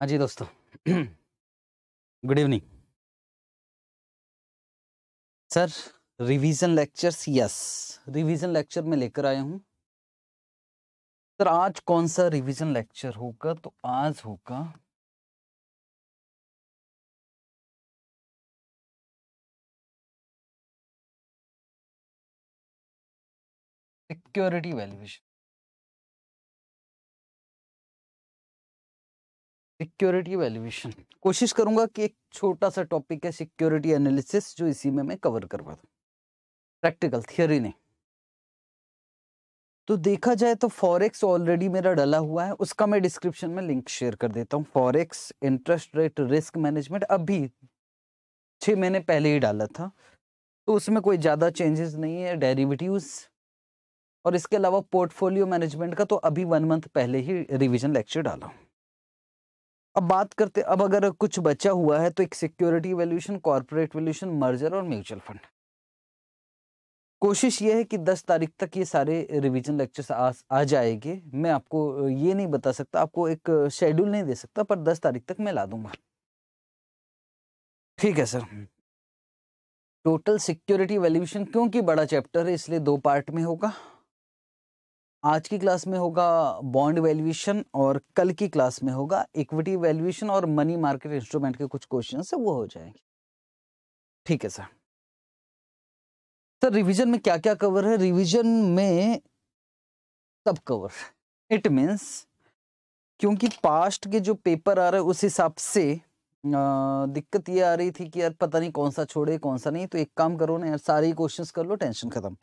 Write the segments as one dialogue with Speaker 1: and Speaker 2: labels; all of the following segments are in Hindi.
Speaker 1: हाँ जी दोस्तों good evening
Speaker 2: sir revision lectures yes revision lecture में लेकर आया हूँ सर आज कौन सा रिवीजन लेक्चर होगा तो आज होगा
Speaker 1: सिक्योरिटी वैल्यूएशन
Speaker 2: सिक्योरिटी वैल्यूएशन कोशिश करूंगा कि एक छोटा सा टॉपिक है सिक्योरिटी एनालिसिस जो इसी में मैं कवर करवा दूँ प्रैक्टिकल थियोरी नहीं तो देखा जाए तो फॉरेक्स ऑलरेडी मेरा डला हुआ है उसका मैं डिस्क्रिप्शन में लिंक शेयर कर देता हूँ forex interest rate risk management अभी छः महीने पहले ही डाला था तो उसमें कोई ज़्यादा चेंजेस नहीं है डेरिवेटिव्स और इसके अलावा पोर्टफोलियो मैनेजमेंट का तो अभी वन मंथ पहले ही रिविजन लेक्चर डाला हूँ अब बात करते अब अगर कुछ बचा हुआ है तो एक security valuation corporate valuation merger और म्यूचुअल फंड कोशिश ये है कि 10 तारीख तक ये सारे रिवीजन लेक्चर्स आ, आ जाएंगे मैं आपको ये नहीं बता सकता आपको एक शेड्यूल नहीं दे सकता पर 10 तारीख तक मैं ला दूंगा ठीक है सर टोटल सिक्योरिटी वैल्यूशन क्योंकि बड़ा चैप्टर है इसलिए दो पार्ट में होगा आज की क्लास में होगा बॉन्ड वैल्यूएशन और कल की क्लास में होगा इक्विटी वैल्यूएशन और मनी मार्केट इंस्ट्रूमेंट के कुछ क्वेश्चन है वो हो जाएंगे ठीक है सर सर रिवीजन में क्या क्या कवर है रिवीजन में सब कवर इट मीन्स क्योंकि पास्ट के जो पेपर आ रहे हैं उस हिसाब से दिक्कत ये आ रही थी कि यार पता नहीं कौन सा छोड़े कौन सा नहीं तो एक काम करो ना यार सारे क्वेश्चन कर लो टेंशन खत्म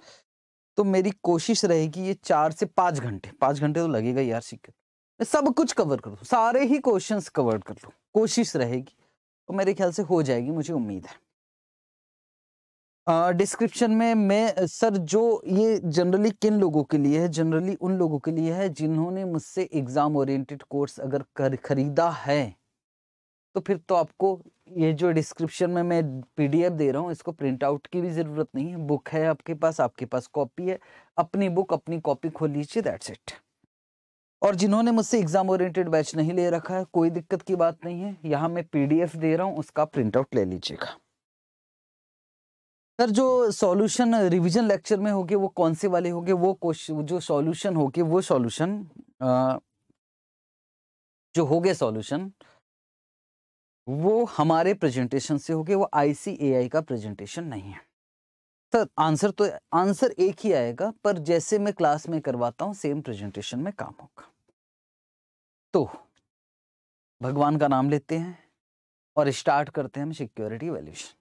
Speaker 2: तो मेरी कोशिश रहेगी ये चार से पाँच घंटे पांच घंटे तो लगेगा यार सीखे मैं सब कुछ कवर कर लूँ सारे ही क्वेश्चन कवर कर लूँ कोशिश रहेगी तो मेरे ख्याल से हो जाएगी मुझे उम्मीद है डिस्क्रिप्शन में मैं सर जो ये जनरली किन लोगों के लिए है जनरली उन लोगों के लिए है जिन्होंने मुझसे एग्ज़ाम ओरिएंटेड कोर्स अगर कर खरीदा है तो फिर तो आपको ये जो डिस्क्रिप्शन में मैं पीडीएफ दे रहा हूँ इसको प्रिंट आउट की भी ज़रूरत नहीं है बुक है आपके पास आपके पास कॉपी है अपनी बुक अपनी कॉपी खोल लीजिए दैट्स इट और जिन्होंने मुझसे एग्ज़ाम ओरिएंटेड बैच नहीं ले रखा है कोई दिक्कत की बात नहीं है यहाँ मैं पीडीएफ दे रहा हूँ उसका प्रिंट आउट ले लीजिएगा सर जो सॉल्यूशन रिवीजन लेक्चर में होगे वो कौन से वाले होगे वो क्वेश्चन जो सॉल्यूशन होगे वो सॉल्यूशन जो हो गए सॉल्यूशन वो हमारे प्रेजेंटेशन से होगी वो आई का प्रेजेंटेशन नहीं है सर आंसर तो आंसर एक ही आएगा पर जैसे मैं क्लास में करवाता हूँ सेम प्रेजेंटेशन में काम होगा तो भगवान का नाम लेते हैं और स्टार्ट करते हैं हम security valuation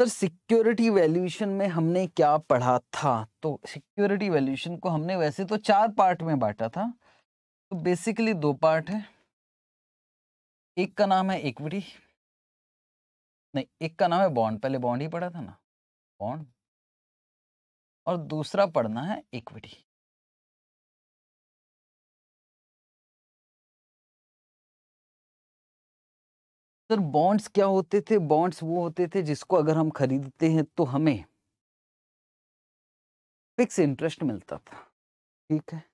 Speaker 2: sir security valuation में हमने क्या पढ़ा था तो सिक्योरिटी वैल्यूशन को हमने वैसे तो चार पार्ट में बांटा था तो बेसिकली दो पार्ट है एक का नाम है इक्विटी नहीं एक का नाम है बॉन्ड पहले बॉन्ड ही पढ़ा था ना बॉन्ड
Speaker 1: और दूसरा पढ़ना है इक्विटी सर बॉन्ड्स क्या
Speaker 2: होते थे बॉन्ड्स वो होते थे जिसको अगर हम खरीदते हैं तो हमें फिक्स इंटरेस्ट मिलता था ठीक है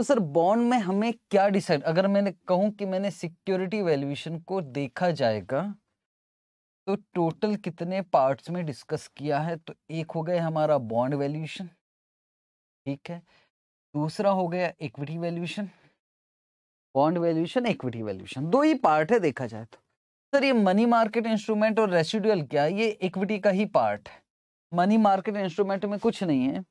Speaker 2: तो सर बॉन्ड में हमें क्या डिसाइड अगर मैंने कहूं कि मैंने सिक्योरिटी वैल्यूएशन को देखा जाएगा तो टोटल कितने पार्ट्स में डिस्कस किया है तो एक हो गया हमारा बॉन्ड वैल्यूएशन ठीक है दूसरा हो गया equity valuation bond valuation equity valuation दो ही पार्ट है देखा जाए तो सर ये मनी मार्केट इंस्ट्रूमेंट और रेसिडुअल क्या ये इक्विटी का ही पार्ट है मनी मार्केट इंस्ट्रूमेंट में कुछ नहीं है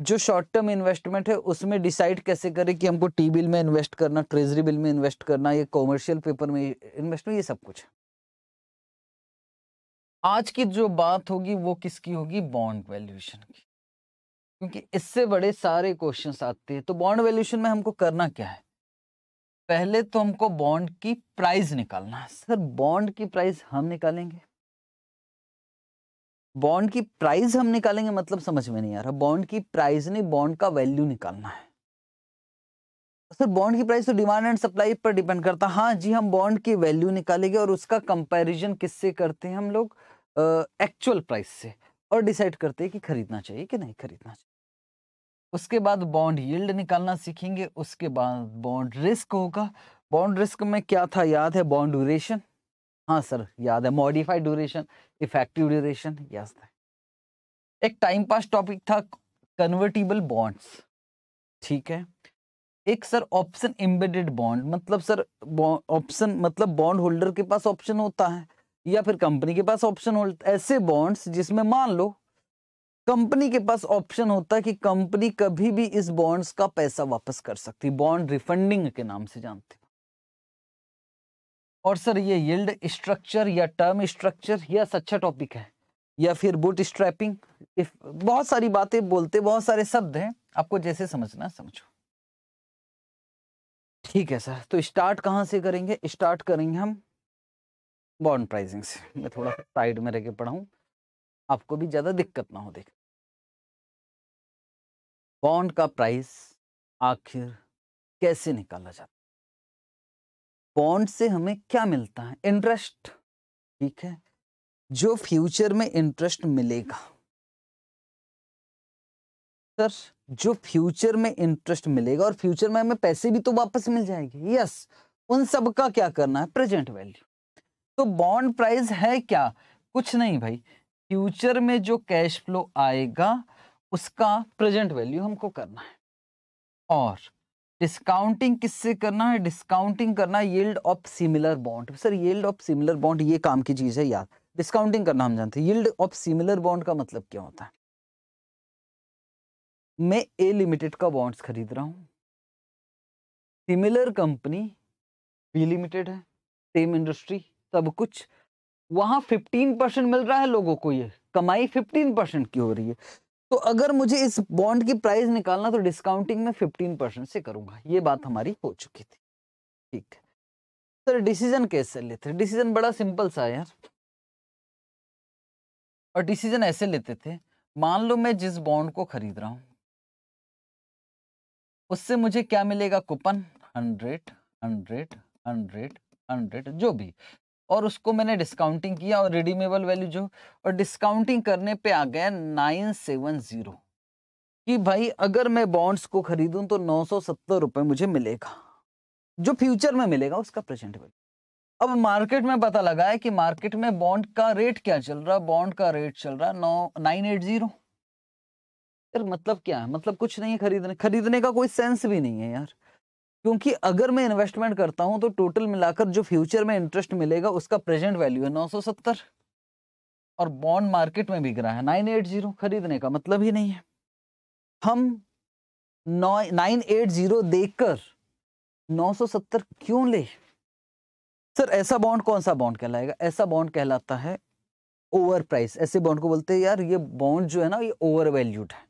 Speaker 2: जो शॉर्ट टर्म इन्वेस्टमेंट है उसमें डिसाइड कैसे करें कि हमको टी बिल में इन्वेस्ट करना ट्रेजरी बिल में इन्वेस्ट करना या कॉमर्शियल पेपर में इन्वेस्टमेंट ये सब कुछ आज की जो बात होगी वो किसकी होगी बॉन्ड वैल्यूएशन की क्योंकि इससे बड़े सारे क्वेश्चन आते हैं तो बॉन्ड वैल्यूएशन में हमको करना क्या है पहले तो हमको बॉन्ड की प्राइस निकालना सर बॉन्ड की प्राइस हम निकालेंगे बॉन्ड की प्राइस हम निकालेंगे मतलब समझ में नहीं आ रहा बॉन्ड की प्राइस नहीं बॉन्ड का वैल्यू निकालना है सर बॉन्ड की प्राइस तो डिमांड एंड सप्लाई पर डिपेंड करता हाँ जी हम बॉन्ड की वैल्यू निकालेंगे और उसका कंपैरिजन किससे करते हैं हम लोग एक्चुअल प्राइस से और डिसाइड करते हैं कि खरीदना चाहिए कि नहीं खरीदना चाहिए उसके बाद बॉन्ड यील्ड निकालना सीखेंगे उसके बाद बॉन्ड रिस्क होगा बॉन्ड रिस्क में क्या था याद है बॉन्ड ड्यूरेशन हाँ सर याद है modified duration effective duration yes एक टाइम पास टॉपिक था कन्वर्टिबल बॉन्ड्स ठीक है एक सर ऑप्शन एम्बेडेड बॉन्ड मतलब सर ऑप्शन मतलब बॉन्ड होल्डर के पास ऑप्शन होता है या फिर कंपनी के पास ऑप्शन होल्ड ऐसे बॉन्ड्स जिसमें मान लो कंपनी के पास ऑप्शन होता है कि कंपनी कभी भी इस बॉन्ड्स का पैसा वापस कर सकती बॉन्ड रिफंडिंग के नाम से जानते हो और सर ये यील्ड स्ट्रक्चर या टर्म स्ट्रक्चर यह अच्छा टॉपिक है या फिर बूट स्ट्रैपिंग बहुत सारी बातें बोलते बहुत सारे शब्द हैं आपको जैसे समझना समझो ठीक है सर तो स्टार्ट कहाँ से करेंगे स्टार्ट करेंगे हम बॉन्ड प्राइसिंग से मैं थोड़ा साइड में रह के पढ़ाऊँ आपको भी ज़्यादा दिक्कत ना हो देख बॉन्ड का प्राइस आखिर कैसे निकाला जाता बॉन्ड से हमें क्या मिलता है इंटरेस्ट ठीक है जो फ्यूचर में इंटरेस्ट मिलेगा सर जो फ्यूचर में इंटरेस्ट मिलेगा और फ्यूचर में हमें पैसे भी तो वापस मिल जाएंगे यस उन सब का क्या करना है प्रेजेंट वैल्यू तो बॉन्ड प्राइस है क्या कुछ नहीं भाई फ्यूचर में जो कैश फ्लो आएगा उसका प्रेजेंट वैल्यू हमको करना है और डिस्काउंटिंग किससे करना है डिस्काउंटिंग करना yield of similar bond sir yield of similar bond ये काम की चीज़ है यार डिस्काउंटिंग करना हम जानते हैं यील्ड ऑफ सिमिलर बॉन्ड का मतलब क्या होता है मैं ए लिमिटेड का बॉन्ड्स खरीद रहा हूं सिमिलर कंपनी बी लिमिटेड है सेम इंडस्ट्री सब कुछ वहां फिफ्टीन परसेंट मिल रहा है लोगों को ये कमाई फिफ्टीन परसेंट की हो रही है तो अगर मुझे इस बॉन्ड की प्राइस निकालना तो डिस्काउंटिंग में फिफ्टीन परसेंट से करूंगा ये बात हमारी हो चुकी थी ठीक है सर डिसीजन कैसे लेते डिसीजन बड़ा सिंपल सा यार और डिसीजन ऐसे लेते थे मान लो मैं जिस बॉन्ड को खरीद रहा हूं उससे मुझे क्या मिलेगा coupon hundred hundred hundred hundred जो भी और उसको मैंने डिस्काउंटिंग किया और रिडीमेबल वैल्यू जो और डिस्काउंटिंग करने पे आ गया नाइन सेवन जीरो कि भाई अगर मैं बॉन्ड्स को खरीदूं तो नौ सौ सत्तर रुपये मुझे मिलेगा जो फ्यूचर में मिलेगा उसका प्रेजेंट वैल्यू अब मार्केट में पता लगा है कि मार्केट में बॉन्ड का रेट क्या चल रहा बॉन्ड का रेट चल रहा नौ नाइन एट जीरो मतलब क्या है मतलब कुछ नहीं है खरीदने खरीदने का कोई सेंस भी नहीं है यार क्योंकि अगर मैं इन्वेस्टमेंट करता हूं तो टोटल मिलाकर जो फ्यूचर में इंटरेस्ट मिलेगा उसका प्रेजेंट वैल्यू है 970 और बॉन्ड मार्केट में बिक रहा है 980 खरीदने का मतलब ही नहीं है हम 980 देखकर 970 क्यों ले सर ऐसा बॉन्ड कौन सा बॉन्ड कहलाएगा ऐसा बॉन्ड कहलाता है ओवर प्राइस ऐसे बॉन्ड को बोलते हैं यार ये बॉन्ड जो है ना ये ओवर वैल्यूड है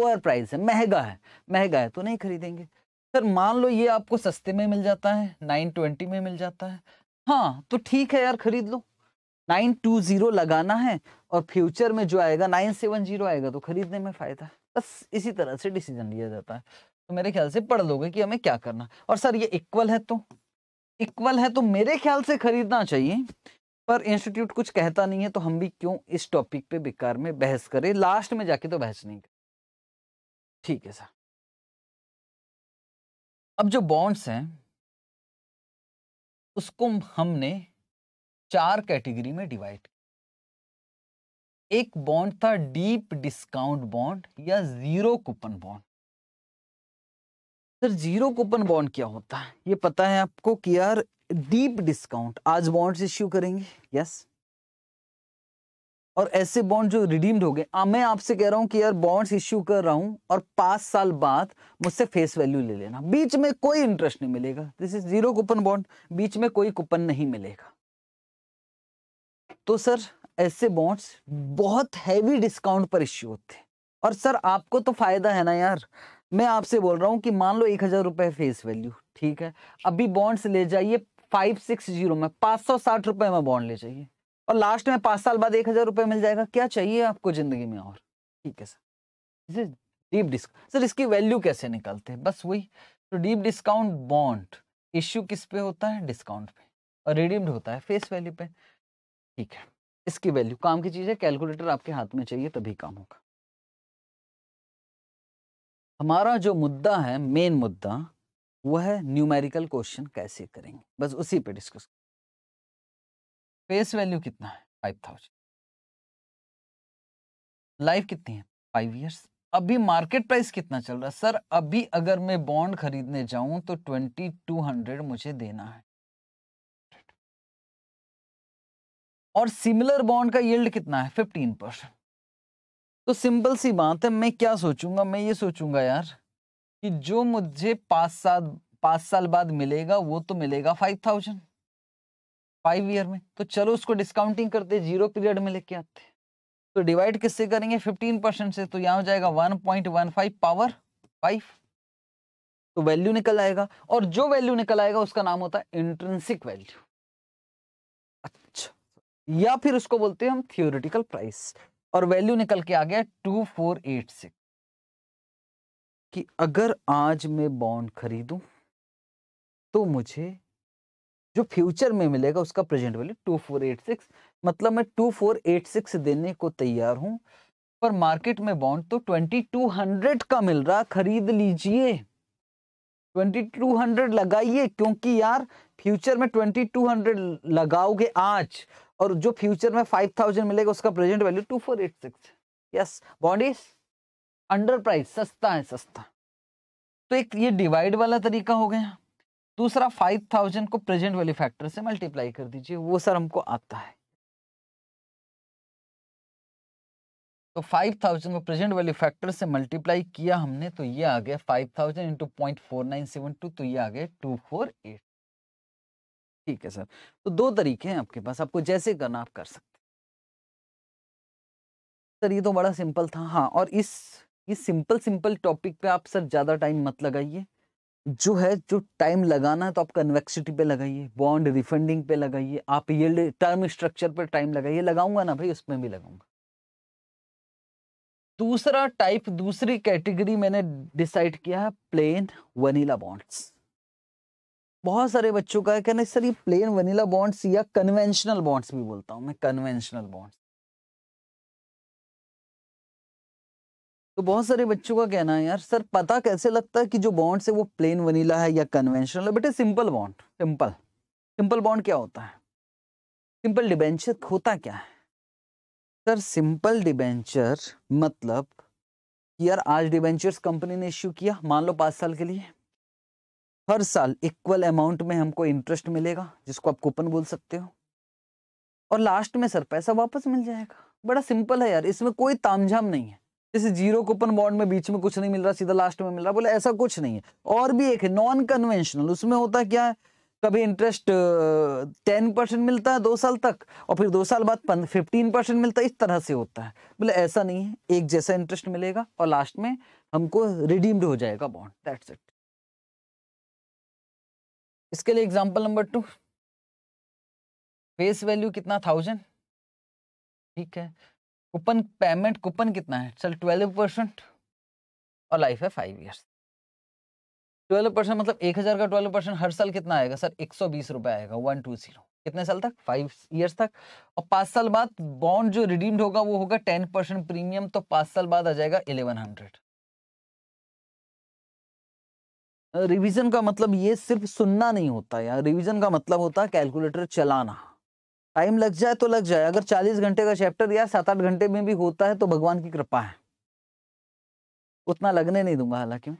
Speaker 2: ओवर प्राइस है महंगा है महंगा है तो नहीं खरीदेंगे सर मान लो ये आपको सस्ते में मिल जाता है नाइन ट्वेंटी में मिल जाता है हाँ तो ठीक है यार खरीद लो नाइन टू जीरो लगाना है और फ्यूचर में जो आएगा नाइन सेवन जीरो आएगा तो खरीदने में फायदा है बस इसी तरह से डिसीजन लिया जाता है तो मेरे ख्याल से पढ़ लोगे कि हमें क्या करना और सर ये इक्वल है तो इक्वल है तो मेरे ख्याल से खरीदना चाहिए पर इंस्टीट्यूट कुछ कहता नहीं है तो हम भी क्यों इस टॉपिक पे बेकार में बहस करें लास्ट में जाके तो बहस नहीं करें ठीक है सर
Speaker 1: अब जो बॉन्ड्स हैं उसको हमने
Speaker 2: चार कैटेगरी में डिवाइड एक बॉन्ड था डीप डिस्काउंट बॉन्ड या zero coupon bond sir zero coupon bond क्या होता है ये पता है आपको कि यार डीप डिस्काउंट आज बॉन्ड्स इश्यू करेंगे यस और ऐसे बॉन्ड जो रिडीम्ड हो गए हाँ, मैं आपसे कह रहा हूं कि यार बॉन्ड्स इश्यू कर रहा हूं और पांच साल बाद मुझसे फेस वैल्यू ले लेना बीच में कोई इंटरेस्ट नहीं मिलेगा this is zero coupon bond बीच में कोई कूपन नहीं मिलेगा तो सर ऐसे बॉन्ड्स बहुत हैवी डिस्काउंट पर इश्यू होते हैं और सर आपको तो फायदा है ना यार मैं आपसे बोल रहा हूँ कि मान लो एक हजार रुपये फेस वैल्यू ठीक है अभी बॉन्ड्स ले जाइए फाइव सिक्स जीरो में पाँच सौ साठ रुपए में बॉन्ड ले जाइए और लास्ट में पांच साल बाद एक हज़ार रुपये मिल जाएगा क्या चाहिए आपको ज़िंदगी में और ठीक है sir this deep discount sir इसकी वैल्यू कैसे निकालते हैं बस वही तो डीप डिस्काउंट बॉन्ड इश्यू किस पे होता है डिस्काउंट पे और रिडीम्ड होता है फेस वैल्यू पे ठीक है इसकी वैल्यू काम की चीज़ है कैलकुलेटर आपके हाथ में चाहिए तभी काम होगा हमारा जो मुद्दा है मेन मुद्दा वह है न्यूमेरिकल क्वेश्चन कैसे करेंगे बस उसी पे डिस्कस फेस वैल्यू कितना है फाइव थाउजेंड लाइफ कितनी है फाइव ईयर्स अभी मार्केट प्राइस कितना चल रहा है सर अभी अगर मैं बॉन्ड खरीदने जाऊं तो ट्वेंटी टू हंड्रेड मुझे देना है और सिमिलर बॉन्ड का यील्ड कितना है फिफ्टीन परसेंट तो सिंपल सी बात है मैं क्या सोचूंगा मैं ये सोचूंगा यार कि जो मुझे पाँच साल पाँच साल बाद मिलेगा वो तो मिलेगा फाइव थाउजेंड फाइव ईयर में तो चलो उसको डिस्काउंटिंग करते जीरो पीरियड में लेके आते तो डिवाइड किससे करेंगे फिफ्टीन परसेंट से तो यहाँ हो जाएगा one point one five power five तो वैल्यू निकल आएगा और जो वैल्यू निकल आएगा उसका नाम होता है इंट्रेंसिक वैल्यू अच्छा या फिर उसको बोलते हैं हम थियोरिटिकल प्राइस और वैल्यू निकल के आ गया टू फोर एट सिक्स कि अगर आज मैं बॉन्ड खरीदूं तो मुझे जो फ्यूचर में मिलेगा उसका present value two four eight six मतलब मैं टू फोर एट सिक्स देने को तैयार हूँ पर मार्केट में बॉन्ड तो ट्वेंटी टू हंड्रेड का मिल रहा खरीद लीजिए ट्वेंटी टू हंड्रेड लगाइए क्योंकि यार फ्यूचर में ट्वेंटी टू हंड्रेड लगाओगे आज और जो फ्यूचर में फाइव थाउजेंड मिलेगा उसका present value two four eight six yes bond is under price सस्ता है सस्ता तो एक ये डिवाइड वाला तरीका हो गया दूसरा फाइव थाउजेंड को प्रेजेंट वैल्यू फैक्टर से मल्टीप्लाई कर दीजिए वो सर हमको आता है तो 5000 को प्रेजेंट वैल्यू फैक्टर से मल्टीप्लाई किया हमने तो ये आ गया 5000 थाउजेंड इंटू पॉइंट तो ये आ गया 248 ठीक है सर तो दो तरीके हैं आपके पास आपको जैसे करना आप कर सकते सर ये तो बड़ा सिंपल था हाँ और इस इस सिंपल सिंपल टॉपिक पे आप सर ज़्यादा टाइम मत लगाइए जो है जो टाइम लगाना है तो आप कन्वेक्सिटी पे लगाइए बॉन्ड रिफंडिंग पे लगाइए आप ये टर्म स्ट्रक्चर पर टाइम लगाइए लगाऊंगा ना भाई उसमें भी लगाऊंगा दूसरा टाइप दूसरी कैटेगरी मैंने डिसाइड किया है प्लेन वनीला बॉन्ड्स बहुत सारे बच्चों का है कहना सर ये प्लेन वनीला बॉन्ड्स या कन्वेंशनल बॉन्ड्स भी बोलता हूँ मैं कन्वेंशनल बॉन्ड्स तो बहुत सारे बच्चों का कहना है यार सर पता कैसे लगता है कि जो बॉन्ड्स है वो प्लेन वनीला है या कन्वेंशनल है बेटे simple bond simple simple bond क्या होता है सिंपल डिबेंचर होता क्या है सर सिंपल डिबेंचर मतलब यार आज डिबेंचर्स कंपनी ने इश्यू किया मान लो पाँच साल के लिए हर साल इक्वल अमाउंट में हमको इंटरेस्ट मिलेगा जिसको आप कूपन बोल सकते हो और लास्ट में सर पैसा वापस मिल जाएगा बड़ा सिंपल है यार इसमें कोई तामझाम नहीं है जैसे जीरो कूपन बॉन्ड में बीच में कुछ नहीं मिल रहा सीधा लास्ट में मिल रहा बोले ऐसा कुछ नहीं है और भी एक है नॉन कन्वेंशनल उसमें होता क्या है कभी इंटरेस्ट टेन परसेंट मिलता है दो साल तक और फिर दो साल बाद फिफ्टीन परसेंट मिलता है इस तरह से होता है बोले ऐसा नहीं है एक जैसा इंटरेस्ट मिलेगा और लास्ट में हमको रिडीम्ड हो जाएगा बॉन्ड दैट्स इट इसके लिए example number two face value कितना थाउजेंड ठीक है कूपन पेमेंट कूपन कितना है सर ट्वेल्व परसेंट और लाइफ है फाइव ईयर्स ट्वेल्व परसेंट मतलब एक हज़ार का ट्वेल्व परसेंट हर साल कितना आएगा सर एक सौ बीस रुपये आएगा वन टू जीरो कितने साल तक फाइव ईयर्स तक और पाँच साल बाद बॉन्ड जो रिडीम्ड होगा वो होगा टेन परसेंट प्रीमियम तो पाँच साल बाद आ जाएगा इलेवन हंड्रेड रिवीजन का मतलब ये सिर्फ सुनना नहीं होता यार रिवीजन का मतलब होता है कैलकुलेटर चलाना टाइम लग जाए तो लग जाए अगर चालीस घंटे का चैप्टर या सात आठ घंटे में भी होता है तो भगवान की कृपा है उतना लगने नहीं दूंगा हालांकि मैं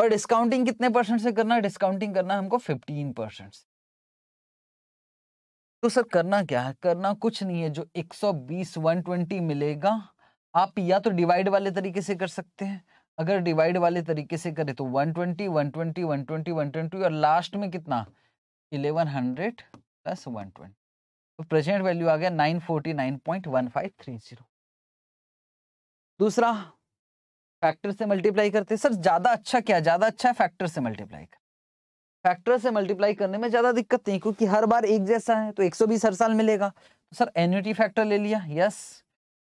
Speaker 2: और डिस्काउंटिंग कितने परसेंट से करना है डिस्काउंटिंग करना हमको फिफ्टीन परसेंट से तो सर करना क्या है करना कुछ नहीं है जो 120 120 मिलेगा आप या तो डिवाइड वाले तरीके से कर सकते हैं अगर डिवाइड वाले तरीके से करें तो 120 120 120 120 और लास्ट में कितना 1100 प्लस वन ट्वेंटी तो प्रेजेंट वैल्यू आ गया nine forty nine point one five three zero दूसरा फैक्टर से मल्टीप्लाई करते सर ज़्यादा अच्छा क्या ज़्यादा अच्छा है फैक्टर से मल्टीप्लाई कर फैक्टर से मल्टीप्लाई करने में ज़्यादा दिक्कत नहीं क्योंकि हर बार एक जैसा है तो बीस हर साल मिलेगा तो सर एन्यूटी फैक्टर ले लिया यस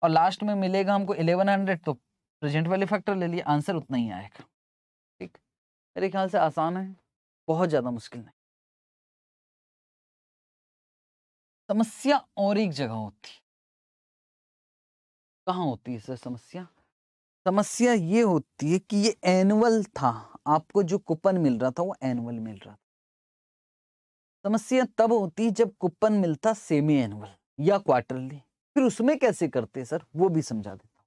Speaker 2: और लास्ट में मिलेगा हमको हंड्रेड तो प्रेजेंट वाले फैक्टर ले लिया आंसर उतना ही आएगा ठीक मेरे ख्याल से आसान है बहुत ज़्यादा मुश्किल नहीं समस्या और एक जगह होती कहा होती है सर समस्या समस्या ये होती है कि ये एनुअल था आपको जो कूपन मिल रहा था वो एनुअल मिल रहा था समस्या तब होती जब कूपन मिलता सेमी एनुअल या क्वार्टरली फिर उसमें कैसे करते सर वो भी समझा देता हूँ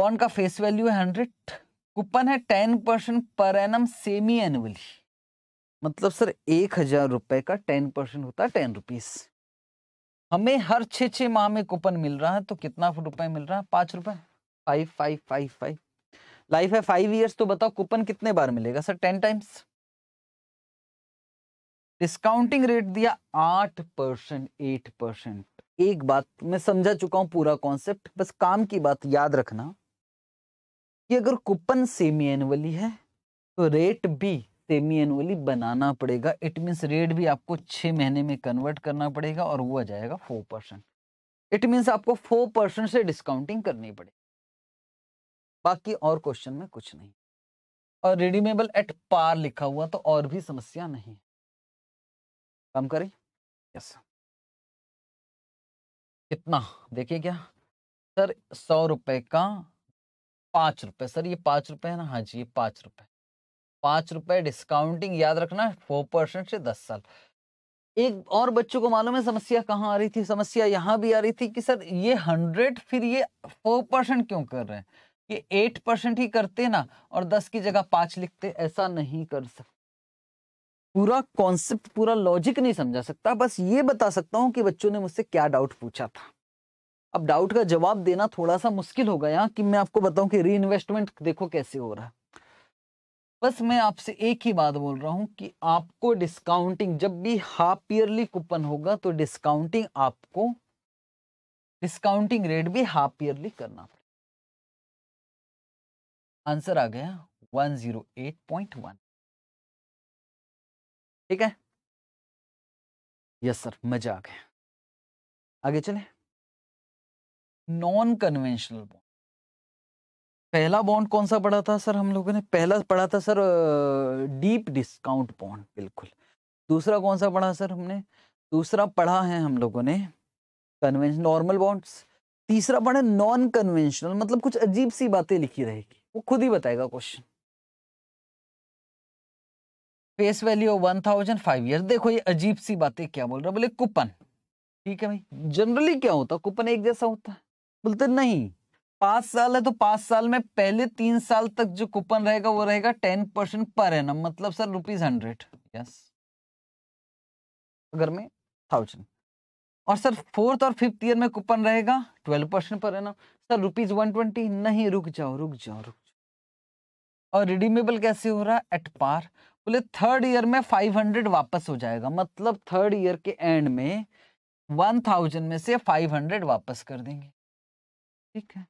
Speaker 2: बॉन्ड का फेस वैल्यू है हंड्रेड कूपन है ten percent per annum semi annually मतलब सर एक हजार रुपए का टेन परसेंट होता है टेन रुपीज हमें हर छ माह में कूपन मिल रहा है तो कितना रुपए मिल रहा है पांच रुपए five five five five life है फाइव ईयर्स तो बताओ कूपन कितने बार मिलेगा sir ten times discounting rate दिया आठ परसेंट एट परसेंट एक बात मैं समझा चुका हूं पूरा कॉन्सेप्ट बस काम की बात याद रखना कि अगर कूपन सेमी एनुअली है तो रेट भी सेमी एनुअली बनाना पड़ेगा इट मीन्स रेट भी आपको छः महीने में कन्वर्ट करना पड़ेगा और वो आ जाएगा फोर परसेंट इट मीन्स आपको फोर परसेंट से डिस्काउंटिंग करनी पड़ेगी बाकी और क्वेश्चन में कुछ नहीं और रिडीमेबल एट पार लिखा हुआ तो और भी समस्या नहीं काम करें यस कितना देखिए क्या सर सौ रुपए का पाँच रुपए सर ये पाँच रुपए है ना हाँ जी ये पाँच रुपए पांच रुपए डिस्काउंटिंग याद रखना फोर परसेंट से दस साल एक और बच्चों को मालूम है समस्या कहाँ आ रही थी समस्या यहाँ भी आ रही थी कि सर ये हंड्रेड फिर ये फोर परसेंट क्यों कर रहे हैं ये एट परसेंट ही करते ना और दस की जगह पांच लिखते ऐसा नहीं कर सकते पूरा कॉन्सेप्ट पूरा लॉजिक नहीं समझा सकता बस ये बता सकता हूँ कि बच्चों ने मुझसे क्या डाउट पूछा था अब डाउट का जवाब देना थोड़ा सा मुश्किल होगा यहाँ कि मैं आपको बताऊं कि री इन्वेस्टमेंट देखो कैसे हो रहा है बस मैं आपसे एक ही बात बोल रहा हूँ कि आपको डिस्काउंटिंग जब भी हाफ ईयरली कूपन होगा तो डिस्काउंटिंग आपको डिस्काउंटिंग रेट भी हाफ ईयरली करना पड़ेगा आंसर आ
Speaker 1: गया 108.1 ठीक है यस सर मजा आ गया आगे चले
Speaker 2: नॉन कन्वेंशनल बॉन्ड पहला बॉन्ड कौन सा पढ़ा था सर हम लोगों ने पहला पढ़ा था सर डीप डिस्काउंट बॉन्ड बिल्कुल दूसरा कौन सा पढ़ा सर हमने दूसरा पढ़ा है हम लोगों ने कन्वेंशन नॉर्मल बॉन्ड्स तीसरा पढ़ा नॉन कन्वेंशनल मतलब कुछ अजीब सी बातें लिखी रहेगी वो खुद ही बताएगा question face value one thousand five year देखो ये अजीब सी बातें क्या बोल रहा बोले कूपन ठीक है भाई जनरली क्या होता कूपन एक जैसा होता बोलते नहीं पांच साल है तो पांच साल में पहले तीन साल तक जो कूपन रहेगा वो रहेगा टेन परसेंट पर है ना मतलब सर रुपीज हंड्रेड यस अगर में थाउजेंड और सर फोर्थ और फिफ्थ ईयर में कूपन रहेगा ट्वेल्व परसेंट पर है ना सर रुपीज वन ट्वेंटी नहीं रुक जाओ रुक जाओ रुक जाओ और रिडीमेबल कैसे हो रहा है एट पार बोले थर्ड ईयर में फाइव हंड्रेड वापस हो जाएगा मतलब थर्ड ईयर के एंड में वन थाउजेंड में से फाइव हंड्रेड वापस कर देंगे ठीक है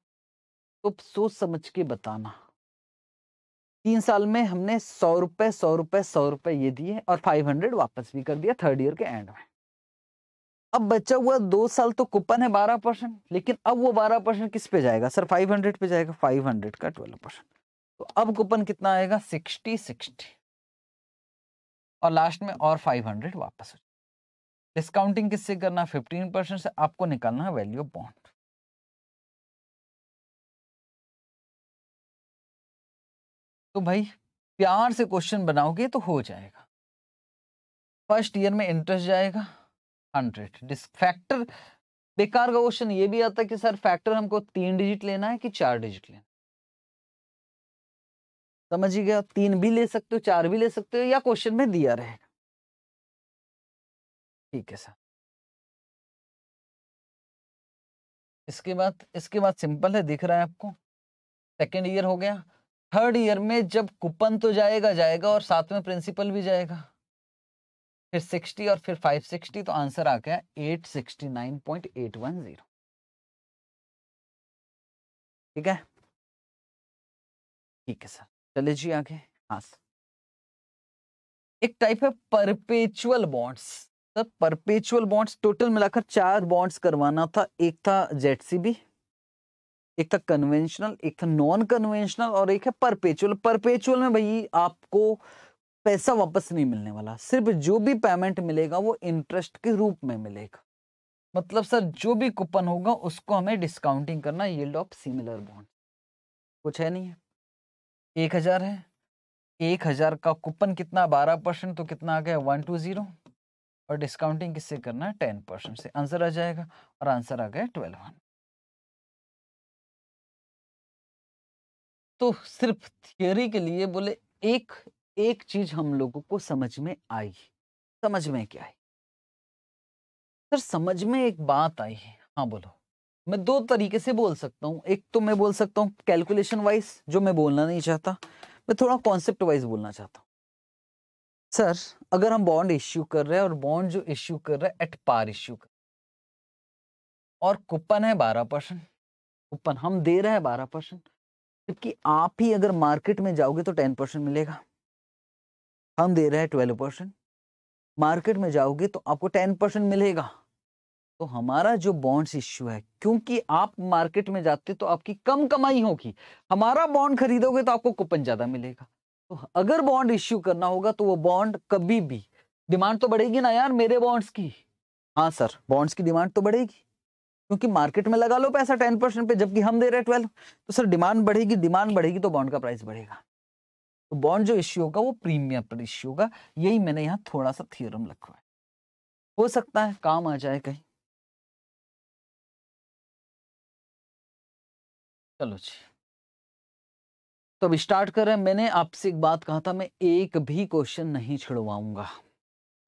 Speaker 2: तो सोच समझ के बताना तीन साल में हमने सौ रुपए सौ रुपए सौ रुपए ये दिए और फाइव हंड्रेड वापस भी कर दिया थर्ड ईयर के एंड में अब बचा हुआ दो साल तो कूपन है बारह परसेंट लेकिन अब वो बारह परसेंट किस पे जाएगा सर फाइव हंड्रेड पे जाएगा फाइव हंड्रेड का ट्वेल्व परसेंट तो अब कूपन कितना आएगा सिक्सटी सिक्सटी और लास्ट में और फाइव हंड्रेड वापस हो डिस्काउंटिंग किससे करना फिफ्टीन परसेंट से आपको निकालना है वैल्यू ऑफ बॉन्ड तो भाई प्यार से क्वेश्चन बनाओगे तो हो जाएगा फर्स्ट ईयर में इंटरेस्ट जाएगा हंड्रेड डिस फैक्टर बेकार का क्वेश्चन ये भी आता है कि सर फैक्टर हमको तीन डिजिट लेना है कि चार डिजिट लेना समझिएगा तीन भी ले सकते हो चार भी ले सकते हो या क्वेश्चन में दिया रहेगा ठीक है सर इसके बाद इसके बाद सिंपल है दिख रहा है आपको सेकेंड ईयर हो गया थर्ड ईयर में जब कूपन तो जाएगा जाएगा और साथ में प्रिंसिपल भी जाएगा फिर 60 और फिर 560 तो आंसर आ गया 869.810 ठीक है ठीक है सर चले जी आगे हाँ एक टाइप है perpetual bonds sir perpetual bonds total मिलाकर चार बॉन्ड्स करवाना था एक था जेटसीबी एक था कन्वेंशनल एक था नॉन कन्वेंशनल और एक है परपेचुअल परपेचुअल में भाई आपको पैसा वापस नहीं मिलने वाला सिर्फ जो भी पेमेंट मिलेगा वो इंटरेस्ट के रूप में मिलेगा मतलब सर जो भी कूपन होगा उसको हमें डिस्काउंटिंग करना यील्ड ऑफ सिमिलर बॉन्ड कुछ है नहीं है एक हजार है एक हजार का कूपन कितना बारह परसेंट तो कितना आ गया वन टू जीरो और डिस्काउंटिंग किससे करना है टेन परसेंट से आंसर आ जाएगा और आंसर आ गया ट्वेल्व वन तो सिर्फ थियोरी के लिए बोले एक एक चीज हम लोगों को समझ में आई समझ में क्या आई सर समझ में एक बात आई है हाँ बोलो मैं दो तरीके से बोल सकता हूँ एक तो मैं बोल सकता हूँ कैलकुलेशन वाइज जो मैं बोलना नहीं चाहता मैं थोड़ा कॉन्सेप्ट वाइज बोलना चाहता हूँ सर अगर हम बॉन्ड इश्यू कर रहे हैं और बॉन्ड जो इश्यू कर रहे हैं एट पार इश्यू कर और कूपन है बारह परसेंट कूपन हम दे रहे हैं बारह परसेंट जबकि आप ही अगर मार्केट में जाओगे तो टेन परसेंट मिलेगा हम दे रहे हैं ट्वेल्व परसेंट मार्केट में जाओगे तो आपको टेन परसेंट मिलेगा तो हमारा जो बॉन्ड्स इश्यू है क्योंकि आप मार्केट में जाते तो आपकी कम कमाई होगी हमारा बॉन्ड खरीदोगे तो आपको कूपन ज़्यादा मिलेगा तो अगर बॉन्ड इश्यू करना होगा तो वो बॉन्ड कभी भी डिमांड तो बढ़ेगी ना यार मेरे बॉन्ड्स की हाँ सर बॉन्ड्स की डिमांड तो बढ़ेगी क्योंकि मार्केट में लगा लो पैसा टेन परसेंट पे जबकि हम दे रहे हैं ट्वेल्व तो सर डिमांड बढ़ेगी डिमांड बढ़ेगी तो बॉन्ड का प्राइस बढ़ेगा तो बॉन्ड जो इश्यू होगा वो प्रीमियम पर इश्यू होगा यही मैंने यहाँ थोड़ा सा थियोरम लिखवाया हो सकता है काम आ जाए कहीं चलो जी तो अब स्टार्ट कर रहे हैं मैंने आपसे एक बात कहा था मैं एक भी क्वेश्चन नहीं छिड़वाऊंगा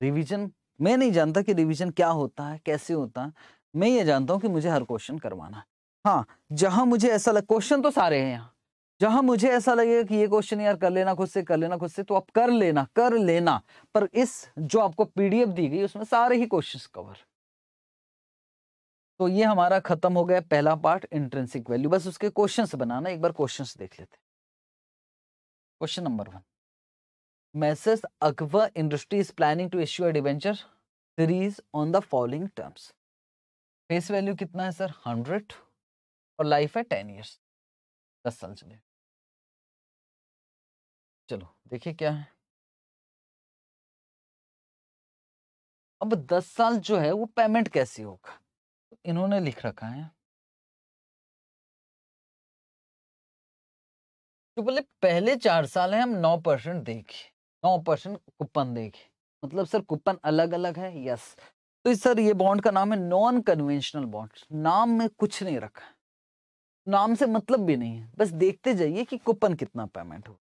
Speaker 2: रिवीजन मैं नहीं जानता कि रिवीजन क्या होता है कैसे होता है मैं ये जानता हूँ कि मुझे हर क्वेश्चन करवाना है हाँ जहाँ मुझे ऐसा लग क्वेश्चन तो सारे हैं यहाँ जहाँ मुझे ऐसा लगे कि ये क्वेश्चन यार कर लेना खुद से कर लेना खुद से तो आप कर लेना कर लेना पर इस जो आपको पीडीएफ दी गई उसमें सारे ही क्वेश्चन कवर तो ये हमारा खत्म हो गया पहला पार्ट इंट्रेंसिक वैल्यू बस उसके क्वेश्चंस बनाना एक बार क्वेश्चंस देख लेते question number one messrs Akbar industry is planning to issue a debenture series on the following terms face value कितना है सर हंड्रेड और लाइफ है टेन ईयर्स दस साल चले
Speaker 1: चलो देखिए क्या है अब दस साल जो है वो पेमेंट कैसे होगा तो इन्होंने लिख रखा है तो बोले पहले
Speaker 2: चार साल है हम नौ परसेंट देखे नौ परसेंट कूपन देखे मतलब सर कूपन अलग अलग है यस तो सर ये बॉन्ड का नाम है नॉन कन्वेंशनल बॉन्ड नाम में कुछ नहीं रखा नाम से मतलब भी नहीं है बस देखते जाइए कि कूपन कितना पेमेंट हो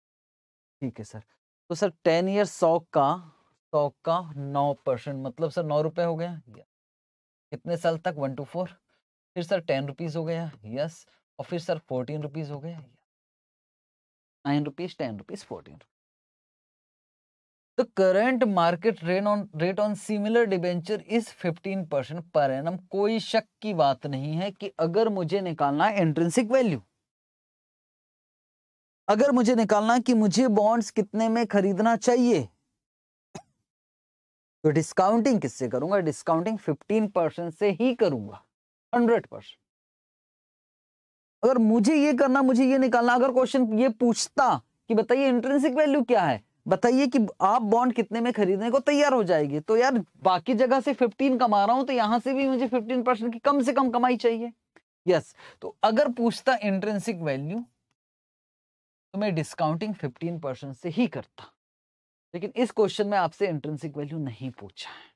Speaker 2: ठीक है सर तो सर टेन ईयर सौ का सौ का नौ परसेंट मतलब सर नौ रुपये हो गया कितने साल तक वन टू फोर फिर सर टेन रुपीज़ हो गया यस और फिर सर फोर्टीन रुपीज़ हो गया nine rupees ten rupees fourteen The current market rate on rate on similar debenture is 15 percent per annum कोई शक की बात नहीं है कि अगर मुझे निकालना है इंट्रेंसिक वैल्यू अगर मुझे निकालना कि मुझे बॉन्ड्स कितने में खरीदना चाहिए तो डिस्काउंटिंग किससे करूंगा डिस्काउंटिंग 15 परसेंट से ही करूंगा 100 परसेंट अगर मुझे ये करना मुझे ये निकालना अगर क्वेश्चन ये पूछता कि बताइए इंट्रेंसिक वैल्यू क्या है बताइए कि आप बॉन्ड कितने में खरीदने को तैयार हो जाएगी तो यार बाकी जगह से 15 कमा रहा हूं तो यहां से भी मुझे 15 परसेंट की कम से कम कमाई चाहिए यस yes. तो अगर पूछता इंट्रेंसिक वैल्यू तो मैं डिस्काउंटिंग 15 परसेंट से ही करता लेकिन इस क्वेश्चन में आपसे इंट्रेंसिक वैल्यू नहीं पूछा है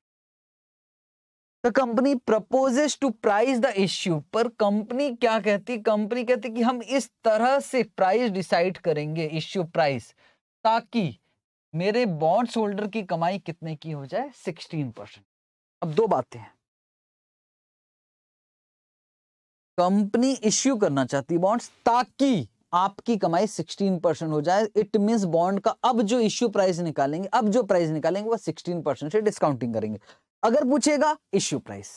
Speaker 2: the company proposes to price the issue पर कंपनी क्या कहती कंपनी कहती कि हम इस तरह से प्राइस डिसाइड करेंगे इश्यू प्राइस ताकि मेरे बॉन्ड्स होल्डर की कमाई कितने की हो जाए सिक्सटीन परसेंट अब दो बातें हैं कंपनी इश्यू करना चाहती है बॉन्ड्स ताकि आपकी कमाई 16 परसेंट हो जाए इट मीन बॉन्ड का अब जो इश्यू प्राइस निकालेंगे अब जो प्राइस निकालेंगे वो 16 परसेंट से डिस्काउंटिंग करेंगे अगर पूछेगा इश्यू प्राइस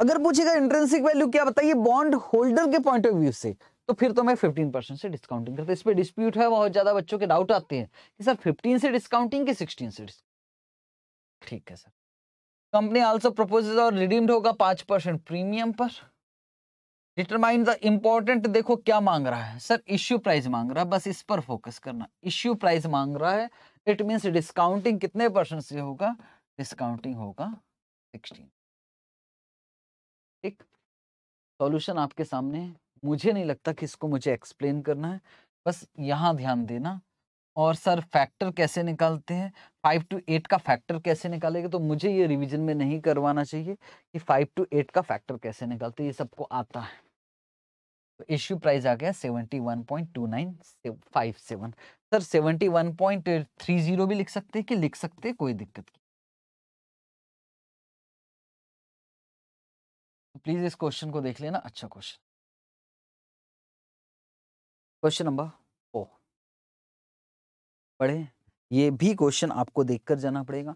Speaker 2: अगर पूछेगा इंट्रेंसिक वैल्यू क्या बताइए बॉन्ड होल्डर के पॉइंट ऑफ व्यू से तो फिर तो मैं फिफ्टीन परसेंट से डिस्काउंटिंग करता इस पर डिस्प्यूट है बहुत ज़्यादा बच्चों के डाउट आते हैं कि सर फिफ्टीन से डिस्काउंटिंग की सिक्सटीन से ठीक है सर कंपनी आल्सो प्रपोजेज और रिडीम्ड होगा पांच परसेंट प्रीमियम पर डिटरमाइन द इम्पोर्टेंट देखो क्या मांग रहा है सर इश्यू प्राइस मांग रहा है बस इस पर फोकस करना इश्यू प्राइस मांग रहा है इट मीन्स डिस्काउंटिंग कितने परसेंट से होगा डिस्काउंटिंग होगा सिक्सटीन ठीक सॉल्यूशन आपके सामने है मुझे नहीं लगता कि इसको मुझे एक्सप्लेन करना है बस यहाँ ध्यान देना और सर फैक्टर कैसे निकालते हैं फाइव टू एट का फैक्टर कैसे निकालेंगे तो मुझे ये रिवीजन में नहीं करवाना चाहिए कि फाइव टू एट का फैक्टर कैसे निकालते ये सबको आता है तो इश्यू प्राइस आ गया seventy one point two nine five seven sir seventy one point three zero भी लिख सकते हैं कि लिख सकते हैं कोई दिक्कत नहीं तो प्लीज इस क्वेश्चन को देख लेना अच्छा क्वेश्चन क्वेश्चन नंबर फोर पढ़े ये भी क्वेश्चन आपको देखकर जाना पड़ेगा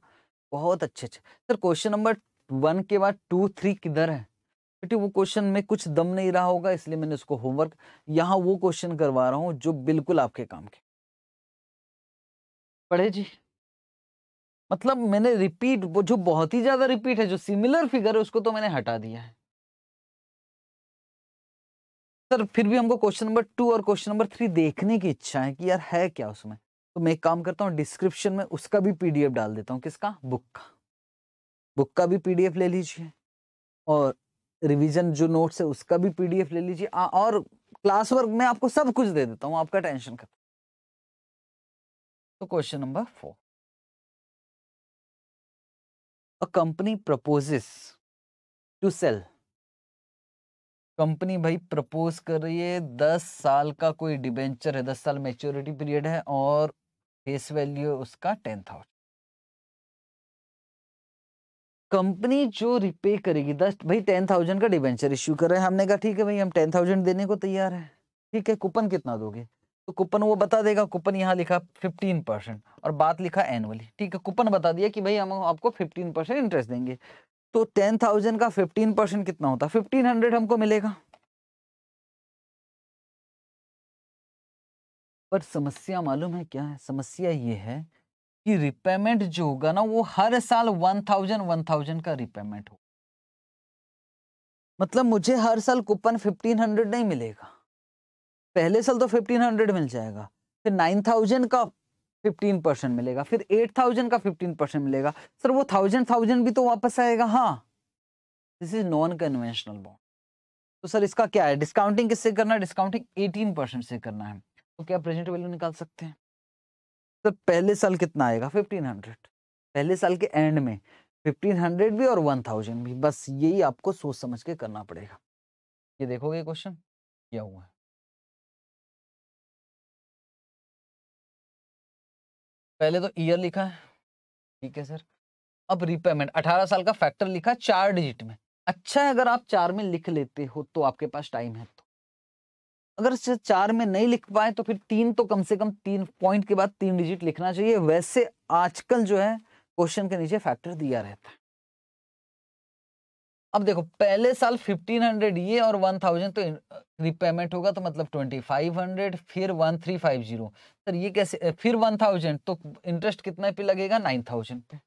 Speaker 2: बहुत अच्छे अच्छे सर क्वेश्चन नंबर वन के बाद टू थ्री किधर है क्योंकि वो क्वेश्चन में कुछ दम नहीं रहा होगा इसलिए मैंने उसको होमवर्क यहाँ वो क्वेश्चन करवा रहा हूँ जो बिल्कुल आपके काम के पढ़े जी मतलब मैंने रिपीट वो जो बहुत ही ज्यादा रिपीट है जो सिमिलर फिगर है उसको तो मैंने हटा दिया है सर फिर भी हमको क्वेश्चन नंबर टू और क्वेश्चन नंबर थ्री देखने की इच्छा है कि यार है क्या उसमें तो मैं एक काम करता हूँ डिस्क्रिप्शन में उसका भी पीडीएफ डाल देता हूँ किसका बुक का बुक का भी पीडीएफ ले लीजिए और रिवीजन जो नोट्स है उसका भी पीडीएफ ले लीजिए और क्लास वर्क में आपको सब कुछ दे देता हूँ आपका टेंशन खत्म
Speaker 1: तो question number four
Speaker 2: a company proposes to sell company भाई प्रपोज कर रही है दस साल का कोई डिबेंचर है दस साल मेच्योरिटी पीरियड है और फेस वैल्यू उसका टेन थाउजेंड कंपनी जो रिपे करेगी दस भाई टेन थाउजेंड का डिबेंचर इश्यू कर रहे हैं हमने कहा ठीक है भाई हम टेन थाउजेंड देने को तैयार है ठीक है कूपन कितना दोगे तो कूपन वो बता देगा कूपन यहाँ लिखा फिफ्टीन परसेंट और बात लिखा एनुअली ठीक है कूपन बता दिया कि भाई हम आपको फिफ्टीन परसेंट इंटरेस्ट देंगे तो टेन थाउजेंड का फिफ्टीन परसेंट कितना होता है फिफ्टीन हंड्रेड हमको मिलेगा पर समस्या मालूम है क्या है समस्या ये है कि रिपेमेंट जो होगा ना वो हर साल वन थाउजेंड वन थाउजेंड का रिपेमेंट होगा मतलब मुझे हर साल कूपन फिफ्टीन हंड्रेड नहीं मिलेगा पहले साल तो फिफ्टीन हंड्रेड मिल जाएगा फिर नाइन थाउजेंड का फिफ्टीन परसेंट मिलेगा फिर एट थाउजेंड का फिफ्टीन परसेंट मिलेगा सर वो थाउजेंड थाउजेंड भी तो वापस आएगा हाँ this is non conventional bond तो सर इसका क्या है डिस्काउंटिंग किससे करना है डिस्काउंटिंग एटीन परसेंट से करना है तो क्या प्रेजेंट वैल्यू निकाल सकते हैं सर पहले साल कितना आएगा फिफ्टीन हंड्रेड पहले साल के एंड में फिफ्टीन हंड्रेड भी और वन थाउजेंड भी बस यही आपको सोच समझ के करना पड़ेगा ये देखोगे क्वेश्चन
Speaker 1: क्या हुआ है
Speaker 2: पहले तो ईयर लिखा है ठीक है सर अब रिपेमेंट अठारह साल का फैक्टर लिखा चार डिजिट में अच्छा है अगर आप चार में लिख लेते हो तो आपके पास टाइम है तो अगर चार में नहीं लिख पाए तो फिर तीन तो कम से कम तीन पॉइंट के बाद तीन डिजिट लिखना चाहिए वैसे आजकल जो है क्वेश्चन के नीचे फैक्टर दिया रहता है अब देखो पहले साल 1500 ये और 1000 तो रिपेमेंट होगा तो मतलब 2500 फिर 1350 सर ये कैसे फिर 1000 तो इंटरेस्ट कितना पे लगेगा 9000 पे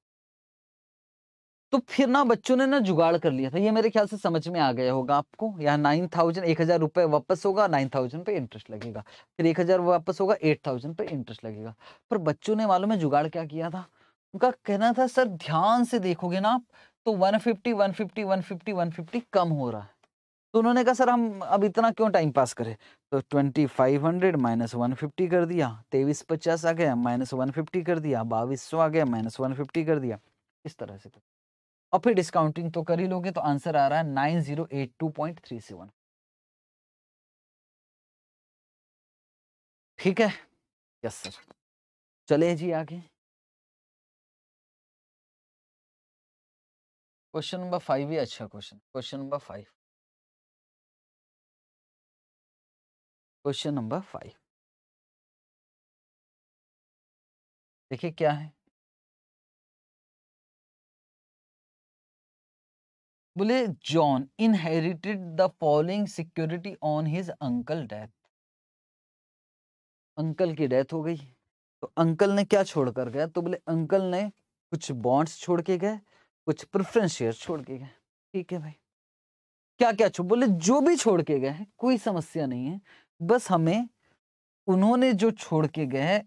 Speaker 2: तो फिर ना बच्चों ने ना जुगाड़ कर लिया था ये मेरे ख्याल से समझ में आ गया होगा आपको यहाँ नाइन थाउजेंड एक हजार रुपये वापस होगा नाइन थाउजेंड पे इंटरेस्ट लगेगा फिर एक हजार वापस होगा एट थाउजेंड पे इंटरेस्ट लगेगा पर बच्चों ने मालूम है जुगाड़ क्या किया था उनका कहना था सर ध्यान से देखोगे ना आप तो 150 150 150 150 कम हो रहा है तो उन्होंने कहा सर हम अब इतना क्यों टाइम पास करें तो 2500 माइनस 150 कर दिया तेईस पचास आ गया माइनस 150 कर दिया बाईस सौ आ गया माइनस 150 कर दिया इस तरह से और फिर डिस्काउंटिंग तो कर ही लोगे तो आंसर आ रहा है nine zero eight two point three seven ठीक है यस सर
Speaker 1: चले जी आगे क्वेश्चन नंबर फाइव ही अच्छा question question number five question number five देखिए क्या है
Speaker 2: बोले John inherited the following security on his uncle death uncle की डेथ हो गई तो अंकल ने क्या छोड़कर गया तो बोले अंकल ने कुछ बॉन्ड्स छोड़ के गए कुछ प्रेफरेंस शेयर छोड़ के गए ठीक है भाई क्या क्या छो बोले जो भी छोड़ के गए हैं कोई समस्या नहीं है बस हमें उन्होंने जो छोड़ के गए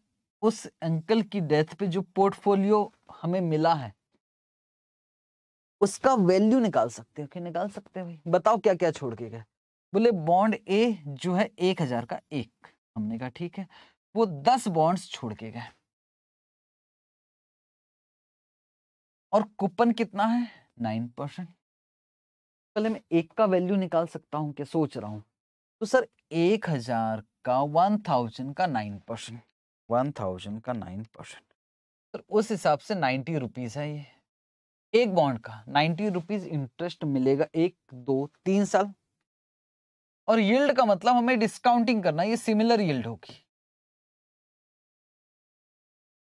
Speaker 2: उस अंकल की डेथ पे जो पोर्टफोलियो हमें मिला है उसका वैल्यू निकाल सकते हो निकाल सकते हैं भाई बताओ क्या क्या छोड़ के गए बोले बॉन्ड ए जो है एक हजार का एक हमने कहा ठीक है वो दस बॉन्ड्स छोड़ के गए और कूपन कितना है नाइन परसेंट पहले मैं एक का वैल्यू निकाल सकता हूँ क्या सोच रहा हूँ तो सर एक हजार का वन थाउजेंड का नाइन परसेंट वन थाउजेंड का नाइन परसेंट सर उस हिसाब से नाइन्टी रुपीज़ है ये एक बॉन्ड का नाइन्टी रुपीज़ इंटरेस्ट मिलेगा एक दो तीन साल और यील्ड का मतलब हमें डिस्काउंटिंग करना ये सिमिलर यील्ड होगी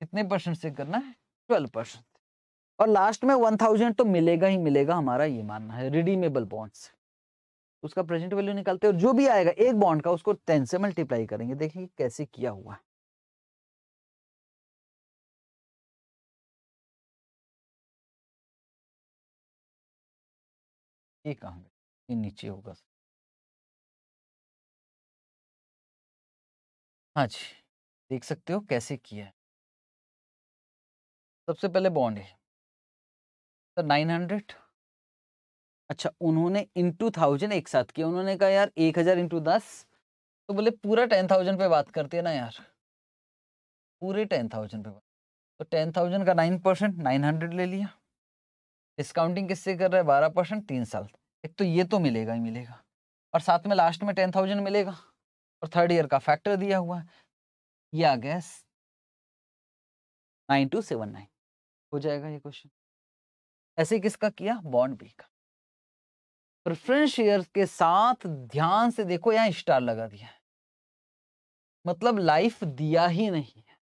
Speaker 2: कितने परसेंट से करना है ट्वेल्व परसेंट और लास्ट में वन थाउजेंड तो मिलेगा ही मिलेगा हमारा ये मानना है रिडीमेबल से उसका प्रेजेंट वैल्यू निकालते हैं और जो भी आएगा एक बॉन्ड का उसको टेन से मल्टीप्लाई करेंगे देखिए कैसे किया हुआ है
Speaker 1: ये कहा ये नीचे होगा हाँ जी देख सकते हो
Speaker 2: कैसे किया है सबसे पहले बॉन्ड है तो नाइन हंड्रेड अच्छा उन्होंने इंटू थाउजेंड एक साथ किया उन्होंने कहा यार एक हजार इंटू दस तो बोले पूरा टेन थाउजेंड पे बात करते हैं ना यार पूरे टेन थाउजेंड पे बात तो टेन थाउजेंड का नाइन परसेंट नाइन हंड्रेड ले लिया डिस्काउंटिंग किससे कर रहा है बारह परसेंट तीन साल एक तो ये तो मिलेगा ही मिलेगा और साथ में लास्ट में टेन थाउजेंड मिलेगा और थर्ड ईयर का फैक्टर दिया हुआ है ये आ गया नाइन टू सेवन नाइन हो जाएगा ये क्वेश्चन ऐसे किसका किया बॉन्ड बी का प्रेफरेंस शेयर के साथ ध्यान से देखो यहां स्टार लगा दिया है मतलब लाइफ दिया ही नहीं है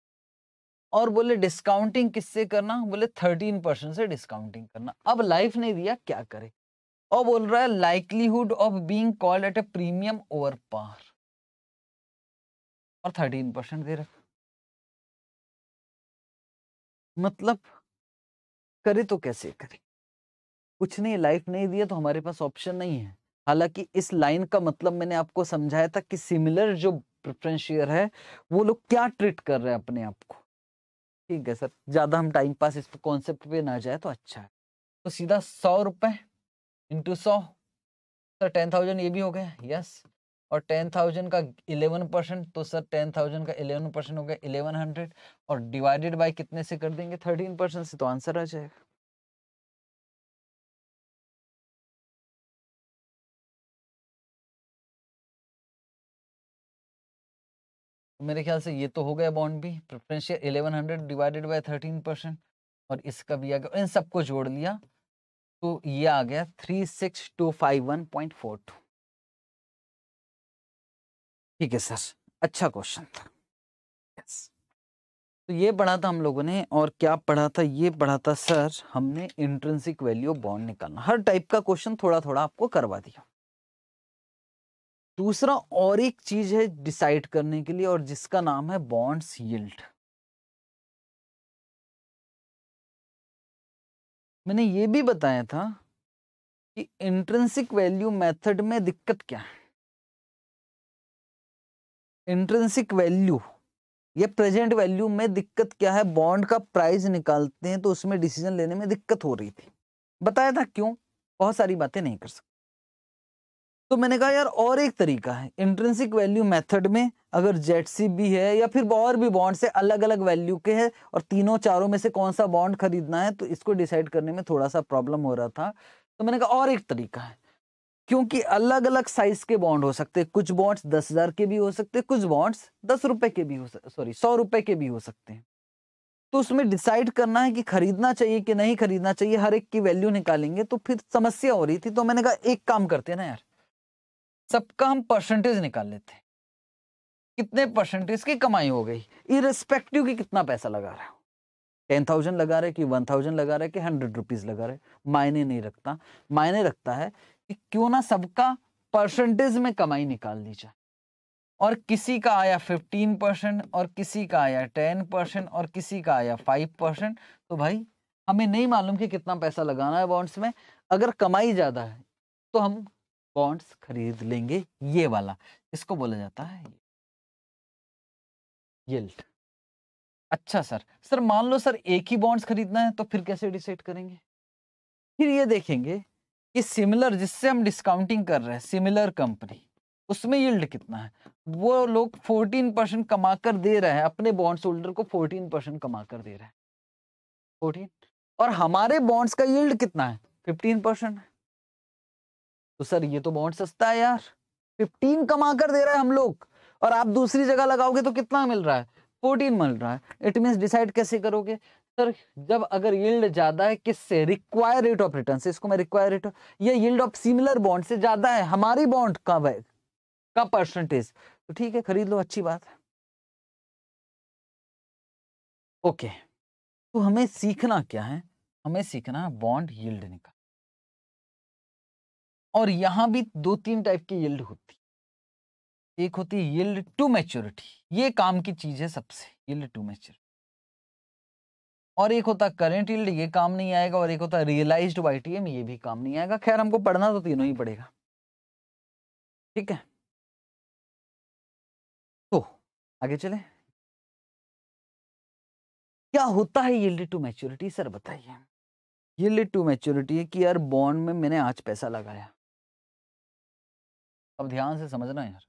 Speaker 2: और बोले डिस्काउंटिंग किससे करना बोले थर्टीन परसेंट से डिस्काउंटिंग करना अब लाइफ नहीं दिया क्या करे और बोल रहा है likelihood of being called at a premium over par और थर्टीन परसेंट दे रखा मतलब करे तो कैसे करे कुछ नहीं लाइफ नहीं दिया तो हमारे पास ऑप्शन नहीं है हालांकि इस लाइन का मतलब मैंने आपको समझाया था कि सिमिलर जो प्रेफरेंस शेयर है वो लोग क्या ट्रीट कर रहे हैं अपने आप को ठीक है सर ज़्यादा हम टाइम पास इस कॉन्सेप्ट पे ना जाए तो अच्छा है तो सीधा सौ रुपए इंटू सौ सर टेन थाउजेंड ये भी हो गया यस और टेन थाउजेंड का इलेवन परसेंट तो सर टेन थाउजेंड का इलेवन परसेंट हो गया इलेवन हंड्रेड और डिवाइडेड बाय कितने से कर देंगे थर्टीन परसेंट से तो आंसर आ जाएगा मेरे ख्याल से ये तो हो गया बॉन्ड भी preferential eleven hundred divided by thirteen percent और इसका भी आ गया इन सबको जोड़ लिया तो ये आ गया three six two five one point four two ठीक है सर अच्छा क्वेश्चन था यस तो ये पढ़ा था हम लोगों ने और क्या पढ़ा था ये पढ़ा था सर हमने इंट्रेंसिक वैल्यू बॉन्ड निकालना हर टाइप का क्वेश्चन थोड़ा थोड़ा आपको करवा दिया दूसरा और एक चीज है डिसाइड करने के लिए और जिसका नाम है बॉन्ड्स यील्ड मैंने ये भी बताया था कि इंट्रेंसिक वैल्यू मेथड में दिक्कत क्या है इंट्रेंसिक वैल्यू ये प्रेजेंट वैल्यू में दिक्कत क्या है बॉन्ड का प्राइस निकालते हैं तो उसमें डिसीजन लेने में दिक्कत हो रही थी बताया था क्यों बहुत सारी बातें नहीं कर सकते तो मैंने कहा यार और एक तरीका है इंट्रेंसिक वैल्यू मेथड में अगर जेड सी भी है या फिर और भी बॉन्ड से अलग अलग वैल्यू के हैं और तीनों चारों में से कौन सा बॉन्ड खरीदना है तो इसको डिसाइड करने में थोड़ा सा प्रॉब्लम हो रहा था तो मैंने कहा और एक तरीका है क्योंकि अलग अलग साइज के बॉन्ड हो सकते हैं कुछ बॉन्ड्स दस हजार के भी हो सकते हैं कुछ बॉन्ड्स दस रुपए के भी हो सॉरी सौ रुपए के भी हो सकते हैं तो उसमें डिसाइड करना है कि खरीदना चाहिए कि नहीं खरीदना चाहिए हर एक की वैल्यू निकालेंगे तो फिर समस्या हो रही थी तो मैंने कहा एक काम करते हैं ना यार सबका हम परसेंटेज निकाल लेते हैं कितने परसेंटेज की कमाई हो गई इरेस्पेक्टिव की कितना पैसा लगा रहा है टेन थाउजेंड लगा रहे कि वन थाउजेंड लगा रहे कि हंड्रेड रुपीज लगा रहे मायने नहीं रखता मायने रखता है क्यों ना सबका परसेंटेज में कमाई निकाल दी जाए और किसी का आया फिफ्टीन परसेंट और किसी का आया टेन परसेंट और किसी का आया फाइव परसेंट तो भाई हमें नहीं मालूम कि कितना पैसा लगाना है बॉन्ड्स में अगर कमाई ज़्यादा है तो हम बॉन्ड्स खरीद लेंगे ये वाला इसको बोला जाता है यील्ड अच्छा सर सर मान लो सर एक ही बॉन्ड्स खरीदना है तो फिर कैसे डिसाइड करेंगे फिर ये देखेंगे कि सिमिलर जिससे हम डिस्काउंटिंग कर रहे हैं सिमिलर कंपनी उसमें यील्ड कितना है वो लोग 14 परसेंट कमा कर दे रहे हैं अपने बॉन्ड्स होल्डर को 14 परसेंट कमा कर दे रहे हैं 14 और हमारे बॉन्ड्स का यील्ड कितना है 15 परसेंट तो सर ये तो बॉन्ड सस्ता है यार 15 कमा कर दे रहे हैं हम लोग और आप दूसरी जगह लगाओगे तो कितना मिल रहा है 14 मिल रहा है इट मीन्स डिसाइड कैसे करोगे सर जब अगर यील्ड ज्यादा है किससे रिक्वायर रेट ऑफ रिटर्न से इसको मैं रिक्वायर रेट या यील्ड ऑफ सिमिलर बॉन्ड से ज्यादा है हमारी बॉन्ड कब है का परसेंटेज तो ठीक है खरीद लो अच्छी बात है ओके तो हमें सीखना क्या है हमें सीखना है बॉन्ड यील्ड निकाल और यहां भी दो तीन टाइप की यील्ड होती एक होती है यील्ड टू मैच्योरिटी ये काम की चीज है सबसे यील्ड टू मैच्योरिटी और एक होता करेंट यील्ड ये काम नहीं आएगा और एक होता रियलाइज बाई टी ये भी काम नहीं आएगा खैर हमको पढ़ना तो तीनों ही पड़ेगा ठीक है
Speaker 1: तो आगे चले
Speaker 2: क्या होता है यील्ड टू मैच्योरिटी सर बताइए यील्ड टू मैच्योरिटी है कि यार बॉन्ड में मैंने आज पैसा लगाया अब ध्यान
Speaker 1: से समझना यार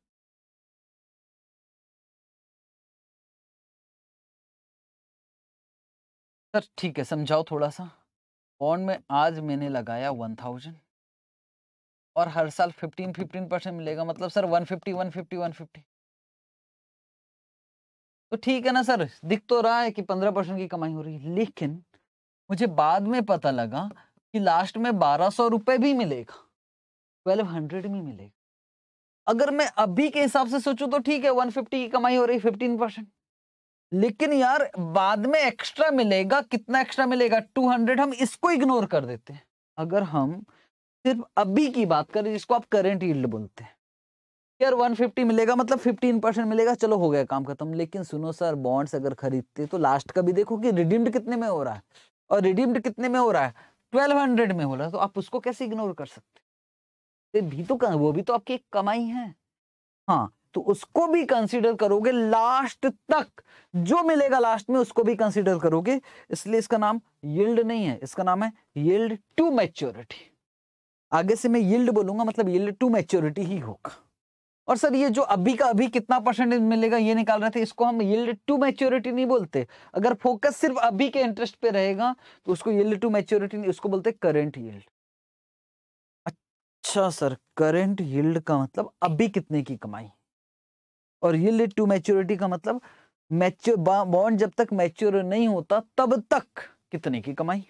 Speaker 2: सर ठीक है समझाओ थोड़ा सा बॉन्ड में आज मैंने लगाया वन थाउजेंड और हर साल फिफ्टीन फिफ्टीन परसेंट मिलेगा मतलब sir one fifty one fifty one fifty तो ठीक है ना सर दिख तो रहा है कि पंद्रह परसेंट की कमाई हो रही है लेकिन मुझे बाद में पता लगा कि लास्ट में बारह सौ रुपये भी मिलेगा ट्वेल्व हंड्रेड भी मिलेगा अगर मैं अभी के हिसाब से सोचूं तो ठीक है वन फिफ्टी की कमाई हो रही है फिफ्टीन परसेंट लेकिन यार बाद में एक्स्ट्रा मिलेगा कितना एक्स्ट्रा मिलेगा 200 हम इसको इग्नोर कर देते हैं अगर हम सिर्फ अभी की बात करें जिसको आप करेंट यील्ड बोलते हैं यार 150 मिलेगा मतलब 15 परसेंट मिलेगा चलो हो गया काम खत्म लेकिन सुनो सर बॉन्ड्स अगर खरीदते तो लास्ट का भी देखो कि रिडीम्ड कितने में हो रहा है और रिडीम्ड कितने में हो रहा है हंड्रेड में हो रहा है तो आप उसको कैसे इग्नोर कर सकते भी तो वो भी तो आपकी एक कमाई है हाँ तो उसको भी कंसीडर करोगे लास्ट तक जो मिलेगा लास्ट में उसको भी कंसीडर करोगे इसलिए इसका नाम यील्ड नहीं है इसका नाम है यील्ड टू मैच्योरिटी आगे से मैं यील्ड बोलूंगा मतलब यील्ड टू मैच्योरिटी ही होगा और सर ये जो अभी का अभी कितना परसेंटेज मिलेगा ये निकाल रहे थे इसको हम यील्ड टू मैच्योरिटी नहीं बोलते अगर फोकस सिर्फ अभी के इंटरेस्ट पे रहेगा तो उसको यील्ड टू मैच्योरिटी नहीं उसको बोलते करेंट यील्ड अच्छा सर करंट यील्ड का मतलब अभी कितने की कमाई और ये यील्ड टू मैच्योरिटी का मतलब मैच्योर बॉन्ड जब तक मैच्योर नहीं होता तब तक कितने की कमाई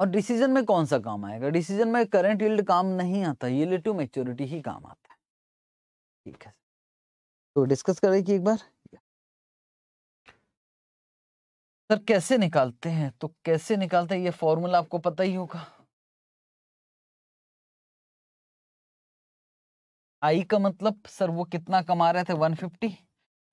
Speaker 2: और डिसीजन में कौन सा काम आएगा डिसीजन में करंट यील्ड काम नहीं आता ये यील्ड टू मैच्योरिटी ही काम आता है ठीक है
Speaker 1: तो डिस्कस करें कि एक बार
Speaker 2: सर कैसे निकालते हैं तो कैसे निकालते हैं ये फॉर्मूला आपको पता ही होगा आई का मतलब सर वो कितना कमा रहे थे 150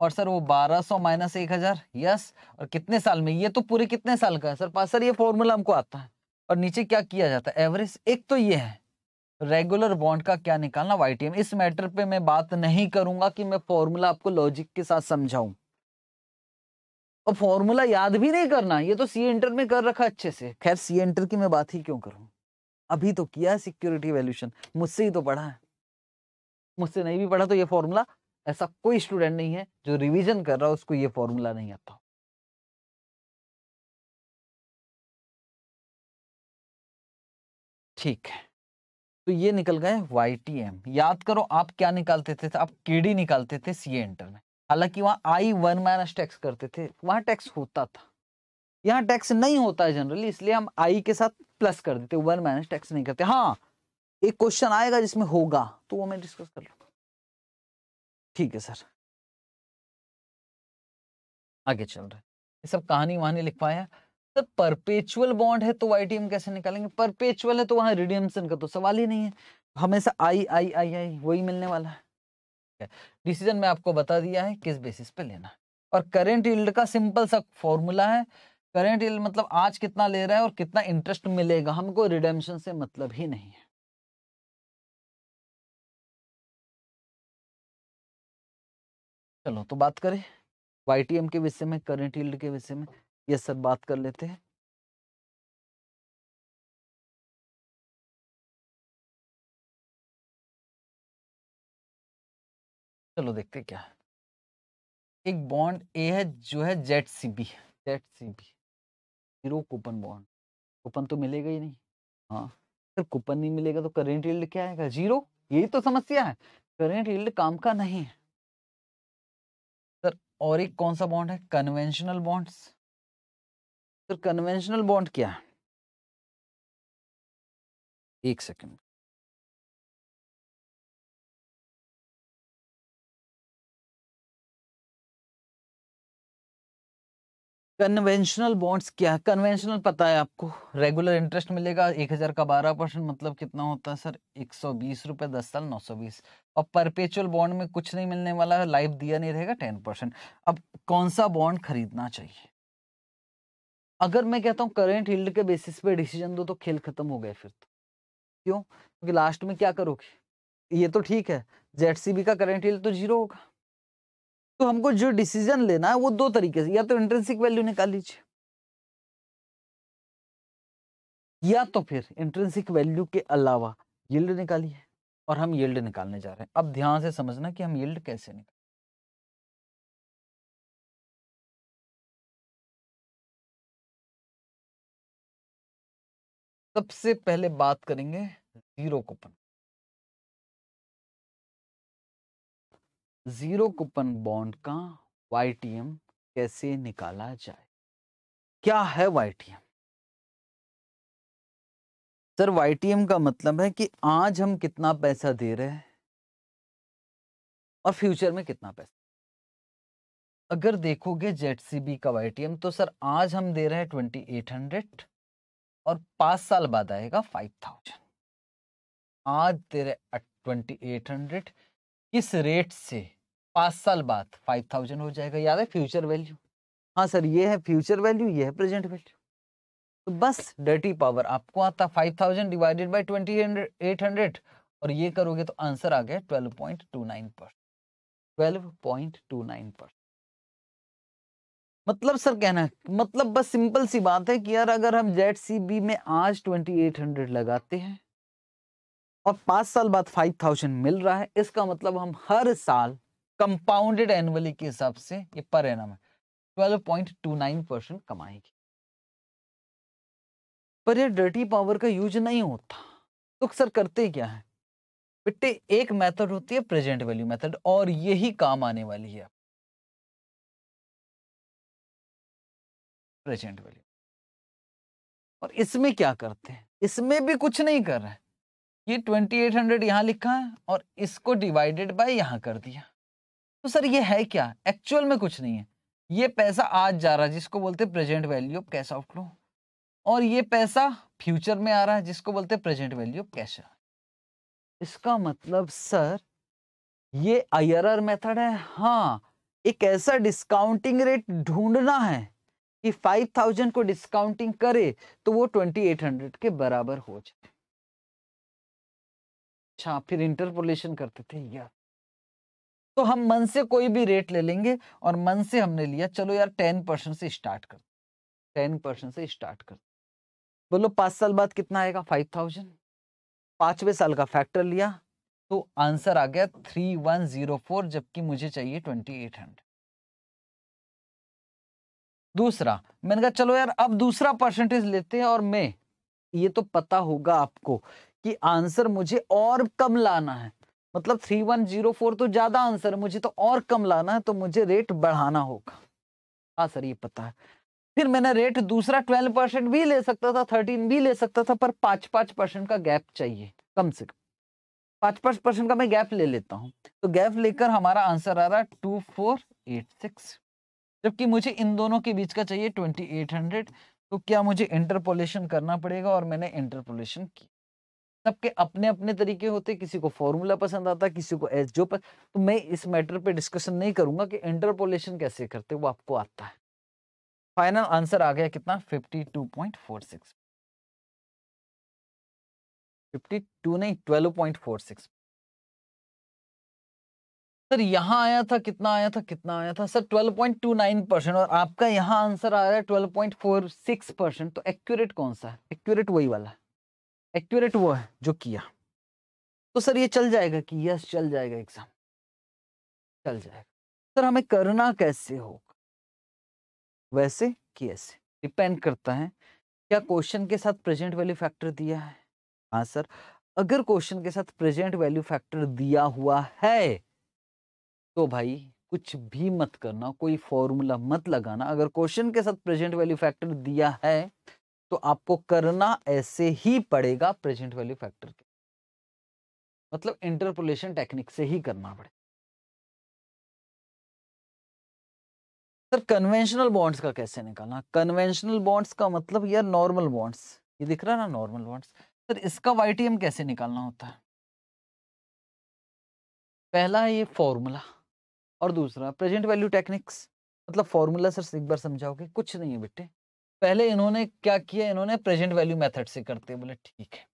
Speaker 2: और सर वो 1200 माइनस एक हज़ार यस और कितने साल में ये तो पूरे कितने साल का है सर पास सर ये फॉर्मूला हमको आता है और नीचे क्या किया जाता है एवरेज एक तो ये है रेगुलर बॉन्ड का क्या निकालना वाई इस मैटर पर मैं बात नहीं करूंगा कि मैं फॉर्मूला आपको लॉजिक के साथ समझाऊं और फॉर्मूला याद भी नहीं करना ये तो सी एंटर में कर रखा अच्छे से खैर सी एंटर की मैं बात ही क्यों करूं अभी तो किया सिक्योरिटी वैल्यूशन मुझसे ही तो पढ़ा है मुझसे नहीं भी पढ़ा तो ये फॉर्मूला ऐसा कोई स्टूडेंट नहीं है जो रिवीजन कर रहा है उसको ये फॉर्मूला नहीं आता ठीक है तो ये निकल गए वाई टी एम याद करो आप क्या निकालते थे आप के डी निकालते थे सी एंटर में हालांकि वहां आई वन माइनस टैक्स करते थे वहां टैक्स होता था यहाँ टैक्स नहीं होता है जनरली इसलिए हम आई के साथ प्लस कर देते वन माइनस टैक्स नहीं करते हाँ एक क्वेश्चन आएगा जिसमें होगा तो वो मैं डिस्कस कर लूंगा ठीक है सर आगे चल रहा है ये सब कहानी वहानी लिखवाया सर परपेचुअल बॉन्ड है तो आईटीएम कैसे निकालेंगे परपेचुअल है तो वहां रिडीमसन का तो सवाल ही नहीं है हमेशा आई आई आई आई वही मिलने वाला है डिसीजन में आपको बता दिया है किस बेसिस पे लेना और करेंट यील्ड का सिंपल सा फॉर्मूला है करेंट यील्ड मतलब आज कितना ले रहा है और कितना इंटरेस्ट मिलेगा हमको रिडेम्शन से मतलब ही नहीं है चलो तो बात करें वाई के विषय में करेंट यील्ड के विषय में ये सर बात कर लेते हैं
Speaker 1: चलो देखते क्या
Speaker 2: एक बॉन्ड ए है जो है Z C B Z C B zero coupon bond coupon तो मिलेगा ही नहीं हाँ अगर कूपन नहीं मिलेगा तो करेंट यील्ड क्या आएगा जीरो यही तो समस्या है करेंट यील्ड काम का नहीं है और एक कौन सा बॉन्ड है कन्वेंशनल बॉन्ड्स तो
Speaker 1: कन्वेंशनल बॉन्ड क्या है एक सेकंड
Speaker 2: कन्वेंशनल बॉन्ड्स क्या कन्वेंशनल पता है आपको रेगुलर इंटरेस्ट मिलेगा एक हज़ार का बारह परसेंट मतलब कितना होता है सर एक सौ बीस रुपये दस साल नौ सौ बीस और परपेचुअल बॉन्ड में कुछ नहीं मिलने वाला है लाइफ दिया नहीं रहेगा टेन परसेंट अब कौन सा बॉन्ड खरीदना चाहिए अगर मैं कहता हूँ करेंट हिल्ड के बेसिस पे डिसीजन दो तो खेल खत्म हो गया फिर तो क्यों क्योंकि तो लास्ट में क्या करोगे ये तो ठीक है जेड का करेंट हिल्ड तो जीरो होगा तो हमको जो डिसीजन लेना है वो दो तरीके से या तो इंट्रेंसिक वैल्यू निकाल लीजिए या तो फिर इंट्रेंसिक वैल्यू के अलावा यील्ड निकालिए और हम यील्ड निकालने जा रहे हैं अब ध्यान से समझना कि हम यील्ड कैसे निकाल
Speaker 1: सबसे पहले बात करेंगे zero coupon
Speaker 2: zero coupon bond का वाई कैसे निकाला जाए क्या है वाई सर वाई का मतलब है कि आज हम कितना पैसा दे रहे हैं और फ्यूचर में कितना पैसा अगर देखोगे जेट सी का वाई तो सर आज हम दे रहे हैं ट्वेंटी एट हंड्रेड और पांच साल बाद आएगा फाइव थाउजेंड आज दे रहे ट्वेंटी एट हंड्रेड किस रेट से पाँच साल बाद फाइव थाउजेंड हो जाएगा याद है फ्यूचर वैल्यू हाँ सर ये है फ्यूचर वैल्यू ये है प्रेजेंट वैल्यू तो बस डर्टी पावर आपको आता five thousand divided by twenty eight hundred और ये करोगे तो आंसर आ गया twelve point two nine percent twelve point two nine percent मतलब सर कहना मतलब बस सिंपल सी बात है कि यार अगर हम जेड सी बी में आज ट्वेंटी एट हंड्रेड लगाते हैं और पाँच साल बाद फाइव थाउजेंड मिल रहा है इसका मतलब हम हर साल कंपाउंडेड एनुअली के हिसाब से ये पर एनम है twelve point two nine percent कमाएगी पर ये डर्टी पावर का यूज नहीं होता तो सर करते क्या है बिट्टे एक मेथड होती है प्रेजेंट वैल्यू मेथड और यही काम आने वाली है प्रेजेंट वैल्यू और इसमें क्या करते हैं इसमें भी कुछ नहीं कर रहे ये 2800 यहां लिखा है और इसको डिवाइडेड बाय यहां कर दिया तो सर ये है क्या एक्चुअल में कुछ नहीं है ये पैसा आज जा रहा है जिसको बोलते present value of cash outflow और ये पैसा फ्यूचर में आ रहा है जिसको बोलते प्रेजेंट वैल्यू ऑफ कैश इसका मतलब सर ये आई आर मेथड है हाँ एक ऐसा डिस्काउंटिंग रेट ढूंढना है कि 5000 को डिस्काउंटिंग करे तो वो 2800 के बराबर हो जाए अच्छा फिर इंटरपोलेशन करते थे यार तो हम मन से कोई भी रेट ले लेंगे और मन से हमने लिया चलो यार टेन परसेंट से स्टार्ट कर टेन परसेंट से स्टार्ट कर बोलो पांच साल बाद कितना आएगा फाइव थाउजेंड पांचवे साल का फैक्टर लिया तो आंसर आ गया थ्री वन जीरो फोर जबकि मुझे चाहिए ट्वेंटी एट हंड्रेड दूसरा मैंने कहा चलो यार अब दूसरा परसेंटेज लेते हैं और मैं ये तो पता होगा आपको कि आंसर मुझे और कम लाना है मतलब थ्री वन जीरो फोर तो ज्यादा आंसर है मुझे तो और कम लाना है तो मुझे रेट बढ़ाना होगा हाँ सर ये पता है फिर मैंने रेट दूसरा ट्वेल्व परसेंट भी ले सकता था थर्टीन भी ले सकता था पर पाँच पाँच परसेंट का गैप चाहिए कम से कम पाँच पाँच परसेंट का मैं गैप ले लेता हूँ तो गैप लेकर हमारा आंसर आ रहा है टू फोर एट सिक्स जबकि मुझे इन दोनों के बीच का चाहिए ट्वेंटी एट हंड्रेड तो क्या मुझे इंटरपोलेशन करना पड़ेगा और मैंने इंटरपोलेशन की सबके अपने अपने तरीके होते किसी को फॉर्मूला पसंद आता किसी को एस जो पसंद तो मैं इस मैटर पे डिस्कशन नहीं करूंगा कि इंटरपोलेशन कैसे करते वो आपको आता है फाइनल आंसर आ गया कितना 52.46 52 नहीं 12.46 सर यहाँ आया था कितना आया था कितना आया था सर 12.29 परसेंट और आपका यहां आंसर आ रहा है 12.46 परसेंट तो एक्यूरेट कौन सा है एक्यूरेट वही वाला है एक्यूरेट वो है जो किया तो सर ये चल जाएगा कि यस चल जाएगा एग्जाम चल जाएगा सर हमें करना कैसे होगा वैसे कि ऐसे डिपेंड करता है क्या क्वेश्चन के साथ प्रेजेंट वैल्यू फैक्टर दिया है हाँ सर अगर क्वेश्चन के साथ प्रेजेंट वैल्यू फैक्टर दिया हुआ है तो भाई कुछ भी मत करना कोई फॉर्मूला मत लगाना अगर क्वेश्चन के साथ प्रेजेंट वैल्यू फैक्टर दिया है तो आपको करना ऐसे ही पड़ेगा प्रेजेंट वैल्यू फैक्टर के मतलब इंटरपोलेशन टेक्निक से ही करना पड़ेगा सर कन्वेंशनल बॉन्ड्स का कैसे निकालना कन्वेंशनल बॉन्ड्स का मतलब यार नॉर्मल बॉन्ड्स ये दिख रहा है ना नॉर्मल बॉन्ड्स सर इसका वाई कैसे निकालना होता है पहला है ये फॉर्मूला और दूसरा प्रेजेंट वैल्यू टेक्निक्स मतलब फॉर्मूला सर एक बार समझाओगे कुछ नहीं है बेटे पहले इन्होंने क्या किया इन्होंने प्रेजेंट वैल्यू मेथड से करते बोले ठीक है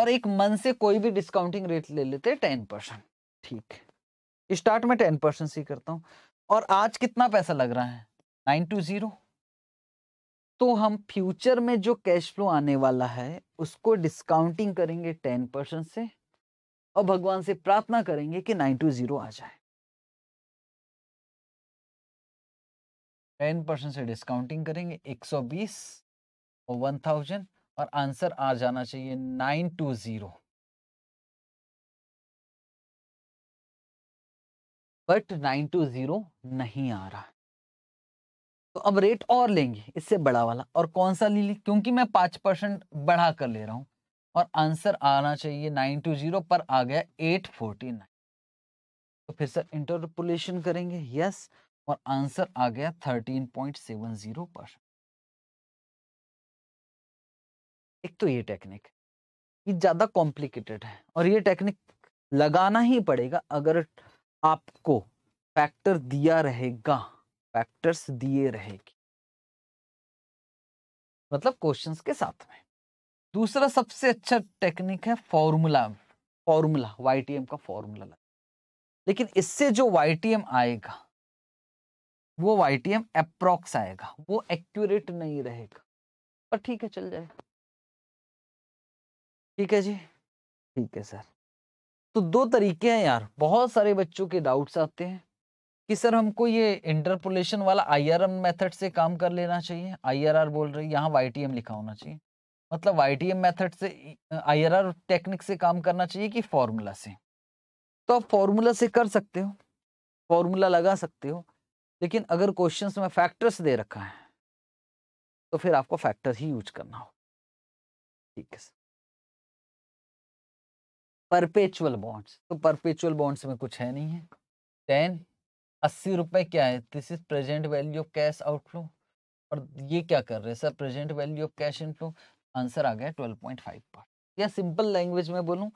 Speaker 2: और एक मन से कोई भी डिस्काउंटिंग रेट ले लेते टेन परसेंट ठीक है स्टार्ट में टेन परसेंट से करता हूँ और आज कितना पैसा लग रहा है नाइन टू जीरो तो हम फ्यूचर में जो कैश फ्लो आने वाला है उसको डिस्काउंटिंग करेंगे टेन परसेंट से और भगवान से प्रार्थना करेंगे कि नाइन टू जीरो आ जाए टेन परसेंट से डिस्काउंटिंग करेंगे एक सौ बीस और वन थाउजेंड और आंसर आ जाना चाहिए nine two zero
Speaker 1: but nine two zero
Speaker 2: नहीं आ रहा तो अब रेट और लेंगे इससे बड़ा वाला और कौन सा ले लें क्योंकि मैं पांच परसेंट बढ़ा कर ले रहा हूं और आंसर आना चाहिए नाइन टू जीरो पर आ गया एट फोर्टी नाइन तो फिर सर इंटरपोलेशन करेंगे यस yes. और आंसर आ गया thirteen point seven zero percent एक तो ये टेक्निक ये ज्यादा कॉम्प्लिकेटेड है और ये टेक्निक लगाना ही पड़ेगा अगर आपको फैक्टर दिया रहेगा फैक्टर्स दिए रहेगी मतलब क्वेश्चंस के साथ में दूसरा सबसे अच्छा टेक्निक है फॉर्मूला फॉर्मूला वाई का फॉर्मूला लेकिन इससे जो वाई आएगा वो वाई टी एम अप्रोक्स आएगा वो एक्यूरेट नहीं रहेगा पर ठीक है चल जाएगा ठीक है जी ठीक है सर तो दो तरीके हैं यार बहुत सारे बच्चों के डाउट्स आते हैं कि सर हमको ये इंटरपोलेशन वाला आई आर एम मैथड से काम कर लेना चाहिए आई आर आर बोल रही यहाँ वाई टी एम लिखा होना चाहिए मतलब वाई टी एम मैथड से आई आर आर टेक्निक से काम करना चाहिए कि फॉर्मूला से तो आप फॉर्मूला से कर सकते हो फॉर्मूला लगा सकते हो लेकिन अगर क्वेश्चन में फैक्टर्स दे रखा है तो फिर आपको फैक्टर ही यूज करना हो ठीक है परपेचुअल बॉन्ड्स तो परपेचुअल बॉन्ड्स में कुछ है नहीं है टेन अस्सी रुपए क्या है this is present value of cash outflow और ये क्या कर रहे हैं sir present value of cash inflow answer आ गया ट्वेल्व पॉइंट फाइव पर या सिंपल लैंग्वेज में बोलूं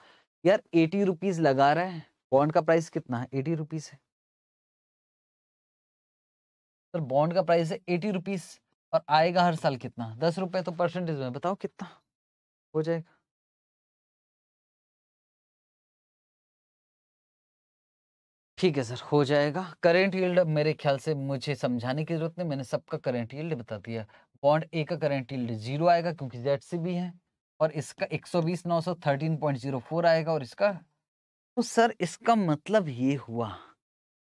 Speaker 2: यार एटी रुपीज लगा रहा है बॉन्ड का प्राइस कितना है एटी रुपीज है सर बॉन्ड का प्राइस है एटी रुपीज और आएगा हर साल कितना दस रुपये तो परसेंटेज में बताओ कितना हो जाएगा ठीक है सर हो जाएगा करेंट यील्ड मेरे ख्याल से मुझे समझाने की जरूरत नहीं मैंने सबका करेंट यील्ड बता दिया बॉन्ड ए का करेंट यील्ड जीरो आएगा क्योंकि जेड सी भी है और इसका एक सौ बीस नौ सौ थर्टीन पॉइंट जीरो फोर आएगा और इसका तो सर इसका मतलब ये हुआ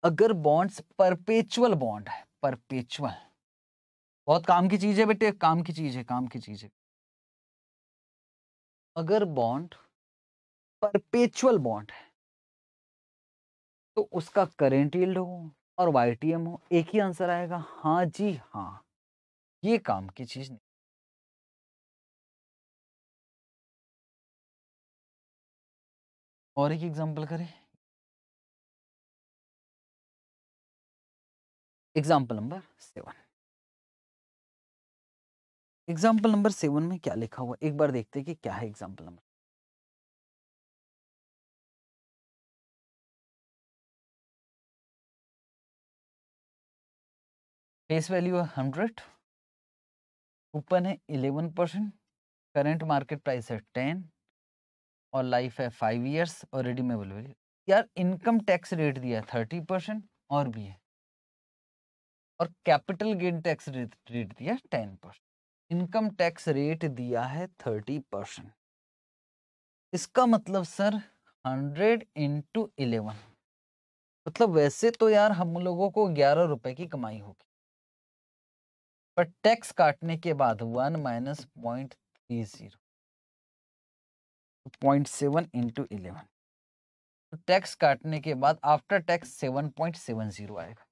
Speaker 2: अगर बॉन्ड्स परपेचुअल बॉन्ड है परपेचुअल बहुत काम की चीज है बेटे काम की चीज है काम की चीज है अगर बॉन्ड परपेचुअल बॉन्ड है तो उसका करेंट यील्ड हो और वाईटीएम हो एक ही आंसर आएगा हाँ जी हाँ ये काम की चीज नहीं
Speaker 1: और एक एग्जांपल करें example number seven example number seven में क्या लिखा हुआ एक बार देखते हैं कि क्या है एग्जाम्पल नंबर
Speaker 2: फेस वैल्यू है हंड्रेड कूपन है eleven percent current market price है टेन और लाइफ है फाइव इयर्स और रेडीमेबल वैल्यू यार इनकम टैक्स रेट दिया है थर्टी परसेंट और भी है और कैपिटल गेन टैक्स रेट दिया ten percent income tax rate दिया है थर्टी परसेंट इसका मतलब सर हंड्रेड इंटू इलेवन मतलब वैसे तो यार हम लोगों को ग्यारह रुपए की कमाई होगी पर टैक्स काटने के बाद one minus point three zero तो पॉइंट सेवन इंटू इलेवन तो टैक्स काटने के बाद after tax seven point seven zero आएगा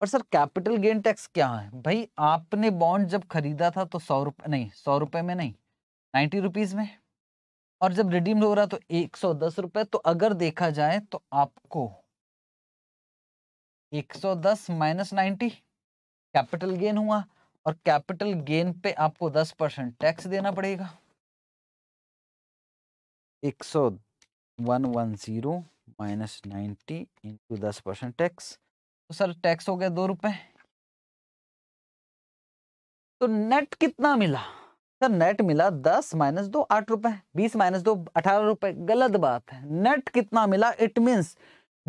Speaker 2: पर सर कैपिटल गेन टैक्स क्या है भाई आपने बॉन्ड जब खरीदा था तो सौ रुपये नहीं सौ रुपये में नहीं नाइन्टी रुपीज़ में और जब रिडीम्ड हो रहा तो एक सौ दस रुपये तो अगर देखा जाए तो आपको एक सौ दस माइनस नाइन्टी कैपिटल गेन हुआ और कैपिटल गेन पे आपको दस परसेंट टैक्स देना पड़ेगा एक सौ one one zero minus ninety into दस परसेंट टैक्स तो सर टैक्स हो गया दो रुपए तो नेट कितना मिला सर नेट मिला दस माइनस दो आठ रुपए बीस माइनस दो अठारह रुपए गलत बात है नेट कितना मिला इट मीन्स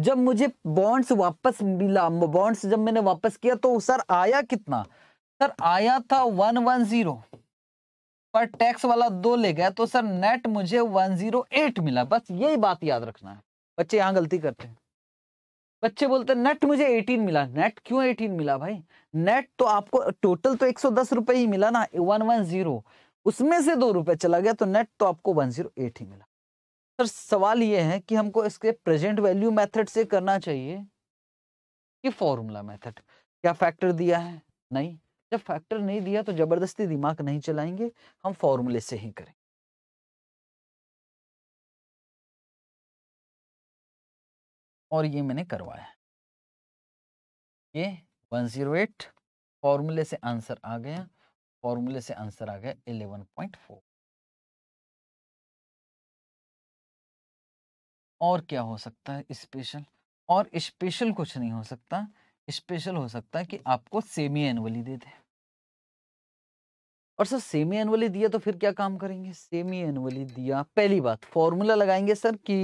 Speaker 2: जब मुझे बॉन्ड्स वापस मिला बॉन्ड्स जब मैंने वापस किया तो सर आया कितना सर आया था वन वन जीरो पर टैक्स वाला दो ले गया तो सर नेट मुझे वन जीरो एट मिला बस यही बात याद रखना है बच्चे यहाँ गलती करते हैं बच्चे बोलते हैं नेट मुझे 18 मिला नेट क्यों 18 मिला भाई नेट तो आपको टोटल तो एक रुपए ही मिला ना वन जीरो उसमें से दो रुपए चला गया तो नेट तो आपको वन जीरो एट ही मिला सर सवाल ये है कि हमको इसके प्रेजेंट वैल्यू मेथड से करना चाहिए कि फॉर्मूला मेथड क्या फैक्टर दिया है नहीं जब फैक्टर नहीं दिया तो जबरदस्ती दिमाग नहीं चलाएंगे हम फॉर्मूले से ही करें
Speaker 1: और ये मैंने करवाया ये 108 फॉर्मूले से आंसर आ गया फॉर्मूले से आंसर आ गया 11.4
Speaker 2: और क्या हो सकता है स्पेशल और स्पेशल कुछ नहीं हो सकता स्पेशल हो सकता है कि आपको सेमी एनुअली दे दे और सर सेमी एनुअली दिया तो फिर क्या काम करेंगे सेमी एनुअली दिया पहली बात फॉर्मूला लगाएंगे सर कि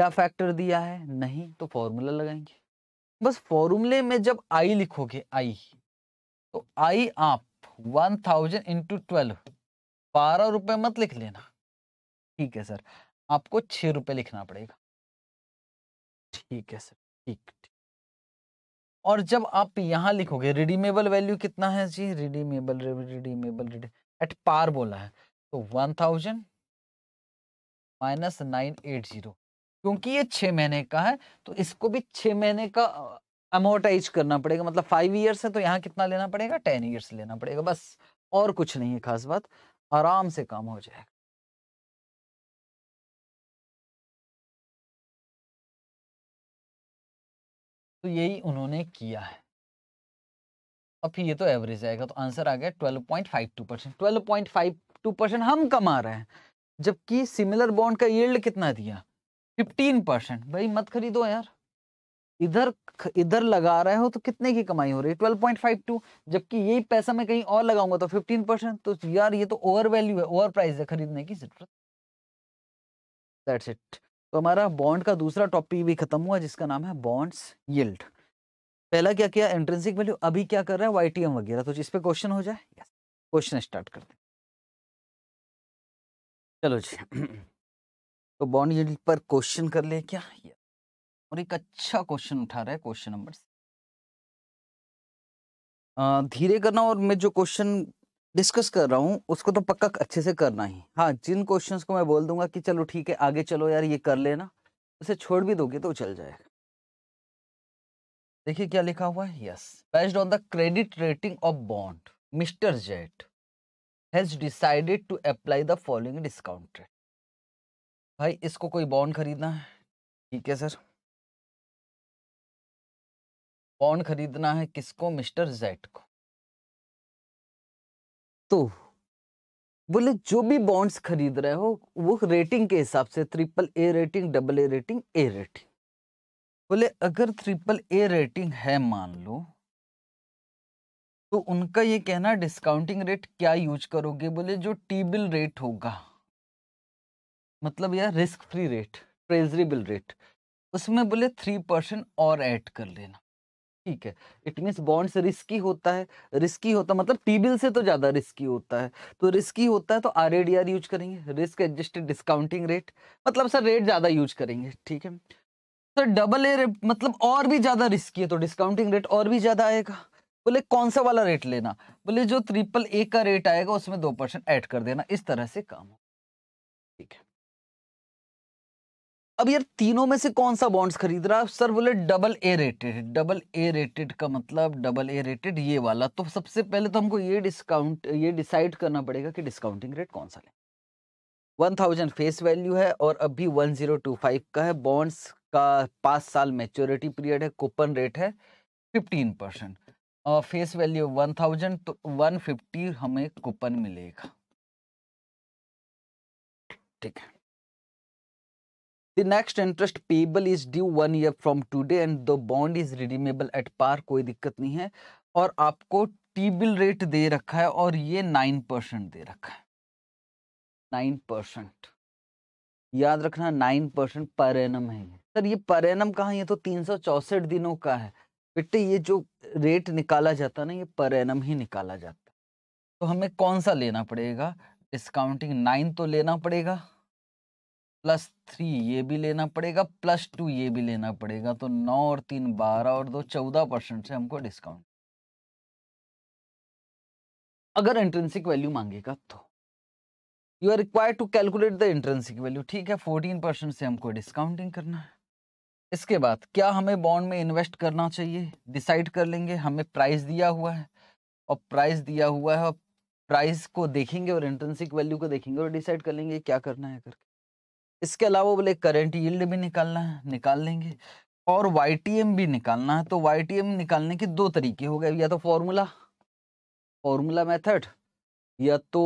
Speaker 2: क्या फैक्टर दिया है नहीं तो फॉर्मूला लगाएंगे बस फॉर्मूले में जब आई लिखोगे आई तो आई आप वन थाउजेंड इंटू ट्वेल्व बारह रुपये मत लिख लेना ठीक है सर आपको छः रुपये लिखना पड़ेगा ठीक है सर ठीक ठीक और जब आप यहाँ लिखोगे रिडीमेबल वैल्यू कितना है जी रिडीमेबल रिडीमेबल एट पार बोला है तो one thousand minus nine eight zero क्योंकि ये छह महीने का है तो इसको भी छह महीने का अमोर्टाइज करना पड़ेगा मतलब फाइव ईयर्स है तो यहाँ कितना लेना पड़ेगा टेन ईयर्स लेना पड़ेगा बस और कुछ नहीं है खास बात आराम से काम हो जाएगा तो यही उन्होंने किया है अब फिर ये तो एवरेज आएगा तो आंसर आ गया twelve point five two percent twelve point five two percent हम कमा रहे हैं जबकि सिमिलर बॉन्ड का यील्ड कितना दिया फिफ्टीन परसेंट भाई मत खरीदो यार इधर इधर लगा रहे हो तो कितने की कमाई हो रही है ट्वेल्व पॉइंट फाइव टू जबकि यही पैसा मैं कहीं और लगाऊंगा तो फिफ्टीन परसेंट तो यार ये तो ओवर वैल्यू है ओवर प्राइस है खरीदने की जरूरत दैट्स इट तो हमारा बॉन्ड का दूसरा टॉपिक भी खत्म हुआ जिसका नाम है बॉन्ड्स यील्ड पहला क्या किया इंट्रेंसिक वैल्यू अभी क्या कर रहा है वाई वगैरह तो इस पर क्वेश्चन हो जाए क्वेश्चन स्टार्ट करते
Speaker 1: चलो जी
Speaker 2: तो बॉन्ड यील्ड पर क्वेश्चन कर ले क्या और एक अच्छा क्वेश्चन उठा रहा है क्वेश्चन नंबर धीरे करना और मैं जो क्वेश्चन डिस्कस कर रहा हूँ उसको तो पक्का अच्छे से करना ही हाँ जिन क्वेश्चन को मैं बोल दूंगा कि चलो ठीक है आगे चलो यार ये कर लेना उसे छोड़ भी दोगे तो चल जाएगा देखिए क्या लिखा हुआ है yes based on the credit rating of bond mister Z has decided to apply the following discount rate भाई इसको कोई बॉन्ड खरीदना है ठीक है सर बॉन्ड खरीदना है किसको मिस्टर जेट को तो बोले जो भी बॉन्ड्स खरीद रहे हो वो रेटिंग के हिसाब से triple A rating double A rating A rating बोले अगर ट्रिपल ए रेटिंग है मान लो तो उनका ये कहना डिस्काउंटिंग रेट क्या यूज करोगे बोले जो टी बिल रेट होगा मतलब यार risk free rate treasury bill rate उसमें बोले थ्री परसेंट और ऐड कर लेना ठीक है इट मीन्स बॉन्ड्स रिस्की होता है रिस्की होता मतलब टी बिल से तो ज़्यादा रिस्की होता है तो रिस्की होता है तो R A D R use करेंगे रिस्क एडजस्टेड डिस्काउंटिंग रेट मतलब सर रेट ज़्यादा यूज करेंगे ठीक है सर डबल ए मतलब और भी ज़्यादा रिस्की है तो डिस्काउंटिंग रेट और भी ज़्यादा आएगा बोले कौन सा वाला रेट लेना बोले जो ट्रिपल ए का रेट आएगा उसमें दो परसेंट ऐड कर देना इस तरह से काम हो ठीक है अब यार तीनों में से कौन सा बॉन्ड्स खरीद रहा है सर बोले double A rated double A rated का मतलब डबल ए रेटेड ये वाला तो सबसे पहले तो हमको ये डिस्काउंट ये डिसाइड करना पड़ेगा कि डिस्काउंटिंग रेट कौन सा लें वन थाउजेंड फेस वैल्यू है और अभी वन जीरो टू फाइव का है बॉन्ड्स का पाँच साल मेच्योरिटी पीरियड है कूपन रेट है फिफ्टीन परसेंट और फेस वैल्यू वन थाउजेंड तो वन फिफ्टी हमें कूपन मिलेगा ठीक है The next interest payable is due one year from today and the bond is redeemable at par कोई दिक्कत नहीं है और आपको टी बिल रेट दे रखा है और ये नाइन परसेंट दे रखा है नाइन परसेंट याद रखना नाइन परसेंट पर एनम है सर ये पर एनम कहाँ ये तो तीन सौ चौसठ दिनों का है बेटे ये जो रेट निकाला जाता ना ये पर एनम ही निकाला जाता तो हमें कौन सा लेना पड़ेगा डिस्काउंटिंग नाइन तो लेना पड़ेगा प्लस थ्री ये भी लेना पड़ेगा प्लस टू ये भी लेना पड़ेगा तो नौ और तीन बारह और दो चौदह परसेंट से हमको डिस्काउंट अगर इंट्रेंसिक वैल्यू मांगेगा तो you are required to calculate the intrinsic value ठीक है फोर्टीन परसेंट से हमको डिस्काउंटिंग करना है इसके बाद क्या हमें बॉन्ड में इन्वेस्ट करना चाहिए डिसाइड कर लेंगे हमें प्राइस दिया हुआ है और प्राइस दिया हुआ है और प्राइस को देखेंगे और इंट्रेंसिक वैल्यू को देखेंगे और डिसाइड कर लेंगे क्या करना है करके इसके अलावा बोले करेंट यील्ड भी निकालना है निकाल लेंगे और वाई भी निकालना है तो वाई निकालने के दो तरीके हो गए या तो फॉर्मूला फॉर्मूला मेथड या तो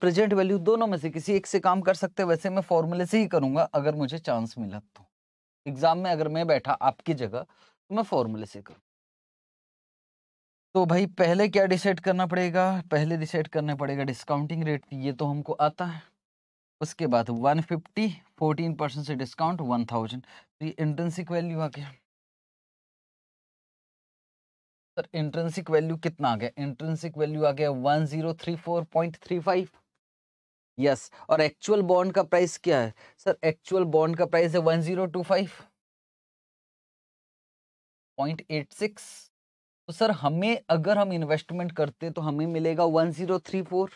Speaker 2: प्रेजेंट वैल्यू दोनों में से किसी एक से काम कर सकते वैसे मैं फॉर्मूले से ही करूँगा अगर मुझे चांस मिला तो एग्जाम में अगर मैं बैठा आपकी जगह तो मैं फॉर्मूले से करूँ तो भाई पहले क्या डिसाइड करना पड़ेगा पहले डिसाइड करना पड़ेगा डिस्काउंटिंग रेट ये तो हमको आता है उसके बाद 150 फोर्टीन परसेंट से डिस्काउंट 1000 तो ये इंट्रेंसिक वैल्यू आ गया सर इंट्रेंसिक वैल्यू कितना आ गया इंट्रेंसिक वैल्यू आ गया 1034.35 यस और एक्चुअल बॉन्ड का प्राइस क्या है सर एक्चुअल बॉन्ड का प्राइस है सिक्स तो सर हमें अगर हम इन्वेस्टमेंट करते तो हमें मिलेगा 1034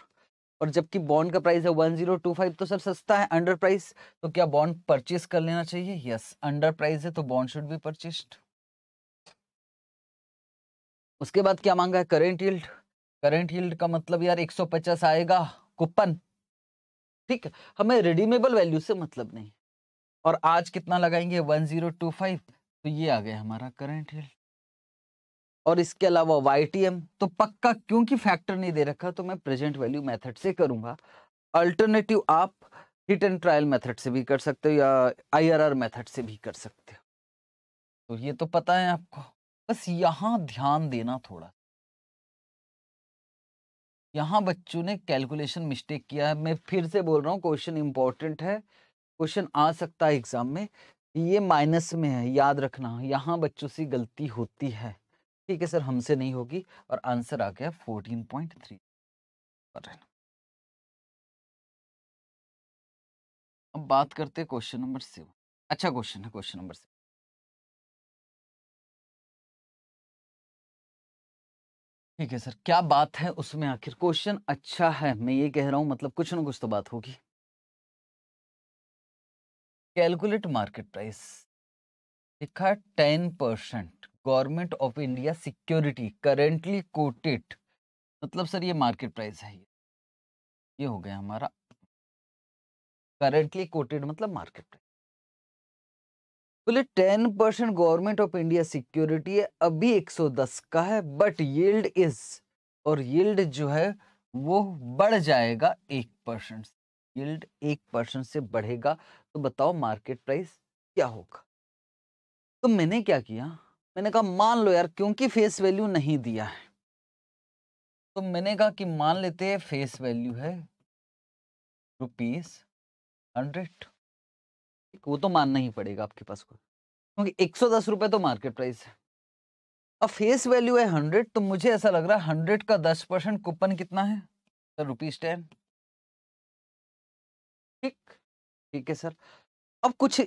Speaker 2: और जबकि बॉन्ड का प्राइस है वन जीरो टू फाइव तो सर सस्ता है अंडर प्राइस तो क्या बॉन्ड परचेस कर लेना चाहिए यस अंडर प्राइस है तो बॉन्ड शुड बी परचेस्ड उसके बाद क्या मांगा है करेंट यील्ड करेंट यील्ड का मतलब यार पचास आएगा कुपन ठीक है हमें रेडीमेबल वैल्यू से मतलब नहीं और आज कितना लगाएंगे फाइव तो ये आ गया हमारा करेंट यील्ड और इसके अलावा वाई तो पक्का क्योंकि फैक्टर नहीं दे रखा तो मैं प्रेजेंट वैल्यू मेथड से करूँगा अल्टरनेटिव आप हिट एंड ट्रायल मेथड से भी कर सकते हो या आर मेथड से भी कर सकते हो तो ये तो पता है आपको बस यहाँ ध्यान देना थोड़ा यहाँ बच्चों ने कैलकुलेशन मिस्टेक किया है मैं फिर से बोल रहा हूँ क्वेश्चन इंपॉर्टेंट है क्वेश्चन आ सकता है एग्जाम में ये माइनस में है याद रखना यहाँ बच्चों से गलती होती है ठीक है सर हमसे नहीं होगी और आंसर आ गया फोर्टीन पॉइंट थ्री
Speaker 1: अब बात करते हैं क्वेश्चन नंबर सेवन अच्छा क्वेश्चन है क्वेश्चन नंबर सेवन ठीक है सर क्या बात है उसमें आखिर
Speaker 2: क्वेश्चन अच्छा है मैं ये कह रहा हूं मतलब कुछ ना कुछ तो बात होगी कैलकुलेट मार्केट प्राइस लिखा ten percent government of India security currently quoted मतलब सर ये मार्केट प्राइस है ये हो गया हमारा करेंटली कोटेड मतलब मार्केट प्राइस बोले ten percent government of India security है अभी 110 का है बट यील्ड इज और यील्ड जो है वो बढ़ जाएगा एक परसेंट यील्ड एक परसेंट से बढ़ेगा तो बताओ मार्केट प्राइस क्या होगा तो मैंने क्या किया मैंने कहा मान लो यार क्योंकि फेस वैल्यू नहीं दिया है तो मैंने कहा कि मान लेते हैं फेस वैल्यू है रुपीस हंड्रेड वो तो मानना ही पड़ेगा आपके पास को क्योंकि एक सौ दस रुपये तो मार्केट प्राइस है अब फेस वैल्यू है हंड्रेड तो मुझे ऐसा लग रहा है हंड्रेड का दस परसेंट कूपन कितना है सर रुपीज टेन ठीक ठीक है सर अब कुछ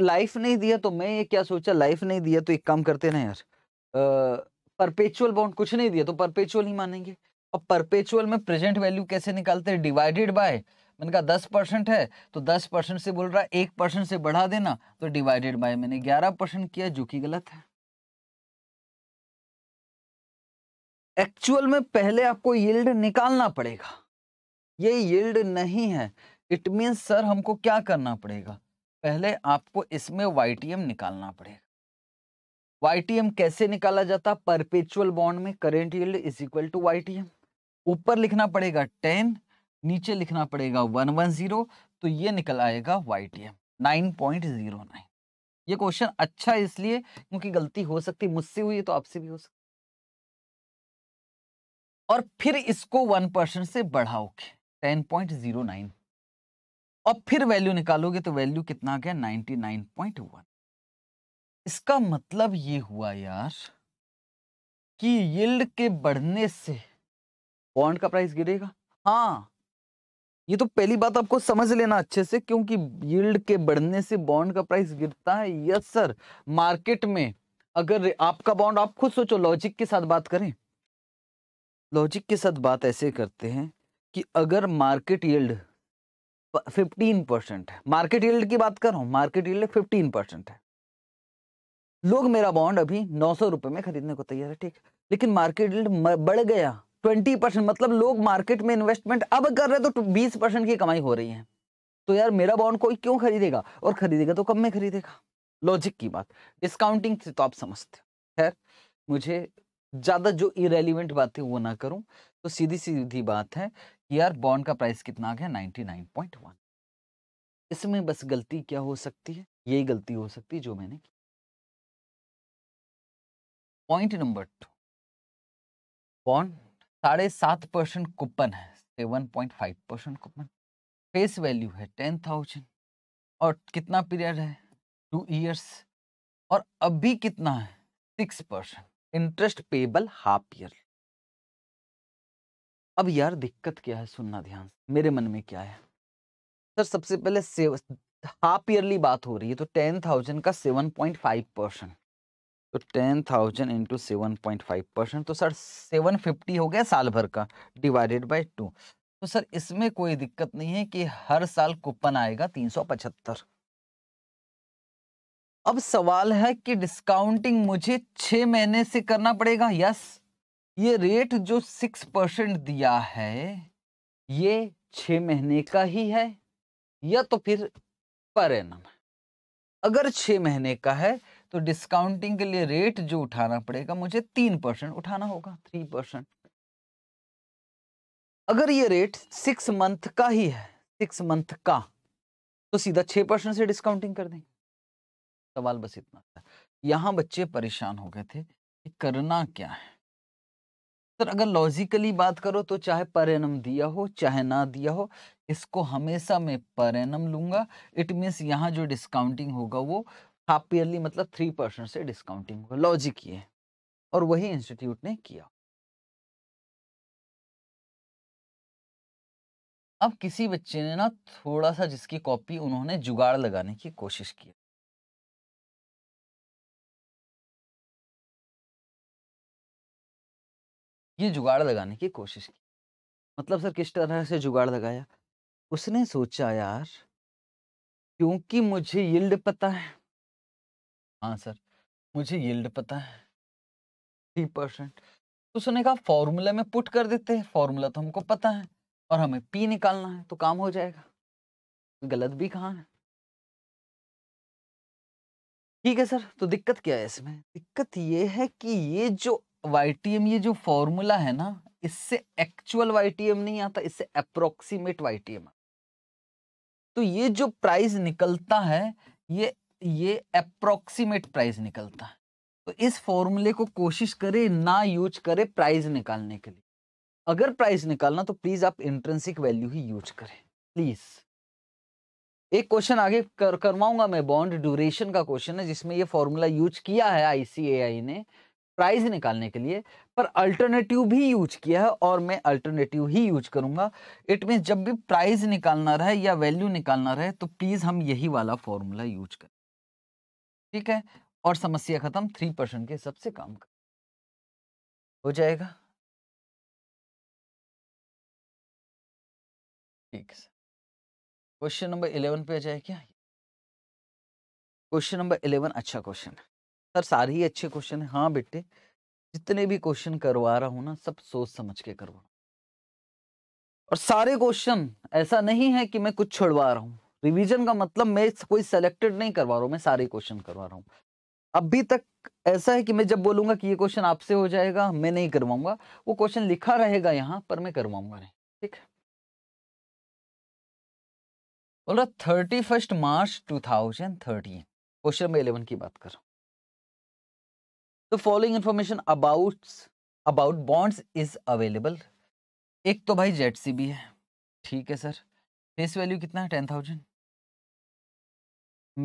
Speaker 2: लाइफ नहीं दिया तो मैं ये क्या सोचा लाइफ नहीं दिया तो एक काम करते ना यार परपेचुअल बॉन्ड कुछ नहीं दिया तो परपेचुअल ही मानेंगे अब परपेचुअल में प्रेजेंट वैल्यू कैसे निकालते हैं डिवाइडेड बाय मैंने कहा दस परसेंट है तो दस परसेंट से बोल रहा है एक परसेंट से बढ़ा देना तो डिवाइडेड बाय मैंने ग्यारह परसेंट किया जो कि गलत है एक्चुअल में पहले आपको यील्ड निकालना पड़ेगा ये यील्ड नहीं है इट मीन्स सर हमको क्या करना पड़ेगा पहले आपको इसमें वाईटीएम निकालना पड़ेगा YTM कैसे निकाला जाता परपेचुअल बॉन्ड में current yield is equal to YTM। ऊपर लिखना पड़ेगा टेन नीचे लिखना पड़ेगा वन वन जीरो तो ये निकल आएगा YTM nine point zero nine ये क्वेश्चन अच्छा है इसलिए क्योंकि गलती हो सकती मुझसे हुई है तो आपसे भी हो सकती और फिर इसको वन परसेंट से बढ़ाओगे टेन पॉइंट जीरो नाइन और फिर वैल्यू निकालोगे तो वैल्यू कितना गया नाइनटी नाइन पॉइंट वन इसका मतलब ये हुआ यार कि यील्ड के बढ़ने से बॉन्ड का प्राइस गिरेगा हाँ ये तो पहली बात आपको समझ लेना अच्छे से क्योंकि यील्ड के बढ़ने से बॉन्ड का प्राइस गिरता है यस सर मार्केट में अगर आपका बॉन्ड आप खुद सोचो लॉजिक के साथ बात करें लॉजिक के साथ बात ऐसे करते हैं कि अगर मार्केट यील्ड फिफ्टीन परसेंट है मार्केट यील्ड की बात कर रहा हूं मार्केट यील्ड फिफ्टीन परसेंट है लोग मेरा बॉन्ड अभी नौ सौ रुपए में खरीदने को तैयार है ठीक लेकिन मार्केट यील्ड बढ़ गया ट्वेंटी परसेंट मतलब लोग मार्केट में इन्वेस्टमेंट अब कर रहे तो बीस परसेंट की कमाई हो रही है तो यार मेरा बॉन्ड कोई क्यों खरीदेगा और खरीदेगा तो कम में खरीदेगा लॉजिक की बात डिस्काउंटिंग से तो आप समझते खैर मुझे ज़्यादा जो इरेलीवेंट बातें वो ना करूं तो सीधी सीधी बात है यार बॉन्ड का प्राइस कितना आ गया 99.1 इसमें बस गलती क्या हो सकती है यही गलती हो सकती है जो मैंने की पॉइंट नंबर टू बॉन्ड साढ़े सात परसेंट कूपन है seven point five percent coupon face value है टेन थाउजेंड और कितना पीरियड है टू ईयर्स और अभी कितना है six percent interest payable half year अब यार दिक्कत क्या है सुनना ध्यान मेरे मन में क्या है सर सबसे पहले हाफ ईयरली बात हो रही है तो टेन थाउजेंड का सेवन पॉइंट फाइव परसेंट तो ten thousand into seven point five percent तो सर सेवन फिफ्टी हो गया साल भर का डिवाइडेड बाई टू तो सर इसमें कोई दिक्कत नहीं है कि हर साल कूपन आएगा तीन सौ पचहत्तर अब सवाल है कि डिस्काउंटिंग मुझे छह महीने से करना पड़ेगा यस ये रेट जो सिक्स परसेंट दिया है ये छ महीने का ही है या तो फिर पर एनम है अगर छ महीने का है तो डिस्काउंटिंग के लिए रेट जो उठाना पड़ेगा मुझे तीन परसेंट उठाना होगा थ्री परसेंट अगर ये रेट सिक्स मंथ का ही है सिक्स मंथ का तो सीधा छः परसेंट से डिस्काउंटिंग कर देंगे सवाल बस इतना था यहाँ बच्चे परेशान हो गए थे कि करना क्या है सर अगर लॉजिकली बात करो तो चाहे एनम दिया हो चाहे ना दिया हो इसको हमेशा मैं एनम लूंगा इट मीन्स यहाँ जो डिस्काउंटिंग होगा वो हाफ ईयरली मतलब थ्री परसेंट से डिस्काउंटिंग होगा लॉजिक ये है और वही इंस्टीट्यूट ने किया
Speaker 1: अब किसी बच्चे ने ना थोड़ा सा जिसकी कॉपी उन्होंने जुगाड़ लगाने की कोशिश की ये जुगाड़ लगाने की कोशिश की
Speaker 2: मतलब सर किस तरह से जुगाड़ लगाया उसने सोचा यार क्योंकि मुझे यील्ड पता है हाँ सर मुझे यील्ड पता है थ्री परसेंट तो उसने कहा फॉर्मूले में पुट कर देते हैं फॉर्मूला तो हमको पता है और हमें पी निकालना है तो काम हो जाएगा गलत भी कहा है ठीक है सर तो दिक्कत क्या है इसमें दिक्कत ये है कि ये जो वाईटीएम ये जो फॉर्मूला है ना इससे एक्चुअल वाईटीएम नहीं आता इससे अप्रोक्सीमेट वाईटीएम तो ये जो प्राइस निकलता है ये ये अप्रोक्सीमेट प्राइस निकलता है तो इस फॉर्मूले को कोशिश करें ना यूज करें प्राइस निकालने के लिए अगर प्राइस निकालना तो प्लीज आप इंट्रेंसिक वैल्यू ही यूज करें प्लीज एक क्वेश्चन आगे कर करवाऊंगा मैं बॉन्ड ड्यूरेशन का क्वेश्चन है जिसमें ये फॉर्मूला यूज किया है आईसीएआई ने प्राइस निकालने के लिए पर अल्टरनेटिव भी यूज किया है और मैं अल्टरनेटिव ही यूज करूंगा इट मीन जब भी प्राइस निकालना रहे या वैल्यू निकालना रहे तो प्लीज़ हम यही वाला फॉर्मूला यूज करें ठीक है और समस्या खत्म थ्री परसेंट के सबसे काम कर
Speaker 1: हो जाएगा ठीक है क्वेश्चन नंबर इलेवन पे आ जाए क्या
Speaker 2: क्वेश्चन नंबर इलेवन अच्छा क्वेश्चन है सर सारे ही अच्छे क्वेश्चन है हाँ बेटे जितने भी क्वेश्चन करवा रहा हूँ ना सब सोच समझ के करवा और सारे क्वेश्चन ऐसा नहीं है कि मैं कुछ छुड़वा रहा हूँ रिवीजन का मतलब मैं कोई सेलेक्टेड नहीं करवा रहा हूँ मैं सारे क्वेश्चन करवा रहा हूँ अभी तक ऐसा है कि मैं जब बोलूंगा कि ये क्वेश्चन आपसे हो जाएगा मैं नहीं करवाऊंगा वो क्वेश्चन लिखा रहेगा यहाँ पर मैं करवाऊंगा नहीं ठीक है बोल रहा thirty first March two thousand thirteen question में इलेवन की बात कर रहा तो following information about about bonds is available एक तो भाई जेट सी भी है ठीक है सर फेस वैल्यू कितना है टेन थाउजेंड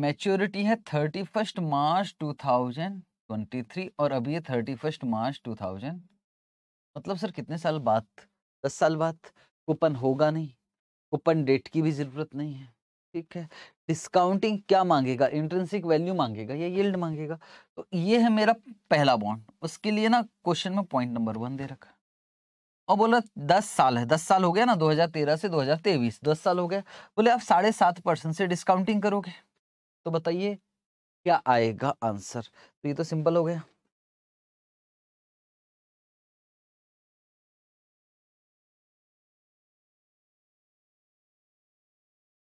Speaker 2: मैच्योरिटी है thirty first March two thousand twenty three और अभी है thirty first March two thousand मतलब सर कितने साल बाद दस साल बाद कूपन होगा नहीं कूपन डेट की भी ज़रूरत नहीं है ठीक है डिस्काउंटिंग क्या मांगेगा इंट्रेंसिक वैल्यू मांगेगा या यील्ड मांगेगा तो ये है मेरा पहला बॉन्ड उसके लिए ना क्वेश्चन में पॉइंट नंबर वन दे रखा और बोला दस साल है दस साल हो गया ना 2013 से 2023 दस साल हो गया बोले आप साढ़े सात परसेंट से डिस्काउंटिंग करोगे तो बताइए क्या आएगा आंसर तो ये तो सिंपल हो गया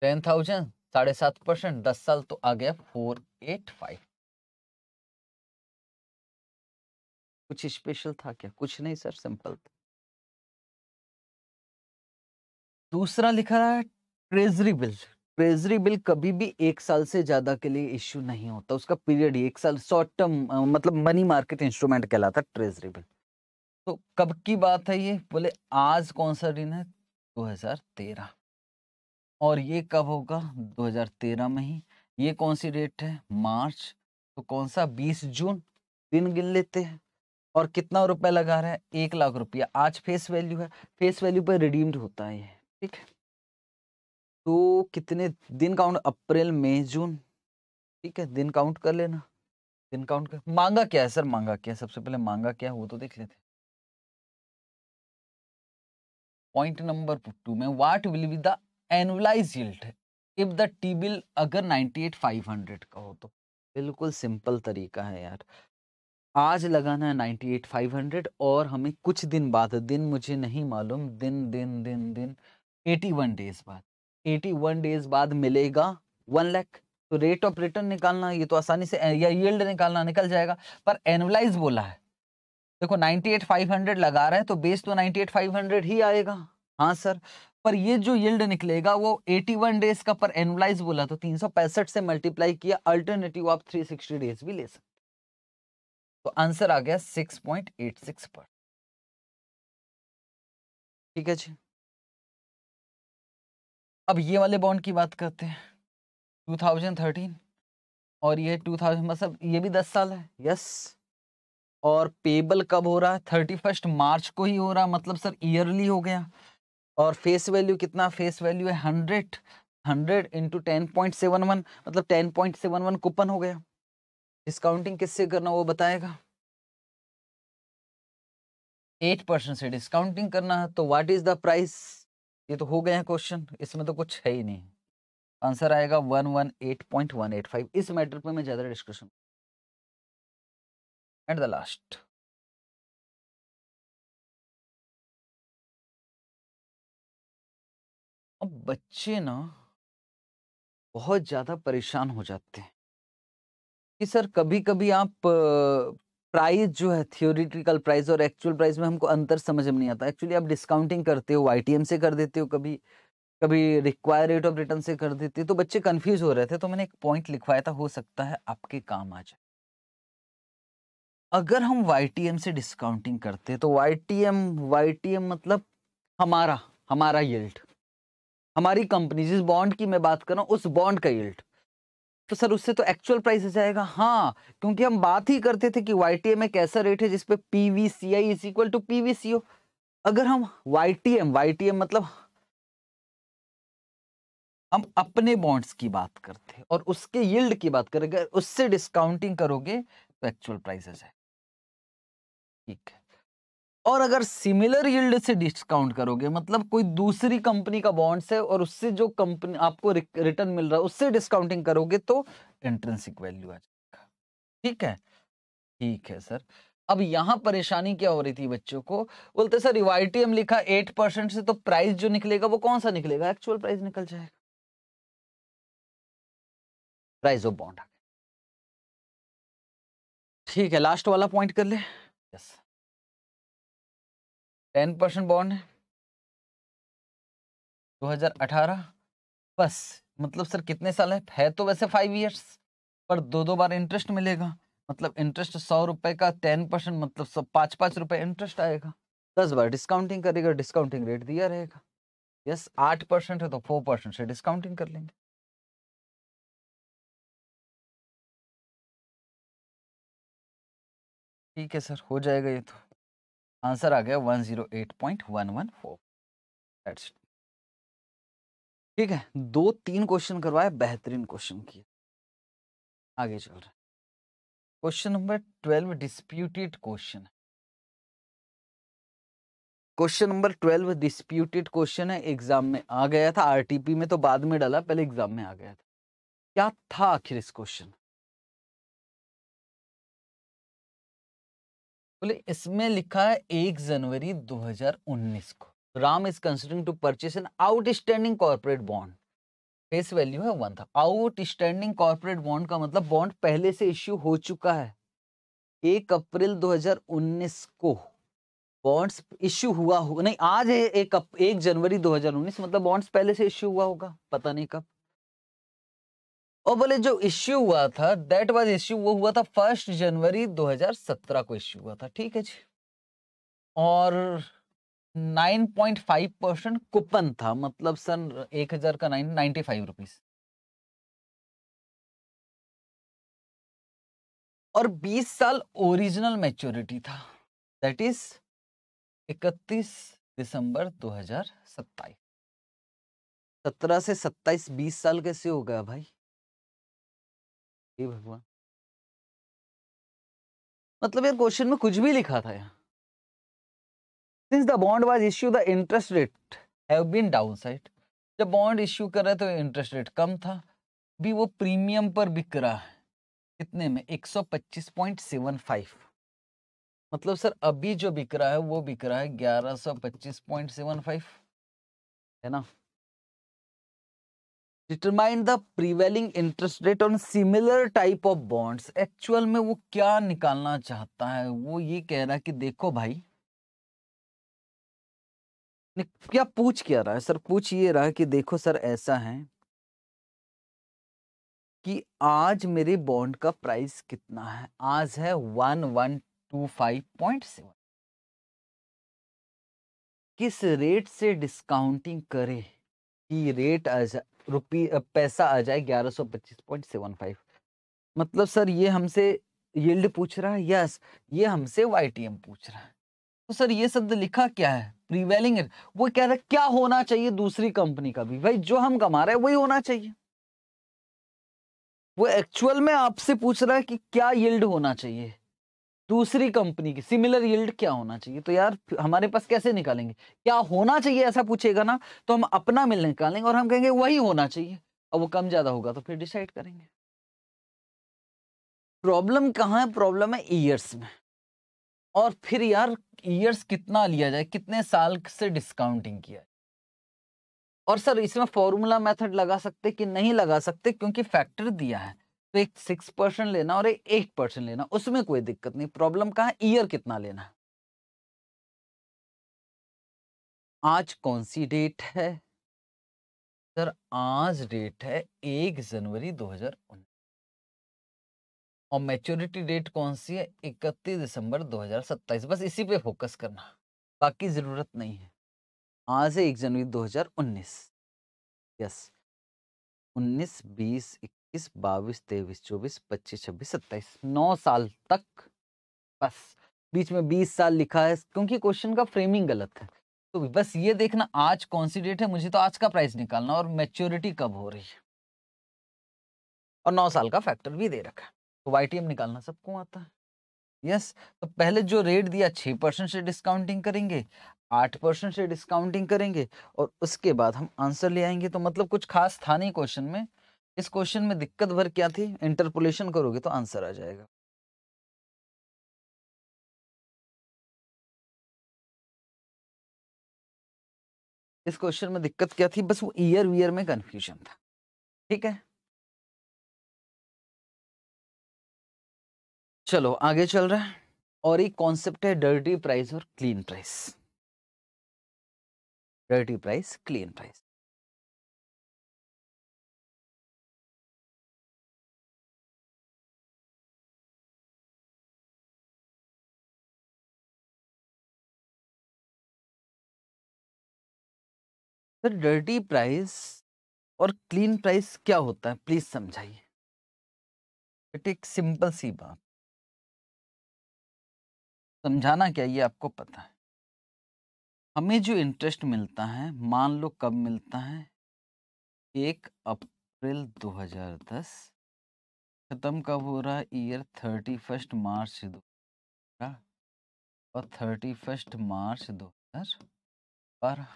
Speaker 1: टेन थाउजेंड साढ़े सात परसेंट दस साल तो आ गया फोर एट फाइव
Speaker 2: कुछ स्पेशल था क्या कुछ नहीं सर सिंपल था दूसरा लिखा रहा है ट्रेजरी बिल ट्रेजरी बिल कभी भी एक साल से ज्यादा के लिए इश्यू नहीं होता उसका पीरियड ही एक साल शॉर्ट टर्म मतलब मनी मार्केट इंस्ट्रूमेंट कहलाता है ट्रेजरी बिल तो कब की बात है ये बोले आज कौन सा दिन है 2013 और ये कब होगा 2013 में ही ये कौन सी डेट है मार्च तो कौन सा 20 जून दिन गिन लेते हैं और कितना रुपया लगा रहे हैं एक लाख रुपया आज फेस वैल्यू है फेस वैल्यू पर रिडीम्ड होता है ठीक है तो कितने दिन काउंट अप्रैल मई जून ठीक है दिन काउंट कर लेना दिन काउंट कर मांगा क्या है सर मांगा क्या सबसे पहले मांगा क्या है वो तो देख लेते हैं पॉइंट नंबर टू में what will be the annualised yield है इफ द टी बिल अगर 98500 का हो तो बिल्कुल सिंपल तरीका है यार आज लगाना है 98500 और हमें कुछ दिन बाद दिन मुझे नहीं मालूम दिन दिन दिन दिन 81 डेज बाद 81 डेज बाद मिलेगा वन लैख तो रेट ऑफ रिटर्न निकालना ये तो आसानी से या यील्ड निकालना निकल जाएगा पर एनुलाइज बोला है देखो 98500 लगा रहे हैं तो बेस तो 98500 ही आएगा हाँ सर पर ये जो यील्ड निकलेगा वो 81 डेज का पर एनुलाइज बोला तो 365 से मल्टीप्लाई किया अल्टरनेटिव आप 360 डेज भी ले सकते तो आंसर आ गया 6.86 पर ठीक है जी अब ये वाले बॉन्ड की बात करते हैं 2013 और ये 2000 मतलब ये भी 10 साल है यस और पेबल कब हो रहा है थर्टी मार्च को ही हो रहा मतलब सर ईयरली हो गया और फेस वैल्यू कितना फेस वैल्यू है hundred hundred into ten point seven one मतलब ten point seven one coupon हो गया डिस्काउंटिंग किससे करना वो बताएगा एट परसेंट से डिस्काउंटिंग करना है तो व्हाट इज द प्राइस ये तो हो गया क्वेश्चन इसमें तो कुछ है ही नहीं आंसर आएगा one one eight point one eight five इस मैटर पर मैं ज़्यादा डिस्कशन एट द लास्ट अब बच्चे ना बहुत ज़्यादा परेशान हो जाते हैं कि सर कभी कभी आप प्राइस जो है थियोरिटिकल प्राइस और एक्चुअल प्राइस में हमको अंतर समझ में नहीं आता एक्चुअली आप डिस्काउंटिंग करते हो आई से कर देते हो कभी कभी रिक्वायर रेट ऑफ रिटर्न से कर देते हो तो बच्चे कंफ्यूज हो रहे थे तो मैंने एक पॉइंट लिखवाया था हो सकता है आपके काम आ जाए अगर हम वाई से डिस्काउंटिंग करते हैं तो वाई टी मतलब हमारा हमारा यल्ट हमारी कंपनी जिस बॉन्ड की मैं बात कर रहा हूँ उस बॉन्ड का यील्ड तो सर उससे तो एक्चुअल प्राइस आ जाएगा हाँ क्योंकि हम बात ही करते थे कि वाई में कैसा रेट है जिसपे P V C I is equal to P V C O अगर हम Y T M Y T M मतलब हम अपने बॉन्ड्स की बात करते हैं और उसके यील्ड की बात करेंगे उससे डिस्काउंटिंग करोगे तो एक्चुअल प्राइस आ जाएगा ठीक है और अगर सिमिलर यील्ड से डिस्काउंट करोगे मतलब कोई दूसरी कंपनी का बॉन्ड्स है और उससे जो कंपनी आपको रिटर्न मिल रहा है उससे डिस्काउंटिंग करोगे तो इंट्रेंसिक वैल्यू आ जाएगा ठीक है ठीक है सर अब यहां परेशानी क्या हो रही थी बच्चों को बोलते सर हम लिखा एट परसेंट से तो प्राइस जो निकलेगा वो कौन सा निकलेगा एक्चुअल प्राइस निकल जाएगा
Speaker 1: प्राइस ऑफ बॉन्ड ठीक है लास्ट वाला पॉइंट कर ले yes yes. Ten percent bond है
Speaker 2: दो हजार अठारह बस मतलब सर कितने साल है है तो वैसे फाइव इयर्स पर दो दो बार इंटरेस्ट मिलेगा मतलब इंटरेस्ट सौ रुपए का टेन परसेंट मतलब सब पाँच पाँच रुपए इंटरेस्ट आएगा दस बार डिस्काउंटिंग करेगा डिस्काउंटिंग रेट दिया रहेगा यस आठ परसेंट है तो फोर परसेंट से डिस्काउंटिंग कर लेंगे ठीक है सर हो जाएगा ये तो आंसर आ गया one zero eight point one one four ठीक है दो तीन क्वेश्चन करवाए बेहतरीन क्वेश्चन किया आगे चल रहा question number twelve disputed question question number twelve disputed question है एग्जाम में आ गया था आरटीपी में तो बाद में डाला पहले एग्जाम में आ गया था क्या था आखिर इस क्वेश्चन बोले इसमें लिखा है एक जनवरी 2019 को Ram is considering to purchase an outstanding corporate bond face value है वन था आउटस्टैंडिंग कॉर्पोरेट बॉन्ड का मतलब बॉन्ड पहले से इश्यू हो चुका है एक अप्रैल 2019 को बॉन्ड्स इश्यू हुआ हो नहीं आज एक एक जनवरी 2019 मतलब बॉन्ड्स पहले से इश्यू हुआ होगा पता नहीं कब और बोले जो इश्यू हुआ था दैट वाज इश्यू वो हुआ था फर्स्ट जनवरी 2017 को इश्यू हुआ था ठीक है जी और 9.5 परसेंट कूपन था मतलब सन 1000 का नाइन नाइन्टी फाइव रुपीज और 20 साल ओरिजिनल मैच्योरिटी था दैट इज 31 दिसंबर 2027 17 से 27 20 साल कैसे हो गया भाई
Speaker 1: हे भगवान मतलब यार क्वेश्चन
Speaker 2: में कुछ भी लिखा था यार since the bond was issue the interest rate have been downside जब बॉन्ड इश्यू कर रहे तो इंटरेस्ट रेट कम था भी वो प्रीमियम पर बिक रहा है कितने में 125.75 मतलब सर अभी जो बिक रहा है वो बिक रहा है 1125.75 है ना determine the prevailing interest rate on similar type of bonds actual में वो क्या निकालना चाहता है वो ये कह रहा है कि देखो भाई क्या पूछ क्या रहा है सर पूछ ये रहा कि देखो सर ऐसा है कि आज मेरे बॉन्ड का प्राइस कितना है आज है one one two five point seven किस रेट से डिस्काउंटिंग करे कि रेट आज रुपी पैसा आ जाए ग्यारह सौ पच्चीस पॉइंट सेवन फाइव मतलब सर ये हमसे यील्ड पूछ रहा है यस ये हमसे वाई पूछ रहा है तो सर ये शब्द लिखा क्या है प्रीवेलिंग वो कह रहा है क्या होना चाहिए दूसरी कंपनी का भी भाई जो हम कमा रहे हैं वही होना चाहिए वो एक्चुअल में आपसे पूछ रहा है कि क्या यील्ड होना चाहिए दूसरी कंपनी की सिमिलर यील्ड क्या होना चाहिए तो यार हमारे पास कैसे निकालेंगे क्या होना चाहिए ऐसा पूछेगा ना तो हम अपना मिल निकालेंगे और हम कहेंगे वही होना चाहिए और वो कम ज़्यादा होगा तो फिर डिसाइड करेंगे प्रॉब्लम कहाँ है प्रॉब्लम है ईयर्स में और फिर यार ईयर्स कितना लिया जाए कितने साल से डिस्काउंटिंग किया जाए और सर इसमें फॉर्मूला मेथड लगा सकते कि नहीं लगा सकते क्योंकि फैक्टर दिया है एक सिक्स परसेंट लेना और एक एट परसेंट लेना उसमें कोई दिक्कत नहीं प्रॉब्लम कहा ईयर कितना लेना है आज कौन सी डेट है सर आज डेट है एक जनवरी 2019 और मैच्योरिटी डेट कौन सी है इकतीस दिसंबर 2027 बस इसी पे फोकस करना बाकी ज़रूरत नहीं है आज है एक जनवरी 2019 यस 19 20 उन्नीस इक्कीस बाईस तेईस चौबीस पच्चीस छब्बीस सत्ताईस नौ साल तक बस बीच में बीस साल लिखा है क्योंकि क्वेश्चन का फ्रेमिंग गलत है तो बस ये देखना आज कौन सी डेट है मुझे तो आज का प्राइस निकालना और मेच्योरिटी कब हो रही है और नौ साल का फैक्टर भी दे रखा है तो वाई निकालना सबको आता है यस yes, तो पहले जो रेट दिया छः परसेंट से डिस्काउंटिंग करेंगे आठ परसेंट से डिस्काउंटिंग करेंगे और उसके बाद हम आंसर ले आएंगे तो मतलब कुछ खास था नहीं क्वेश्चन में इस क्वेश्चन में दिक्कत भर क्या थी इंटरपोलेशन करोगे तो आंसर आ जाएगा
Speaker 1: इस क्वेश्चन में दिक्कत क्या थी बस वो ईयर वीयर में कंफ्यूजन था ठीक है चलो आगे चल रहा है और एक कॉन्सेप्ट है डर्टी प्राइस और clean price dirty price clean price sir dirty price और क्लीन प्राइस क्या होता है प्लीज समझाइए एक सिंपल सी बात
Speaker 2: समझाना क्या ये आपको पता है हमें जो इंटरेस्ट मिलता है मान लो कब मिलता है एक अप्रैल 2010 खत्म कब हो रहा है ईयर थर्टी फर्स्ट मार्च दो और थर्टी फर्स्ट मार्च दो हज़ार बारह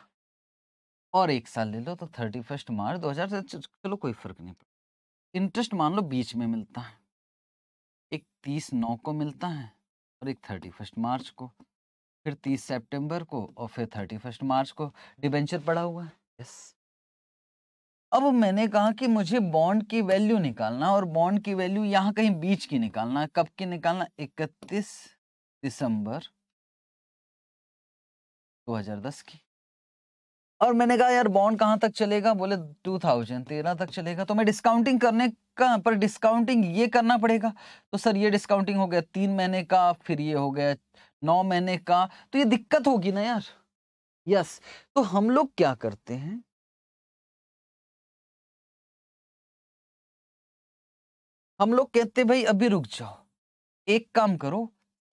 Speaker 2: और एक साल ले लो तो थर्टी फर्स्ट मार्च दो हज़ार चलो कोई फ़र्क नहीं पड़ता इंटरेस्ट मान लो बीच में मिलता है एक तीस नौ को मिलता है और एक थर्टी फर्स्ट मार्च को फिर तीस सितंबर को और फिर थर्टी फर्स्ट मार्च को डिबेंचर पड़ा हुआ है यस अब मैंने कहा कि मुझे बॉन्ड की वैल्यू निकालना और बॉन्ड की वैल्यू यहाँ कहीं बीच की निकालना कब की निकालना इकतीस दिसंबर 2010 की और मैंने कहा यार बॉन्ड कहाँ तक चलेगा बोले टू थाउजेंड तेरह तक चलेगा तो मैं डिस्काउंटिंग करने का पर डिस्काउंटिंग ये करना पड़ेगा तो सर ये डिस्काउंटिंग हो गया तीन महीने का फिर ये हो गया नौ महीने का तो ये दिक्कत होगी ना यार यस तो हम लोग क्या करते हैं हम लोग कहते भाई अभी रुक जाओ एक काम करो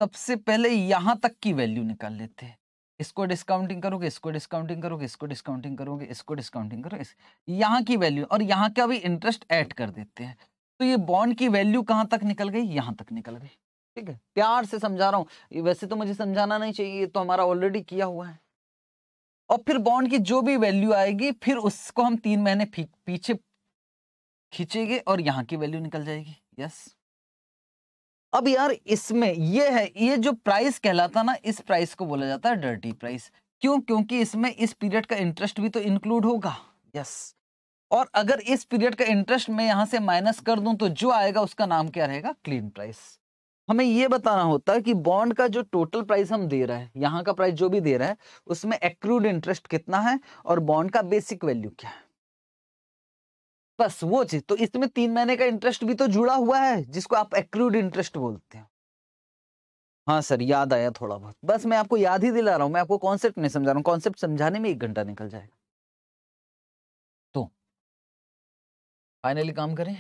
Speaker 2: सबसे पहले यहां तक की वैल्यू निकाल लेते हैं इसको डिस्काउंटिंग करोगे इसको डिस्काउंटिंग करोगे इसको डिस्काउंटिंग करोगे इसको डिस्काउंटिंग करोगे यहाँ की वैल्यू और यहाँ का भी इंटरेस्ट ऐड कर देते हैं तो ये बॉन्ड की वैल्यू कहाँ तक निकल गई यहाँ तक निकल गई ठीक है प्यार से समझा रहा हूँ वैसे तो मुझे समझाना नहीं चाहिए ये तो हमारा ऑलरेडी किया हुआ है और फिर बॉन्ड की जो भी वैल्यू आएगी फिर उसको हम तीन महीने पीछे खींचेंगे और यहाँ की वैल्यू निकल जाएगी यस yes. अब यार इसमें ये है ये जो प्राइस कहलाता ना इस प्राइस को बोला जाता है डर्टी प्राइस क्यों क्योंकि इसमें इस पीरियड का इंटरेस्ट भी तो इंक्लूड होगा यस और अगर इस पीरियड का इंटरेस्ट मैं यहाँ से माइनस कर दूं तो जो आएगा उसका नाम क्या रहेगा क्लीन प्राइस हमें यह बताना होता है कि बॉन्ड का जो टोटल प्राइस हम दे रहे हैं यहाँ का प्राइस जो भी दे रहा है उसमें एक्रूड इंटरेस्ट कितना है और बॉन्ड का बेसिक वैल्यू क्या है बस वो चीज तो इसमें तीन महीने का इंटरेस्ट भी तो जुड़ा हुआ है जिसको आप एक्रूड इंटरेस्ट बोलते हैं हाँ सर याद आया थोड़ा बहुत बस मैं आपको याद ही दिला रहा हूं मैं आपको कॉन्सेप्ट नहीं समझा रहा हूं कॉन्सेप्ट समझाने में एक घंटा निकल जाएगा तो फाइनली काम करें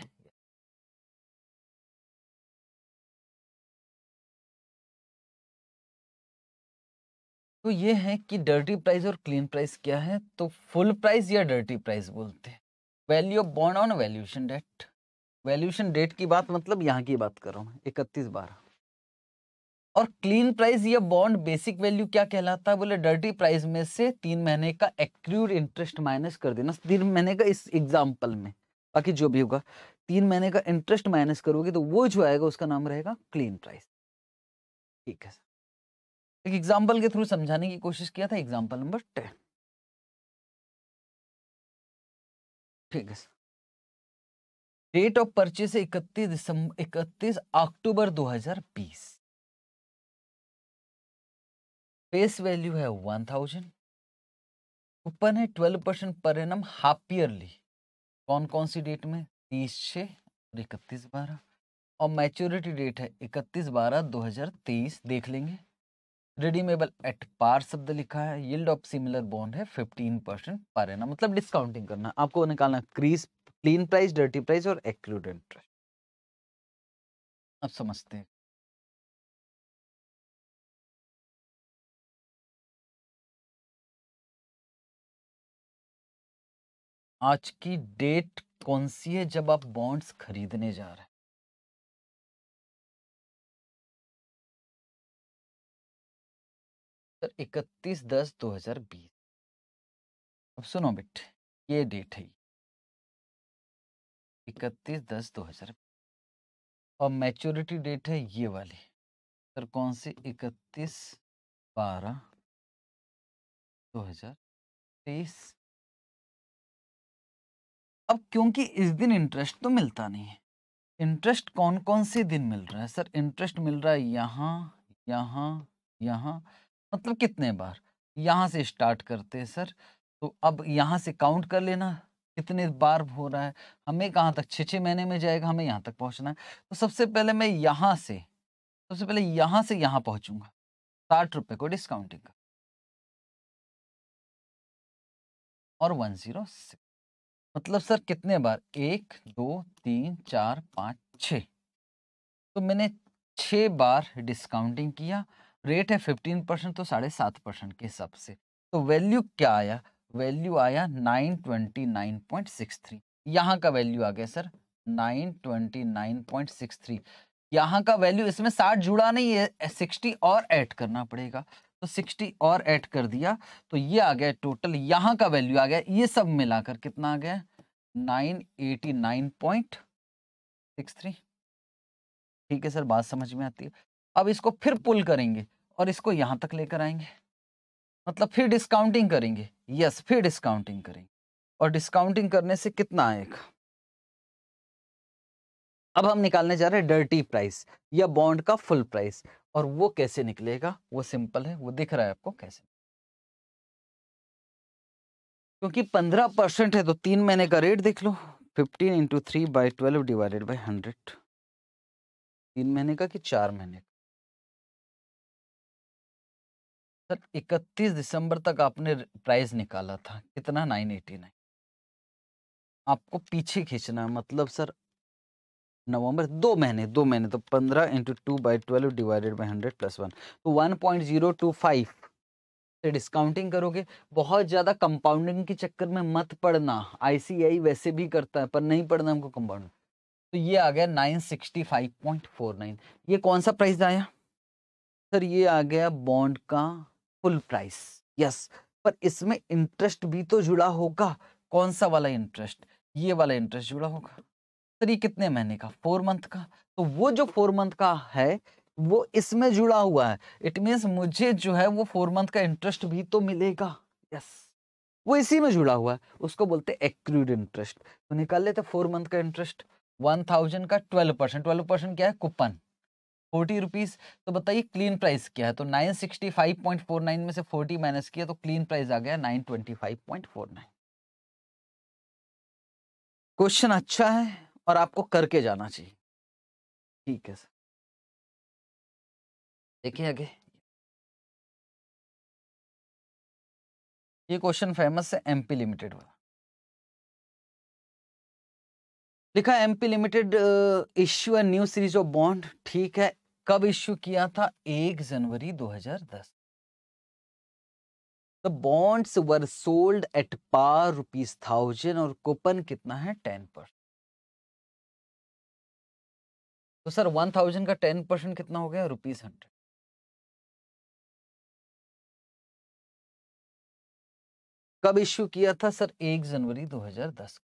Speaker 2: तो ये है कि डर्टी प्राइस और क्लीन प्राइस क्या है तो फुल प्राइस या डर्टी प्राइस बोलते हैं value of bond on valuation date valuation date की बात मतलब यहाँ की बात कर रहा हूँ इकतीस बारह और क्लीन प्राइस या बॉन्ड बेसिक वैल्यू क्या कहलाता है बोले डर्टी प्राइस में से तीन महीने का एक्रूड इंटरेस्ट माइनस कर देना तीन महीने का इस एग्जाम्पल में बाकी जो भी होगा तीन महीने का इंटरेस्ट माइनस करोगे तो वो जो आएगा उसका नाम रहेगा क्लीन प्राइस ठीक है एक एग्जाम्पल के थ्रू समझाने की कोशिश किया था एग्जाम्पल नंबर टेन
Speaker 1: ठीक है डेट ऑफ परचेस
Speaker 2: इकतीस दिसंबर इकतीस अक्टूबर 2020 फेस वैल्यू है वन थाउजेंड ऊपर है twelve percent per annum half yearly कौन कौन सी डेट में तीस छः और इकतीस बारह और मैच्योरिटी डेट है इकतीस बारह दो हज़ार तेईस देख लेंगे रिडीमेबल एट पार शब्द लिखा है यील्ड ऑफ सिमिलर बॉन्ड है 15 परसेंट पर ना मतलब डिस्काउंटिंग करना आपको निकालना क्रीज क्लीन प्राइस डर्टी प्राइस और एक्रूड इंटरेस्ट अब समझते हैं
Speaker 1: आज की डेट कौन सी है जब आप बॉन्ड्स खरीदने जा रहे हैं सर इकतीस दस दो हजार बीस अब
Speaker 2: सुनो बिट ये डेट है इकतीस दस दो हजार और मैच्योरिटी डेट है ये वाली सर कौन सी
Speaker 1: इकतीस बारह दो हजार तेईस
Speaker 2: अब क्योंकि इस दिन इंटरेस्ट तो मिलता नहीं है इंटरेस्ट कौन कौन से दिन मिल रहा है सर इंटरेस्ट मिल रहा है यहाँ यहाँ यहाँ मतलब कितने बार यहाँ से स्टार्ट करते हैं सर तो अब यहाँ से काउंट कर लेना कितने बार हो रहा है हमें कहाँ तक छः छः महीने में जाएगा हमें यहाँ तक पहुँचना है तो सबसे पहले मैं यहाँ से सबसे पहले यहाँ से यहाँ पहुँचूँगा साठ रुपये को डिस्काउंटिंग का और वन जीरो सिक्स मतलब सर कितने बार एक दो तीन चार पाँच छ तो मैंने छः बार डिस्काउंटिंग किया रेट है फिफ्टीन परसेंट तो साढ़े सात परसेंट के हिसाब से तो वैल्यू क्या आया वैल्यू आया nine twenty nine point six three यहाँ का वैल्यू आ गया sir nine twenty nine point six three यहाँ का वैल्यू इसमें साठ जुड़ा नहीं है सिक्सटी और ऐड करना पड़ेगा तो सिक्सटी और ऐड कर दिया तो ये आ गया टोटल यहाँ का वैल्यू आ गया ये सब मिलाकर कितना आ गया nine eighty nine point six three ठीक है सर बात समझ में आती है अब इसको फिर पुल करेंगे और इसको यहां तक लेकर आएंगे मतलब फिर डिस्काउंटिंग करेंगे यस फिर डिस्काउंटिंग करेंगे और डिस्काउंटिंग करने से कितना आएगा अब हम निकालने जा रहे हैं डर्टी प्राइस या बॉन्ड का फुल प्राइस और वो कैसे निकलेगा वो सिंपल है वो दिख रहा है आपको कैसे क्योंकि पंद्रह परसेंट है तो तीन महीने का रेट देख लो fifteen into three by twelve divided by hundred तीन महीने का कि चार महीने का सर इकतीस दिसंबर तक आपने प्राइस निकाला था कितना नाइन एटी नाइन आपको पीछे खींचना है मतलब सर नवंबर दो महीने दो महीने तो पंद्रह into two by twelve divided by hundred plus one तो one point zero two five से डिस्काउंटिंग करोगे बहुत ज़्यादा कंपाउंडिंग के चक्कर में मत पड़ना आईसीआई वैसे भी करता है पर नहीं पड़ना हमको कंपाउंडिंग तो ये आ गया nine sixty five point four nine ये कौन सा प्राइस आया सर ये आ गया बॉन्ड का फुल प्राइस यस पर इसमें इंटरेस्ट भी तो जुड़ा होगा कौन सा वाला इंटरेस्ट ये वाला इंटरेस्ट जुड़ा होगा सर ये कितने महीने का फोर मंथ का तो वो जो फोर मंथ का है वो इसमें जुड़ा हुआ है इट मीन्स मुझे जो है वो फोर मंथ का इंटरेस्ट भी तो मिलेगा यस वो इसी में जुड़ा हुआ है उसको बोलते हैं एक्रूड इंटरेस्ट तो निकाल लेते फोर मंथ का इंटरेस्ट वन थाउजेंड का ट्वेल्व परसेंट ट्वेल्व परसेंट क्या है कूपन फोर्टी रुपीज़ तो बताइए क्लीन प्राइस क्या है तो nine sixty five point four nine में से फोर्टी माइनस किया तो क्लीन प्राइस आ गया nine twenty five point four nine question अच्छा है और आपको करके जाना
Speaker 1: चाहिए ठीक है सर देखिए आगे ये क्वेश्चन फेमस है एमपी
Speaker 2: लिमिटेड वाला लिखा MP limited issue new series of bond ठीक है कब इश्यू किया था एक जनवरी 2010 the bonds were sold at par rupees thousand और कूपन कितना है टेन परसेंट तो सर वन थाउजेंड का टेन परसेंट कितना हो गया रुपीज हंड्रेड
Speaker 1: कब इश्यू किया
Speaker 2: था सर एक जनवरी 2010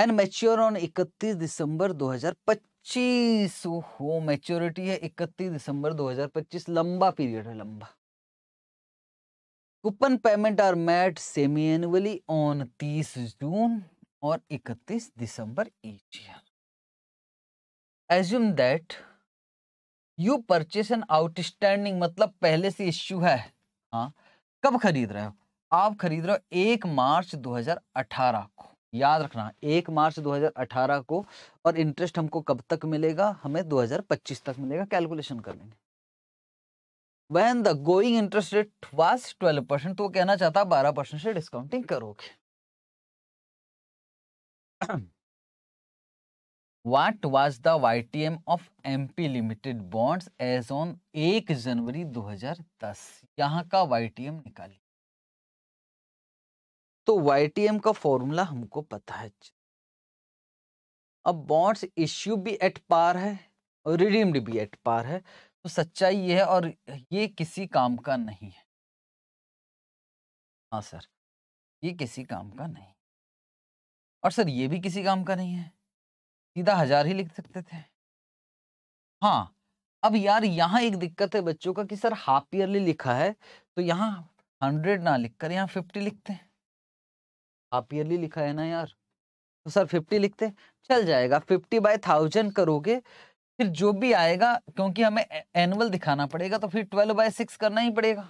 Speaker 2: एंड मैच्योर ऑन 31 दिसंबर 2025 पच्चीस ओहो मेच्योरिटी है इकतीस दिसंबर 2025 लंबा पीरियड है लंबा coupon payment are made semi annually on तीस जून और इकतीस दिसंबर each year assume that you purchase an outstanding मतलब पहले से इश्यू है हाँ कब खरीद रहे हो आप खरीद रहे हो एक मार्च 2018 को याद रखना एक मार्च 2018 को और इंटरेस्ट हमको कब तक मिलेगा हमें 2025 तक मिलेगा कैलकुलेशन कर लेंगे when the going interest rate was 12 percent तो वो कहना चाहता बारह परसेंट से डिस्काउंटिंग करोगे what was the Y T M of M P limited bonds as on एक जनवरी 2010 यहाँ का वाई टी एम निकालिए तो वाई का फॉर्मूला हमको पता है अब बॉन्ड्स इश्यू भी एट पार है और रिडीम्ड भी एट पार है तो सच्चाई ये है और ये किसी काम का नहीं है हाँ सर ये किसी काम का नहीं और सर ये भी किसी काम का नहीं है सीधा हजार ही लिख सकते थे हाँ अब यार यहाँ एक दिक्कत है बच्चों का कि सर हाफ ईयरली लिखा है तो यहाँ हंड्रेड ना लिखकर यहाँ फिफ्टी लिखते हैं आप ईयरली लिखा है ना यार तो सर फिफ्टी लिखते चल जाएगा फिफ्टी बाई थाउजेंड करोगे फिर जो भी आएगा क्योंकि हमें एनुअल दिखाना पड़ेगा तो फिर ट्वेल्व बाय सिक्स करना ही पड़ेगा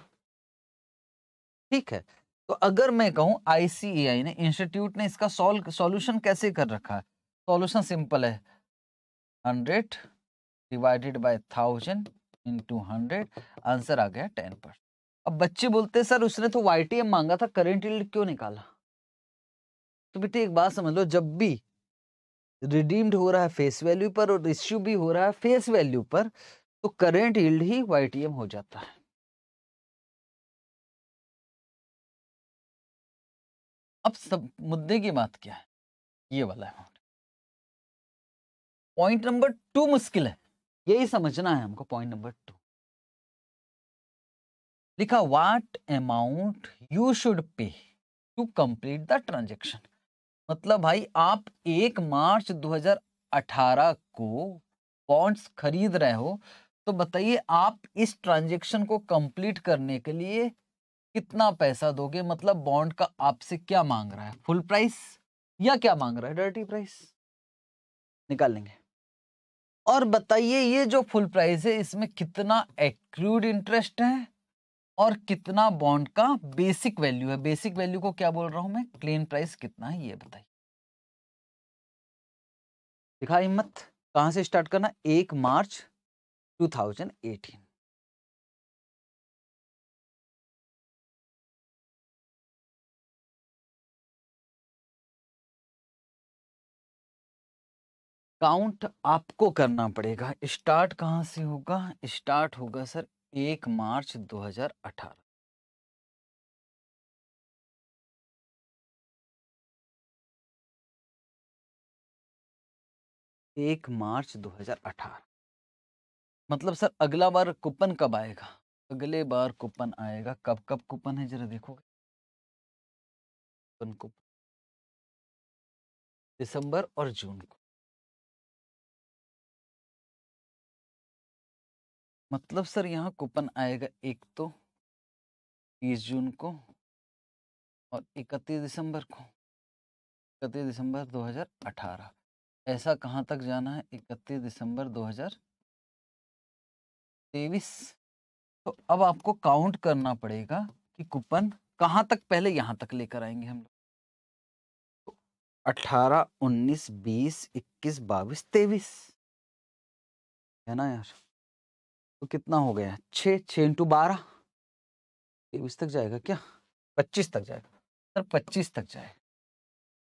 Speaker 2: ठीक है तो अगर मैं कहूँ आईसीएआई ने इंस्टीट्यूट ने इसका सॉल्व सॉल्यूशन कैसे कर रखा है सॉल्यूशन सिंपल है hundred divided by thousand into hundred answer आ गया टेन परसेंट अब बच्चे बोलते सर उसने तो वाई मांगा था करेंट इल्ड क्यों निकाला तो बेटे एक बात समझ लो जब भी रिडीम्ड हो रहा है फेस वैल्यू पर और इश्यू भी हो रहा है फेस वैल्यू पर तो करेंट यील्ड ही वाई हो जाता है
Speaker 1: अब सब मुद्दे की बात क्या है ये वाला है पॉइंट नंबर टू मुश्किल है यही समझना है हमको पॉइंट
Speaker 2: नंबर टू लिखा what amount you should pay to complete the transaction मतलब भाई आप एक मार्च 2018 को बॉन्ड्स खरीद रहे हो तो बताइए आप इस ट्रांजेक्शन को कंप्लीट करने के लिए कितना पैसा दोगे मतलब बॉन्ड का आपसे क्या मांग रहा है फुल प्राइस या क्या मांग रहा है डर्टी प्राइस निकाल लेंगे और बताइए ये जो फुल प्राइस है इसमें कितना एक्रूड इंटरेस्ट है और कितना बॉन्ड का बेसिक वैल्यू है बेसिक वैल्यू को क्या बोल रहा हूं मैं क्लीन प्राइस कितना है ये बताइए दिखा हिम्मत कहां से स्टार्ट करना एक मार्च
Speaker 1: 2018
Speaker 2: काउंट आपको करना पड़ेगा स्टार्ट कहां से होगा स्टार्ट होगा सर एक मार्च एक मार्च 2018 मतलब सर अगला बार कूपन कब आएगा अगले बार कूपन आएगा कब कब कूपन है जरा देखोगे कूपन दिसंबर और जून को मतलब सर यहाँ कूपन आएगा एक तो तीस जून को और इकतीस दिसंबर को इकतीस दिसंबर 2018 ऐसा कहाँ तक जाना है इकतीस दिसंबर 2023 तो अब आपको काउंट करना पड़ेगा कि कूपन कहाँ तक पहले यहाँ तक लेकर आएंगे हम लोग तो अठारह उन्नीस बीस इक्कीस बाईस तेईस है ना यार तो कितना हो गया छः छः इंटू बारह तेईस तक जाएगा क्या पच्चीस तक जाएगा सर पच्चीस तक जाए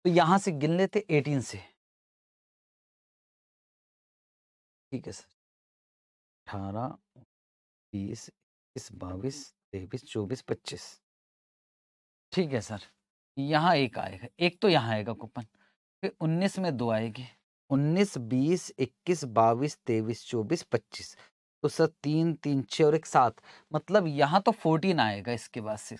Speaker 2: तो यहाँ से गिन लेते एटीन से
Speaker 1: ठीक है सर अठारह
Speaker 2: बीस इक्कीस बाईस तेईस चौबीस पच्चीस ठीक है सर यहाँ एक आएगा एक तो यहाँ आएगा कूपन फिर उन्नीस में दो आएगी उन्नीस बीस इक्कीस बाईस तेईस चौबीस पच्चीस सर तीन तीन छः और एक सात मतलब यहाँ तो फोर्टीन आएगा इसके बाद से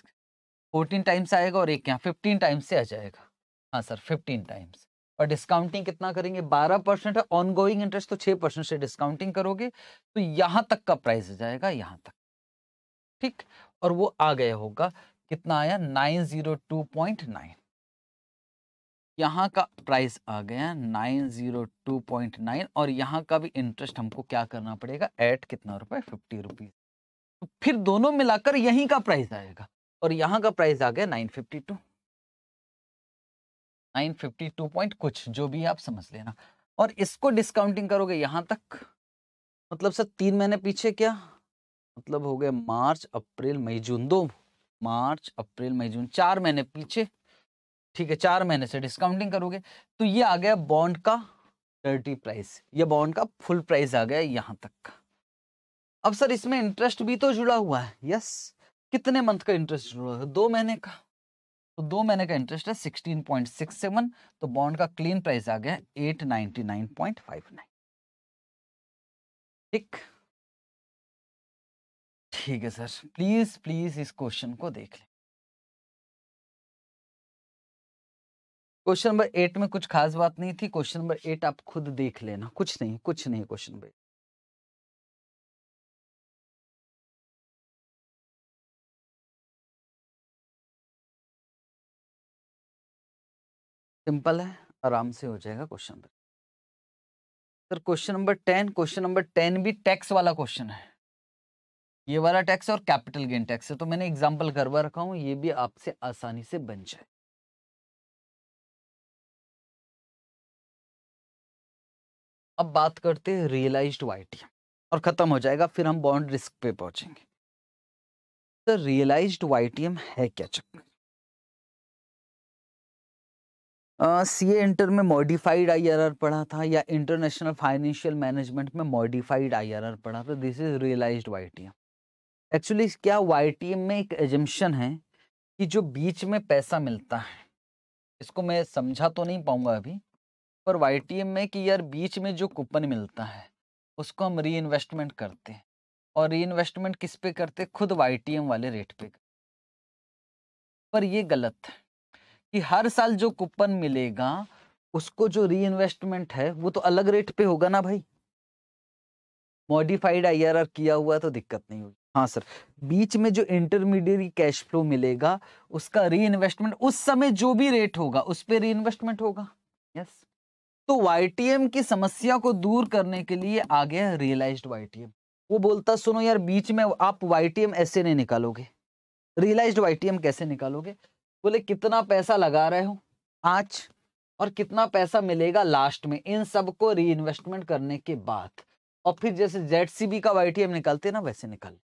Speaker 2: फोर्टीन टाइम्स आएगा और एक यहाँ फिफ्टीन टाइम्स से आ जाएगा हाँ सर फिफ्टीन टाइम्स और डिस्काउंटिंग कितना करेंगे बारह परसेंट है ऑन गोइंग इंटरेस्ट तो छः परसेंट से डिस्काउंटिंग करोगे तो यहाँ तक का प्राइस आ जाएगा यहाँ तक ठीक और वो आ गया होगा कितना आया nine zero two point nine यहाँ का प्राइस आ गया nine zero two point nine और यहाँ का भी इंटरेस्ट हमको क्या करना पड़ेगा एट कितना रुपए फिफ्टी रुपीज तो फिर दोनों मिलाकर यहीं का प्राइस आएगा और यहाँ का प्राइस आ गया nine fifty two nine fifty two point कुछ जो भी आप समझ लेना और इसको डिस्काउंटिंग करोगे यहाँ तक मतलब सर तीन महीने पीछे क्या मतलब हो गया मार्च अप्रैल मई जून दो मार्च अप्रैल मई जून चार महीने पीछे ठीक है चार महीने से डिस्काउंटिंग करोगे तो ये आ गया बॉन्ड का डर्टी प्राइस ये बॉन्ड का फुल प्राइस आ गया यहां तक का अब सर इसमें इंटरेस्ट भी तो जुड़ा हुआ है यस कितने मंथ का इंटरेस्ट जुड़ा है दो महीने का तो दो महीने का इंटरेस्ट है सिक्सटीन पॉइंट सिक्स सेवन तो बॉन्ड का क्लीन प्राइस आ गया eight ninety nine point five nine ठीक
Speaker 1: ठीक है सर प्लीज प्लीज इस क्वेश्चन को देख लें
Speaker 2: क्वेश्चन नंबर एट में कुछ खास बात नहीं थी क्वेश्चन नंबर एट आप खुद देख लेना कुछ नहीं कुछ नहीं क्वेश्चन नंबर सिंपल है आराम से हो जाएगा question number sir question number ten question number ten भी टैक्स वाला क्वेश्चन है ये वाला टैक्स और कैपिटल गेन टैक्स है तो मैंने एग्जांपल करवा रखा हूँ ये भी आपसे आसानी से बन जाए अब बात करते हैं रियलाइज्ड वाईटी और ख़त्म हो जाएगा फिर हम बॉन्ड रिस्क पे पहुंचेंगे तो वाई वाईटीएम है क्या चक्कर सी इंटर में मॉडिफाइड आईआरआर पढ़ा था या इंटरनेशनल फाइनेंशियल मैनेजमेंट में मॉडिफाइड आईआरआर पढ़ा था this is realise Y actually क्या वाई में एक एजम्पन है कि जो बीच में पैसा मिलता है इसको मैं समझा तो नहीं पाऊंगा अभी पर वाई में कि यार बीच में जो कूपन मिलता है उसको हम री इन्वेस्टमेंट करते हैं और री इन्वेस्टमेंट किस पे करते खुद वाई वाले रेट पे पर ये गलत है कि हर साल जो कूपन मिलेगा उसको जो री इन्वेस्टमेंट है वो तो अलग रेट पे होगा ना भाई मॉडिफाइड आई किया हुआ तो दिक्कत नहीं होगी हाँ सर बीच में जो इंटरमीडिएट कैश फ्लो मिलेगा उसका री इन्वेस्टमेंट उस समय जो भी रेट होगा उस पर री इन्वेस्टमेंट होगा यस yes. तो YTM की समस्या को दूर करने के लिए आ गया रियलाइज्ड YTM वो बोलता सुनो यार बीच में आप YTM ऐसे नहीं निकालोगे रियलाइज्ड YTM कैसे निकालोगे बोले कितना पैसा लगा रहे हो आज और कितना पैसा मिलेगा लास्ट में इन सबको री इन्वेस्टमेंट करने के बाद और फिर जैसे जेड सी बी का वाई निकालते ना वैसे निकाल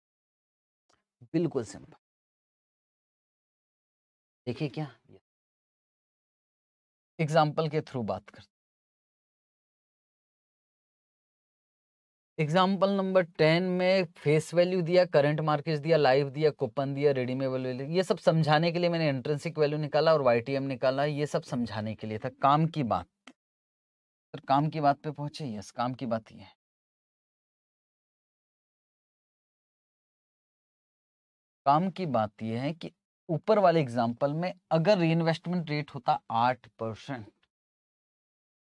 Speaker 2: बिल्कुल सिंपल
Speaker 1: देखिए क्या एग्जाम्पल के थ्रू बात करते
Speaker 2: एग्जाम्पल नंबर टेन में फेस वैल्यू दिया करंट मार्केट दिया लाइव दिया कूपन दिया रेडीमेबल वैल्यू ये सब समझाने के लिए मैंने इंट्रेंसिक वैल्यू निकाला और वाई निकाला ये सब समझाने के लिए था काम की बात सर काम की बात पे पहुंचे यस काम की बात ये है काम की बात यह है कि ऊपर वाले एग्जाम्पल में अगर रीइन्वेस्टमेंट रेट होता आठ परसेंट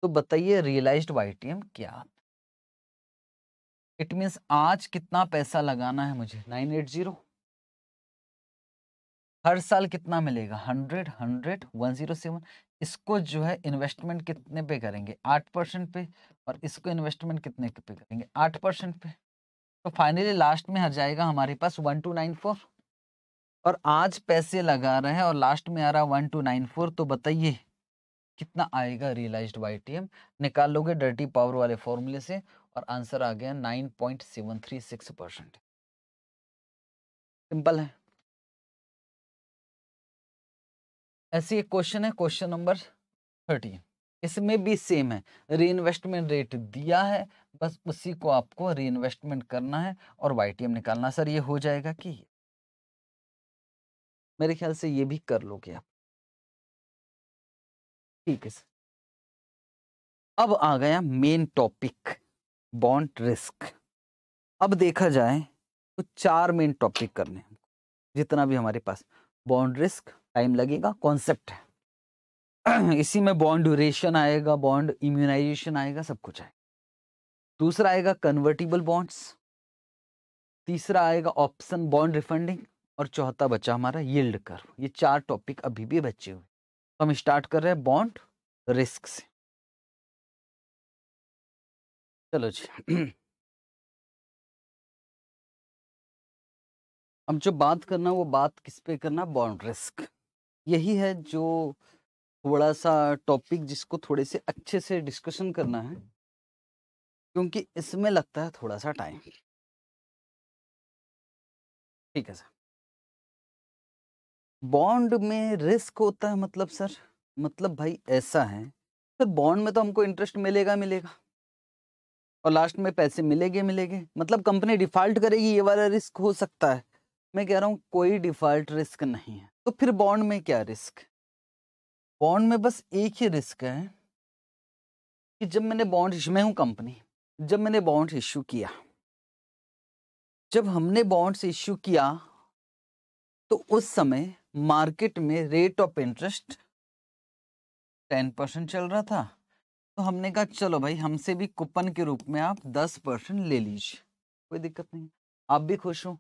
Speaker 2: तो बताइए रियलाइज्ड वाईटीएम क्या इट मीन्स आज कितना पैसा लगाना है मुझे नाइन एट जीरो हर साल कितना मिलेगा hundred hundred one zero seven इसको जो है इन्वेस्टमेंट कितने पे करेंगे आठ परसेंट पे और इसको इन्वेस्टमेंट कितने पे करेंगे आठ परसेंट पे तो फाइनली लास्ट में आ जाएगा हमारे पास वन टू नाइन फोर और आज पैसे लगा रहे हैं और लास्ट में आ रहा वन टू नाइन फोर तो बताइए कितना आएगा रियलाइज्ड वाई टी निकाल लोगे डर्टी पावर वाले फॉर्मूले से और आंसर आ गया nine point seven three six percent simple है ऐसी एक क्वेश्चन है क्वेश्चन नंबर थर्टीन इसमें भी सेम है री इन्वेस्टमेंट रेट दिया है बस उसी को आपको री इन्वेस्टमेंट करना है और वाई निकालना सर ये हो जाएगा कि मेरे ख्याल से ये भी कर
Speaker 1: लोगे आप ठीक है सर अब
Speaker 2: आ गया मेन टॉपिक बॉन्ड रिस्क अब देखा जाए तो चार मेन टॉपिक करने जितना भी हमारे पास बॉन्ड रिस्क टाइम लगेगा कॉन्सेप्ट है इसी में बॉन्ड ड्यूरेशन आएगा बॉन्ड इम्यूनाइजेशन आएगा सब कुछ आएगा दूसरा आएगा कन्वर्टिबल बॉन्ड्स तीसरा आएगा ऑप्शन बॉन्ड रिफंडिंग और चौथा बचा हमारा यील्ड कर्व ये चार टॉपिक अभी भी बचे हुए तो हम स्टार्ट कर रहे हैं बॉन्ड रिस्क से
Speaker 1: चलो जी
Speaker 2: अब जो बात करना वो बात किस पे करना बॉन्ड रिस्क यही है जो थोड़ा सा टॉपिक जिसको थोड़े से अच्छे से डिस्कशन करना है क्योंकि इसमें लगता है थोड़ा सा टाइम ठीक है सर बॉन्ड में रिस्क होता है मतलब सर मतलब भाई ऐसा है सर बॉन्ड में तो हमको इंटरेस्ट मिलेगा मिलेगा और लास्ट में पैसे मिलेंगे मिलेंगे मतलब कंपनी डिफॉल्ट करेगी ये वाला रिस्क हो सकता है मैं कह रहा हूँ कोई डिफॉल्ट रिस्क नहीं है तो फिर बॉन्ड में क्या रिस्क बॉन्ड में बस एक ही रिस्क है कि जब मैंने बॉन्ड मैं हूँ कंपनी जब मैंने बॉन्ड इश्यू किया जब हमने बॉन्ड्स इश्यू किया तो उस समय मार्केट में rate of interest ten percent चल रहा था तो हमने कहा चलो भाई हमसे भी कूपन के रूप में आप दस परसेंट ले लीजिए कोई दिक्कत नहीं आप भी खुश हो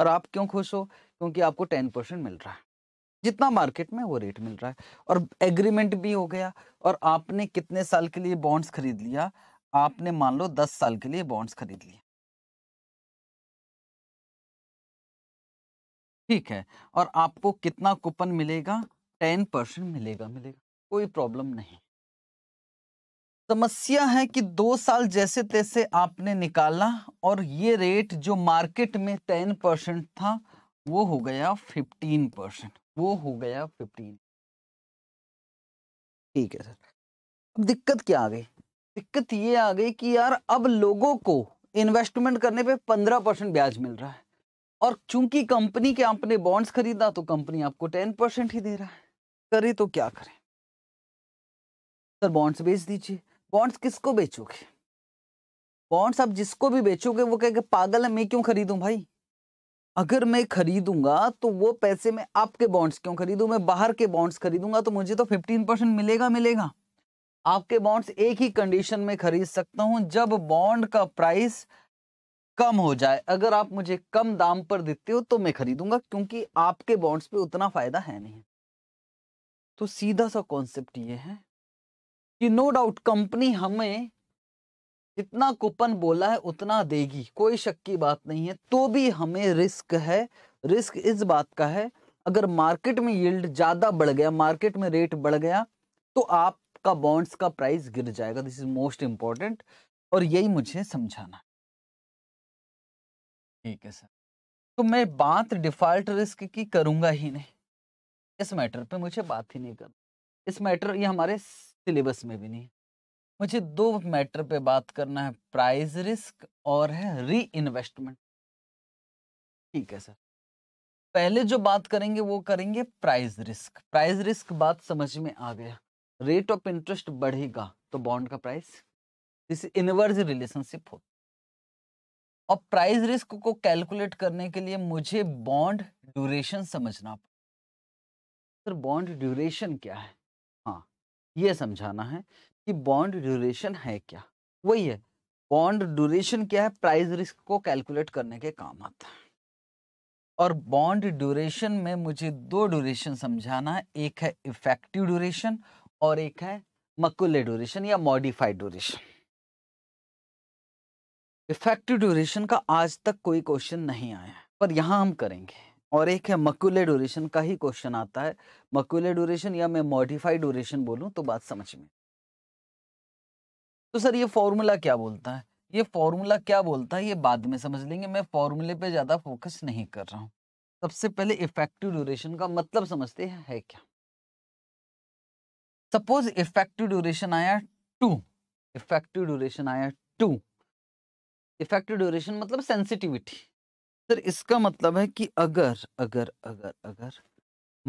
Speaker 2: और आप क्यों खुश हो क्योंकि आपको टेन परसेंट मिल रहा है जितना मार्केट में वो रेट मिल रहा है और एग्रीमेंट भी हो गया और आपने कितने साल के लिए बॉन्ड्स खरीद लिया आपने मान लो दस साल के लिए बॉन्ड्स खरीद लिए ठीक है और आपको कितना कूपन मिलेगा टेन परसेंट मिलेगा मिलेगा कोई प्रॉब्लम नहीं समस्या है कि दो साल जैसे तैसे आपने निकाला और ये रेट जो मार्केट में टेन परसेंट था वो हो गया फिफ्टीन परसेंट वो हो गया फिफ्टीन ठीक है सर अब दिक्कत क्या आ गई दिक्कत ये आ गई कि यार अब लोगों को इन्वेस्टमेंट करने पे पंद्रह परसेंट ब्याज मिल रहा है और चूंकि कंपनी के आपने बॉन्ड्स खरीदा तो कंपनी आपको टेन परसेंट ही दे रहा है करे तो क्या करें सर बॉन्ड्स बेच दीजिए बॉन्ड्स किसको बेचोगे बॉन्ड्स आप जिसको भी बेचोगे वो कहेंगे पागल है मैं क्यों खरीदूं भाई अगर मैं खरीदूंगा तो वो पैसे में आपके बॉन्ड्स क्यों खरीदूं मैं बाहर के बॉन्ड्स खरीदूंगा तो मुझे तो फिफ्टीन परसेंट मिलेगा मिलेगा आपके बॉन्ड्स एक ही कंडीशन में खरीद सकता हूं जब बॉन्ड का प्राइस कम हो जाए अगर आप मुझे कम दाम पर देते हो तो मैं खरीदूंगा क्योंकि आपके बॉन्ड्स पे उतना फायदा है नहीं तो सीधा सा कॉन्सेप्ट ये है कि नो डाउट कंपनी हमें जितना कूपन बोला है उतना देगी कोई शक की बात नहीं है तो भी हमें रिस्क है रिस्क इस बात का है अगर मार्केट में यील्ड ज़्यादा बढ़ गया मार्केट में रेट बढ़ गया तो आपका बॉन्ड्स का प्राइस गिर जाएगा दिस इज मोस्ट इम्पॉर्टेंट और यही मुझे समझाना ठीक है सर तो मैं बात डिफॉल्ट रिस्क की करूंगा ही नहीं इस मैटर पे मुझे बात ही नहीं करना इस मैटर ये हमारे सिलेबस में भी नहीं मुझे दो मैटर पे बात करना है प्राइस रिस्क और है री इन्वेस्टमेंट ठीक है सर पहले जो बात करेंगे वो करेंगे प्राइस रिस्क प्राइस रिस्क बात समझ में आ गया रेट ऑफ इंटरेस्ट बढ़ेगा तो बॉन्ड का प्राइस दिस इनवर्स रिलेशनशिप हो और प्राइस रिस्क को कैलकुलेट करने के लिए मुझे बॉन्ड ड्यूरेशन समझना पड़ा सर बॉन्ड ड्यूरेशन क्या है ये समझाना है कि बॉन्ड ड्यूरेशन है क्या वही है बॉन्ड ड्यूरेशन क्या है प्राइस रिस्क को कैलकुलेट करने के काम आता है और बॉन्ड ड्यूरेशन में मुझे दो ड्यूरेशन समझाना है एक है इफेक्टिव ड्यूरेशन और एक है मकुले ड्यूरेशन या मॉडिफाइड ड्यूरेशन इफेक्टिव ड्यूरेशन का आज तक कोई क्वेश्चन नहीं आया पर यहां हम करेंगे और एक है मकुले ड्यूरेशन का ही क्वेश्चन आता है मकुले ड्यूरेशन या मैं मॉडिफाइड ड्यूरेशन बोलूं तो बात समझ में तो सर ये फॉर्मूला क्या बोलता है ये फॉर्मूला क्या बोलता है ये बाद में समझ लेंगे मैं फॉर्मूले पे ज़्यादा फोकस नहीं कर रहा हूं सबसे पहले इफेक्टिव ड्यूरेशन का मतलब समझते हैं है क्या सपोज इफेक्टिव ड्यूरेशन आया टू इफेक्टिव ड्यूरेशन आया टू इफेक्टिव ड्यूरेशन मतलब सेंसिटिविटी सर इसका मतलब है कि अगर अगर अगर अगर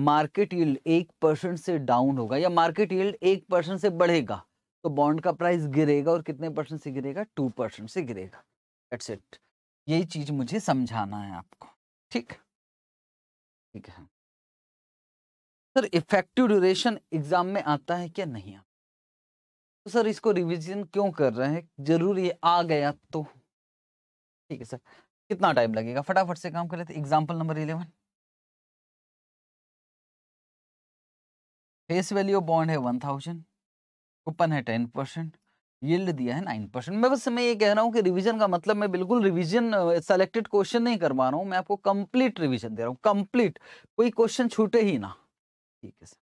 Speaker 2: मार्केट यील्ड एक परसेंट से डाउन होगा या मार्केट यील्ड एक परसेंट से बढ़ेगा तो बॉन्ड का प्राइस गिरेगा और कितने परसेंट से गिरेगा टू परसेंट से गिरेगा दैट्स इट यही चीज मुझे समझाना है आपको ठीक ठीक है सर इफेक्टिव ड्यूरेशन एग्जाम में आता है क्या नहीं आता तो सर इसको रिविजन क्यों कर रहे हैं जरूर ये आ गया तो ठीक है सर कितना टाइम लगेगा फटाफट से काम कर लेते example number eleven face value bond है वन थाउजेंड कूपन है टेन परसेंट यील्ड दिया है नाइन परसेंट मैं बस मैं ये कह रहा हूँ कि रिवीजन का मतलब मैं बिल्कुल रिवीजन सेलेक्टेड क्वेश्चन नहीं करवा रहा हूँ मैं आपको कंप्लीट रिवीजन दे रहा हूँ कंप्लीट कोई क्वेश्चन छूटे ही ना ठीक है सर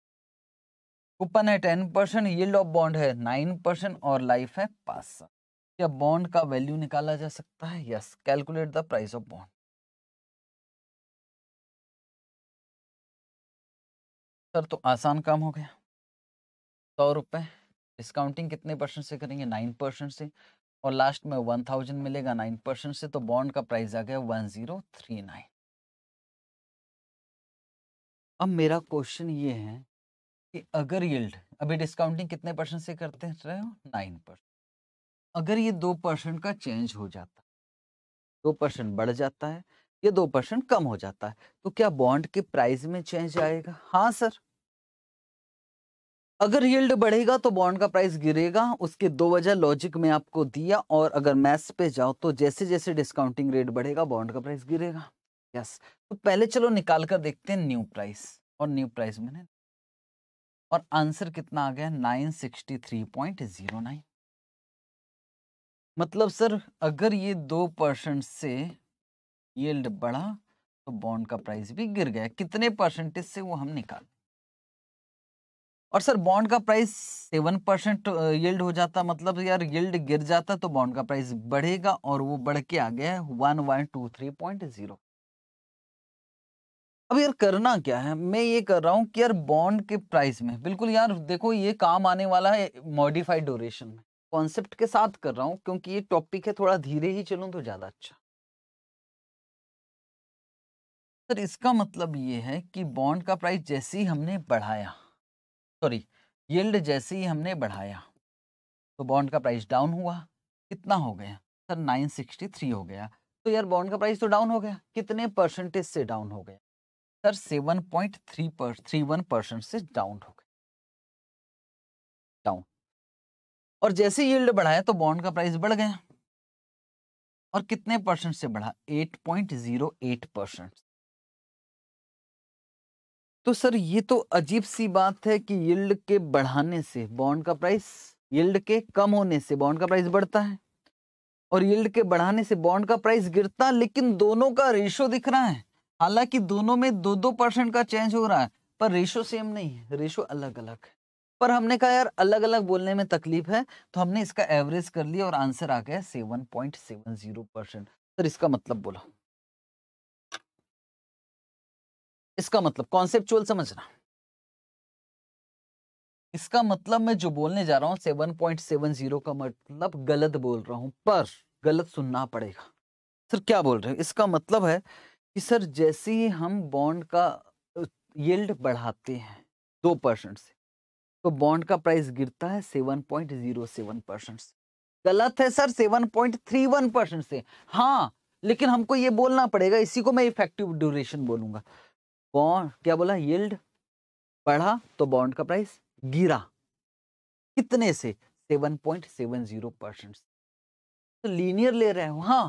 Speaker 2: कूपन है ten percent yield of bond है नाइन परसेंट और लाइफ है पाँच साल क्या बॉन्ड का वैल्यू निकाला जा सकता है yes calculate the price of bond sir तो आसान काम हो गया सौ रुपए डिस्काउंटिंग कितने परसेंट से करेंगे नाइन परसेंट से और लास्ट में वन थाउजेंड मिलेगा नाइन परसेंट से तो बॉन्ड का प्राइस आ गया वन जीरो थ्री नाइन अब मेरा क्वेश्चन ये है कि अगर यील्ड अभी डिस्काउंटिंग कितने परसेंट से करते रहे हो नाइन परसेंट अगर ये दो परसेंट का चेंज हो जाता दो परसेंट बढ़ जाता है ये दो परसेंट कम हो जाता है तो क्या बॉन्ड के प्राइस में चेंज आएगा हाँ सर अगर यील्ड बढ़ेगा तो बॉन्ड का प्राइस गिरेगा उसके दो वजह लॉजिक में आपको दिया और अगर मैथ्स पे जाओ तो जैसे जैसे डिस्काउंटिंग रेट बढ़ेगा बॉन्ड का प्राइस गिरेगा यस तो पहले चलो निकाल कर देखते हैं न्यू प्राइस और न्यू प्राइस मैंने और आंसर कितना आ गया nine sixty three point zero nine मतलब सर अगर ये दो परसेंट से यील्ड बढ़ा तो बॉन्ड का प्राइस भी गिर गया कितने परसेंटेज से वो हम निकाल और सर बॉन्ड का प्राइस सेवन परसेंट यील्ड हो जाता मतलब यार यील्ड गिर जाता तो बॉन्ड का प्राइस बढ़ेगा और वो बढ़ के आ गया है one one two three point zero अब यार करना क्या है मैं ये कर रहा हूँ कि यार बॉन्ड के प्राइस में बिल्कुल यार देखो ये काम आने वाला है मॉडिफाइड ड्यूरेशन में कॉन्सेप्ट के साथ कर रहा हूँ क्योंकि ये टॉपिक है थोड़ा धीरे ही चलूँ तो ज़्यादा अच्छा सर इसका मतलब ये है कि बॉन्ड का प्राइस जैसे ही हमने बढ़ाया सॉरी यील्ड जैसे ही हमने बढ़ाया तो बॉन्ड का प्राइस डाउन हुआ कितना हो गया सर नाइन सिक्सटी थ्री हो गया तो यार बॉन्ड का प्राइस तो डाउन हो गया कितने परसेंटेज से डाउन हो गया सर सेवन पॉइंट थ्री पर थ्री वन परसेंट से डाउन हो गया और जैसे यील्ड बढ़ाया तो बॉन्ड का प्राइस बढ़ गया और कितने परसेंट से बढ़ा 8.08 परसेंट तो सर ये तो अजीब सी बात है कि यील्ड के बढ़ाने से बॉन्ड का प्राइस यील्ड के कम होने से बॉन्ड का प्राइस बढ़ता है और यील्ड के बढ़ाने से बॉन्ड का प्राइस गिरता लेकिन दोनों का रेशो दिख रहा है हालांकि दोनों में दो दो परसेंट का चेंज हो रहा है पर रेशो सेम नहीं है रेशो अलग अलग है पर हमने कहा यार अलग अलग बोलने में तकलीफ है तो हमने इसका एवरेज कर लिया और आंसर आ गया seven point seven zero percent sir इसका मतलब बोलो इसका मतलब कॉन्सेप्चुअल समझना इसका मतलब मैं जो बोलने जा रहा हूं सेवन पॉइंट सेवन जीरो का मतलब गलत बोल रहा हूं पर गलत सुनना पड़ेगा सर क्या बोल रहे हैं इसका मतलब है कि सर जैसे ही हम बॉन्ड का यील्ड बढ़ाते हैं दो परसेंट से तो बॉन्ड का प्राइस गिरता है seven point zero seven percent गलत है sir seven point three one percent से हाँ लेकिन हमको ये बोलना पड़ेगा इसी को मैं इफेक्टिव ड्यूरेशन बोलूंगा बॉन्ड क्या बोला यील्ड बढ़ा तो बॉन्ड का प्राइस गिरा कितने से seven point seven zero percent तो लीनियर ले रहे हो हाँ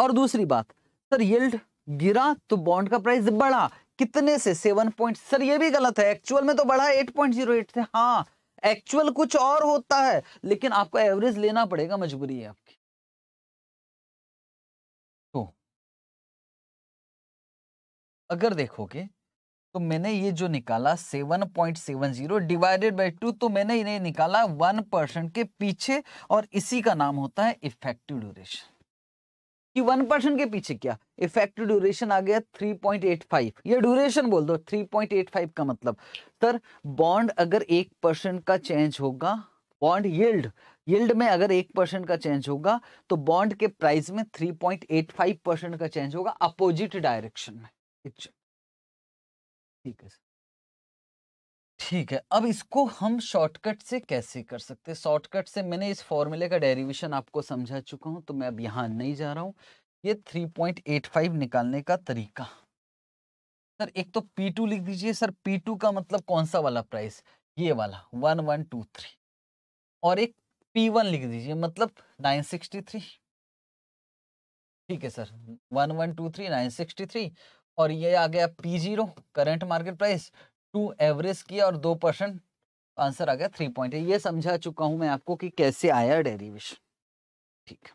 Speaker 2: और दूसरी बात सर यील्ड गिरा तो बॉन्ड का प्राइस बढ़ा कितने से सेवन पॉइंट सर ये भी गलत है एक्चुअल में तो बढ़ा एट पॉइंट जीरो एट से हाँ एक्चुअल कुछ और होता है लेकिन आपको एवरेज लेना पड़ेगा मजबूरी है आपकी तो अगर देखोगे तो मैंने ये जो निकाला seven seven point zero divided by two तो मैंने इन्हें निकाला वन परसेंट के पीछे और इसी का नाम होता है इफेक्टिव ड्यूरेशन कि वन परसेंट के पीछे क्या इफेक्टिव ड्यूरेशन आ गया थ्री पॉइंट एट फाइव ये ड्यूरेशन बोल दो थ्री पॉइंट एट फाइव का मतलब सर बॉन्ड अगर एक परसेंट का चेंज होगा बॉन्ड यील्ड यील्ड में अगर एक परसेंट का चेंज होगा तो बॉन्ड के प्राइस में three point eight five percent का चेंज होगा अपोजिट डायरेक्शन में ठीक है सर ठीक है अब इसको हम शॉर्टकट से कैसे कर सकते हैं शॉर्टकट से मैंने इस फॉर्मूले का डेरिवेशन आपको समझा चुका हूं तो मैं अब यहाँ नहीं जा रहा हूँ ये 3.85 निकालने का तरीका सर एक तो P2 लिख दीजिए सर P2 का मतलब कौन सा वाला प्राइस ये वाला वन वन टू थ्री और एक P1 लिख दीजिए मतलब 963 ठीक है sir one one two three nine sixty three और ये आ गया P0 current market price two average किया और दो परसेंट आंसर आ गया थ्री पॉइंट ये समझा चुका हूं मैं आपको कि कैसे आया डेरिवेशन ठीक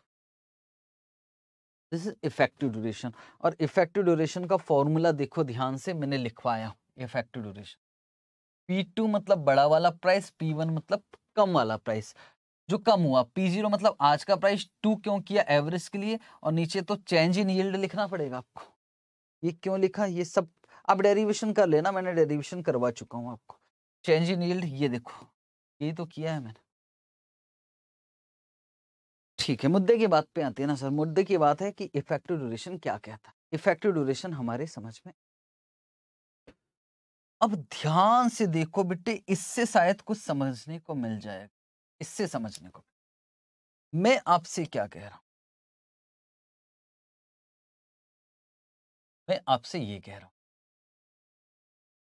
Speaker 2: दिस इज इफेक्टिव ड्यूरेशन और इफेक्टिव ड्यूरेशन का फॉर्मूला देखो ध्यान से मैंने लिखवाया इफेक्टिव ड्यूरेशन पी टू मतलब बड़ा वाला प्राइस पी वन मतलब कम वाला प्राइस जो कम हुआ पी जीरो मतलब आज का प्राइस टू क्यों किया एवरेज के लिए और नीचे तो चेंज इन यील्ड लिखना पड़ेगा आपको ये क्यों लिखा ये सब अब डेरिवेशन कर लेना मैंने डेरिवेशन करवा चुका हूँ आपको चेंज इन यील्ड ये देखो ये तो किया है मैंने ठीक है मुद्दे की बात पे आते हैं ना सर मुद्दे की बात है कि इफेक्टिव ड्यूरेशन क्या कहता है इफेक्टिव ड्यूरेशन हमारे समझ में अब ध्यान से देखो बेटे इससे शायद कुछ समझने को मिल जाएगा इससे समझने को मैं आपसे क्या कह रहा हूं मैं आपसे ये कह रहा हूं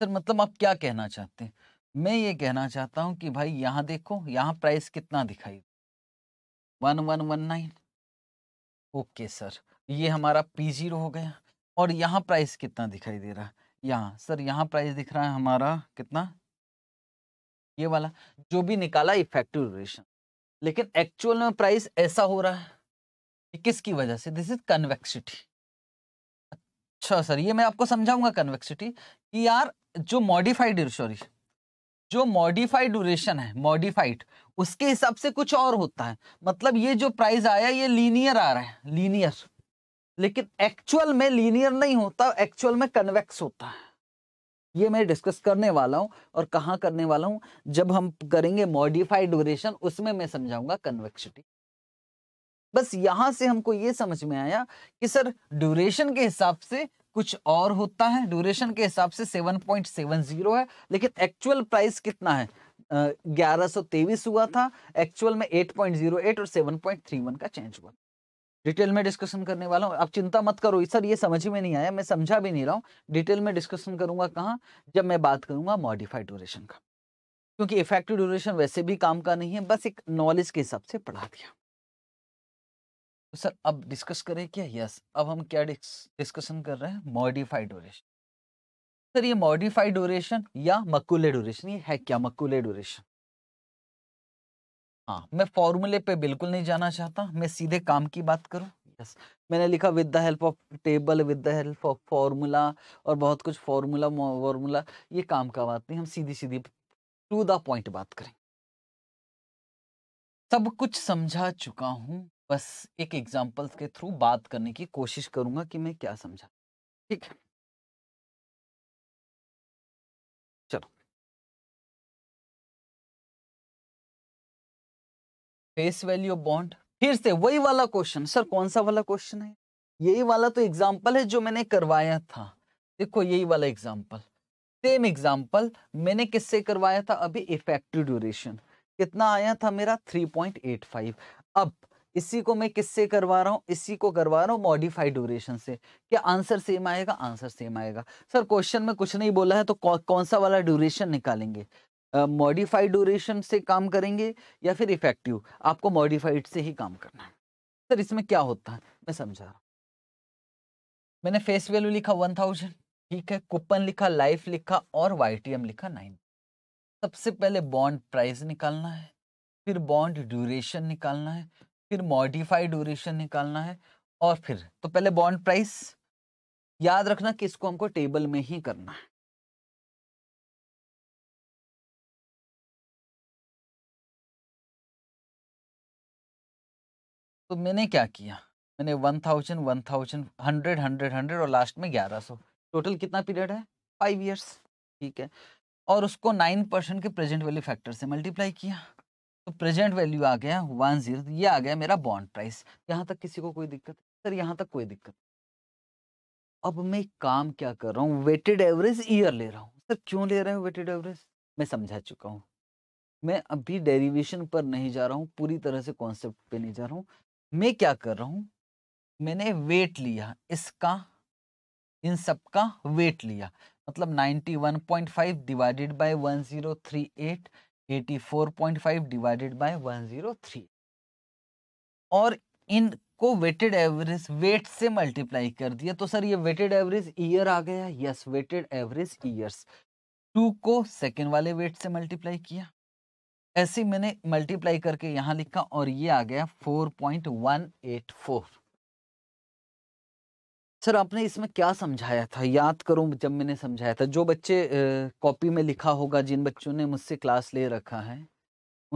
Speaker 2: सर मतलब आप क्या कहना चाहते हैं मैं ये कहना चाहता हूँ कि भाई यहाँ देखो यहाँ प्राइस कितना दिखाई one one one nine okay sir ये हमारा पी जीरो हो गया और यहाँ प्राइस कितना दिखाई दे रहा है यहाँ सर यहाँ प्राइस दिख रहा है हमारा कितना ये वाला जो भी निकाला इफेक्टिव रेशन लेकिन एक्चुअल में प्राइस ऐसा हो रहा है किसकी वजह से दिस इज कन्वेक्सिटी अच्छा सर ये मैं आपको समझाऊंगा कन्वेक्सिटी कि यार जो मॉडिफाइड सॉरी जो मॉडिफाइड ड्यूरेशन है मॉडिफाइड उसके हिसाब से कुछ और होता है मतलब ये जो प्राइस आया ये लीनियर आ रहा है लीनियर लेकिन एक्चुअल में लीनियर नहीं होता एक्चुअल में कन्वेक्स होता है ये मैं डिस्कस करने वाला हूं और कहां करने वाला हूं जब हम करेंगे मॉडिफाइड ड्यूरेशन उसमें मैं समझाऊंगा कन्वेक्सिटी बस यहां से हमको ये समझ में आया कि सर ड्यूरेशन के हिसाब से कुछ और होता है ड्यूरेशन के हिसाब से 7.70 है लेकिन एक्चुअल प्राइस कितना है ग्यारह सौ तेईस हुआ था एक्चुअल में 8.08 और 7.31 का चेंज हुआ डिटेल में डिस्कशन करने वाला हूँ आप चिंता मत करो सर ये समझ में नहीं आया मैं समझा भी नहीं रहा हूँ डिटेल में डिस्कशन करूंगा कहाँ जब मैं बात करूंगा मॉडिफाइड ड्यूरेशन का क्योंकि इफेक्टिव ड्यूरेशन वैसे भी काम का नहीं है बस एक नॉलेज के हिसाब से पढ़ा दिया तो सर अब डिस्कस करें क्या यस अब हम क्या डिस्कशन कर रहे हैं मॉडिफाइड ड्यूरेशन सर ये मॉडिफाइड ड्यूरेशन या मकुले ड्यूरेशन ये है क्या मकुले ड्यूरेशन हाँ मैं फॉर्मूले पे बिल्कुल नहीं जाना चाहता मैं सीधे काम की बात करूं यस मैंने लिखा with the help of table with the help of formula और बहुत कुछ फॉर्मूला फॉर्मूला ये काम का बात नहीं हम सीधी सीधी टू द पॉइंट बात करें सब कुछ समझा चुका हूं बस एक एग्जाम्पल्स के थ्रू बात करने की कोशिश करूंगा कि मैं क्या समझा ठीक है चलो फेस वैल्यू ऑफ बॉन्ड फिर से वही वाला क्वेश्चन सर कौन सा वाला क्वेश्चन है यही वाला तो एग्जाम्पल है जो मैंने करवाया था देखो यही वाला एग्जाम्पल सेम एग्जाम्पल मैंने किससे करवाया था अभी इफेक्टिव ड्यूरेशन कितना आया था मेरा फाइव अब इसी को मैं किससे करवा रहा हूँ इसी को करवा रहा हूँ मॉडिफाइड ड्यूरेशन से क्या आंसर सेम आएगा आंसर सेम आएगा सर क्वेश्चन में कुछ नहीं बोला है तो कौन सा वाला ड्यूरेशन निकालेंगे मॉडिफाइड uh, ड्यूरेशन से काम करेंगे या फिर इफेक्टिव आपको मॉडिफाइड से ही काम करना है सर इसमें क्या होता है मैं समझा रहा हूँ मैंने फेस वैल्यू लिखा वन थाउजेंड ठीक है कूपन लिखा लाइफ लिखा और वाई लिखा नाइन सबसे पहले बॉन्ड प्राइस निकालना है फिर बॉन्ड ड्यूरेशन निकालना है फिर मॉडिफाइड ड्यूरेशन निकालना है और फिर तो पहले बॉन्ड प्राइस याद रखना कि इसको हमको टेबल में ही करना है तो मैंने क्या किया मैंने one thousand one thousand hundred hundred hundred और लास्ट में ग्यारह सौ टोटल कितना पीरियड है फाइव ईयर्स ठीक है और उसको नाइन परसेंट के प्रेजेंट वैल्यू फैक्टर से मल्टीप्लाई किया तो प्रेजेंट वैल्यू आ गया वन जीरो तो ये आ गया मेरा बॉन्ड प्राइस यहाँ तक किसी को कोई दिक्कत सर यहाँ तक कोई दिक्कत अब मैं काम क्या कर रहा हूँ वेटेड एवरेज ईयर ले रहा हूँ सर क्यों ले रहे हो वेटेड एवरेज मैं समझा चुका हूँ मैं अभी डेरिवेशन पर नहीं जा रहा हूँ पूरी तरह से कॉन्सेप्ट पे नहीं जा रहा हूँ मैं क्या कर रहा हूँ मैंने वेट लिया इसका इन सब का वेट लिया मतलब 91.5 डिवाइडेड बाय 1038 84.5 डिवाइडेड बाय 103 और इनको वेटेड एवरेज वेट से मल्टीप्लाई कर दिया तो सर ये वेटेड एवरेज ईयर आ गया yes weighted average years two को सेकेंड वाले वेट से मल्टीप्लाई किया ऐसे मैंने मल्टीप्लाई करके यहाँ लिखा और ये आ गया 4.184 सर आपने इसमें क्या समझाया था याद करूं जब मैंने समझाया था जो बच्चे कॉपी में लिखा होगा जिन बच्चों ने मुझसे क्लास ले रखा है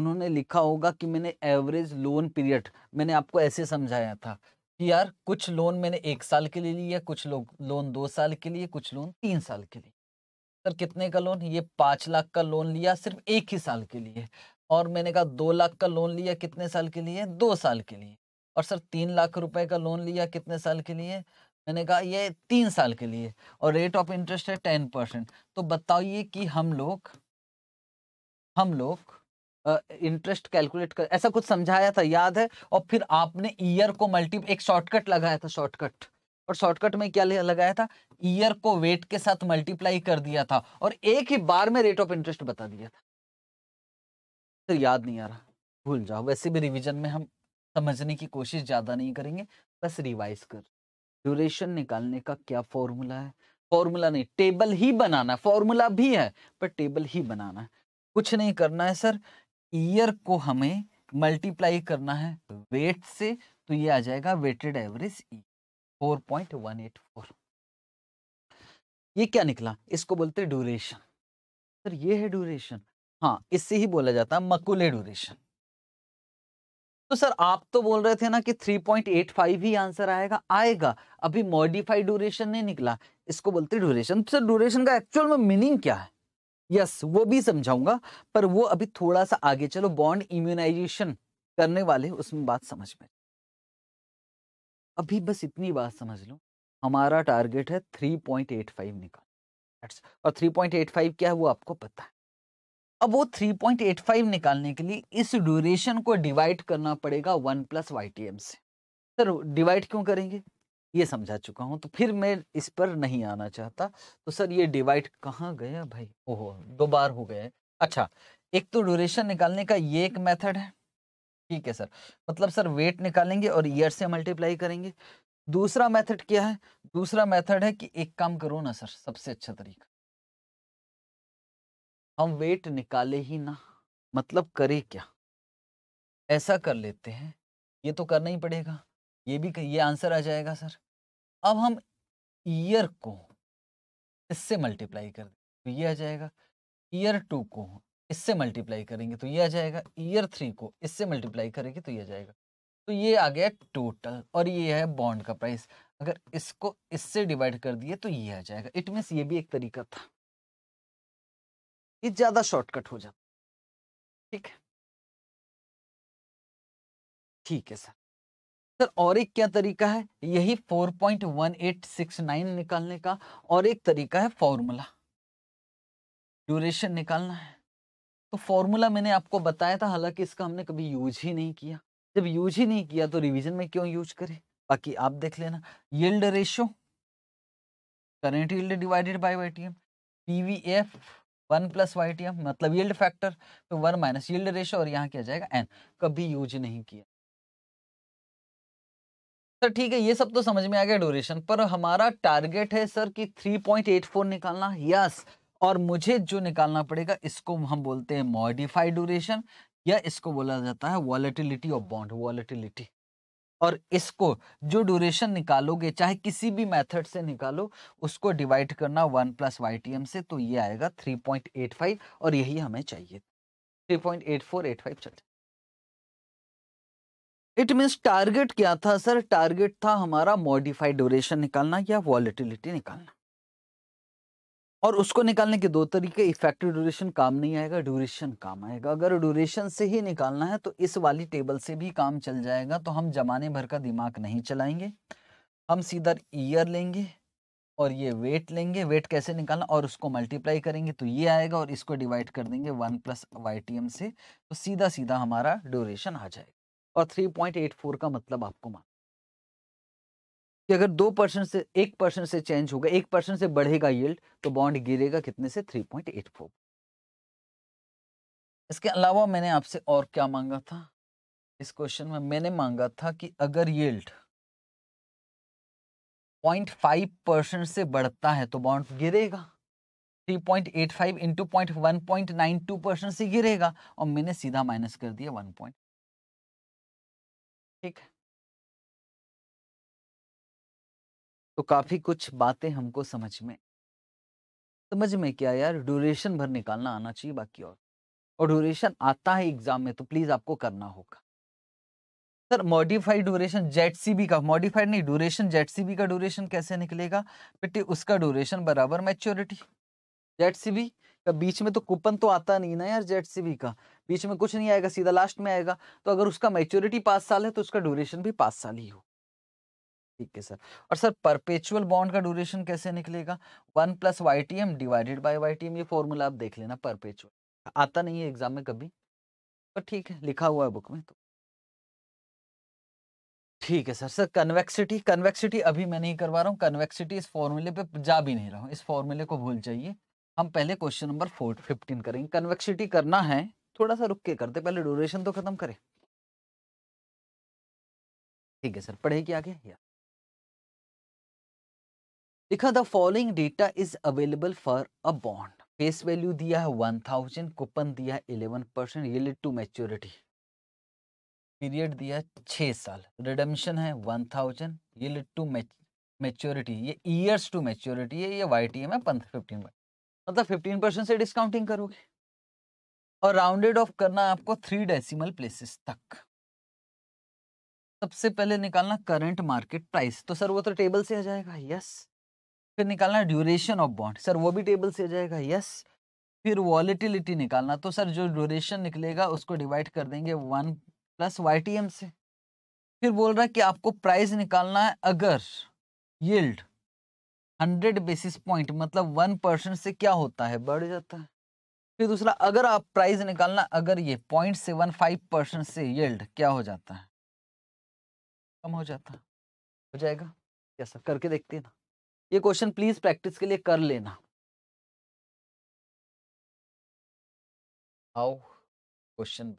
Speaker 2: उन्होंने लिखा होगा कि मैंने एवरेज लोन पीरियड मैंने आपको ऐसे समझाया था कि यार कुछ लोन मैंने एक साल के लिए लिया कुछ लोग लोन दो साल के लिए कुछ लोन तीन साल के लिए सर कितने का लोन ये पाँच लाख का लोन लिया सिर्फ एक ही साल के लिए और मैंने कहा दो लाख का लोन लिया कितने साल के लिए दो साल के लिए और सर तीन लाख रुपए का लोन लिया कितने साल के लिए मैंने कहा ये तीन साल के लिए और रेट ऑफ इंटरेस्ट है टेन परसेंट तो बताइए कि हम लोग हम लोग इंटरेस्ट कैलकुलेट कर ऐसा कुछ समझाया था याद है और फिर आपने ईयर को मल्टी एक शॉर्टकट लगाया था शॉर्टकट और शॉर्टकट में क्या लगाया था ईयर को वेट के साथ मल्टीप्लाई कर दिया था और एक ही बार में रेट ऑफ इंटरेस्ट बता दिया था तो याद नहीं आ रहा भूल जाओ वैसे भी रिविजन में हम समझने की कोशिश ज़्यादा नहीं करेंगे बस रिवाइज कर ड्यूरेशन निकालने का क्या फॉर्मूला है फॉर्मूला नहीं टेबल ही बनाना फॉर्मूला भी है पर टेबल ही बनाना है कुछ नहीं करना है सर ईयर को हमें मल्टीप्लाई करना है वेट से तो ये आ जाएगा weighted average four point one eight four ये क्या निकला इसको बोलते ड्यूरेशन सर ये है ड्यूरेशन हाँ इससे ही बोला जाता है मकुले ड्यूरेशन तो सर आप तो बोल रहे थे ना कि 3.85 ही आंसर आएगा आएगा अभी मॉडिफाइड ड्यूरेशन नहीं निकला इसको बोलते ड्यूरेशन तो सर ड्यूरेशन का एक्चुअल में मीनिंग क्या है यस yes, वो भी समझाऊंगा पर वो अभी थोड़ा सा आगे चलो बॉन्ड इम्यूनाइजेशन करने वाले उसमें बात समझ में अभी बस इतनी बात समझ लो हमारा टारगेट है 3.85 निकाल और 3.85 क्या है वो आपको पता है अब वो 3.85 निकालने के लिए इस ड्यूरेशन को डिवाइड करना पड़ेगा वन प्लस वाई से सर डिवाइड क्यों करेंगे ये समझा चुका हूँ तो फिर मैं इस पर नहीं आना चाहता तो सर ये डिवाइड कहाँ गया भाई ओहो दो बार हो गए अच्छा एक तो ड्यूरेशन निकालने का ये एक मेथड है ठीक है सर मतलब सर वेट निकालेंगे और ईयर से मल्टीप्लाई करेंगे दूसरा मेथड क्या है दूसरा मेथड है कि एक काम करो ना सर सबसे अच्छा तरीका हम वेट निकाले ही ना मतलब करे क्या ऐसा कर लेते हैं ये तो करना ही पड़ेगा ये भी ये आंसर आ जाएगा सर अब हम ईयर को इससे मल्टीप्लाई कर तो ये आ जाएगा ईयर टू को इससे मल्टीप्लाई करेंगे तो ये आ जाएगा ईयर थ्री को इससे मल्टीप्लाई करेंगे तो ये आ जाएगा तो ये आ गया टोटल और ये है बॉन्ड का प्राइस अगर इसको इससे डिवाइड कर दिए तो ये आ जाएगा इट मीन्स ये भी एक तरीका था ये ज्यादा
Speaker 1: शॉर्टकट हो जाता ठीक है ठीक
Speaker 2: है सर सर और एक क्या तरीका है यही 4.1869 निकालने का और एक तरीका है फॉर्मूला ड्यूरेशन निकालना है तो फॉर्मूला मैंने आपको बताया था हालांकि इसका हमने कभी यूज ही नहीं किया जब यूज ही नहीं किया तो रिवीजन में क्यों यूज करें बाकी आप देख लेना yield ratio current yield divided by YTM PVF one plus Y T M मतलब यील्ड फैक्टर तो वन माइनस यील्ड रेशो और यहाँ किया जाएगा एन कभी यूज नहीं किया सर तो ठीक है ये सब तो समझ में आ गया ड्यूरेशन पर हमारा टारगेट है सर कि 3.84 निकालना यस और मुझे जो निकालना पड़ेगा इसको हम बोलते हैं मॉडिफाइड ड्यूरेशन या इसको बोला जाता है वॉलेटिलिटी ऑफ बॉन्ड वॉलेटिलिटी और इसको जो ड्यूरेशन निकालोगे चाहे किसी भी मेथड से निकालो उसको डिवाइड करना one plus Y T M से तो ये आएगा थ्री पॉइंट एट फाइव और यही हमें चाहिए three point eight four eight five चल इट मीन्स टारगेट क्या था सर टारगेट था हमारा मॉडिफाइड ड्यूरेशन निकालना या वॉलिटिलिटी निकालना और उसको निकालने के दो तरीके इफेक्टिव ड्यूरेशन काम नहीं आएगा ड्यूरेशन काम आएगा अगर ड्यूरेशन से ही निकालना है तो इस वाली टेबल से भी काम चल जाएगा तो हम जमाने भर का दिमाग नहीं चलाएंगे हम सीधा ईयर लेंगे और ये वेट लेंगे वेट कैसे निकालना और उसको मल्टीप्लाई करेंगे तो ये आएगा और इसको डिवाइड कर देंगे one plus Y T M से तो सीधा सीधा हमारा ड्यूरेशन आ जाएगा और थ्री पॉइंट एट फोर का मतलब आपको मान कि अगर दो परसेंट से एक परसेंट से चेंज होगा एक परसेंट से बढ़ेगा यील्ड तो बॉन्ड गिरेगा कितने से थ्री पॉइंट एट फोर इसके अलावा मैंने आपसे और क्या मांगा था इस क्वेश्चन में मैंने मांगा था कि अगर यील्ड पॉइंट फाइव परसेंट से बढ़ता है तो बॉन्ड गिरेगा three point eight five into point one point nine two percent से गिरेगा और मैंने सीधा माइनस कर दिया वन पॉइंट ठीक है तो काफ़ी कुछ बातें हमको समझ में समझ में क्या यार ड्यूरेशन भर निकालना आना चाहिए बाकी और और ड्यूरेशन आता है एग्जाम में तो प्लीज़ आपको करना होगा sir modified duration Z B का मॉडिफाइड नहीं ड्यूरेशन जेट बी का ड्यूरेशन कैसे निकलेगा बेटे उसका ड्यूरेशन बराबर मैच्योरिटी जेट सी का बीच में तो कूपन तो आता नहीं ना यार जेट बी का बीच में कुछ नहीं आएगा सीधा लास्ट में आएगा तो अगर उसका मैच्योरिटी पाँच साल है तो उसका ड्यूरेशन भी पाँच साल ही हो ठीक है सर और सर परपेचुअल बॉन्ड का ड्यूरेशन कैसे निकलेगा one plus Y T M divided by Y T M ये फॉर्मूला आप देख लेना परपेचुअल आता नहीं है एग्जाम में कभी पर तो ठीक है लिखा हुआ है बुक में तो ठीक है सर सर कन्वेक्सिटी कन्वेक्सिटी अभी मैं नहीं करवा रहा हूँ कन्वेक्सिटी इस फॉर्मूले पे जा भी नहीं रहा हूँ इस फॉर्मूले को भूल जाइए हम पहले क्वेश्चन नंबर फोर फिफ्टीन करेंगे कन्वेक्सिटी करना है थोड़ा सा रुक के करते पहले ड्यूरेशन तो खत्म करें ठीक है सर पढ़े क्या आगे या लिखा the following data is available for a bond face value दिया है वन थाउजेंड कूपन दिया है eleven percent relate to maturity period दिया है छः साल रिडम्शन है one thousand relate to maturity ये ईयर्स टू मेच्योरिटी है ये वाई टी एम है फिफ्टीन मतलब फिफ्टीन परसेंट से डिस्काउंटिंग करोगे और राउंडेड ऑफ करना आपको थ्री डेसिमल प्लेसेस तक सबसे पहले निकालना करंट मार्केट प्राइस तो सर वो तो टेबल से आ जाएगा यस फिर निकालना ड्यूरेशन ऑफ बॉन्ड सर वो भी टेबल से जाएगा यस फिर वॉलिटिलिटी निकालना तो सर जो ड्यूरेशन निकलेगा उसको डिवाइड कर देंगे वन प्लस वाई से फिर बोल रहा है कि आपको प्राइस निकालना है अगर यील्ड हंड्रेड बेसिस पॉइंट मतलब वन परसेंट से क्या होता है बढ़ जाता है फिर दूसरा अगर आप प्राइस निकालना अगर ये पॉइंट सेवन फाइव परसेंट से यील्ड क्या हो जाता है कम हो जाता है हो जाएगा क्या सर करके देखते हैं ना ये क्वेश्चन
Speaker 1: प्लीज प्रैक्टिस के लिए कर लेना आओ क्वेश्चन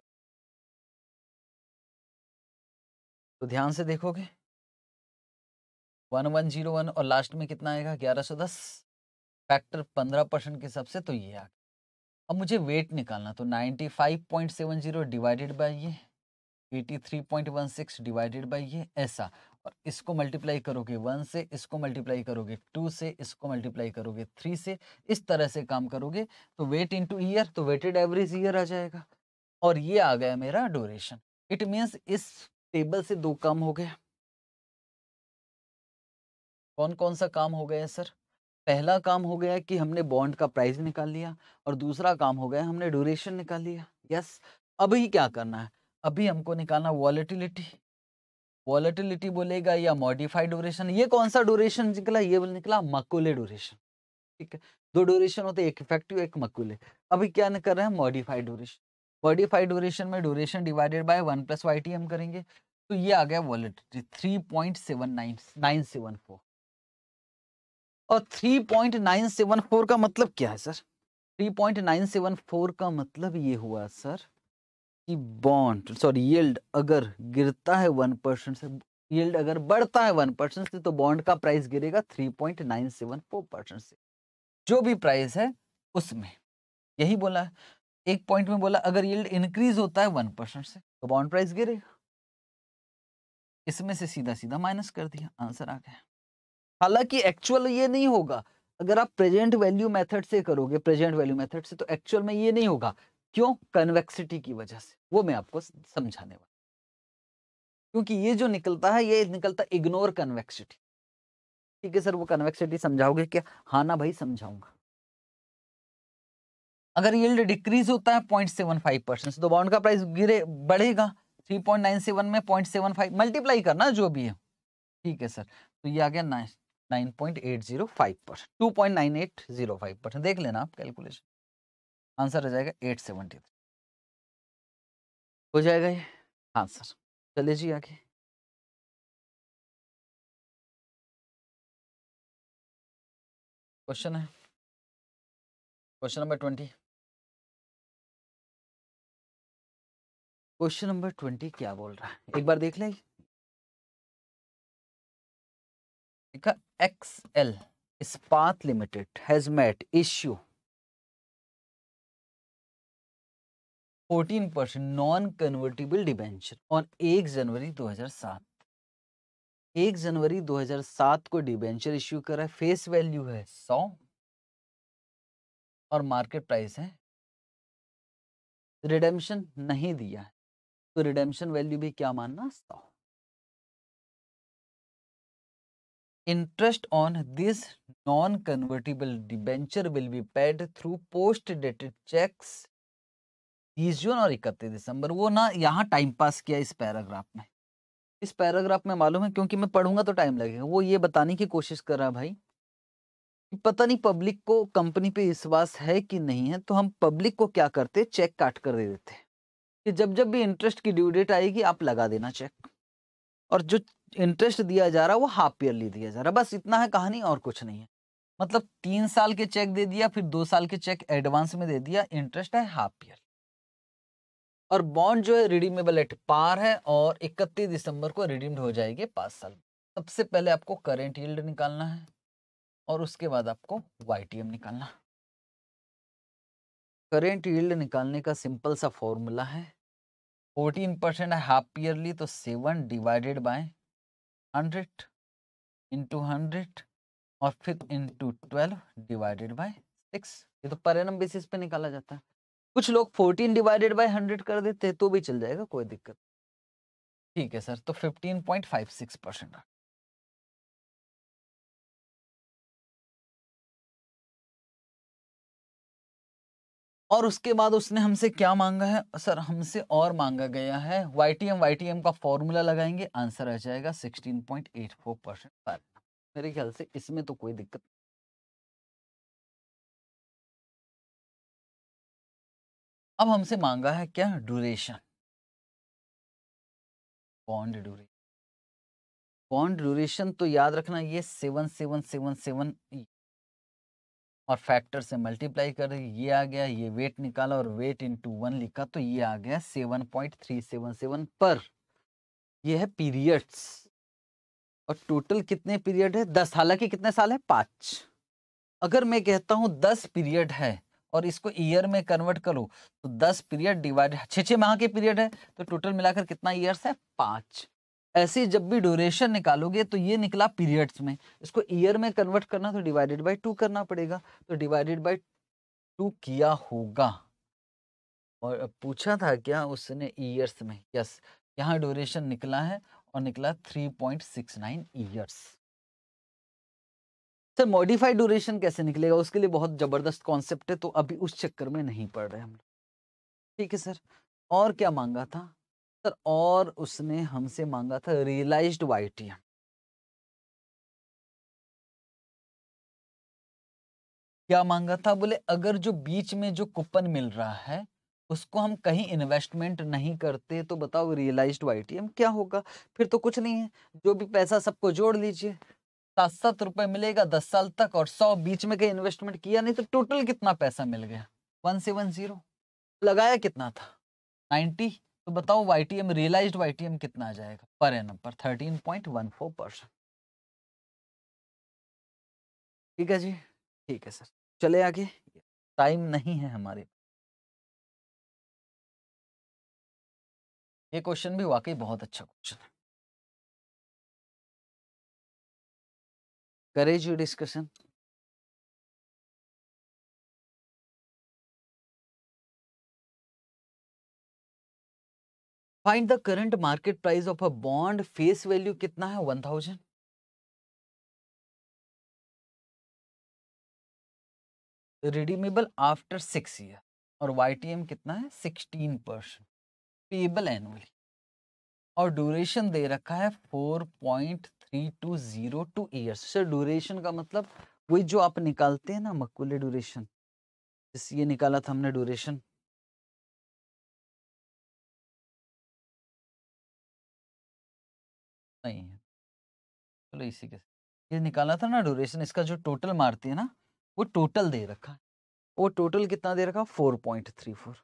Speaker 2: तो ध्यान से देखोगे वन वन जीरो वन और लास्ट में कितना आएगा ग्यारह सौ दस फैक्टर पंद्रह परसेंट के हिसाब से तो ये आ गया अब मुझे वेट निकालना तो ninety five point seven zero divided by ये eighty three point one six divided by ये ऐसा और इसको मल्टीप्लाई करोगे वन से इसको मल्टीप्लाई करोगे टू से इसको मल्टीप्लाई करोगे थ्री से इस तरह से काम करोगे तो वेट इन ईयर तो वेटेड एवरेज ईयर आ जाएगा और ये आ गया मेरा ड्यूरेशन इट मीन्स इस टेबल से दो काम हो गया कौन कौन सा काम हो गया सर पहला काम हो गया कि हमने बॉन्ड का प्राइस निकाल लिया और दूसरा काम हो गया हमने ड्यूरेशन निकाल लिया यस अभी क्या करना है अभी हमको निकालना वॉलेटिलिटी वॉलेटिलिटी बोलेगा या मॉडिफाइड ड्यूरेशन ये कौन सा ड्यूरेशन निकला ये निकला मकुले ड्यूरेशन ठीक है दो ड्यूरेशन होते हैं एक इफेक्टिव एक मकुले अभी क्या कर रहे हैं मॉडिफाइड ड्यूरेशन मॉडिफाइड ड्यूरेशन में duration divided by one plus Y करेंगे तो ये आ गया वॉलेटिलिटी थ्री पॉइंट और थ्री का मतलब क्या है सर थ्री का मतलब ये हुआ सर कि बॉन्ड सॉरी यील्ड अगर गिरता है वन परसेंट से यील्ड अगर बढ़ता है वन परसेंट से तो बॉन्ड का प्राइस गिरेगा three point nine seven four percent से जो भी प्राइस है उसमें यही बोला है एक पॉइंट में बोला अगर यील्ड इंक्रीज होता है वन परसेंट से तो बॉन्ड प्राइस गिरेगा इसमें से सीधा सीधा माइनस कर दिया आंसर आ गया हालांकि एक्चुअल ये नहीं होगा अगर आप प्रेजेंट वैल्यू मेथड से करोगे प्रेजेंट वैल्यू मेथड से तो एक्चुअल में ये नहीं होगा क्यों कन्वेक्सिटी की वजह से वो मैं आपको समझाने वाला क्योंकि ये जो निकलता है ये निकलता इग्नोर कन्वेक्सिटी ठीक है सर वो कन्वेक्सिटी समझाओगे क्या हाँ ना भाई समझाऊंगा अगर यील्ड डिक्रीज होता है पॉइंट सेवन फाइव परसेंट तो बॉन्ड का प्राइस गिरे बढ़ेगा थ्री पॉइंट नाइन सेवन में पॉइंट सेवन फाइव मल्टीप्लाई करना जो भी है ठीक है सर तो ये आ गया nine nine point eight zero five percent two point nine eight zero five percent देख लेना आप कैलकुलेशन आंसर आ जाएगा एट सेवेंटी हो जाएगा ये आंसर हाँ चलिए जी आगे
Speaker 1: क्वेश्चन है question number twenty question number twenty क्या बोल रहा है एक बार देख लें XL
Speaker 2: Ispat limited has made issue fourteen percent non convertible debenture on एक जनवरी 2007 एक जनवरी 2007 को डिबेंचर इश्यू करा है फेस वैल्यू है 100 और मार्केट प्राइस है रिडेम्शन नहीं दिया है तो रिडेम्शन वैल्यू भी क्या मानना 100 interest on this non convertible debenture will be paid through post dated cheques तीस जून और इकतीस दिसंबर वो ना यहाँ टाइम पास किया इस पैराग्राफ में इस पैराग्राफ में मालूम है क्योंकि मैं पढ़ूंगा तो टाइम लगेगा वो ये बताने की कोशिश कर रहा है भाई पता नहीं पब्लिक को कंपनी पे विश्वास है कि नहीं है तो हम पब्लिक को क्या करते चेक काट कर दे देते कि जब जब भी इंटरेस्ट की ड्यू डेट आएगी आप लगा देना चेक और जो इंटरेस्ट दिया जा रहा है वो हाफ ईयरली दिया जा रहा है बस इतना है कहानी और कुछ नहीं है मतलब तीन साल के चेक दे दिया फिर दो साल के चेक एडवांस में दे दिया इंटरेस्ट है हाफ ईयर और बॉन्ड जो है रिडीमेबल एट पार है और 31 दिसंबर को रिडीम्ड हो जाएगी पाँच साल सबसे पहले आपको करेंट यील्ड निकालना है और उसके बाद आपको वाई निकालना करेंट यील्ड निकालने का सिंपल सा फॉर्मूला है 14 परसेंट है हाफ ईयरली तो seven divided by hundred into hundred और फिर into twelve divided by six ये तो पर एनम बेसिस पे निकाला जाता है कुछ लोग 14 डिवाइडेड बाय 100 कर देते हैं तो भी चल जाएगा कोई दिक्कत ठीक है सर तो 15.56 परसेंट और उसके बाद उसने हमसे क्या मांगा है सर हमसे और मांगा गया है Y T M Y T M का फॉर्मूला लगाएंगे आंसर आ जाएगा 16.84 परसेंट मेरे ख्याल से इसमें तो कोई दिक्कत अब हमसे मांगा है क्या duration bond duration bond duration तो याद रखना ये सेवन सेवन सेवन सेवन और फैक्टर से मल्टीप्लाई कर ये आ गया ये वेट निकाला और वेट इनटू वन लिखा तो ये आ गया seven point three seven seven पर ये है पीरियड्स और टोटल कितने पीरियड है दस हालांकि कितने साल है पांच अगर मैं कहता हूं दस पीरियड है और इसको ईयर में कन्वर्ट करो तो दस पीरियड डिवाइड छः छः माह के पीरियड है तो टोटल मिलाकर कितना ईयर्स है पाँच ऐसी जब भी ड्यूरेशन निकालोगे तो ये निकला पीरियड्स में इसको ईयर में कन्वर्ट करना तो डिवाइडेड बाई टू करना पड़ेगा तो डिवाइडेड बाई टू किया होगा और पूछा था क्या उसने ईयर्स में यस यहाँ ड्यूरेशन निकला है और निकला three point six nine years से मॉडिफाइड ड्यूरेशन कैसे निकलेगा उसके लिए बहुत ज़बरदस्त कॉन्सेप्ट है तो अभी उस चक्कर में नहीं पढ़ रहे हम ठीक है सर और क्या मांगा था सर और उसने हमसे मांगा था रियलाइज वाई क्या मांगा था बोले अगर जो बीच में जो कूपन मिल रहा है उसको हम कहीं इन्वेस्टमेंट नहीं करते तो बताओ रियलाइज्ड वाईटीएम क्या होगा फिर तो कुछ नहीं है जो भी पैसा सबको जोड़ लीजिए सात सात रुपए मिलेगा दस साल तक और सौ बीच में कहीं इन्वेस्टमेंट किया नहीं तो टोटल कितना पैसा मिल गया वन सेवन जीरो लगाया कितना था नाइन्टी तो बताओ Y T M realise Y T M कितना आ जाएगा पर एन पर thirteen point one four percent ठीक
Speaker 1: है जी ठीक है सर चले आगे टाइम नहीं है हमारे ये क्वेश्चन भी वाकई बहुत अच्छा क्वेश्चन है courage you discussion find the current market price of a bond face value कितना है one thousand
Speaker 2: redeemable after six year और वाईटीएम कितना है सिक्सटीन परसेंट पेबल एनुअली और ड्यूरेशन दे रखा है four point three two zero two years sir duration का मतलब वही जो आप निकालते हैं ना मकुले ड्यूरेशन जैसे ये निकाला था हमने ड्यूरेशन नहीं है चलो इसी के ये निकाला था ना ड्यूरेशन इसका जो टोटल मारती है ना वो टोटल दे रखा है वो टोटल कितना दे रखा फोर पॉइंट थ्री फोर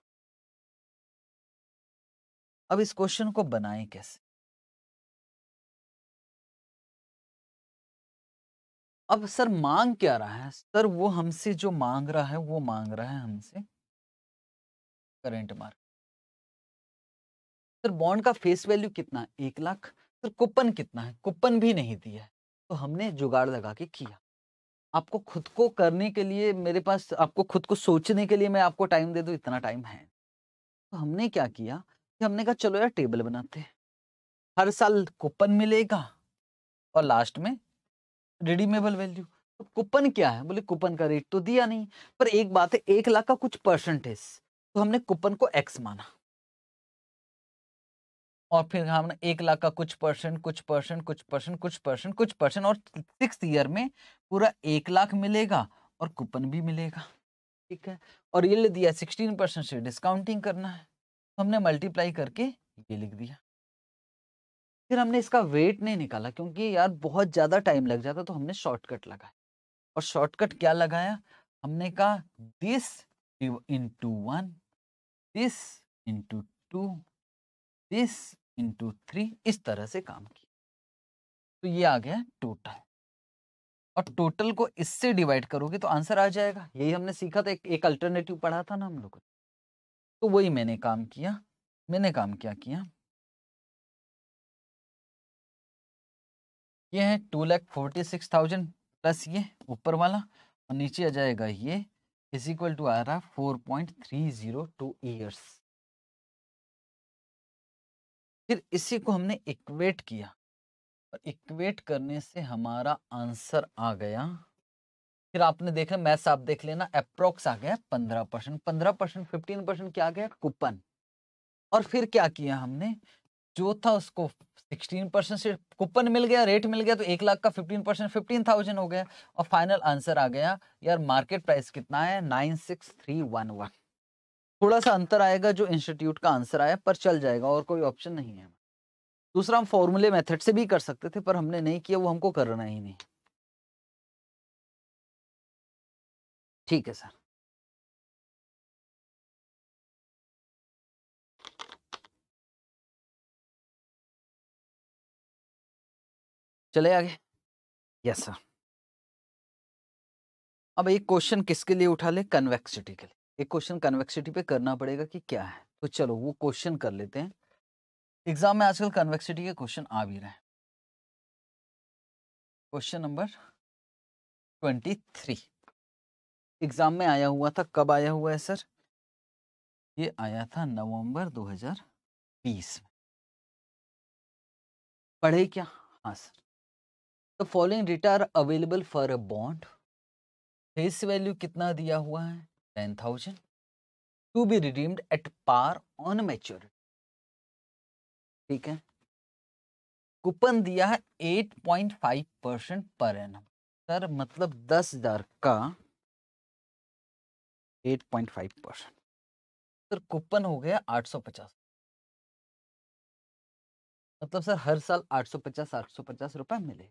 Speaker 2: अब इस क्वेश्चन को बनाए कैसे
Speaker 1: अब सर मांग क्या रहा
Speaker 2: है सर वो हमसे जो मांग रहा है वो मांग रहा है हमसे करेंट मार्केट सर बॉन्ड का फेस वैल्यू कितना है एक लाख सर कूपन कितना है कूपन भी नहीं दिया है तो हमने जुगाड़ लगा के किया आपको खुद को करने के लिए मेरे पास आपको खुद को सोचने के लिए मैं आपको टाइम दे दूँ इतना टाइम है तो हमने क्या किया कि हमने कहा चलो यार टेबल बनाते हैं हर साल कूपन मिलेगा और लास्ट में रिडीमेबल वैल्यू तो कूपन क्या है बोले कूपन का रेट तो दिया नहीं पर एक बात है एक लाख का कुछ परसेंटेज तो हमने कूपन को एक्स माना और फिर हमने एक लाख का कुछ परसेंट कुछ परसेंट कुछ परसेंट कुछ परसेंट कुछ परसेंट और सिक्स ईयर में पूरा एक लाख मिलेगा और कूपन भी मिलेगा ठीक है और ये दिया सिक्सटीन परसेंट से डिस्काउंटिंग करना है हमने मल्टीप्लाई करके ये लिख दिया फिर हमने इसका वेट नहीं निकाला क्योंकि यार बहुत ज़्यादा टाइम लग जाता तो हमने शॉर्टकट लगाया और शॉर्टकट क्या लगाया हमने कहा this into one this into two this into three इस तरह से काम किया तो ये आ गया टोटल और टोटल को इससे डिवाइड करोगे तो आंसर आ जाएगा यही हमने सीखा था एक, एक अल्टरनेटिव पढ़ा था ना हम लोगों ने तो वही मैंने काम किया मैंने काम क्या किया ये है two lakh forty six thousand plus ये ऊपर वाला और नीचे आ जाएगा ये इज इक्वल टू आ रहा four point three zero two years फिर इसी को हमने इक्वेट किया और इक्वेट करने से हमारा आंसर आ गया फिर आपने देखना मैथ्स आप देख लेना अप्रोक्स आ गया पंद्रह परसेंट पंद्रह परसेंट फिफ्टीन परसेंट क्या आ गया कूपन और फिर क्या किया हमने जो था उसको सिक्सटीन परसेंट से कूपन मिल गया रेट मिल गया तो एक लाख का फिफ्टीन परसेंट फिफ्टीन थाउजेंड हो गया और फाइनल आंसर आ गया यार मार्केट प्राइस कितना है nine six three one one थोड़ा सा अंतर आएगा जो इंस्टीट्यूट का आंसर आया पर चल जाएगा और कोई ऑप्शन नहीं है दूसरा हम फॉर्मूले मेथड से भी कर सकते थे पर हमने नहीं किया वो हमको करना ही नहीं ठीक है सर चले आगे यस सर अब एक क्वेश्चन किसके लिए उठा ले कन्वेक्सिटी के लिए एक क्वेश्चन कन्वेक्सिटी पे करना पड़ेगा कि क्या है तो चलो वो क्वेश्चन कर लेते हैं एग्जाम में आजकल कन्वेक्सिटी के क्वेश्चन आ भी रहे हैं question number twenty
Speaker 1: three exam में आया हुआ था कब आया हुआ है सर ये
Speaker 2: आया था नवंबर 2020 में पढ़े क्या हाँ sir the following rate are available for a bond face value कितना दिया हुआ है ten thousand to be redeemed at par on maturity ठीक है कूपन दिया है eight point five percent per annum sir मतलब दस हजार का eight point five percent sir coupon हो गया आठ सौ पचास मतलब सर हर साल आठ सौ पचास आठ सौ पचास रुपये मिले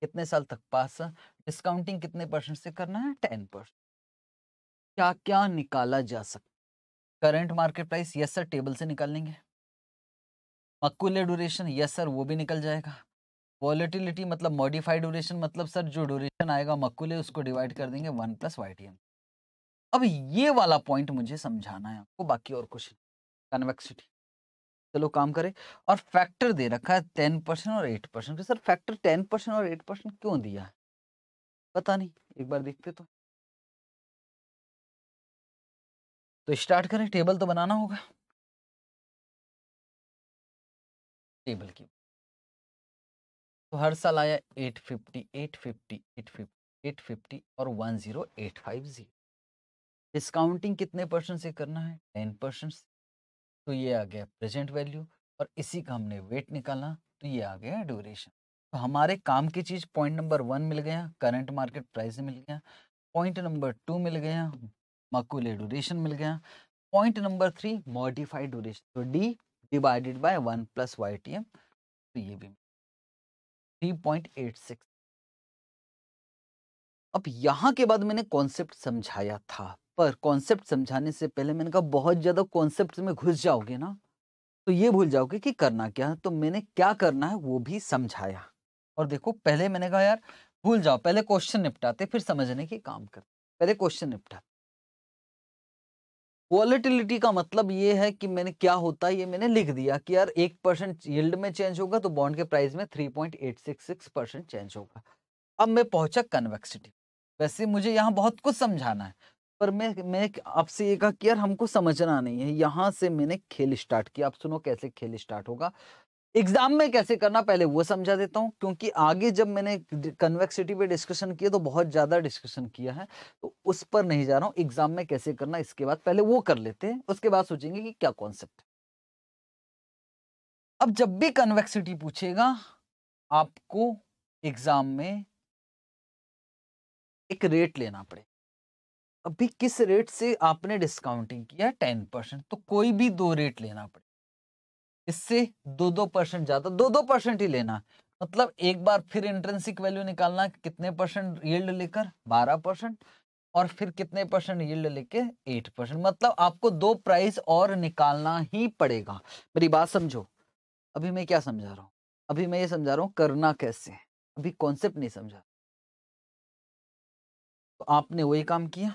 Speaker 2: कितने साल तक पास डिस्काउंटिंग कितने परसेंट से करना है टेन परसेंट क्या क्या निकाला जा सकता current market price yes sir table से निकाल लेंगे मक्कूले ड्यूरेशन यस सर वो भी निकल जाएगा वॉलेटिलिटी मतलब मॉडिफाइड ड्यूरेशन मतलब सर जो ड्यूरेशन आएगा मक्कूले उसको डिवाइड कर देंगे वन प्लस वाई अब ये वाला पॉइंट मुझे समझाना है आपको बाकी और कुछ कन्वेक्सिटी चलो काम करें और फैक्टर दे रखा है टेन परसेंट और eight percent sir factor ten percent और एट परसेंट क्यों दिया है पता नहीं एक बार देखते तो तो स्टार्ट करें टेबल तो बनाना
Speaker 1: होगा टेबल की
Speaker 2: तो हर साल आया eight fifty eight fifty eight fifty eight fifty और one zero eight five zero discounting कितने परसेंट से करना है टेन परसेंट से तो ये आ गया प्रेजेंट वैल्यू और इसी का हमने वेट निकाला तो ये आ गया ड्यूरेशन तो हमारे काम की चीज़ पॉइंट नंबर वन मिल गया करंट मार्केट प्राइस मिल गया पॉइंट नंबर टू मिल गया मकूले ड्यूरेशन मिल गया point number three modified duration तो D divided by one plus Y T M तो ये भी थ्री पॉइंट एट सिक्स अब यहाँ के बाद मैंने कॉन्सेप्ट समझाया था पर कॉन्सेप्ट समझाने से पहले मैंने कहा बहुत ज़्यादा कॉन्सेप्ट में घुस जाओगे ना तो ये भूल जाओगे कि करना क्या है तो मैंने क्या करना है वो भी समझाया और देखो पहले मैंने कहा यार भूल जाओ पहले क्वेश्चन निपटाते फिर समझने के काम करते पहले क्वेश्चन निपटाते वॉलिटिलिटी का मतलब ये है कि मैंने क्या होता है ये मैंने लिख दिया कि यार एक परसेंट यील्ड में चेंज होगा तो बॉन्ड के प्राइस में three point eight six six percent change होगा अब मैं पहुंचा कन्वेक्सिटी वैसे मुझे यहाँ बहुत कुछ समझाना है पर मैं मैंने आपसे ये कहा कि यार हमको समझना नहीं है यहाँ से मैंने खेल स्टार्ट किया आप सुनो कैसे खेल स्टार्ट होगा एग्जाम में कैसे करना पहले वो समझा देता हूँ क्योंकि आगे जब मैंने कन्वेक्सिटी पे डिस्कशन किया तो बहुत ज़्यादा डिस्कशन किया है तो उस पर नहीं जा रहा हूँ एग्जाम में कैसे करना इसके बाद पहले वो कर लेते हैं उसके बाद सोचेंगे कि क्या कॉन्सेप्ट अब जब भी कन्वेक्सिटी पूछेगा आपको एग्जाम में एक रेट लेना पड़ेगा अभी किस रेट से आपने डिस्काउंटिंग किया टेन परसेंट तो कोई भी दो रेट लेना पड़े इससे दो दो परसेंट ज्यादा दो दो परसेंट ही लेना मतलब एक बार फिर इंट्रेंसिक वैल्यू निकालना कितने परसेंट यील्ड लेकर बारह परसेंट और फिर कितने परसेंट यील्ड लेके एट परसेंट मतलब आपको दो प्राइस और निकालना ही पड़ेगा मेरी बात समझो अभी मैं क्या समझा रहा हूँ अभी मैं ये समझा रहा हूँ करना कैसे अभी कॉन्सेप्ट नहीं समझा तो आपने वही काम किया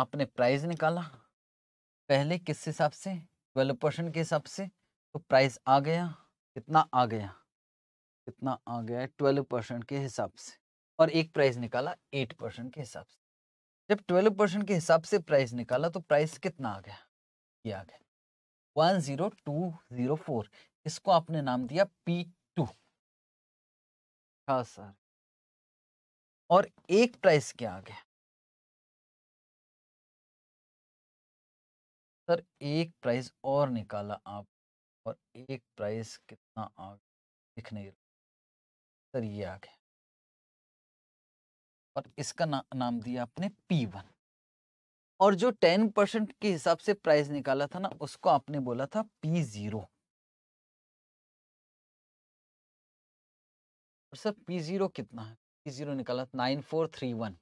Speaker 2: आपने प्राइस निकाला पहले किस हिसाब से ट्वेल्व परसेंट के हिसाब से तो प्राइस आ गया कितना आ गया कितना आ गया ट्वेल्व परसेंट के हिसाब से और एक प्राइस निकाला एट परसेंट के हिसाब से जब ट्वेल्व परसेंट के हिसाब से प्राइस निकाला तो प्राइस कितना आ गया ये आ गया one zero two zero four इसको आपने नाम दिया पी टू हाँ सर
Speaker 1: और एक प्राइस क्या आ गया सर एक प्राइस और निकाला आप और एक प्राइस कितना आ दिख नहीं सर ये आ गया
Speaker 2: और इसका ना, नाम दिया आपने पी वन और जो टेन परसेंट के हिसाब से प्राइस निकाला था ना उसको आपने बोला था P zero sir P zero कितना है पी जीरो
Speaker 1: निकाला नाइन फोर थ्री वन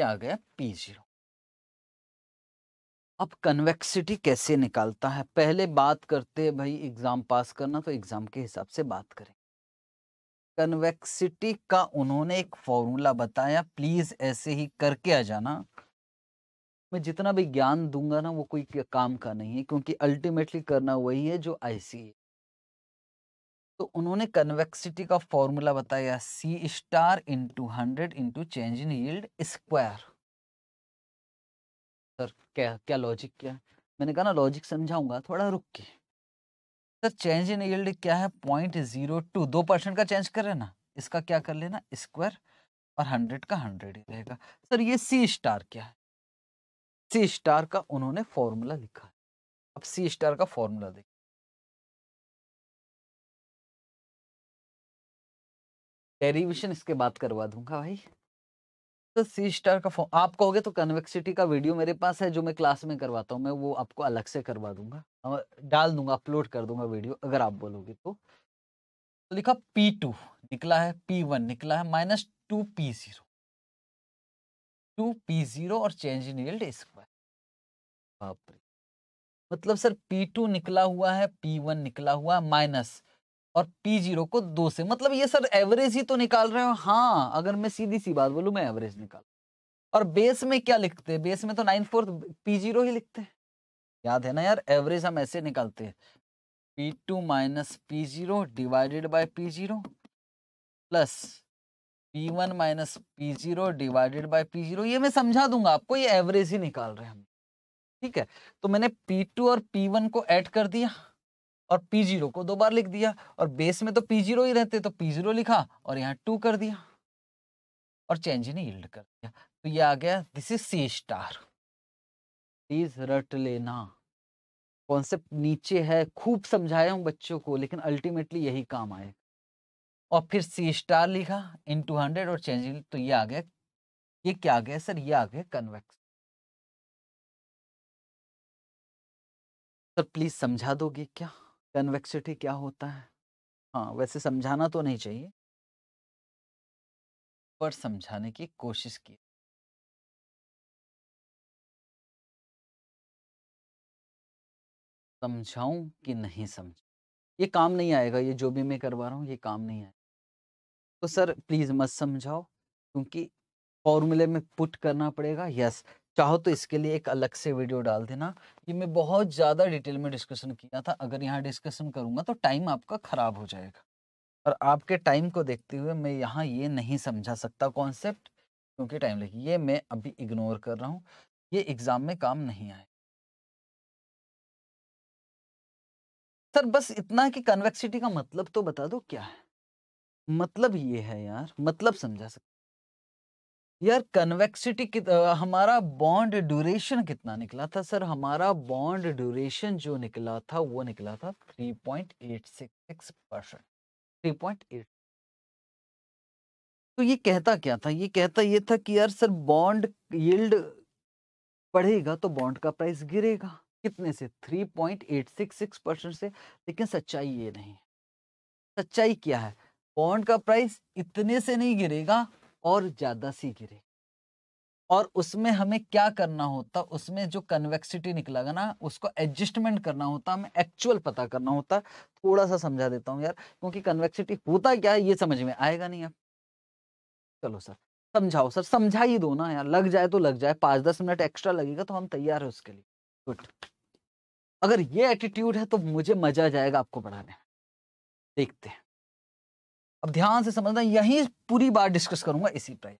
Speaker 2: ये आ गया पी जीरो अब कन्वेक्सिटी कैसे निकालता है पहले बात करते हैं भाई एग्जाम पास करना तो एग्जाम के हिसाब से बात करें कन्वेक्सिटी का उन्होंने एक फॉर्मूला बताया प्लीज ऐसे ही करके आ जाना मैं जितना भी ज्ञान दूंगा ना वो कोई काम का नहीं है क्योंकि अल्टीमेटली करना वही है जो आईसी है तो उन्होंने कन्वेक्सिटी का फॉर्मूला बताया C star into hundred into change in yield square sir क्या क्या लॉजिक क्या मैंने कहा ना लॉजिक समझाऊंगा थोड़ा रुक के सर चेंज इन यील्ड क्या है पॉइंट जीरो टू दो परसेंट का चेंज कर रहे ना इसका क्या कर लेना स्क्वायर और हंड्रेड का हंड्रेड ही रहेगा सर ये सी स्टार क्या है सी स्टार का उन्होंने फॉर्मूला लिखा है अब सी स्टार का फॉर्मूला देख डेरिवेशन इसके बाद करवा दूंगा भाई तो सी स्टार का फॉर्म आप कहोगे तो कन्वेक्सिटी का वीडियो मेरे पास है जो मैं क्लास में करवाता हूँ मैं वो आपको अलग से करवा दूंगा डाल दूंगा अपलोड कर दूंगा वीडियो अगर आप बोलोगे तो, तो लिखा P2 निकला है P1 निकला है minus two P zero two P zero और चेंज इन यील्ड स्क्वायर मतलब सर P2 निकला हुआ है P1 निकला हुआ है माइनस और पी जीरो को दो से मतलब ये सर एवरेज ही तो निकाल रहे हो हाँ अगर मैं सीधी सी बात बोलूँ मैं एवरेज निकाल और बेस में क्या लिखते हैं बेस में तो नाइन फोर्थ पी जीरो ही लिखते हैं याद है ना यार एवरेज हम ऐसे निकालते हैं P two minus P zero divided by P zero plus P one minus P zero divided by P zero ये मैं समझा दूंगा आपको ये एवरेज ही निकाल रहे हैं हम ठीक है तो मैंने पी टू और पी वन को ऐड कर दिया और पी जीरो को दो बार लिख दिया और बेस में तो पी जीरो ही रहते तो पी जीरो लिखा और यहाँ टू कर दिया और चेंज इन यील्ड कर दिया तो ये आ गया this is C star please रट लेना कॉन्सेप्ट नीचे है खूब समझाया हूँ बच्चों को लेकिन अल्टीमेटली यही काम आए और फिर सी स्टार लिखा इन टू हंड्रेड और चेंज तो ये आ गया ये क्या आ गया सर ये आ गया कन्वेक्स सर प्लीज समझा दोगे क्या कन्वेक्सिटी
Speaker 1: क्या होता है हाँ वैसे समझाना तो नहीं चाहिए पर समझाने की कोशिश की
Speaker 2: समझाऊं कि नहीं समझाऊं ये काम नहीं आएगा ये जो भी मैं करवा रहा हूँ ये काम नहीं आएगा तो सर प्लीज़ मत समझाओ क्योंकि फॉर्मूले में पुट करना पड़ेगा यस चाहो तो इसके लिए एक अलग से वीडियो डाल देना ये मैं बहुत ज़्यादा डिटेल में डिस्कशन किया था अगर यहाँ डिस्कशन करूँगा तो टाइम आपका ख़राब हो जाएगा और आपके टाइम को देखते हुए मैं यहाँ ये नहीं समझा सकता कॉन्सेप्ट क्योंकि टाइम लगे ये मैं अभी इग्नोर कर रहा हूँ ये एग्ज़ाम में काम नहीं आए सर बस इतना कि कन्वेक्सिटी का मतलब तो बता दो क्या है मतलब ये है यार मतलब समझा सकते यार कन्वेक्सिटी कित हमारा बॉन्ड ड्यूरेशन कितना निकला था सर हमारा बॉन्ड ड्यूरेशन जो निकला था वो निकला था 3.866 परसेंट थ्री पॉइंट एट तो ये कहता क्या था ये कहता ये था कि यार सर बॉन्ड यील्ड बढ़ेगा तो बॉन्ड का प्राइस गिरेगा कितने से 3.866 परसेंट से लेकिन सच्चाई ये नहीं सच्चाई क्या है बॉन्ड का प्राइस इतने से नहीं गिरेगा और ज़्यादा सी गिरे और उसमें हमें क्या करना होता उसमें जो कन्वेक्सिटी निकला ना उसको एडजस्टमेंट करना होता हमें एक्चुअल पता करना होता थोड़ा सा समझा देता हूँ यार क्योंकि कन्वेक्सिटी होता क्या है ये समझ में आएगा नहीं अब चलो सर समझाओ सर समझा ही दो ना यार लग जाए तो लग जाए पाँच दस मिनट एक्स्ट्रा लगेगा तो हम तैयार है उसके लिए गुड अगर ये एटीट्यूड है तो मुझे मजा आ जाएगा आपको पढ़ाने देखते हैं अब ध्यान से समझना यही पूरी बार डिस्कस करूंगा इसी प्राइस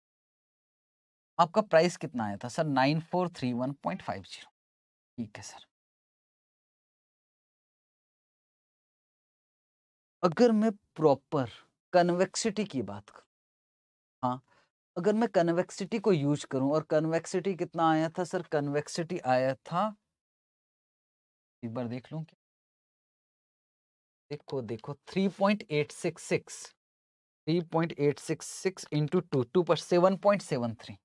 Speaker 2: आपका प्राइस कितना आया था sir nine four three one point five
Speaker 1: zero ठीक है सर
Speaker 2: अगर मैं प्रॉपर कन्वेक्सिटी की बात करूं हाँ अगर मैं कन्वेक्सिटी को यूज करूं और कन्वेक्सिटी कितना आया था सर कन्वेक्सिटी आया था एक बार देख लूं क्या देखो देखो 3.866 three point eight six six into two two पर सेवन पॉइंट सेवन थ्री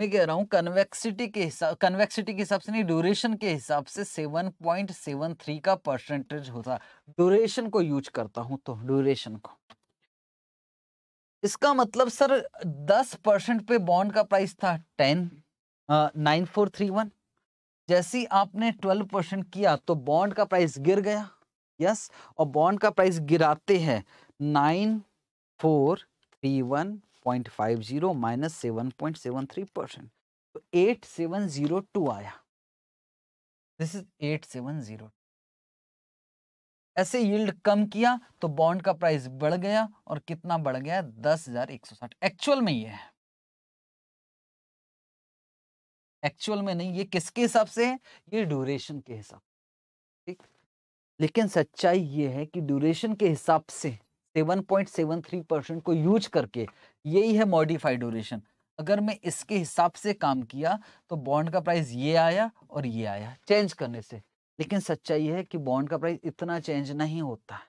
Speaker 2: मैं कह रहा हूँ कन्वेक्सिटी के हिसाब कन्वेक्सिटी के हिसाब से नहीं ड्यूरेशन के हिसाब से सेवन पॉइंट सेवन थ्री का परसेंटेज होता ड्यूरेशन को यूज करता हूँ तो ड्यूरेशन को इसका मतलब सर दस परसेंट पे बॉन्ड का प्राइस था ten nine four three one जैसी आपने ट्वेल्व परसेंट किया तो बॉन्ड का प्राइस गिर गया यस और बॉन्ड का प्राइस गिराते हैं nine four three one point five zero minus seven point seven three percent तो एट सेवन जीरो टू आया this is eight seven zero ऐसे यील्ड कम किया तो बॉन्ड का प्राइस बढ़ गया और कितना बढ़ गया दस हजार एक सौ साठ एक्चुअल में ये है एक्चुअल में नहीं ये किसके हिसाब से है ये ड्यूरेशन के हिसाब ठीक लेकिन सच्चाई ये है कि ड्यूरेशन के हिसाब से seven seven point three percent को यूज करके यही है मॉडिफाइड ड्यूरेशन अगर मैं इसके हिसाब से काम किया तो बॉन्ड का प्राइस ये आया और ये आया चेंज करने से लेकिन सच्चाई है कि बॉन्ड का प्राइस इतना चेंज नहीं होता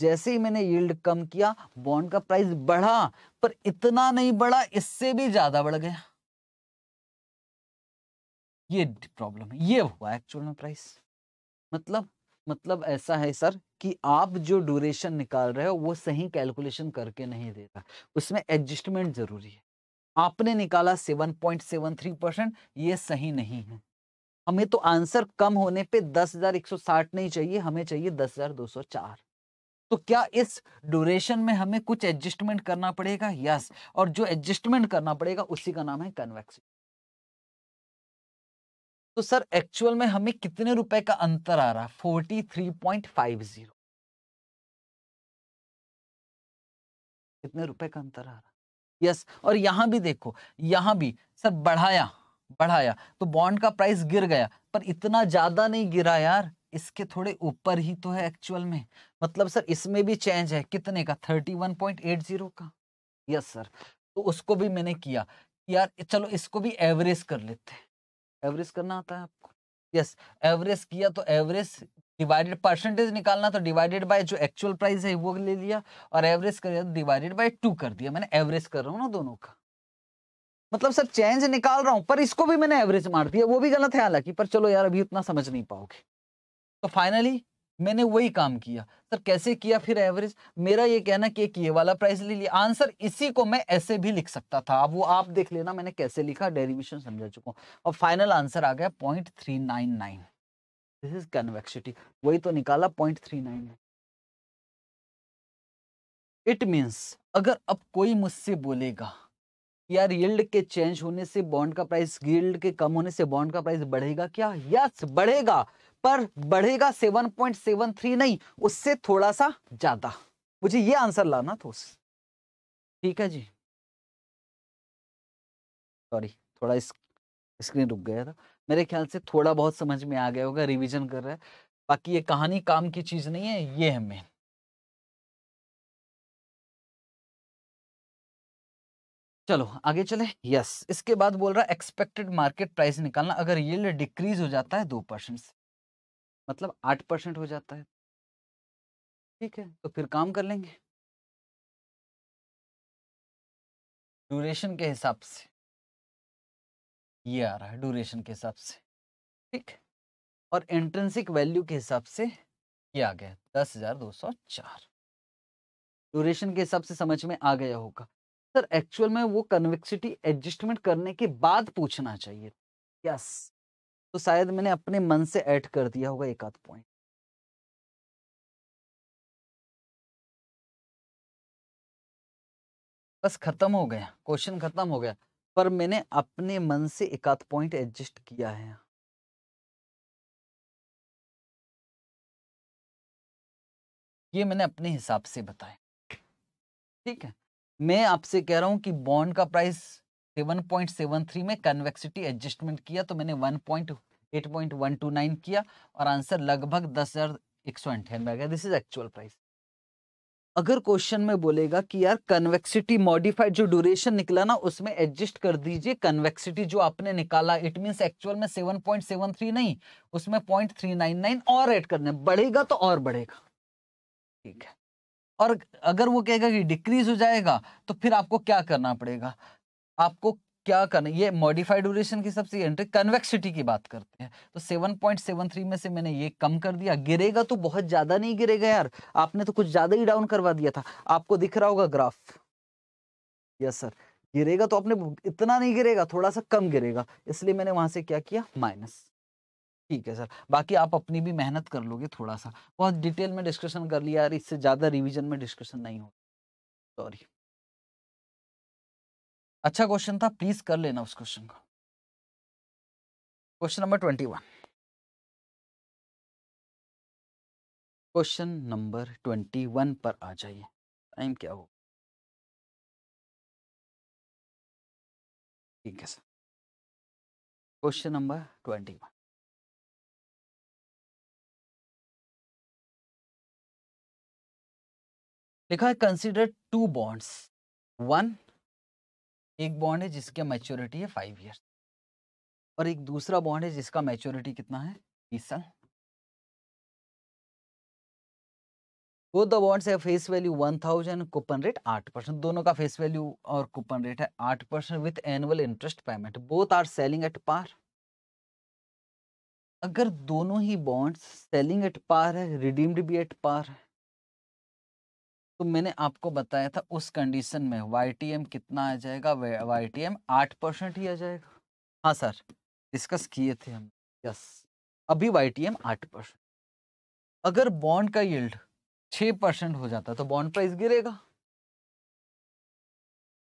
Speaker 2: जैसे ही मैंने यील्ड कम किया बॉन्ड का प्राइस बढ़ा पर इतना नहीं बढ़ा इससे भी ज्यादा बढ़ गया ये प्रॉब्लम है ये हुआ एक्चुअल में प्राइस मतलब मतलब ऐसा है सर कि आप जो ड्यूरेशन निकाल रहे हो वो सही कैलकुलेशन करके नहीं देता उसमें एडजस्टमेंट जरूरी है आपने निकाला 7.73 परसेंट ये सही नहीं है हमें तो आंसर कम होने पे 10,160 नहीं चाहिए हमें चाहिए 10,204 तो क्या इस ड्यूरेशन में हमें कुछ एडजस्टमेंट करना पड़ेगा यस और जो एडजस्टमेंट करना पड़ेगा उसी का नाम है कन्वेक्शन तो सर एक्चुअल में हमें कितने रुपए का अंतर आ रहा है forty three point five zero कितने रुपए का अंतर आ रहा यस yes, और यहां भी देखो यहां भी सर बढ़ाया बढ़ाया तो बॉन्ड का प्राइस गिर गया पर इतना ज्यादा नहीं गिरा यार इसके थोड़े ऊपर ही तो है एक्चुअल में मतलब सर इसमें भी चेंज है कितने का thirty one point eight zero का यस सर तो उसको भी मैंने किया यार चलो इसको भी एवरेज कर लेते हैं एवरेज करना आता है आपको यस एवरेज किया तो एवरेज डिवाइडेड परसेंटेज निकालना तो डिवाइडेड बाय जो एक्चुअल प्राइस है वो ले लिया और एवरेज कर डिवाइडेड बाय टू कर दिया मैंने एवरेज कर रहा हूँ ना दोनों का मतलब सर चेंज निकाल रहा हूँ पर इसको भी मैंने एवरेज मार दिया वो भी गलत है हालांकि पर चलो यार अभी उतना समझ नहीं पाओगे तो फाइनली मैंने वही काम किया सर कैसे किया फिर एवरेज मेरा ये कहना कि एक ये वाला प्राइस ले लिया आंसर इसी को मैं ऐसे भी लिख सकता था अब वो आप देख लेना मैंने कैसे लिखा डेरिवेशन समझा चुका हूँ और फाइनल आंसर आ गया point three nine nine this is convexity वही तो निकाला point three nine it means अगर अब कोई मुझसे बोलेगा यार यील्ड के चेंज होने से बॉन्ड का प्राइस यील्ड के कम होने से बॉन्ड का प्राइस बढ़ेगा क्या यस बढ़ेगा पर बढ़ेगा 7.73 नहीं उससे थोड़ा सा ज्यादा मुझे ये आंसर लाना था ठीक है जी सॉरी थोड़ा इस स्क्रीन रुक गया था मेरे ख्याल से थोड़ा बहुत समझ में आ गया होगा रिवीजन कर रहा है बाकी ये कहानी काम की चीज नहीं है ये है मेन चलो आगे चले यस इसके बाद बोल रहा है एक्सपेक्टेड मार्केट प्राइस निकालना अगर ये डिक्रीज हो जाता है दो परसेंट से मतलब आठ परसेंट हो जाता है
Speaker 1: ठीक है तो फिर काम कर लेंगे
Speaker 2: ड्यूरेशन के हिसाब से ये आ रहा है ड्यूरेशन के हिसाब से ठीक और इंट्रेंसिक वैल्यू के हिसाब से ये आ गया दस हजार दो सौ चार ड्यूरेशन के हिसाब से समझ में आ गया होगा सर एक्चुअल में वो कन्वेक्सिटी एडजस्टमेंट करने के बाद पूछना चाहिए यस तो शायद मैंने अपने मन से ऐड कर दिया होगा एक आध पॉइंट बस खत्म हो गया क्वेश्चन खत्म हो गया पर मैंने अपने मन से एक आध पॉइंट एडजस्ट किया है ये मैंने अपने हिसाब से बताया ठीक है मैं आपसे कह रहा हूं कि बॉन्ड का प्राइस 7.73 में कन्वेक्सिटी एडजस्टमेंट किया तो मैंने 1.8.129 किया और आंसर लगभग दस हजार एक सौ अंठानवे आ गया दिस इज एक्चुअल प्राइस अगर क्वेश्चन में बोलेगा कि यार कन्वेक्सिटी मॉडिफाइड जो ड्यूरेशन निकला ना उसमें एडजस्ट कर दीजिए कन्वेक्सिटी जो आपने निकाला इट मींस एक्चुअल में सेवन सेवन पॉइंट थ्री नहीं उसमें पॉइंट थ्री नाइन नाइन और ऐड करने बढ़ेगा तो और बढ़ेगा ठीक है और अगर वो कहेगा कि डिक्रीज हो जाएगा तो फिर आपको क्या करना पड़ेगा आपको क्या करना ये मॉडिफाइड ड्यूरेशन की सबसे एंट्री कन्वेक्सिटी की बात करते हैं तो 7.73 में से मैंने ये कम कर दिया गिरेगा तो बहुत ज़्यादा नहीं गिरेगा यार आपने तो कुछ ज़्यादा ही डाउन करवा दिया था आपको दिख रहा होगा ग्राफ यस सर गिरेगा तो आपने इतना नहीं गिरेगा थोड़ा सा कम गिरेगा इसलिए मैंने वहां से क्या किया माइनस ठीक है सर बाकी आप अपनी भी मेहनत कर लोगे थोड़ा सा बहुत डिटेल में डिस्कशन कर लिया यार इससे ज़्यादा रिविजन में डिस्कशन नहीं होगा सॉरी अच्छा क्वेश्चन था प्लीज कर लेना उस क्वेश्चन को
Speaker 1: question number twenty one question number twenty one पर आ जाइए टाइम क्या हो ठीक है sir question number twenty one
Speaker 2: लिखा है कंसिडर टू बॉन्ड्स वन एक बॉन्ड है जिसका मैच्योरिटी है फाइव ईयर और एक दूसरा बॉन्ड है जिसका मैच्योरिटी कितना है बीस साल वो द बॉन्ड्स है face value one thousand coupon rate आठ परसेंट दोनों का फेस वैल्यू और कूपन रेट है आठ परसेंट with annual interest payment both are selling at par अगर दोनों ही बॉन्ड्स सेलिंग एट पार है रिडीम्ड भी एट पार है तो मैंने आपको बताया था उस कंडीशन में वाई कितना आ जाएगा वाई टी एम आठ परसेंट ही आ जाएगा हाँ सर डिस्कस किए थे हम यस अभी वाई टी आठ परसेंट अगर बॉन्ड का यील्ड छः परसेंट हो जाता तो बॉन्ड प्राइस गिरेगा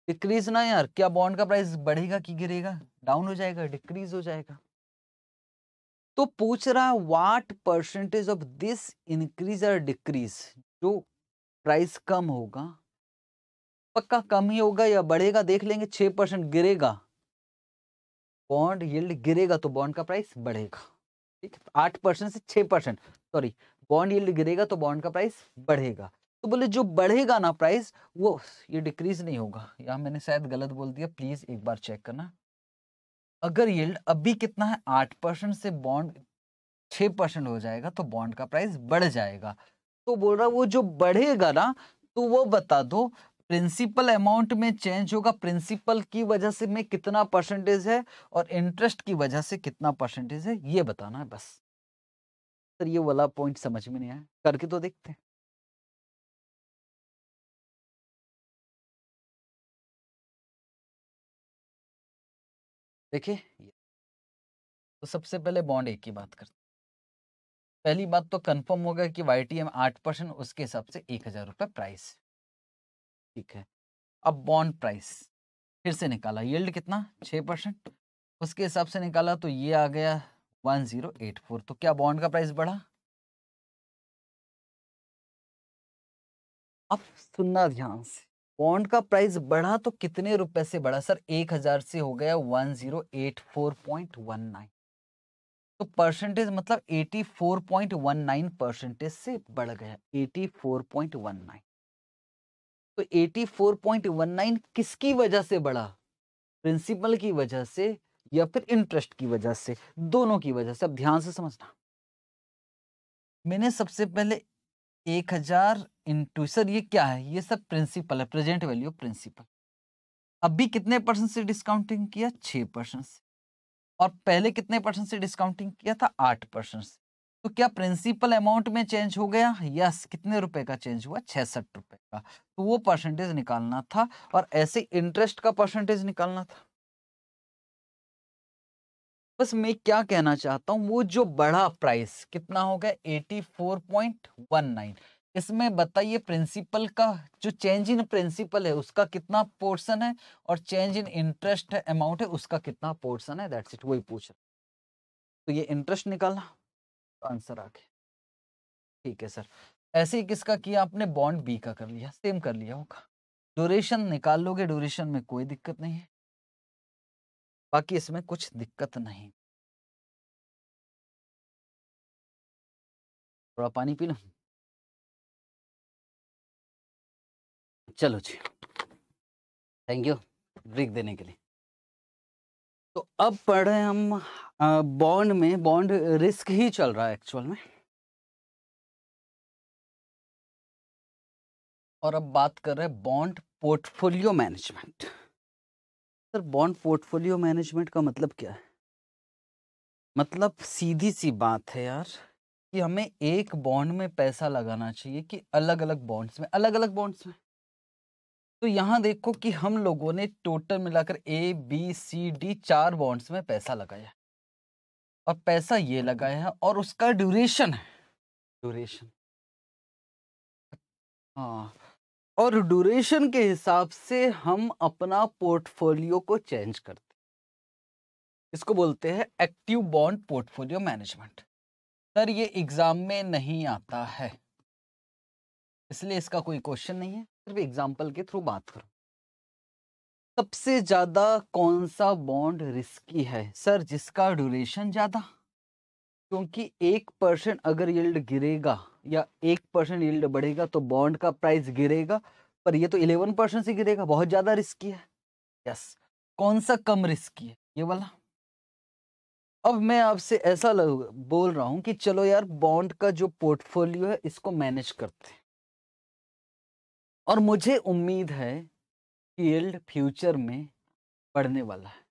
Speaker 2: डिक्रीज ना यार क्या बॉन्ड का प्राइस बढ़ेगा कि गिरेगा डाउन हो जाएगा डिक्रीज हो जाएगा तो पूछ रहा है what percentage of this increase और डिक्रीज जो प्राइस कम होगा पक्का कम ही होगा या बढ़ेगा देख लेंगे छह परसेंट गिरेगा बॉन्ड यील्ड गिरेगा तो बॉन्ड का प्राइस बढ़ेगा ठीक है आठ परसेंट से छह परसेंट सॉरी बॉन्ड यील्ड गिरेगा तो बॉन्ड का प्राइस बढ़ेगा तो बोले जो बढ़ेगा ना प्राइस वो ये डिक्रीज नहीं होगा यहां मैंने शायद गलत बोल दिया प्लीज़ एक बार चेक करना अगर यील्ड अभी कितना है आठ परसेंट से बॉन्ड छह परसेंट हो जाएगा तो बॉन्ड का प्राइस बढ़ जाएगा तो बोल रहा वो जो बढ़ेगा ना तो वो बता दो प्रिंसिपल अमाउंट में चेंज होगा प्रिंसिपल की वजह से में कितना परसेंटेज है और इंटरेस्ट की वजह से कितना परसेंटेज है ये बताना है बस सर ये वाला पॉइंट समझ में नहीं आया करके तो देखते
Speaker 1: हैं देखिए तो
Speaker 2: सबसे पहले बॉन्ड एक की बात करते पहली बात तो कंफर्म हो गया कि वाई टी एम आठ परसेंट उसके हिसाब से एक हजार रुपये प्राइस ठीक है अब बॉन्ड प्राइस फिर से निकाला यील्ड कितना छः परसेंट उसके हिसाब से निकाला तो ये आ गया वन जीरो एट फोर तो क्या बॉन्ड का प्राइस बढ़ा अब सुनना ध्यान से बॉन्ड का प्राइस बढ़ा तो कितने रुपए से बढ़ा सर एक हजार से हो गया one zero eight four point one nine तो परसेंटेज मतलब 84.19 परसेंटेज से बढ़ गया 84.19 तो 84.19 किसकी वजह से बढ़ा प्रिंसिपल की वजह से या फिर इंटरेस्ट की वजह से दोनों की वजह से अब ध्यान से समझना मैंने सबसे पहले एक हजार इंटू सर ये क्या है ये सब प्रिंसिपल है प्रेजेंट वैल्यू प्रिंसिपल अभी कितने परसेंट से डिस्काउंटिंग किया छह परसेंट से और पहले कितने परसेंट से डिस्काउंटिंग किया था आठ परसेंट से तो क्या प्रिंसिपल अमाउंट में चेंज हो गया यस कितने रुपए का चेंज हुआ छसठ रुपए का तो वो परसेंटेज निकालना था और ऐसे इंटरेस्ट का परसेंटेज निकालना था बस मैं क्या कहना चाहता हूँ वो जो बड़ा प्राइस कितना हो गया eighty four point one nine इसमें बताइए प्रिंसिपल का जो चेंज इन प्रिंसिपल है उसका कितना पोर्शन है और चेंज इन इंटरेस्ट अमाउंट है उसका कितना पोर्शन है दैट्स इट वही पूछ रहा तो ये इंटरेस्ट निकालना तो आंसर आ गया ठीक है सर ऐसे ही किसका किया आपने बॉन्ड बी का कर लिया सेम कर लिया होगा ड्यूरेशन निकाल लोगे ड्यूरेशन में कोई दिक्कत नहीं है बाकी इसमें कुछ दिक्कत नहीं
Speaker 1: थोड़ा पानी पी लूँ चलो जी थैंक यू
Speaker 2: ब्रेक देने के लिए तो अब पढ़ रहे हम बॉन्ड में बॉन्ड रिस्क ही चल रहा है एक्चुअल में और अब बात कर रहे हैं bond portfolio management sir bond portfolio management का मतलब क्या है मतलब सीधी सी बात है यार कि हमें एक बॉन्ड में पैसा लगाना चाहिए कि अलग अलग बॉन्ड्स में अलग अलग बॉन्ड्स में तो यहाँ देखो कि हम लोगों ने टोटल मिलाकर ए बी सी डी चार बॉन्ड्स में पैसा लगाया और पैसा ये हम्म, हम्म। लगाया है और उसका ड्यूरेशन है ड्यूरेशन हाँ और ड्यूरेशन के हिसाब से हम अपना पोर्टफोलियो को चेंज करते इसको बोलते हैं active bond portfolio management sir ये एग्जाम में नहीं आता है इसलिए इसका कोई क्वेश्चन नहीं है सिर्फ एग्जाम्पल के थ्रू बात करो सबसे ज्यादा कौन सा बॉन्ड रिस्की है सर जिसका ड्यूरेशन ज्यादा क्योंकि एक परसेंट अगर यील्ड गिरेगा या एक परसेंट यील्ड बढ़ेगा तो बॉन्ड का प्राइस गिरेगा पर ये तो इलेवन परसेंट से गिरेगा बहुत ज़्यादा रिस्की है यस कौन सा कम रिस्की है ये वाला अब मैं आपसे ऐसा बोल रहा हूं कि चलो यार बॉन्ड का जो पोर्टफोलियो है इसको मैनेज करते और मुझे उम्मीद है कि यील्ड फ्यूचर में बढ़ने वाला है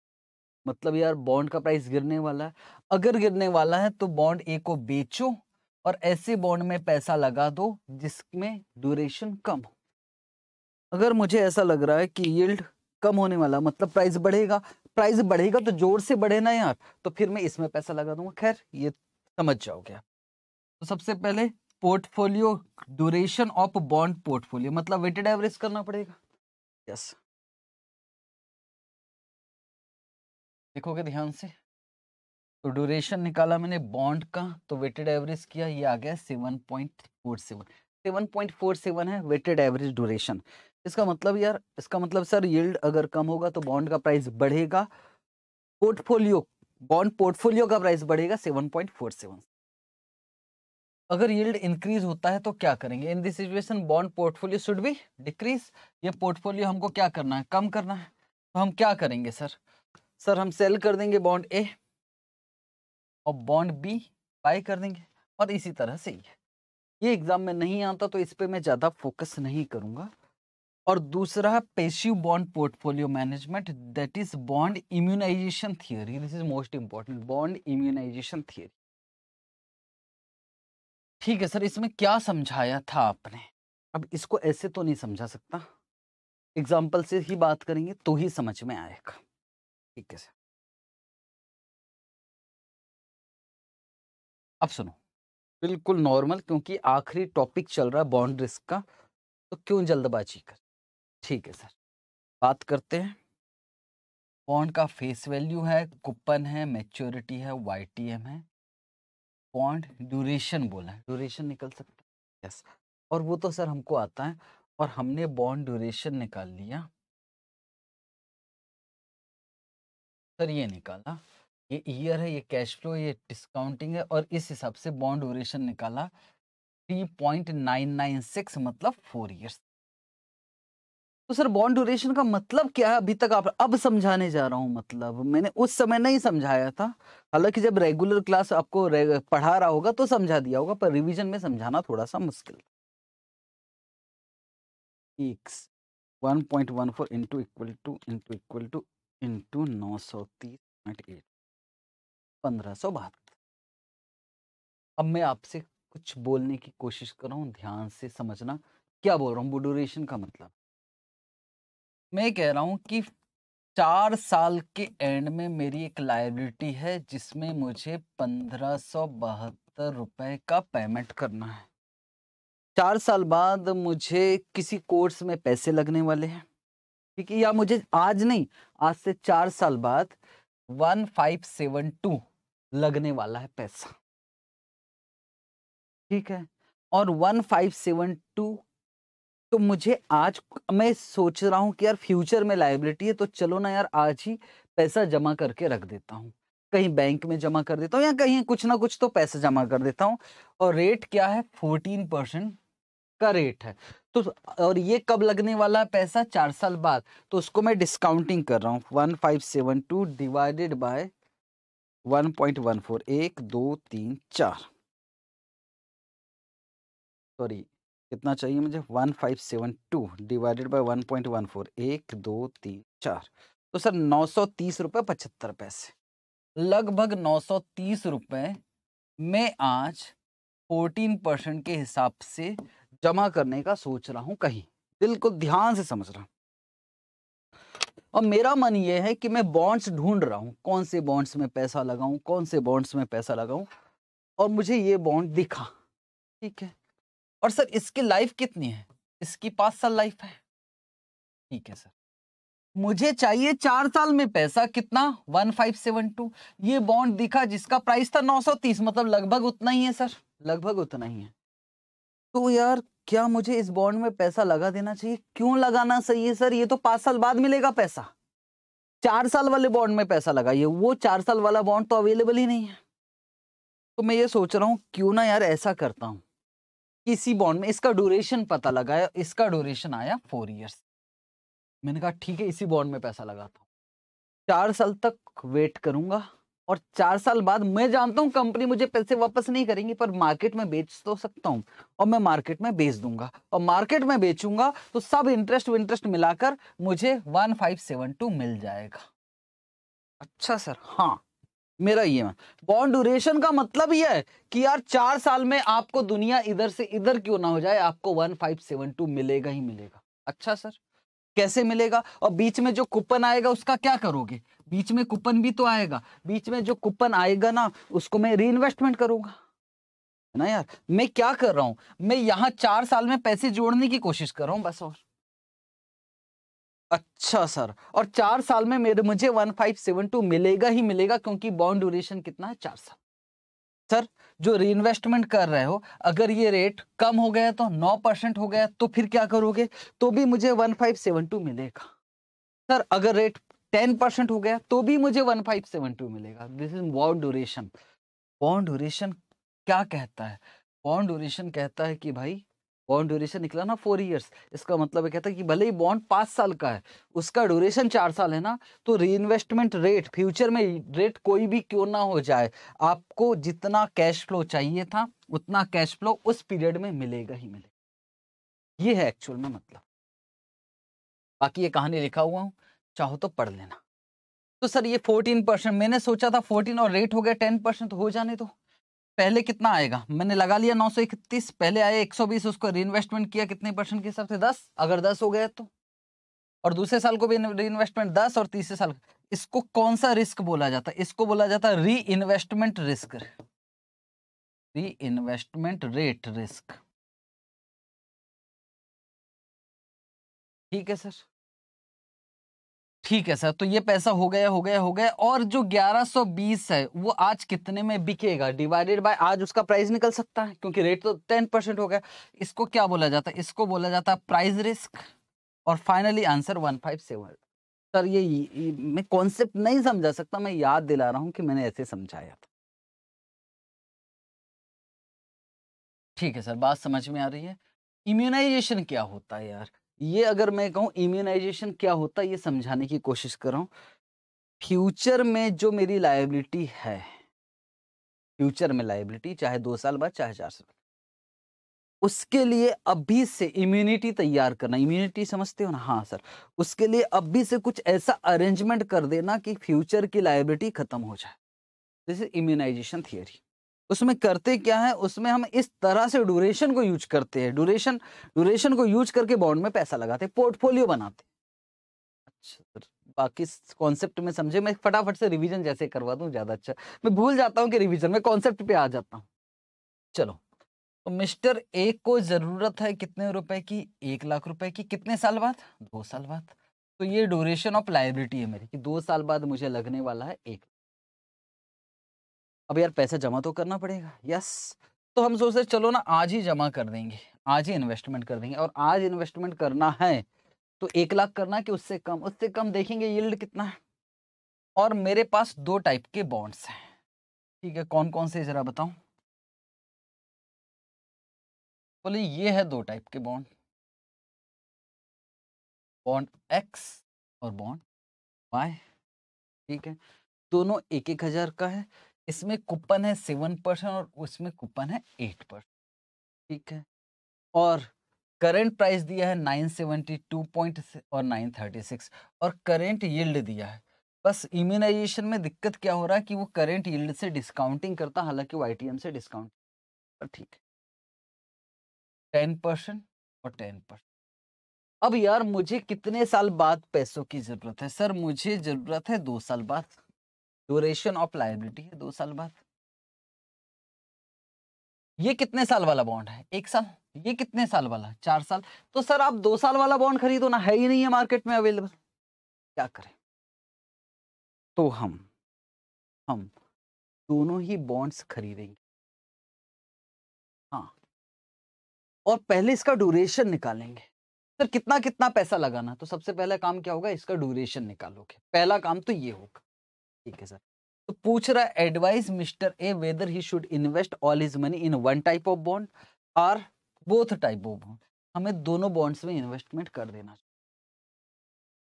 Speaker 2: मतलब यार बॉन्ड का प्राइस गिरने वाला है अगर गिरने वाला है तो बॉन्ड ए को बेचो और ऐसे बॉन्ड में पैसा लगा दो जिसमें ड्यूरेशन कम हो अगर मुझे ऐसा लग रहा है कि यील्ड कम होने वाला मतलब प्राइस बढ़ेगा प्राइस बढ़ेगा तो जोर से बढ़े ना यार तो फिर मैं इसमें पैसा लगा दूंगा खैर ये समझ जाओगे आप तो सबसे पहले portfolio duration of bond portfolio मतलब वेटेड एवरेज करना पड़ेगा यस yes. देखोगे ध्यान से तो ड्यूरेशन निकाला मैंने बॉन्ड का तो वेटेड एवरेज किया ये आ गया seven point four seven seven point four seven है वेटेड एवरेज ड्यूरेशन इसका मतलब यार इसका मतलब सर यील्ड अगर कम होगा तो बॉन्ड का प्राइस बढ़ेगा पोर्टफोलियो बॉन्ड पोर्टफोलियो का प्राइस बढ़ेगा सेवन पॉइंट फोर सेवन अगर यील्ड इंक्रीज होता है तो क्या करेंगे in this situation bond portfolio should be decrease ये पोर्टफोलियो हमको क्या करना है कम करना है तो हम क्या करेंगे सर सर हम सेल कर देंगे बॉन्ड ए और बॉन्ड बी बाय कर देंगे और इसी तरह से ये ये एग्ज़ाम में नहीं आता तो इस पर मैं ज़्यादा फोकस नहीं करूँगा और दूसरा है passive bond portfolio management that is bond immunization theory this is most important bond immunization theory ठीक है सर इसमें क्या समझाया था आपने अब इसको ऐसे तो नहीं समझा सकता एग्जाम्पल से ही बात करेंगे तो ही समझ में आएगा ठीक है सर अब सुनो बिल्कुल नॉर्मल क्योंकि आखिरी टॉपिक चल रहा है बॉन्ड रिस्क का तो क्यों जल्दबाजी कर ठीक है सर बात करते हैं बॉन्ड का फेस वैल्यू है कूपन है मेच्योरिटी है वाई है पॉइंट ड्यूरेशन बोला है ड्यूरेशन निकल सकता है यस और वो तो सर हमको आता है और हमने बॉन्ड ड्यूरेशन निकाल लिया सर ये निकाला ये ईयर है ये कैश फ्लो ये डिस्काउंटिंग है और इस हिसाब से बॉन्ड ड्यूरेशन निकाला three point nine nine six मतलब फोर ईयर्स तो सर बॉन्ड ड्यूरेशन का मतलब क्या है अभी तक आप अब समझाने जा रहा हूँ मतलब मैंने उस समय नहीं समझाया था हालांकि जब रेगुलर क्लास आपको पढ़ा रहा होगा तो समझा दिया होगा पर रिवीजन में समझाना थोड़ा सा मुश्किल था one point one four into equal to two into नौ सौ तीस पंद्रह सौ अब मैं आपसे कुछ बोलने की कोशिश कर रहा हूँ ध्यान से समझना क्या बोल रहा हूँ ड्यूरेशन का मतलब मैं कह रहा हूँ कि चार साल के एंड में मेरी एक लाइबिलिटी है जिसमें मुझे पंद्रह सौ बहत्तर रुपये का पेमेंट करना है चार साल बाद मुझे किसी कोर्स में पैसे लगने वाले हैं ठीक है या मुझे आज नहीं आज से चार साल बाद वन फाइव सेवन टू लगने वाला है पैसा ठीक है और वन फाइव सेवन टू तो मुझे आज मैं सोच रहा हूँ कि यार फ्यूचर में लाइबिलिटी है तो चलो ना यार आज ही पैसा जमा करके रख देता हूँ कहीं बैंक में जमा कर देता हूँ या कहीं कुछ ना कुछ तो पैसा जमा कर देता हूँ और रेट क्या है फोर्टीन परसेंट का रेट है तो और ये कब लगने वाला है पैसा चार साल बाद तो उसको मैं डिस्काउंटिंग कर रहा हूँ one five seven two divided by one point one four एक दो तीन चार सॉरी कितना चाहिए मुझे one five seven two divided by one point one four एक दो तीन चार तो सर नौ सौ तीस रुपये पचहत्तर पैसे लगभग नौ सौ तीस रुपये मैं आज फोर्टीन परसेंट के हिसाब से जमा करने का सोच रहा हूँ कहीं दिल को ध्यान से समझ रहा हूँ और मेरा मन ये है कि मैं बॉन्ड्स ढूंढ रहा हूँ कौन से बॉन्ड्स में पैसा लगाऊँ कौन से बॉन्ड्स में पैसा लगाऊँ और मुझे ये बॉन्ड दिखा ठीक है और सर इसकी लाइफ कितनी है इसकी पाँच साल लाइफ है ठीक है सर मुझे चाहिए चार साल में पैसा कितना वन फाइव सेवन टू ये बॉन्ड दिखा जिसका प्राइस था नौ सौ तीस मतलब लगभग उतना ही है सर लगभग उतना ही है तो यार क्या मुझे इस बॉन्ड में पैसा लगा देना चाहिए क्यों लगाना सही है सर ये तो पाँच साल बाद मिलेगा पैसा चार साल वाले बॉन्ड में पैसा लगाइए वो चार साल वाला बॉन्ड तो अवेलेबल ही नहीं है तो मैं ये सोच रहा हूँ क्यों ना यार ऐसा करता हूँ किसी बॉन्ड में इसका ड्यूरेशन पता लगाया इसका ड्यूरेशन आया फोर ईयर्स मैंने कहा ठीक है इसी बॉन्ड में पैसा लगाता हूँ चार साल तक वेट करूंगा और चार साल बाद मैं जानता हूँ कंपनी मुझे पैसे वापस नहीं करेंगी पर मार्केट में बेच तो सकता हूँ और मैं मार्केट में बेच दूंगा और मार्केट में बेचूंगा तो सब इंटरेस्ट विंटरेस्ट मिलाकर मुझे वन फाइव सेवन टू मिल जाएगा अच्छा सर हाँ मेरा ये बॉन्ड ड्यूरेशन का मतलब ये है कि यार चार साल में आपको दुनिया इधर से इधर क्यों ना हो जाए आपको वन फाइव सेवन टू मिलेगा ही मिलेगा अच्छा सर कैसे मिलेगा और बीच में जो कूपन आएगा उसका क्या करोगे बीच में कूपन भी तो आएगा बीच में जो कूपन आएगा ना उसको मैं री इन्वेस्टमेंट करूंगा ना यार मैं क्या कर रहा हूं मैं यहाँ चार साल में पैसे जोड़ने की कोशिश कर रहा हूँ बस और अच्छा सर और चार साल में मेरे मुझे 1572 मिलेगा ही मिलेगा क्योंकि बॉन्ड ड्यूरेशन कितना है चार साल सर जो इन्वेस्टमेंट कर रहे हो अगर ये रेट कम हो गया तो नौ परसेंट हो गया तो फिर क्या करोगे तो भी मुझे 1572 मिलेगा सर अगर रेट टेन परसेंट हो गया तो भी मुझे 1572 मिलेगा this is bond duration bond duration क्या कहता है बॉन्ड ड्यूरेशन कहता है कि भाई बॉन्ड ड्यूरेशन निकला ना फोर ईयर्स इसका मतलब है कहता है कि भले ही बॉन्ड पाँच साल का है उसका ड्यूरेशन चार साल है ना तो इन्वेस्टमेंट रेट फ्यूचर में रेट कोई भी क्यों ना हो जाए आपको जितना कैश फ्लो चाहिए था उतना कैश फ्लो उस पीरियड में मिलेगा ही मिलेगा ये है एक्चुअल में मतलब बाकी ये कहानी लिखा हुआ हूँ चाहो तो पढ़ लेना तो सर ये फोर्टीन परसेंट मैंने सोचा था फोर्टीन और रेट हो गया टेन परसेंट तो हो जाने दो तो। पहले कितना आएगा मैंने लगा लिया नौ सौ इकतीस पहले आया एक सौ बीस उसको री किया कितने परसेंट के हिसाब से दस अगर दस हो गया तो और दूसरे साल को भी री इन्वेस्टमेंट दस और तीसरे साल इसको कौन सा रिस्क बोला जाता है इसको बोला जाता है investment risk reinvestment rate risk ठीक है सर ठीक है सर तो ये पैसा हो गया हो गया हो गया और जो 1120 है वो आज कितने में बिकेगा डिवाइडेड बाय आज उसका प्राइस निकल सकता है क्योंकि रेट तो 10 परसेंट हो गया इसको क्या बोला जाता है इसको बोला जाता है प्राइस रिस्क और finally answer one five seven sir ये, ये मैं कॉन्सेप्ट नहीं समझा सकता मैं याद दिला रहा हूँ कि मैंने ऐसे समझाया था ठीक है सर बात समझ में आ रही है इम्यूनाइजेशन क्या होता है यार ये अगर मैं कहूँ इम्यूनाइजेशन क्या होता है ये समझाने की कोशिश कर रहा हूँ फ्यूचर में जो मेरी लाइबिलिटी है फ्यूचर में लाइबिलिटी चाहे दो साल बाद चाहे चार साल उसके लिए अभी से इम्यूनिटी तैयार करना इम्यूनिटी समझते हो ना हाँ सर उसके लिए अभी से कुछ ऐसा अरेंजमेंट कर देना कि फ्यूचर की लाइबिलिटी खत्म हो जाए जैसे इम्यूनाइजेशन थियरी उसमें करते क्या है उसमें हम इस तरह से ड्यूरेशन को यूज करते हैं ड्यूरेशन ड्यूरेशन को यूज करके बॉन्ड में पैसा लगाते हैं पोर्टफोलियो बनाते अच्छा तो बाकी कॉन्सेप्ट में समझे मैं फटाफट से रिवीजन जैसे करवा दूं ज़्यादा अच्छा मैं भूल जाता हूँ कि रिवीजन में कॉन्सेप्ट पे आ जाता हूं चलो तो मिस्टर ए को ज़रूरत है कितने रुपए की एक लाख रुपए की कितने साल बाद दो साल बाद तो ये ड्यूरेशन ऑफ लाइबिलिटी है मेरी कि दो साल बाद मुझे लगने वाला है एक अब यार पैसा जमा तो करना पड़ेगा यस तो हम सोचते चलो ना आज ही जमा कर देंगे आज ही इन्वेस्टमेंट कर देंगे और आज इन्वेस्टमेंट करना है तो एक लाख करना कि उससे कम उससे कम देखेंगे यील्ड कितना है और मेरे पास दो टाइप के बॉन्ड्स हैं ठीक है कौन कौन से जरा बताऊं बोले ये है दो
Speaker 1: टाइप के बॉन्ड बॉन्ड एक्स और बॉन्ड
Speaker 2: वाई ठीक है दोनों एक एक हजार का है इसमें कूपन है सेवन परसेंट और उसमें कूपन है एट परसेंट ठीक है और करंट प्राइस दिया है नाइन सेवेंटी टू पॉइंट और नाइन थर्टी सिक्स और करंट यील्ड दिया है बस इम्यूनाइजेशन में दिक्कत क्या हो रहा है कि वो करंट यील्ड से डिस्काउंटिंग करता हालांकि वो आई से डिस्काउंट पर ठीक टेन परसेंट और टेन परसेंट अब यार मुझे कितने साल बाद पैसों की जरूरत है सर मुझे जरूरत है दो साल बाद ड्यूरेशन ऑफ लाइबिलिटी है दो साल बाद ये कितने साल वाला बॉन्ड है एक साल ये कितने साल वाला चार साल तो सर आप दो साल वाला बॉन्ड खरीदो ना है ही नहीं है मार्केट में अवेलेबल क्या करें तो हम हम दोनों ही बॉन्ड्स खरीदेंगे हाँ और पहले इसका ड्यूरेशन निकालेंगे सर कितना कितना पैसा लगाना तो सबसे पहला काम क्या होगा इसका ड्यूरेशन निकालोगे पहला काम तो ये होगा ठीक है सर तो पूछ रहा है advise Mister A whether he should invest all his money in one type of bond और बोथ टाइप ऑफ बॉन्ड हमें दोनों बॉन्ड्स में इन्वेस्टमेंट कर देना चाहिए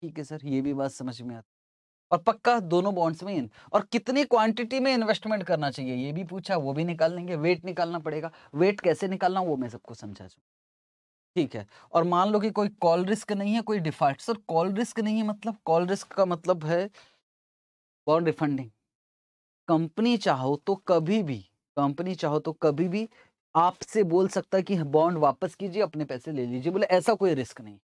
Speaker 2: ठीक है सर ये भी बात समझ में आती और पक्का दोनों बॉन्ड्स में इन और कितनी क्वांटिटी में इन्वेस्टमेंट करना चाहिए ये भी पूछा वो भी निकाल लेंगे वेट निकालना पड़ेगा वेट कैसे निकालना वो मैं सबको समझा दूँ ठीक है और मान लो कि कोई कॉल रिस्क नहीं है कोई डिफॉल्ट सर कॉल रिस्क नहीं है मतलब कॉल रिस्क का मतलब है बॉन्ड रिफंडिंग कंपनी चाहो तो कभी भी कंपनी चाहो तो कभी भी आपसे बोल सकता कि बॉन्ड वापस कीजिए अपने पैसे ले लीजिए बोले ऐसा कोई रिस्क नहीं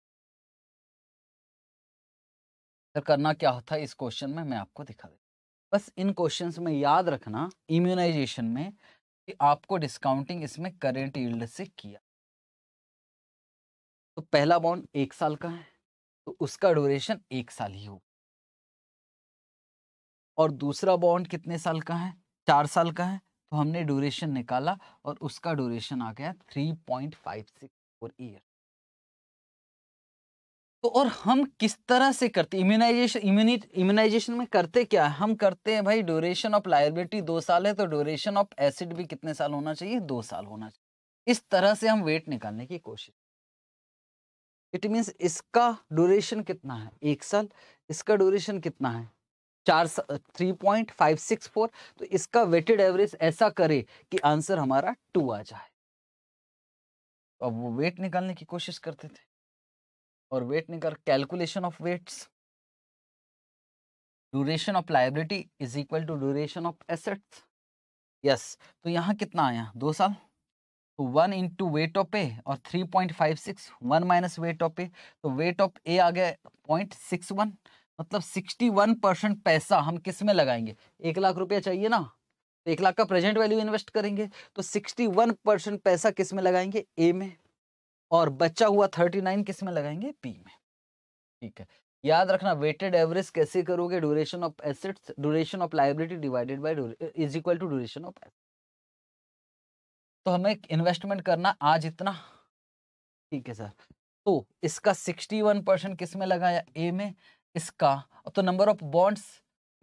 Speaker 2: तो करना क्या होता है इस क्वेश्चन में मैं आपको दिखा देता बस इन क्वेश्चंस में याद रखना इम्यूनाइजेशन में कि आपको डिस्काउंटिंग इसमें करेंट ईल्ड से किया तो पहला बॉन्ड एक साल का है तो उसका ड्यूरेशन एक साल ही होगा और दूसरा बॉन्ड कितने साल का है चार साल का है तो हमने ड्यूरेशन निकाला और उसका ड्यूरेशन आ गया three point five six four year तो और हम किस तरह से करते इम्यूनाइजेशन इम्यूनिट इम्यूनाइजेशन में करते क्या है हम करते हैं भाई ड्यूरेशन ऑफ लाइबिलिटी दो साल है तो ड्यूरेशन ऑफ एसिड भी कितने साल होना चाहिए दो साल होना चाहिए इस तरह से हम वेट निकालने की कोशिश इट मीन्स इसका ड्यूरेशन कितना है एक साल इसका ड्यूरेशन कितना है चार three point five six four तो इसका वेटेड एवरेज ऐसा करे कि आंसर हमारा टू आ जाए अब वो वेट निकालने की कोशिश करते थे और वेट निकाल calculation of weights duration of liability is equal to duration of assets yes तो यहाँ कितना आया दो साल तो one into weight of A और three point five six one minus weight of A तो वेट ऑफ ए आ गया पॉइंट सिक्स वन मतलब 61 परसेंट पैसा हम किस में लगाएंगे एक लाख रुपया चाहिए ना तो एक लाख का प्रेजेंट वैल्यू इन्वेस्ट करेंगे तो 61 परसेंट पैसा किस में लगाएंगे ए में और बच्चा हुआ 39 किस में लगाएंगे पी में ठीक है याद रखना वेटेड एवरेज कैसे करोगे duration of assets duration of liability divided by is equal to duration of तो हमें इन्वेस्टमेंट करना आज इतना ठीक है सर तो इसका सिक्सटी वन परसेंट किस में लगाया ए में इसका तो नंबर ऑफ बॉन्ड्स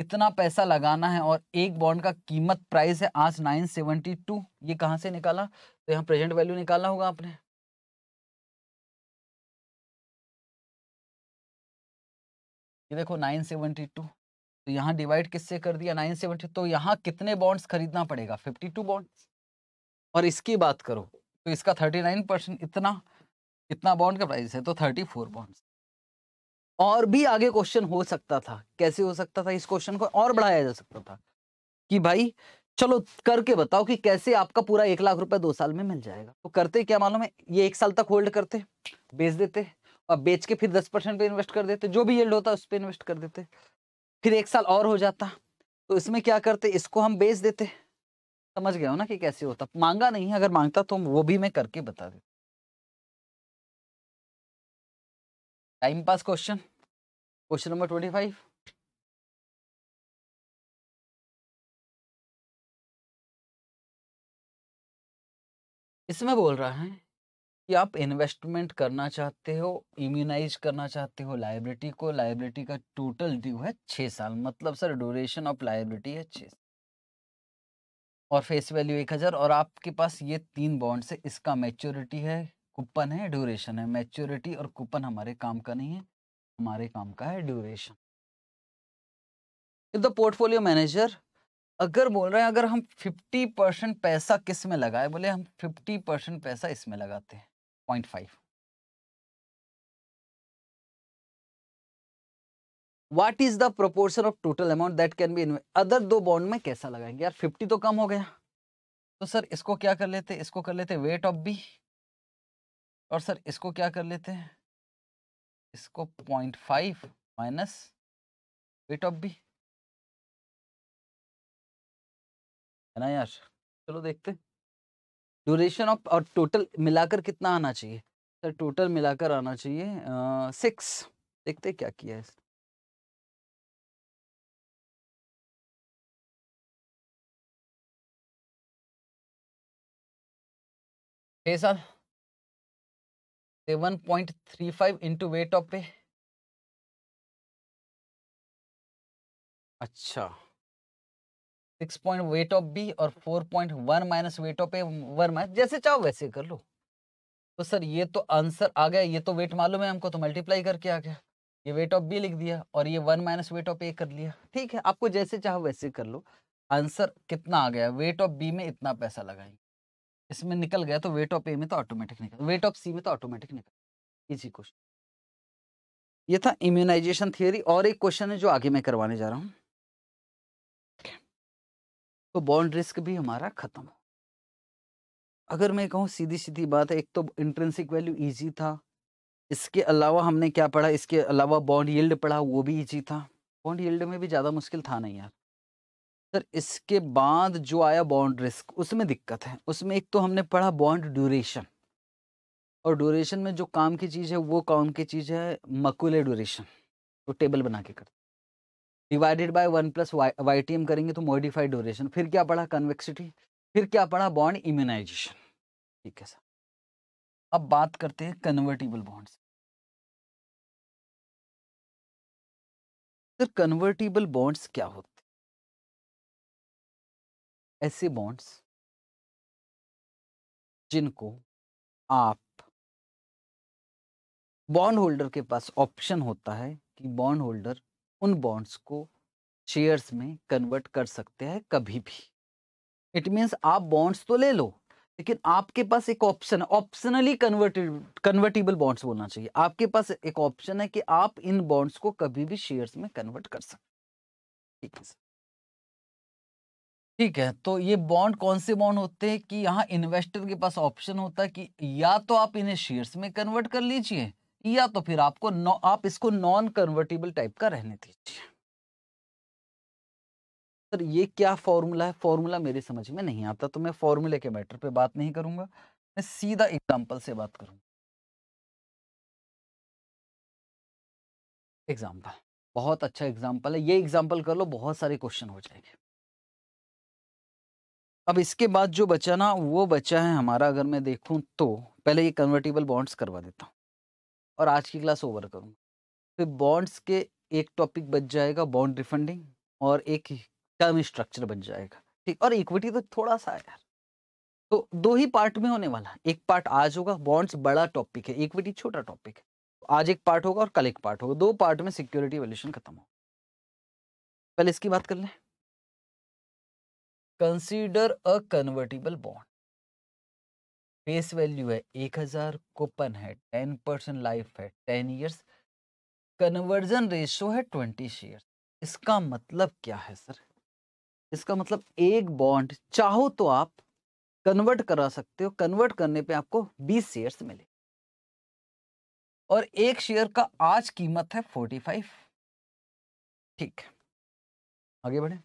Speaker 2: इतना पैसा लगाना है और एक बॉन्ड का कीमत प्राइस है आज नाइन सेवेंटी टू ये कहाँ से निकाला तो यहाँ प्रेजेंट वैल्यू निकालना होगा आपने ये देखो नाइन सेवेंटी टू तो यहाँ डिवाइड किससे कर दिया नाइन सेवेंटी तो यहाँ कितने बॉन्ड्स खरीदना पड़ेगा फिफ्टी टू बॉन्ड्स और इसकी बात करो तो इसका थर्टी नाइन परसेंट इतना इतना बॉन्ड का प्राइस है तो थर्टी फोर बॉन्ड्स और भी आगे क्वेश्चन हो सकता था कैसे हो सकता था इस क्वेश्चन को और बढ़ाया जा सकता था कि भाई चलो करके बताओ कि कैसे आपका पूरा एक लाख रुपए दो साल में मिल जाएगा तो करते क्या मालूम है ये एक साल तक होल्ड करते बेच देते और बेच के फिर दस परसेंट पे इन्वेस्ट कर देते जो भी येल्ड होता उस पर इन्वेस्ट कर देते फिर एक साल और हो जाता तो इसमें क्या करते इसको हम बेच देते समझ गए हो ना कि कैसे होता मांगा नहीं अगर मांगता तो वो भी मैं करके बता देता time pass question question number twenty five इसमें बोल रहा है कि आप इन्वेस्टमेंट करना चाहते हो इम्यूनाइज करना चाहते हो लाइब्रिटी को लाइब्रिटी का टोटल ड्यू है छः साल मतलब सर ड्यूरेशन ऑफ लाइब्रिटी है छः और फेस वैल्यू एक हज़ार और आपके पास ये तीन बॉन्ड्स है इसका मेच्योरिटी है कूपन है ड्यूरेशन है मैच्योरिटी और कूपन हमारे काम का नहीं है हमारे काम का है duration if the portfolio manager अगर बोल रहे हैं अगर हम 50 परसेंट पैसा किस में लगाए बोले हम 50 परसेंट पैसा इसमें लगाते हैं point five what is the proportion of total amount that can be other दो बॉन्ड में कैसा लगाएंगे यार 50 तो कम हो गया तो सर इसको क्या कर लेते इसको कर लेते वेट ऑफ बी और सर इसको क्या कर लेते हैं इसको point five minus
Speaker 1: weight of B है ना यार
Speaker 2: चलो देखते ड्यूरेशन ऑफ और टोटल मिलाकर कितना आना चाहिए सर टोटल मिलाकर आना चाहिए सिक्स देखते क्या किया है इसने
Speaker 1: साल seven point three five into weight of पे
Speaker 2: अच्छा six point weight of B और four point one minus weight of A one minus जैसे चाहो वैसे कर लो तो सर ये तो आंसर आ गया ये तो वेट मालूम है हमको तो मल्टीप्लाई करके आ गया ये वेट ऑफ बी लिख दिया और ये one minus weight of A कर लिया ठीक है आपको जैसे चाहो वैसे कर लो आंसर कितना आ गया वेट ऑफ बी में इतना पैसा लगाएंगे इसमें निकल गया तो वेट ऑफ ए में तो ऑटोमेटिक निकल वेट ऑफ सी में तो ऑटोमेटिक निकल इजी क्वेश्चन ये था इम्यूनाइजेशन थियोरी और एक क्वेश्चन है जो आगे मैं करवाने जा रहा हूँ तो बॉन्ड रिस्क भी हमारा खत्म हो अगर मैं कहूँ सीधी सीधी बात है एक तो इंट्रेंसिक वैल्यू ईजी था इसके अलावा हमने क्या पढ़ा इसके अलावा बॉन्ड यील्ड पढ़ा वो भी ईजी था बॉन्ड यील्ड में भी ज़्यादा मुश्किल था नहीं यार सर इसके बाद जो आया बॉन्ड रिस्क उसमें दिक्कत है उसमें एक तो हमने पढ़ा बॉन्ड ड्यूरेशन और ड्यूरेशन में जो काम की चीज़ है वो काम की चीज़ है मकुले ड्यूरेशन तो टेबल बना के करते divided by one plus Y T M करेंगे तो मॉडिफाइड ड्यूरेशन फिर क्या पढ़ा कन्वेक्सिटी फिर क्या पढ़ा बॉन्ड इम्यूनाइजेशन ठीक है सर अब बात करते
Speaker 1: हैं convertible bond sir convertible bonds क्या होते ऐसे बॉन्ड्स जिनको आप
Speaker 2: बॉन्ड होल्डर के पास ऑप्शन होता है कि बॉन्ड होल्डर उन बॉन्ड्स को शेयर्स में कन्वर्ट कर सकते हैं कभी भी इट मीन्स आप बॉन्ड्स तो ले लो लेकिन आपके पास एक ऑप्शन है ऑप्शनली कन्वर्टेड कन्वर्टेबल बॉन्ड्स बोलना चाहिए आपके पास एक ऑप्शन है कि आप इन बॉन्ड्स को कभी भी शेयर्स में कन्वर्ट कर सकते ठीक है सर ठीक है तो ये बॉन्ड कौन से बॉन्ड होते हैं कि यहाँ इन्वेस्टर के पास ऑप्शन होता है कि या तो आप इन्हें शेयर्स में कन्वर्ट कर लीजिए या तो फिर आपको आप इसको नॉन कन्वर्टेबल टाइप का रहने दीजिए सर ये क्या फॉर्मूला है फॉर्मूला मेरे समझ में नहीं आता तो मैं फॉर्मूले के मैटर पर बात नहीं करूंगा मैं सीधा एग्जाम्पल से बात करूंगा एग्जाम्पल बहुत अच्छा एग्जाम्पल है ये एग्जाम्पल कर लो बहुत सारे क्वेश्चन हो जाएंगे अब इसके बाद जो बचा ना वो बचा है हमारा अगर मैं देखूँ तो पहले ये कन्वर्टेबल बॉन्ड्स करवा देता हूँ और आज की क्लास ओवर करूँगा फिर बॉन्ड्स के एक टॉपिक बच जाएगा बॉन्ड रिफंडिंग और एक टर्म स्ट्रक्चर बच जाएगा ठीक और इक्विटी तो थोड़ा सा यार तो दो ही पार्ट में होने वाला एक पार्ट आज होगा बॉन्ड्स बड़ा टॉपिक है इक्विटी छोटा टॉपिक है आज एक पार्ट होगा और कल एक पार्ट होगा दो पार्ट में सिक्योरिटी वैल्यूशन खत्म हो पहले इसकी बात कर लें consider a convertible bond face value है एक हजार कूपन है टेन परसेंट लाइफ है टेन इयर्स कन्वर्जन रेशो है ट्वेंटी शेयर इसका मतलब क्या है सर इसका मतलब एक बॉन्ड चाहो तो आप कन्वर्ट करा सकते हो कन्वर्ट करने पे आपको बीस शेयर्स मिले और एक शेयर का आज कीमत है फोर्टी फाइव
Speaker 1: ठीक है आगे बढ़े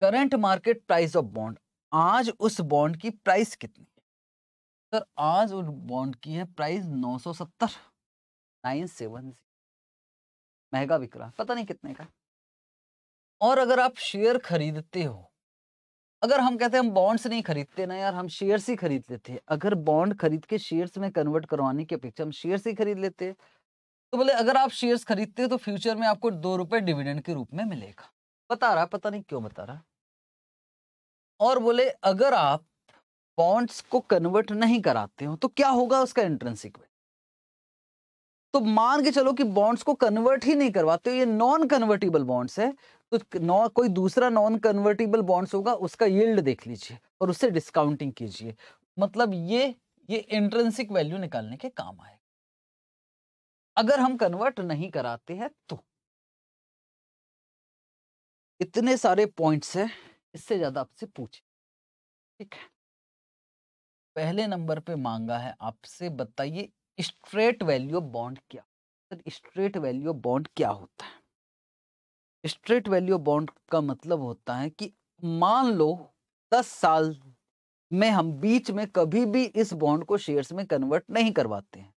Speaker 2: current market price of bond आज उस बॉन्ड की प्राइस कितनी है सर आज उस बॉन्ड की है प्राइस नौ सौ सत्तर नाइन सेवन महंगा बिक रहा पता नहीं कितने का और अगर आप शेयर खरीदते हो अगर हम कहते हैं हम बॉन्ड्स नहीं खरीदते ना यार हम शेयर्स ही खरीद लेते हैं अगर बॉन्ड खरीद के शेयर्स में कन्वर्ट करवाने की अपेक्षा हम शेयर्स ही खरीद लेते हैं तो बोले अगर आप शेयर्स खरीदते हो तो फ्यूचर में आपको दो रुपए डिविडेंड के रूप में मिलेगा बता रहा पता नहीं क्यों बता रहा और बोले अगर आप बॉन्ड्स को कन्वर्ट नहीं कराते हो तो क्या होगा उसका एंट्रेंस वैल्यू तो मान के चलो कि बॉन्ड्स को कन्वर्ट ही नहीं करवाते हो ये नॉन कन्वर्टेबल बॉन्ड्स है तो नौ, कोई दूसरा नॉन कन्वर्टेबल बॉन्ड्स होगा उसका यील्ड देख लीजिए और उससे डिस्काउंटिंग कीजिए मतलब ये ये इंट्रेंसिक वैल्यू निकालने के काम आए अगर हम कन्वर्ट नहीं कराते हैं तो इतने सारे पॉइंट्स हैं इससे ज़्यादा आपसे पूछे ठीक है पहले नंबर पे मांगा है आपसे बताइए स्ट्रेट वैल्यू ऑफ बॉन्ड क्या sir straight value of bond क्या होता है स्ट्रेट वैल्यू ऑफ बॉन्ड का मतलब होता है कि मान लो दस साल में हम बीच में कभी भी इस बॉन्ड को शेयर्स में कन्वर्ट नहीं करवाते हैं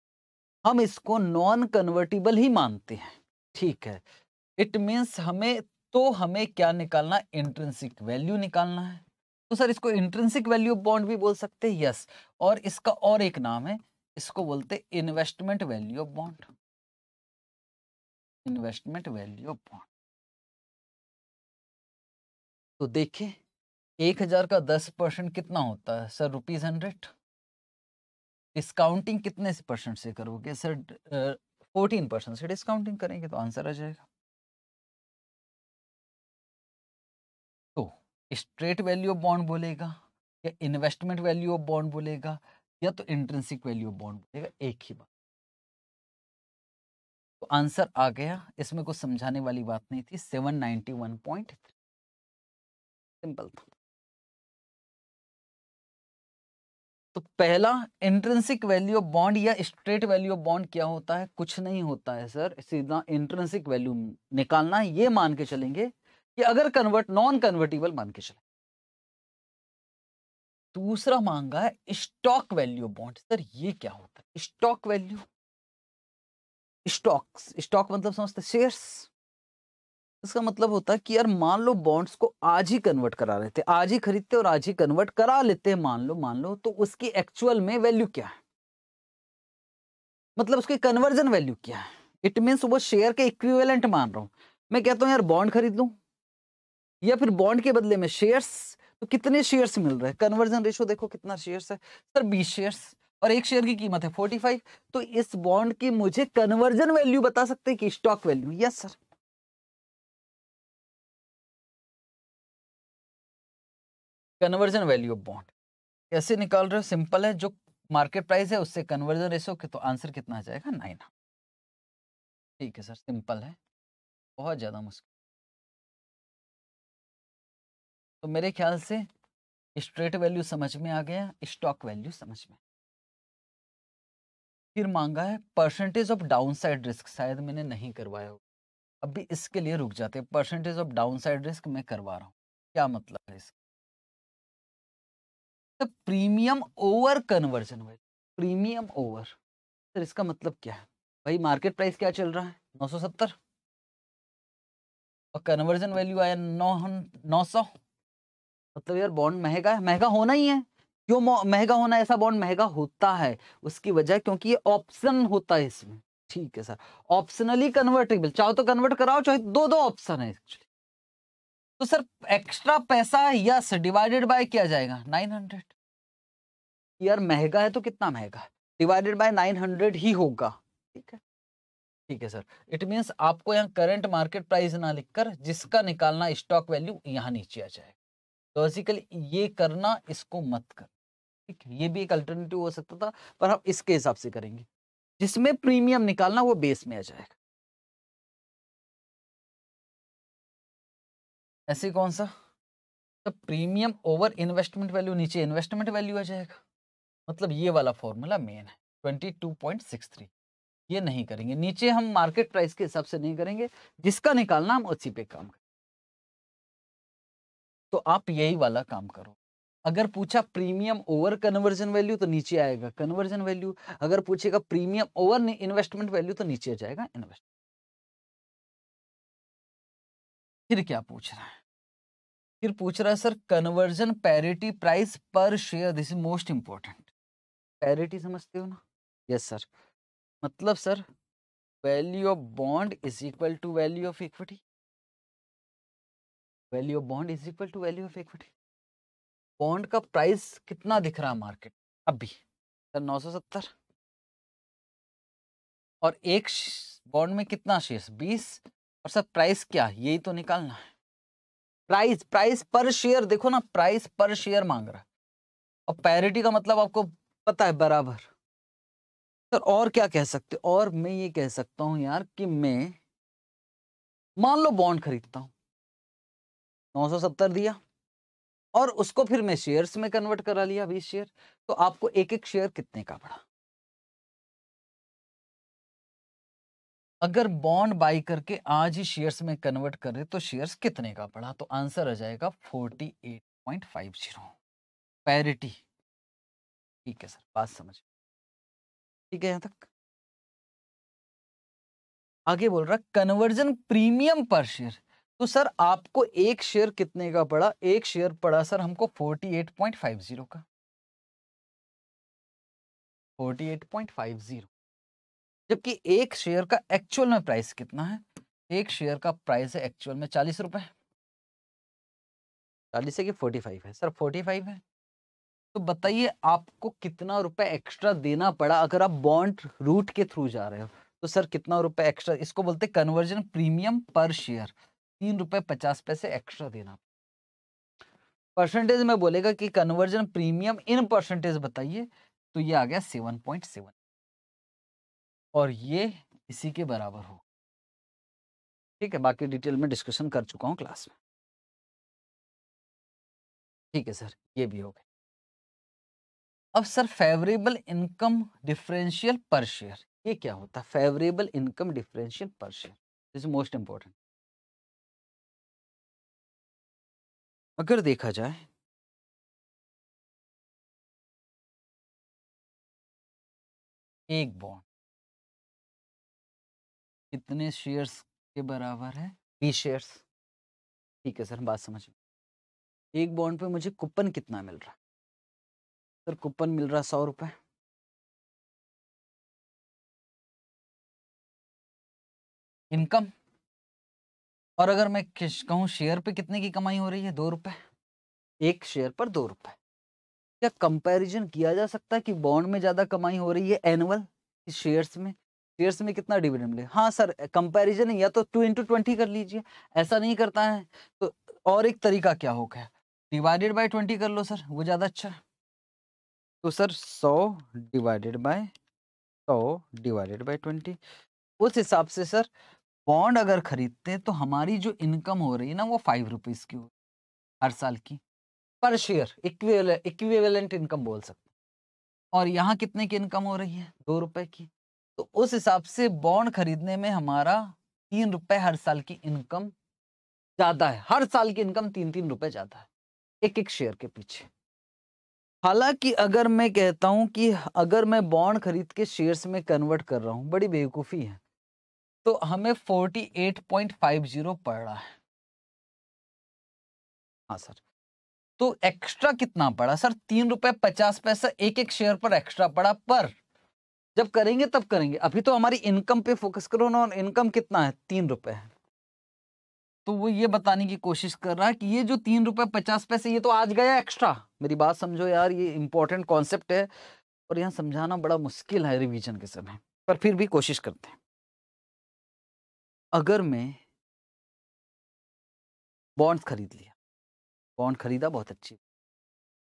Speaker 2: हम इसको नॉन कन्वर्टिबल ही मानते हैं ठीक है इट मीन्स हमें तो हमें क्या निकालना इंट्रेंसिक वैल्यू निकालना है तो सर इसको इंट्रेंसिक वैल्यू बॉन्ड भी बोल सकते हैं यस और इसका और एक नाम है इसको बोलते investment value of bond investment value of bond तो देखिए एक हजार का दस परसेंट कितना होता है सर रुपीज हंड्रेड डिस्काउंटिंग कितने परसेंट से करोगे सर फोर्टीन परसेंट से डिस्काउंटिंग करेंगे तो आंसर आ जाएगा स्ट्रेट वैल्यू ऑफ बॉन्ड बोलेगा या इन्वेस्टमेंट वैल्यू ऑफ बॉन्ड बोलेगा या तो इंट्रेंसिक वैल्यू ऑफ बॉन्ड बोलेगा एक ही बात तो आंसर आ गया इसमें कुछ समझाने वाली बात नहीं थी seven ninety one point three simple था तो पहला इंट्रेंसिक वैल्यू ऑफ बॉन्ड या स्ट्रेट वैल्यू ऑफ बॉन्ड क्या होता है कुछ नहीं होता है सर सीधा इंट्रेंसिक वैल्यू निकालना ये मान के चलेंगे कि अगर कन्वर्ट नॉन कन्वर्टेबल मान के चले दूसरा मांगा स्टॉक वैल्यू बॉन्ड सर ये क्या होता है स्टॉक वैल्यू स्टॉक स्टॉक मतलब समझते शेयर्स इसका मतलब होता है कि यार मान लो बॉन्ड्स को आज ही कन्वर्ट करा लेते आज ही खरीदते और आज ही कन्वर्ट करा लेते हैं मान लो मान लो तो उसकी एक्चुअल में वैल्यू क्या है मतलब उसकी कन्वर्जन वैल्यू क्या है इट मीन्स वो शेयर के इक्विवेलेंट मान रहा हूं मैं कहता हूं यार बॉन्ड खरीद लू या फिर बॉन्ड के बदले में शेयर्स तो कितने शेयर्स मिल रहे हैं कन्वर्जन रेशो देखो कितना शेयर्स है सर बीस शेयर्स और एक शेयर की कीमत है फोर्टी फाइव तो इस बॉन्ड की मुझे कन्वर्जन वैल्यू बता सकते हैं कि stock value yes sir conversion value of bond कैसे निकाल रहे हो सिंपल है जो मार्केट प्राइस है उससे कन्वर्जन रेशो के तो आंसर कितना आ जाएगा नाइन ठीक है सर सिंपल है बहुत
Speaker 1: ज़्यादा मुश्किल तो मेरे ख्याल से
Speaker 2: स्ट्रेट वैल्यू समझ में आ गया स्टॉक वैल्यू समझ में फिर मांगा है परसेंटेज ऑफ डाउनसाइड रिस्क शायद मैंने नहीं करवाया हो अब भी इसके लिए रुक जाते हैं परसेंटेज ऑफ डाउनसाइड रिस्क मैं करवा रहा हूँ क्या मतलब है इसका तो premium over conversion value premium over sir इसका मतलब क्या है भाई मार्केट प्राइस क्या चल रहा है नौ और कन्वर्जन वैल्यू आया नौ नौ सौ मतलब यार बॉन्ड महंगा है महंगा होना ही है क्यों महंगा होना ऐसा बॉन्ड महंगा होता है उसकी वजह क्योंकि ये ऑप्शन होता है इसमें ठीक है सर ऑप्शनली कन्वर्टेबल चाहो तो कन्वर्ट कराओ चाहे दो दो ऑप्शन है एक्चुअली तो सर एक्स्ट्रा पैसा यस डिवाइडेड बाय किया जाएगा नाइन हंड्रेड यार महंगा है तो कितना महंगा डिवाइडेड बाय नाइन हंड्रेड ही होगा ठीक है ठीक है सर इट मीन्स आपको यहाँ करंट मार्केट प्राइस ना लिखकर जिसका निकालना स्टॉक वैल्यू यहाँ नीचे आ जाएगा बेसिकली ये करना इसको मत कर ठीक है ये भी एक अल्टरनेटिव हो सकता था पर हम इसके हिसाब से करेंगे जिसमें प्रीमियम निकालना वो बेस में आ जाएगा ऐसे कौन सा तो प्रीमियम ओवर इन्वेस्टमेंट वैल्यू नीचे इन्वेस्टमेंट वैल्यू आ जाएगा मतलब ये वाला फॉर्मूला मेन है twenty two point six three ये नहीं करेंगे नीचे हम मार्केट प्राइस के हिसाब से नहीं करेंगे जिसका निकालना हम उसी पे काम करें तो आप यही वाला काम करो अगर पूछा प्रीमियम ओवर कन्वर्जन वैल्यू तो नीचे आएगा कन्वर्जन वैल्यू अगर पूछेगा प्रीमियम ओवर इन्वेस्टमेंट वैल्यू तो नीचे जाएगा इन्वेस्ट फिर क्या पूछ रहा है फिर पूछ रहा है sir conversion parity price per share this is most important parity समझते हो ना यस सर मतलब sir value of bond is equal to value of equity value of bond is equal to value of equity bond का प्राइस कितना दिख रहा है मार्केट अभी सर तो नौ सौ सत्तर और एक बॉन्ड में कितना शेयर बीस और सर प्राइस क्या यही तो निकालना है प्राइस प्राइस पर शेयर देखो ना प्राइस पर शेयर मांग रहा है और पैरिटी का मतलब आपको पता है बराबर सर और क्या कह सकते और मैं ये कह सकता हूं यार कि मैं मान लो बॉन्ड खरीदता हूं 970 दिया और उसको फिर मैं शेयर्स में कन्वर्ट करा लिया 20 शेयर तो आपको एक एक शेयर कितने का पड़ा अगर बॉन्ड बाई करके आज ही शेयर्स में कन्वर्ट कर रहे तो शेयर्स कितने का पड़ा तो आंसर आ जाएगा 48.50 पैरिटी ठीक है सर बात समझ ठीक है यहां तक आगे बोल रहा कन्वर्जन प्रीमियम पर शेयर तो सर आपको एक शेयर कितने का पड़ा एक शेयर पड़ा सर हमको 48.50 का 48.50 जबकि एक शेयर का एक्चुअल में प्राइस कितना है एक शेयर का प्राइस है एक्चुअल में चालीस रुपए चालीस है कि फोर्टी फाइव है सर फोर्टी फाइव है तो बताइए आपको कितना रुपए एक्स्ट्रा देना पड़ा अगर आप बॉन्ड रूट के थ्रू जा रहे हो तो सर कितना रुपए एक्स्ट्रा इसको बोलते कन्वर्जन प्रीमियम पर शेयर तीन रुपए पचास पैसे एक्स्ट्रा देना परसेंटेज में बोलेगा कि कन्वर्जन प्रीमियम इन परसेंटेज बताइए तो ये आ गया सेवन पॉइंट सेवन और ये इसी के बराबर हो ठीक है बाकी डिटेल
Speaker 1: में डिस्कशन कर चुका हूँ क्लास में ठीक है सर ये
Speaker 2: भी हो गए अब sir favourable income differential per share ये क्या होता है favourable income differential per share this most important
Speaker 1: अगर देखा जाए एक बॉन्ड
Speaker 2: कितने शेयर्स के बराबर है बीस शेयर्स ठीक है सर हम बात समझ एक बॉन्ड पे मुझे कूपन कितना
Speaker 1: मिल रहा है सर कूपन मिल रहा सौ रुपये इनकम
Speaker 2: और अगर मैं कहूँ शेयर पे कितने की कमाई हो रही है दो रुपए एक शेयर पर दो रुपए क्या कंपैरिजन किया जा सकता है कि बॉन्ड में ज़्यादा कमाई हो रही है एनुअल शेयर्स में शेयर्स में कितना डिविडेंड मिले हाँ सर कंपैरिजन या तो टू इंटू ट्वेंटी कर लीजिए ऐसा नहीं करता है तो और एक तरीका क्या हो गया डिवाइडेड बाई ट्वेंटी कर लो सर वो ज़्यादा अच्छा है तो सर सौ डिवाइडेड बाय सौ डिवाइडेड बाई ट्वेंटी उस हिसाब से सर बॉन्ड अगर खरीदते तो हमारी जो इनकम हो रही है ना वो फाइव रुपीज़ की हो रही हर साल की पर शेयर इक्विवेलेंट इनकम बोल सकते और यहाँ कितने की इनकम हो रही है दो रुपए की तो उस हिसाब से बॉन्ड खरीदने में हमारा तीन रुपए हर साल की इनकम ज़्यादा है हर साल की इनकम तीन तीन रुपए ज़्यादा है एक एक शेयर के पीछे हालांकि अगर मैं कहता हूं कि अगर मैं बॉन्ड खरीद के शेयर्स में कन्वर्ट कर रहा हूं बड़ी बेवकूफ़ी है तो हमें 48.50 पड़ रहा है हाँ सर तो एक्स्ट्रा कितना पड़ा सर तीन रुपए पचास पैसा एक एक शेयर पर एक्स्ट्रा पड़ा पर जब करेंगे तब करेंगे अभी तो हमारी इनकम पे फोकस करो ना और इनकम कितना है तीन रुपए है तो वो ये बताने की कोशिश कर रहा है कि ये जो तीन रुपए पचास पैसे ये तो आज गया एक्स्ट्रा मेरी बात समझो यार ये इंपॉर्टेंट कॉन्सेप्ट है और यहाँ समझाना बड़ा मुश्किल है रिविजन के समय पर फिर भी कोशिश करते हैं अगर मैं बॉन्ड्स खरीद लिया बॉन्ड खरीदा बहुत अच्छी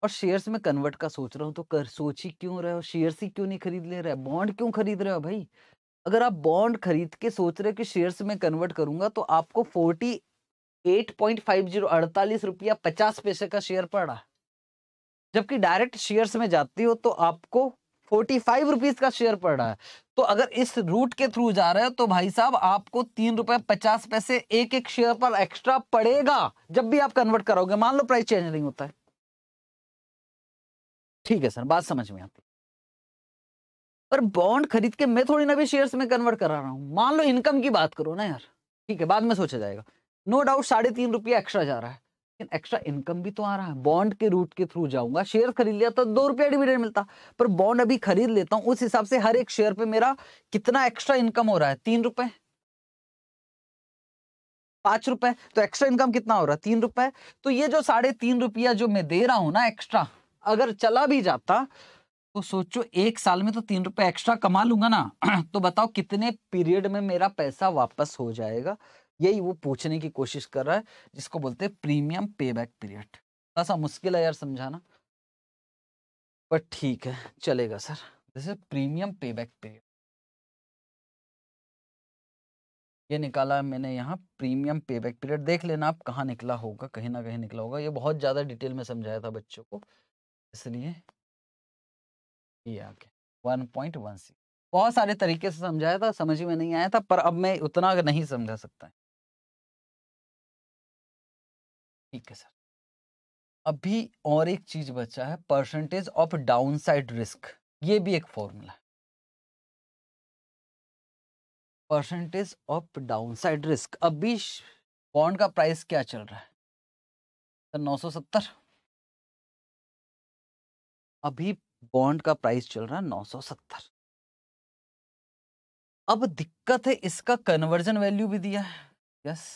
Speaker 2: और शेयर्स में कन्वर्ट का सोच रहा हूँ तो कर सोच ही क्यों रहे हो शेयर्स ही क्यों नहीं खरीद ले रहे बॉन्ड क्यों खरीद रहे हो भाई अगर आप बॉन्ड खरीद के सोच रहे हो कि शेयर्स में कन्वर्ट करूंगा तो आपको forty eight point five zero अड़तालीस रुपया पचास पैसे का शेयर पड़ा जबकि डायरेक्ट शेयर्स में जाती हो तो आपको फोर्टी फाइव रुपीज का शेयर पड़ रहा है तो अगर इस रूट के थ्रू जा रहे हो तो भाई साहब आपको तीन रुपए पचास पैसे एक एक शेयर पर एक्स्ट्रा पड़ेगा जब भी आप कन्वर्ट करोगे मान लो प्राइस चेंज नहीं होता है ठीक है सर बात समझ में आती पर बॉन्ड खरीद के मैं थोड़ी ना भी शेयर्स में कन्वर्ट करा रहा हूँ मान लो इनकम की बात करो ना यार ठीक है बाद में सोचा जाएगा नो डाउट साढ़े तीन रुपया एक्स्ट्रा जा रहा है एक्स्ट्रा इनकम भी तो आ रहा है बॉन्ड के रूट के थ्रू जाऊंगा शेयर खरीद लिया तो दो रुपया डिविडेंड मिलता पर बॉन्ड अभी खरीद लेता हूं उस हिसाब से हर एक शेयर पे मेरा कितना एक्स्ट्रा इनकम हो रहा है तीन रुपए पांच रुपए तो एक्स्ट्रा इनकम कितना हो रहा है तीन रुपए तो ये जो साढ़े तीन रुपया जो मैं दे रहा हूं ना एक्स्ट्रा अगर चला भी जाता तो सोचो एक साल में तो तीन रुपए एक्स्ट्रा कमा लूंगा ना तो बताओ कितने पीरियड में मेरा पैसा वापस हो जाएगा यही वो पूछने की कोशिश कर रहा है जिसको बोलते हैं प्रीमियम पे बैक पीरियड थोड़ा सा मुश्किल है यार समझाना बट ठीक है चलेगा सर जैसे प्रीमियम पे बैक पीरियड ये निकाला मैंने यहाँ प्रीमियम पे बैक पीरियड देख लेना आप कहाँ निकला होगा कहीं ना कहीं निकला होगा ये बहुत ज़्यादा डिटेल में समझाया था बच्चों को इसलिए ये आगे वन पॉइंट वन सिक्स बहुत सारे तरीके से समझाया था समझ में नहीं आया था पर अब मैं उतना नहीं समझा सकता ठीक है सर अभी और एक चीज बचा है परसेंटेज ऑफ डाउनसाइड रिस्क ये भी एक फॉर्मूला है परसेंटेज ऑफ डाउनसाइड रिस्क अभी बॉन्ड का प्राइस क्या चल रहा है सर नौ सौ सत्तर अभी बॉन्ड का प्राइस चल रहा है नौ सौ सत्तर अब दिक्कत है इसका कन्वर्जन वैल्यू भी दिया है यस yes.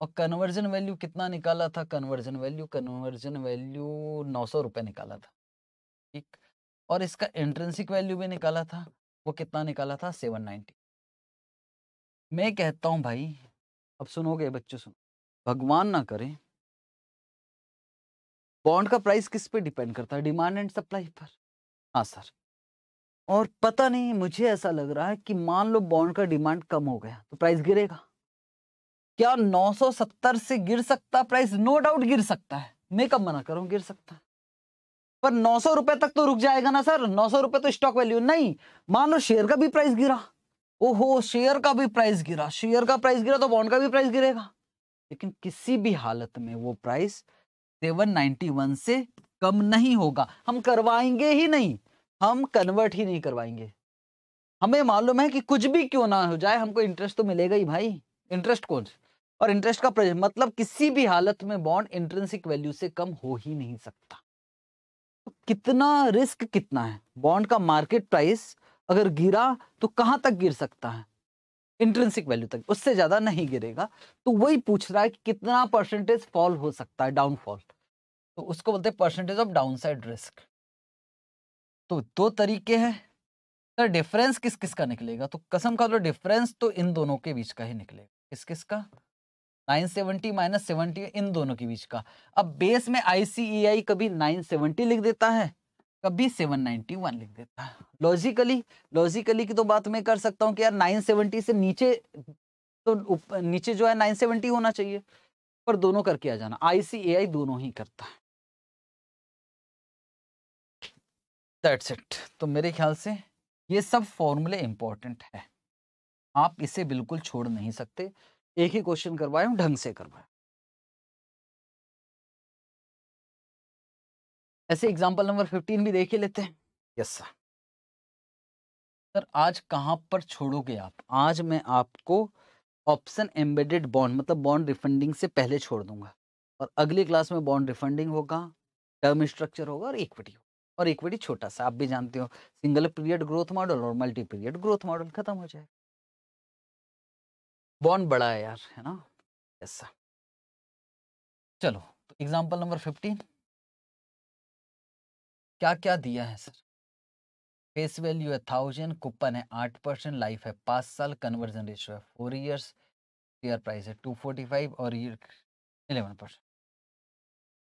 Speaker 2: और कन्वर्जन वैल्यू कितना निकाला था कन्वर्जन वैल्यू कन्वर्जन वैल्यू नौ सौ रुपये निकाला था ठीक और इसका इंट्रेंसिक वैल्यू भी निकाला था वो कितना निकाला था सेवन नाइन्टी मैं कहता हूँ भाई अब सुनोगे बच्चों सुनो भगवान ना करे बॉन्ड का प्राइस किस पे डिपेंड करता है डिमांड एंड सप्लाई पर हाँ सर और पता नहीं मुझे ऐसा लग रहा है कि मान लो बॉन्ड का डिमांड कम हो गया तो प्राइस गिरेगा क्या 970 से गिर सकता प्राइस नो डाउट गिर सकता है मैं कब मना करूं गिर सकता है पर नौ सौ रुपए तक तो रुक जाएगा ना सर नौ सौ रुपए तो स्टॉक वैल्यू नहीं मान लो शेयर का भी प्राइस गिरा ओहो शेयर का भी प्राइस गिरा शेयर का प्राइस गिरा तो बॉन्ड का भी प्राइस गिरेगा लेकिन किसी भी हालत में वो प्राइस 791 से कम नहीं होगा हम करवाएंगे ही नहीं हम कन्वर्ट ही नहीं करवाएंगे हमें मालूम है कि कुछ भी क्यों ना हो जाए हमको इंटरेस्ट तो मिलेगा ही भाई इंटरेस्ट कौन और इंटरेस्ट का प्रेजेंट मतलब किसी भी हालत में बॉन्ड इंट्रेंसिक वैल्यू से कम हो ही नहीं सकता तो कितना रिस्क कितना है बॉन्ड का मार्केट प्राइस अगर गिरा तो कहाँ तक गिर सकता है इंट्रेंसिक वैल्यू तक उससे ज़्यादा नहीं गिरेगा तो वही पूछ रहा है कि कितना परसेंटेज फॉल हो सकता है डाउनफॉल तो उसको बोलते हैं परसेंटेज ऑफ डाउनसाइड रिस्क तो दो तरीके हैं सर डिफरेंस किस किस का निकलेगा तो कसम का जो तो डिफरेंस तो इन दोनों के बीच का ही निकलेगा किस किस का 970 माइनस सेवनटी इन दोनों के बीच का अब बेस में आईसीआई e कभी 970 लिख देता है कभी 791 लिख देता है लॉजिकली लॉजिकली की तो बात मैं कर सकता हूँ कि यार 970 से नीचे तो नीचे जो है 970 होना चाहिए पर दोनों करके आ जाना आईसीआई e दोनों ही करता है दैट्स इट तो मेरे ख्याल से ये सब फॉर्मूले इंपॉर्टेंट है आप इसे बिल्कुल छोड़ नहीं सकते एक ही क्वेश्चन करवाए हम ढंग
Speaker 1: से करवाए ऐसे
Speaker 2: एग्जाम्पल नंबर फिफ्टीन भी देख ही लेते हैं यस सर सर आज कहां पर छोड़ोगे आप आज मैं आपको ऑप्शन एम्बेडेड बॉन्ड मतलब बॉन्ड रिफंडिंग से पहले छोड़ दूंगा और अगली क्लास में बॉन्ड रिफंडिंग होगा टर्म स्ट्रक्चर होगा और इक्विटी होगा और इक्विटी छोटा सा आप भी जानते हो सिंगल पीरियड ग्रोथ मॉडल और मल्टी पीरियड ग्रोथ मॉडल खत्म हो जाएगा बॉन्ड बड़ा है यार है ना ऐसा चलो तो एग्जाम्पल नंबर फिफ्टीन क्या क्या दिया है सर फेस वैल्यू है थाउजेंड कूपन है आठ परसेंट लाइफ है पाँच साल कन्वर्जन रेशियो है फोर ईयर्स शेयर प्राइस है टू फोर्टी फाइव और ईयर इलेवन परसेंट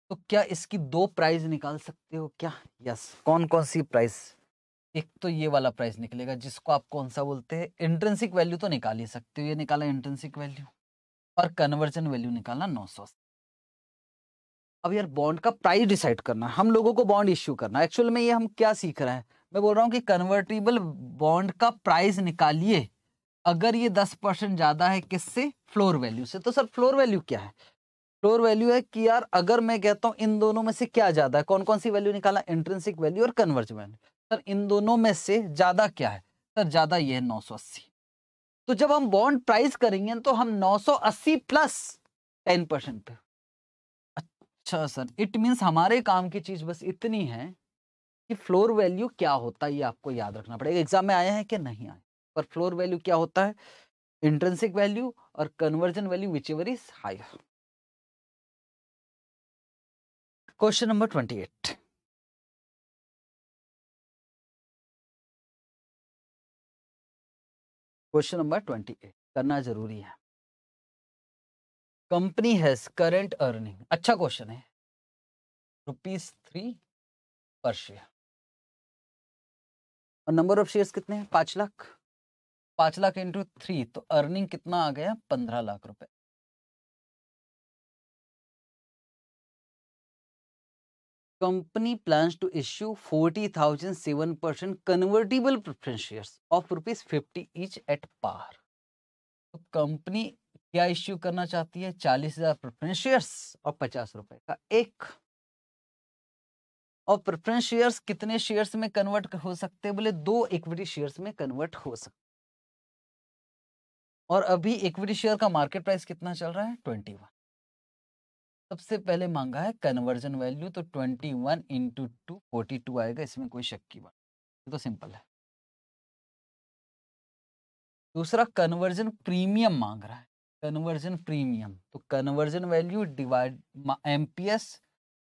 Speaker 2: तो क्या इसकी दो प्राइस निकाल सकते हो क्या यस कौन कौन सी प्राइस एक तो ये वाला प्राइस निकलेगा जिसको आप कौन सा बोलते हैं इंट्रेंसिक वैल्यू तो निकाल ही सकते हो ये निकाला इंट्रेंसिक वैल्यू और कन्वर्जन वैल्यू निकालना नौ सौ अब यार बॉन्ड का प्राइस डिसाइड करना हम लोगों को बॉन्ड इश्यू करना एक्चुअल में ये हम क्या सीख रहे हैं मैं बोल रहा हूँ कि कन्वर्टेबल बॉन्ड का प्राइस निकालिए अगर ये दस परसेंट ज़्यादा है किससे फ्लोर वैल्यू से तो सर फ्लोर वैल्यू क्या है फ्लोर वैल्यू है कि यार अगर मैं कहता हूँ इन दोनों में से क्या ज़्यादा है कौन कौन सी वैल्यू निकाला इंट्रेंसिक वैल्यू और कन्वर्जन वैल्यू सर इन दोनों में से ज़्यादा क्या है सर ज़्यादा ये है 980 तो जब हम बॉन्ड प्राइस करेंगे तो हम 980 प्लस 10 परसेंट पे अच्छा सर इट मीन्स हमारे काम की चीज़ बस इतनी है कि फ्लोर वैल्यू क्या होता है ये आपको याद रखना पड़ेगा एग्जाम में आया है कि नहीं आया पर फ्लोर वैल्यू क्या होता है इंट्रेंसिक वैल्यू और conversion value which ever is higher question number twenty eight question number twenty eight करना जरूरी है कंपनी हैज करंट अर्निंग अच्छा क्वेश्चन है रुपीज थ्री पर शेयर और नंबर ऑफ शेयर्स कितने हैं पांच लाख पांच लाख इंटू थ्री तो अर्निंग कितना आ गया पंद्रह लाख रुपए company company to issue forty thousand seven percent convertible shares of rupees fifty each at par तो कंपनी क्या इश्यू करना चाहती है चालीस हजार प्रेफरेंस और पचास रुपए का एक और प्रेफरेंस शेयर्स कितने शेयर्स में कन्वर्ट हो सकते हैं बोले दो इक्विटी शेयर्स में कन्वर्ट हो सकते और अभी इक्विटी शेयर का मार्केट प्राइस कितना चल रहा है ट्वेंटी वन सबसे पहले मांगा है कन्वर्जन वैल्यू तो twenty one into two forty two आएगा इसमें कोई शक की बात ये तो सिंपल है दूसरा कन्वर्जन प्रीमियम मांग रहा है कन्वर्जन प्रीमियम तो conversion value divide M P S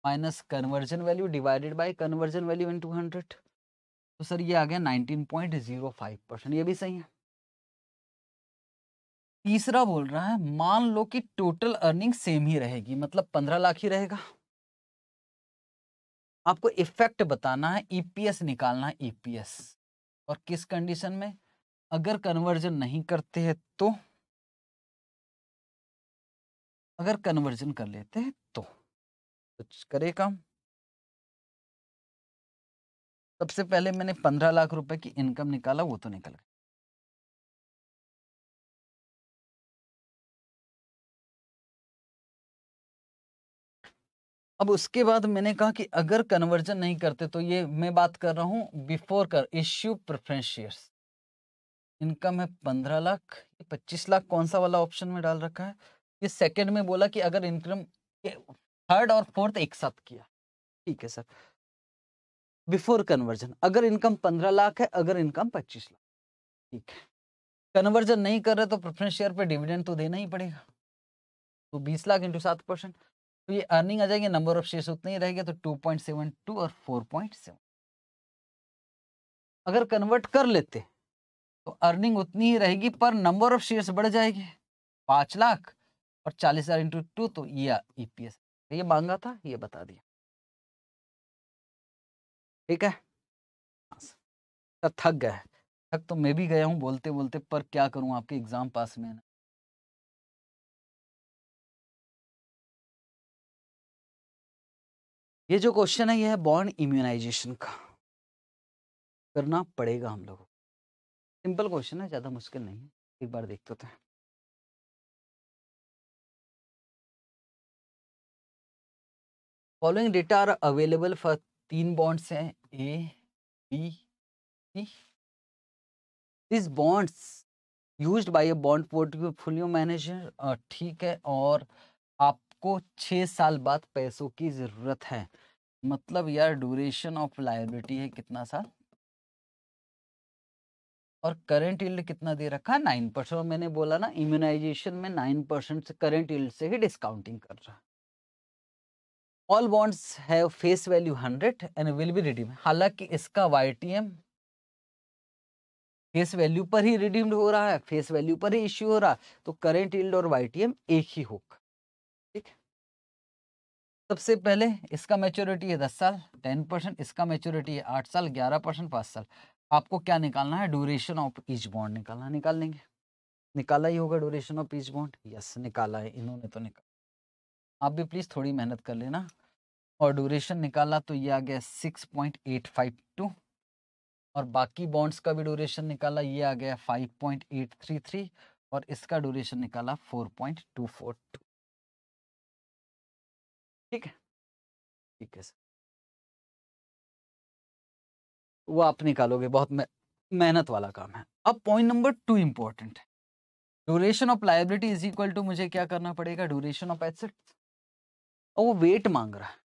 Speaker 2: minus conversion value divided by conversion value into hundred तो सर ये आ गया nineteen point zero five percent ये भी सही है तीसरा बोल रहा है मान लो कि टोटल अर्निंग सेम ही रहेगी मतलब पंद्रह लाख ही रहेगा आपको इफेक्ट बताना है ईपीएस e निकालना है ईपीएस e और किस कंडीशन में अगर कन्वर्जन नहीं करते हैं तो अगर कन्वर्जन कर लेते हैं तो कुछ तो करे काम सबसे पहले मैंने पंद्रह लाख रुपए की इनकम निकाला वो तो निकल गया अब उसके बाद मैंने कहा कि अगर कन्वर्जन नहीं करते तो ये मैं बात कर रहा हूँ बिफोर कर इश्यू प्रेफरेंस शेयर्स इनकम है पंद्रह लाख पच्चीस लाख कौन सा वाला ऑप्शन में डाल रखा है ये सेकंड में बोला कि अगर इनकम थर्ड और फोर्थ एक साथ किया ठीक है सर बिफोर कन्वर्जन अगर इनकम पंद्रह लाख है अगर इनकम पच्चीस लाख ठीक है कन्वर्जन नहीं कर रहे तो प्रेफरेंस शेयर पर डिविडेंड तो देना ही पड़ेगा तो बीस लाख इंटू सात परसेंट तो ये अर्निंग आ जाएगी नंबर ऑफ शेयर्स उतना ही रहेगा तो टू पॉइंट सेवन टू और फोर पॉइंट सेवन अगर कन्वर्ट कर लेते तो अर्निंग उतनी ही रहेगी पर नंबर ऑफ शेयर्स बढ़ जाएगी पांच लाख और चालीस हज़ार इंटू टू तो ये ईपीएस e ये मांगा था ये बता दिया ठीक है हाँ अच्छा, थक गया थक तो मैं भी गया हूँ बोलते बोलते पर क्या करूँ आपके एग्ज़ाम पास में ना
Speaker 1: ये जो क्वेश्चन है ये है बॉन्ड इम्यूनाइजेशन का करना पड़ेगा हम लोगों सिंपल क्वेश्चन है ज़्यादा मुश्किल नहीं है एक बार देख तो हैं following data are available for
Speaker 2: तीन बॉन्ड्स हैं A B C this bonds used by a bond portfolio manager ठीक है और आप आपको छः साल बाद पैसों की ज़रूरत है मतलब यार ड्यूरेशन ऑफ लाइबिलिटी है कितना साल और करंट इल्ड कितना दे रखा है नाइन परसेंट और मैंने बोला ना इम्यूनाइजेशन में नाइन परसेंट से करंट इल्ड से ही डिस्काउंटिंग कर रहा ऑल बॉन्ड्स है face value hundred and will be redeem हालांकि इसका वाई फेस वैल्यू पर ही रिडीम्ड हो रहा है फेस वैल्यू पर ही इश्यू हो रहा तो करेंट इल्ड और वाई एक ही होगा सबसे पहले इसका मेच्योरिटी है दस साल टेन परसेंट इसका मेच्योरिटी है आठ साल ग्यारह परसेंट पाँच साल आपको क्या निकालना है ड्यूरेशन ऑफ ईच बॉन्ड निकालना निकाल लेंगे निकाला ही होगा duration of each bond yes निकाला है इन्होंने तो निकाला आप भी प्लीज़ थोड़ी मेहनत कर लेना और ड्यूरेशन निकाला तो ये आ गया six point eight five two और बाकी बॉन्ड्स का भी ड्यूरेशन निकाला ये आ गया five point eight three three और इसका ड्यूरेशन निकाला four point two four two ठीक है ठीक है वो आप निकालोगे बहुत मेहनत वाला काम है अब पॉइंट नंबर टू इंपॉर्टेंट है duration of liability is equal to मुझे क्या करना पड़ेगा ड्यूरेशन ऑफ एसेट और वो वेट मांग रहा है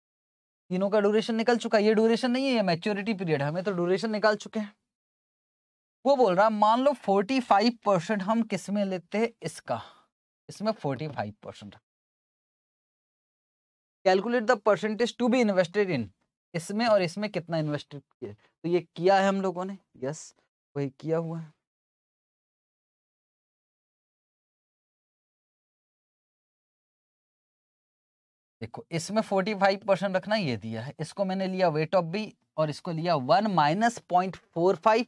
Speaker 2: तीनों का ड्यूरेशन निकल चुका है ये ड्यूरेशन नहीं है ये मैच्योरिटी पीरियड हमें तो ड्यूरेशन निकाल चुके हैं वो बोल रहा मान लो 45 परसेंट हम किस में लेते हैं इसका इसमें 45 percent calculate the percentage to be invested in इसमें और इसमें कितना इन्वेस्टेड किया तो ये किया है हम लोगों ने यस वही किया हुआ है देखो इसमें फोर्टी फाइव परसेंट रखना ये दिया है इसको मैंने लिया वेट ऑफ बी और इसको लिया one minus point four five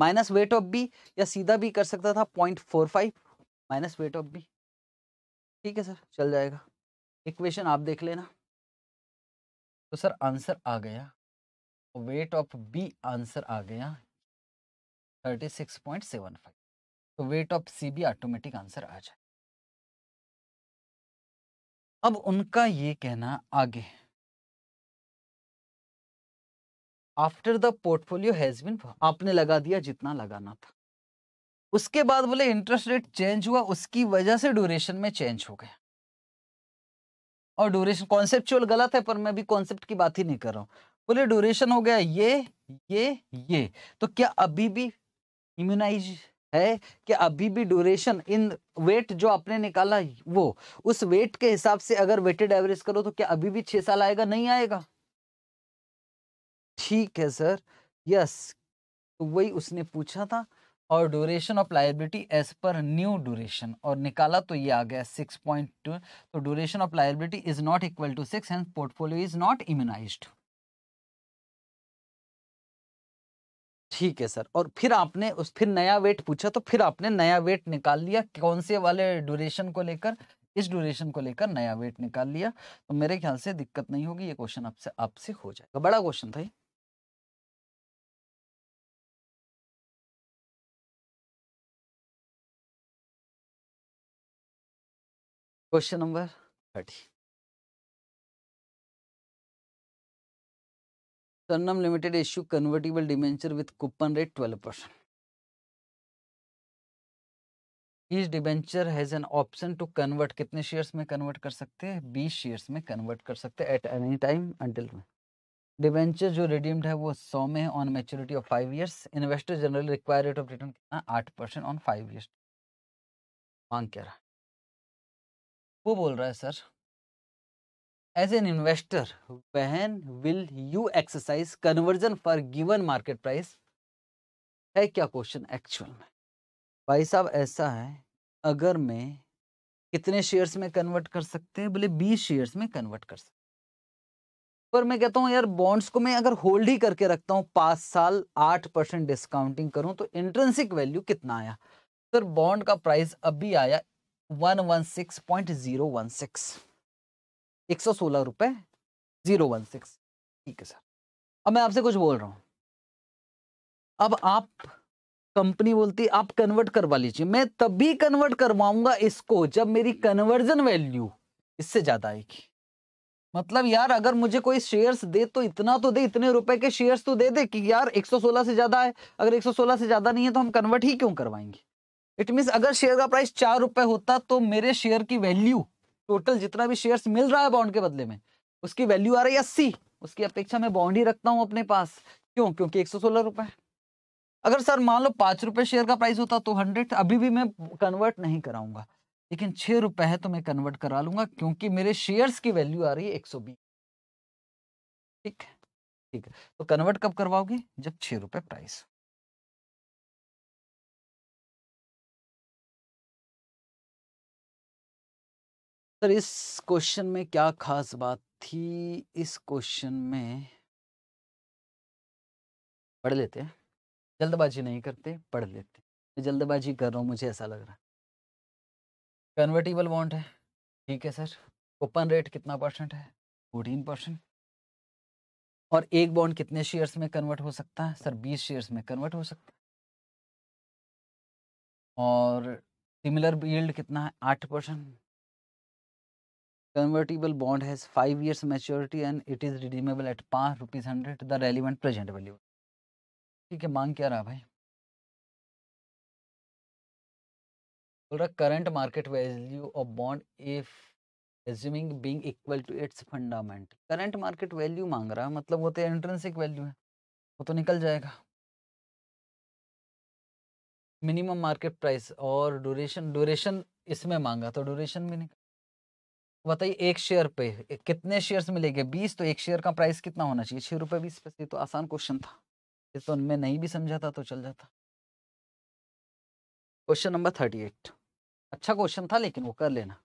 Speaker 2: minus weight of B या सीधा भी कर सकता था point four five minus weight of B ठीक है सर चल जाएगा इक्वेशन आप देख लेना तो सर आंसर आ गया वेट ऑफ बी आंसर आ गया thirty six point seven five तो वेट ऑफ सी भी ऑटोमेटिक आंसर आ जाए अब उनका ये कहना आगे after the portfolio has been आपने लगा दिया जितना लगाना था उसके बाद बोले इंटरेस्ट रेट चेंज हुआ उसकी वजह से ड्यूरेशन में चेंज हो गया और ड्यूरेशन कॉन्सेप्चुअल गलत है पर मैं अभी कॉन्सेप्ट की बात ही नहीं कर रहा हूँ बोले ड्यूरेशन हो गया ये ये ये तो क्या अभी भी इम्यूनाइज है कि अभी भी ड्यूरेशन इन वेट जो आपने निकाला वो उस वेट के हिसाब से अगर वेटेड एवरेज करो तो क्या अभी भी छह साल आएगा नहीं आएगा ठीक है सर यस तो वही उसने पूछा था और duration of liability as per new duration और निकाला तो ये आ गया सिक्स पॉइंट टू तो duration of liability is not equal to six and portfolio is not immunize ठीक है सर और फिर आपने उस फिर नया वेट पूछा तो फिर आपने नया वेट निकाल लिया कौन से वाले ड्यूरेशन को लेकर इस ड्यूरेशन को लेकर नया वेट निकाल लिया तो मेरे ख्याल से दिक्कत नहीं होगी ये क्वेश्चन आपसे आपसे हो जाएगा बड़ा क्वेश्चन था ये
Speaker 1: क्वेश्चन नंबर थर्टी
Speaker 2: सन्नम limited issue convertible convertible with coupon rate twelve percent Each debenture has an option to convert कितने शेयर्स में कन्वर्ट कर सकते हैं बीस शेयर्स में कन्वर्ट कर सकते हैं एट एनी टाइम अंटिल में डिबेंचर जो रिडीम्ड है वो सौ में on maturity of five years investor generally require rate of return कितना आठ परसेंट ऑन फाइव ईयर्स मांग क्या रहा वो बोल रहा है sir as an investor when will you exercise conversion for given market price है क्या क्वेश्चन एक्चुअल में भाई साहब ऐसा है अगर मैं कितने शेयर्स में कन्वर्ट कर सकते हैं बोले बीस शेयर्स में कन्वर्ट कर सकते पर मैं कहता हूँ यार बॉन्ड्स को मैं अगर होल्ड ही करके रखता हूँ पाँच साल आठ परसेंट डिस्काउंटिंग करूँ तो इंट्रेंसिक वैल्यू कितना आया सर बॉन्ड का प्राइस अभी आया one one six point zero one six एक सौ सोलह रुपये जीरो वन सिक्स ठीक है सर अब मैं आपसे कुछ बोल रहा हूँ अब आप कंपनी बोलती आप कन्वर्ट करवा लीजिए मैं तभी कन्वर्ट करवाऊंगा इसको जब मेरी कन्वर्जन वैल्यू इससे ज़्यादा आएगी मतलब यार अगर मुझे कोई शेयर्स दे तो इतना तो दे इतने रुपए के शेयर्स तो दे दे कि यार 116 से ज़्यादा है अगर 116 से ज़्यादा नहीं है तो हम कन्वर्ट ही क्यों करवाएंगे इट मीन्स अगर शेयर का प्राइस चार रुपए होता तो मेरे शेयर की वैल्यू टोटल जितना भी शेयर्स मिल रहा है बॉन्ड के बदले में उसकी वैल्यू आ रही है अस्सी उसकी अपेक्षा मैं बॉन्ड ही रखता हूँ अपने पास क्यों क्योंकि एक सौ सोलह रुपए अगर सर मान लो पांच रुपए शेयर का प्राइस होता तो हंड्रेड अभी भी मैं कन्वर्ट नहीं कराऊंगा लेकिन छह रुपए है तो मैं कन्वर्ट करा लूंगा क्योंकि मेरे शेयर्स की वैल्यू आ रही है एक सौ बीस ठीक है ठीक है तो कन्वर्ट कब करवाओगे जब छह रुपए प्राइस सर इस क्वेश्चन में क्या खास बात थी इस क्वेश्चन में पढ़ लेते हैं जल्दबाजी नहीं करते पढ़ लेते मैं जल्दबाजी कर रहा हूँ मुझे ऐसा लग रहा है कन्वर्टेबल बॉन्ड है ठीक है सर ओपन रेट कितना परसेंट है फोर्टीन परसेंट और एक बॉन्ड कितने शेयर्स में कन्वर्ट हो सकता है सर बीस शेयर्स में कन्वर्ट हो सकता है और सिमिलर बिल्ड कितना है आठ percent convertible bond has five years maturity and it is redeemable at par rupees hundred the relevant present value ठीक है मांग क्या रहा भाई बोल रहा current market value of bond if assuming being equal to its fundament current market value मांग रहा मतलब वो तो एंट्रेंसिक वैल्यू है वो तो निकल जाएगा मिनिमम मार्केट प्राइस और ड्यूरेशन ड्यूरेशन इसमें मांगा तो ड्यूरेशन भी निकल बताइए एक शेयर पे कितने शेयर्स मिलेंगे बीस तो एक शेयर का प्राइस कितना होना चाहिए छः रुपये बीस पैसे तो आसान क्वेश्चन था ये तो उनमें नहीं भी समझा था तो चल जाता क्वेश्चन नंबर थर्टी एट अच्छा क्वेश्चन था लेकिन वो कर लेना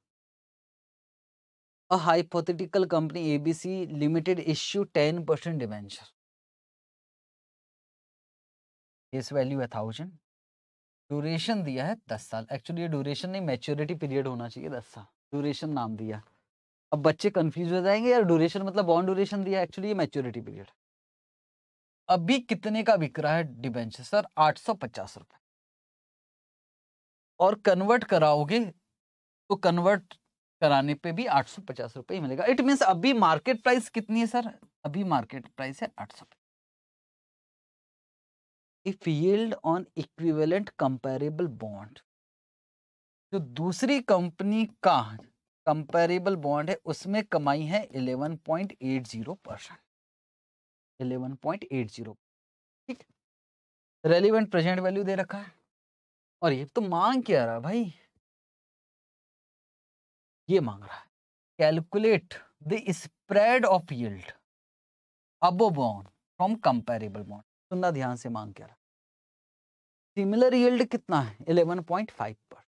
Speaker 2: a hypothetical company ABC limited issue ten percent debenture इस वैल्यू है थाउजेंड ड्यूरेशन दिया है दस साल एक्चुअली ये ड्यूरेशन नहीं मैच्योरिटी पीरियड होना चाहिए दस साल ड्यूरेशन नाम दिया अब बच्चे कंफ्यूज हो जाएंगे यार ड्यूरेशन मतलब बॉन्ड ड्यूरेशन दिया एक्चुअली ये मैच्योरिटी पीरियड अभी कितने का बिक रहा है डिबेंचर सर आठ सौ पचास रुपये और कन्वर्ट कराओगे तो कन्वर्ट कराने पे भी आठ सौ पचास रुपये मिलेगा इट मीन्स अभी मार्केट प्राइस कितनी है सर अभी मार्केट प्राइस है आठ सौ if yield on equivalent comparable bond जो दूसरी कंपनी का कंपेरेबल बॉन्ड है उसमें कमाई है 11.80 परसेंट इलेवन ठीक रेलिवेंट प्रेजेंट वैल्यू दे रखा है और ये तो मांग क्या रहा भाई ये मांग रहा है calculate the spread of yield above bond from comparable bond सुनना ध्यान से मांग क्या रहा सिमिलर यील्ड कितना है 11.5 पर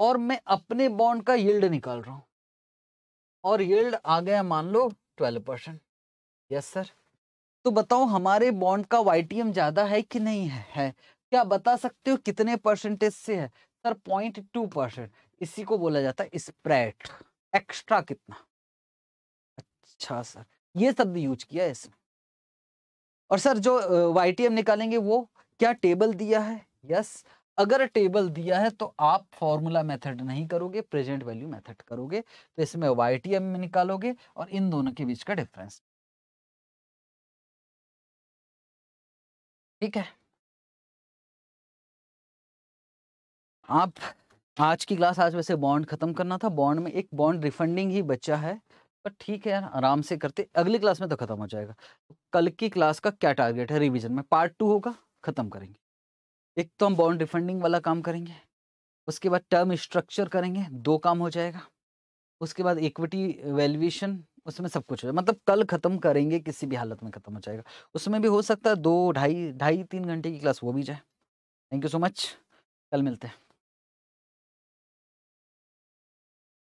Speaker 2: और मैं अपने बॉन्ड का यील्ड निकाल रहा हूँ और यील्ड आ गया मान लो ट्वेल्व परसेंट यस सर तो बताओ हमारे बॉन्ड का वाई ज़्यादा है कि नहीं है, है क्या बता सकते हो कितने परसेंटेज से है सर पॉइंट टू परसेंट इसी को बोला जाता है स्प्रेड एक्स्ट्रा कितना अच्छा सर ये शब्द यूज किया है इसमें और सर जो वाई निकालेंगे वो क्या टेबल दिया है यस अगर टेबल दिया है तो आप फॉर्मूला मेथड नहीं करोगे प्रेजेंट वैल्यू मेथड करोगे तो इसमें वाई टी एम में निकालोगे और इन दोनों के बीच का डिफरेंस ठीक है आप आज की क्लास आज वैसे बॉन्ड खत्म करना था बॉन्ड में एक बॉन्ड रिफंडिंग ही बच्चा है पर ठीक है यार आराम से करते अगली क्लास में तो खत्म हो जाएगा कल की क्लास का क्या टारगेट है रिवीजन में पार्ट टू होगा खत्म करेंगे एक तो हम बॉन्ड रिफंडिंग वाला काम करेंगे उसके बाद टर्म स्ट्रक्चर करेंगे दो काम हो जाएगा उसके बाद इक्विटी वैल्यूएशन उसमें सब कुछ हो जाएगा मतलब कल ख़त्म करेंगे किसी भी हालत में ख़त्म हो जाएगा उसमें भी हो सकता है दो ढाई ढाई तीन घंटे की क्लास वो भी जाए थैंक यू सो मच कल मिलते हैं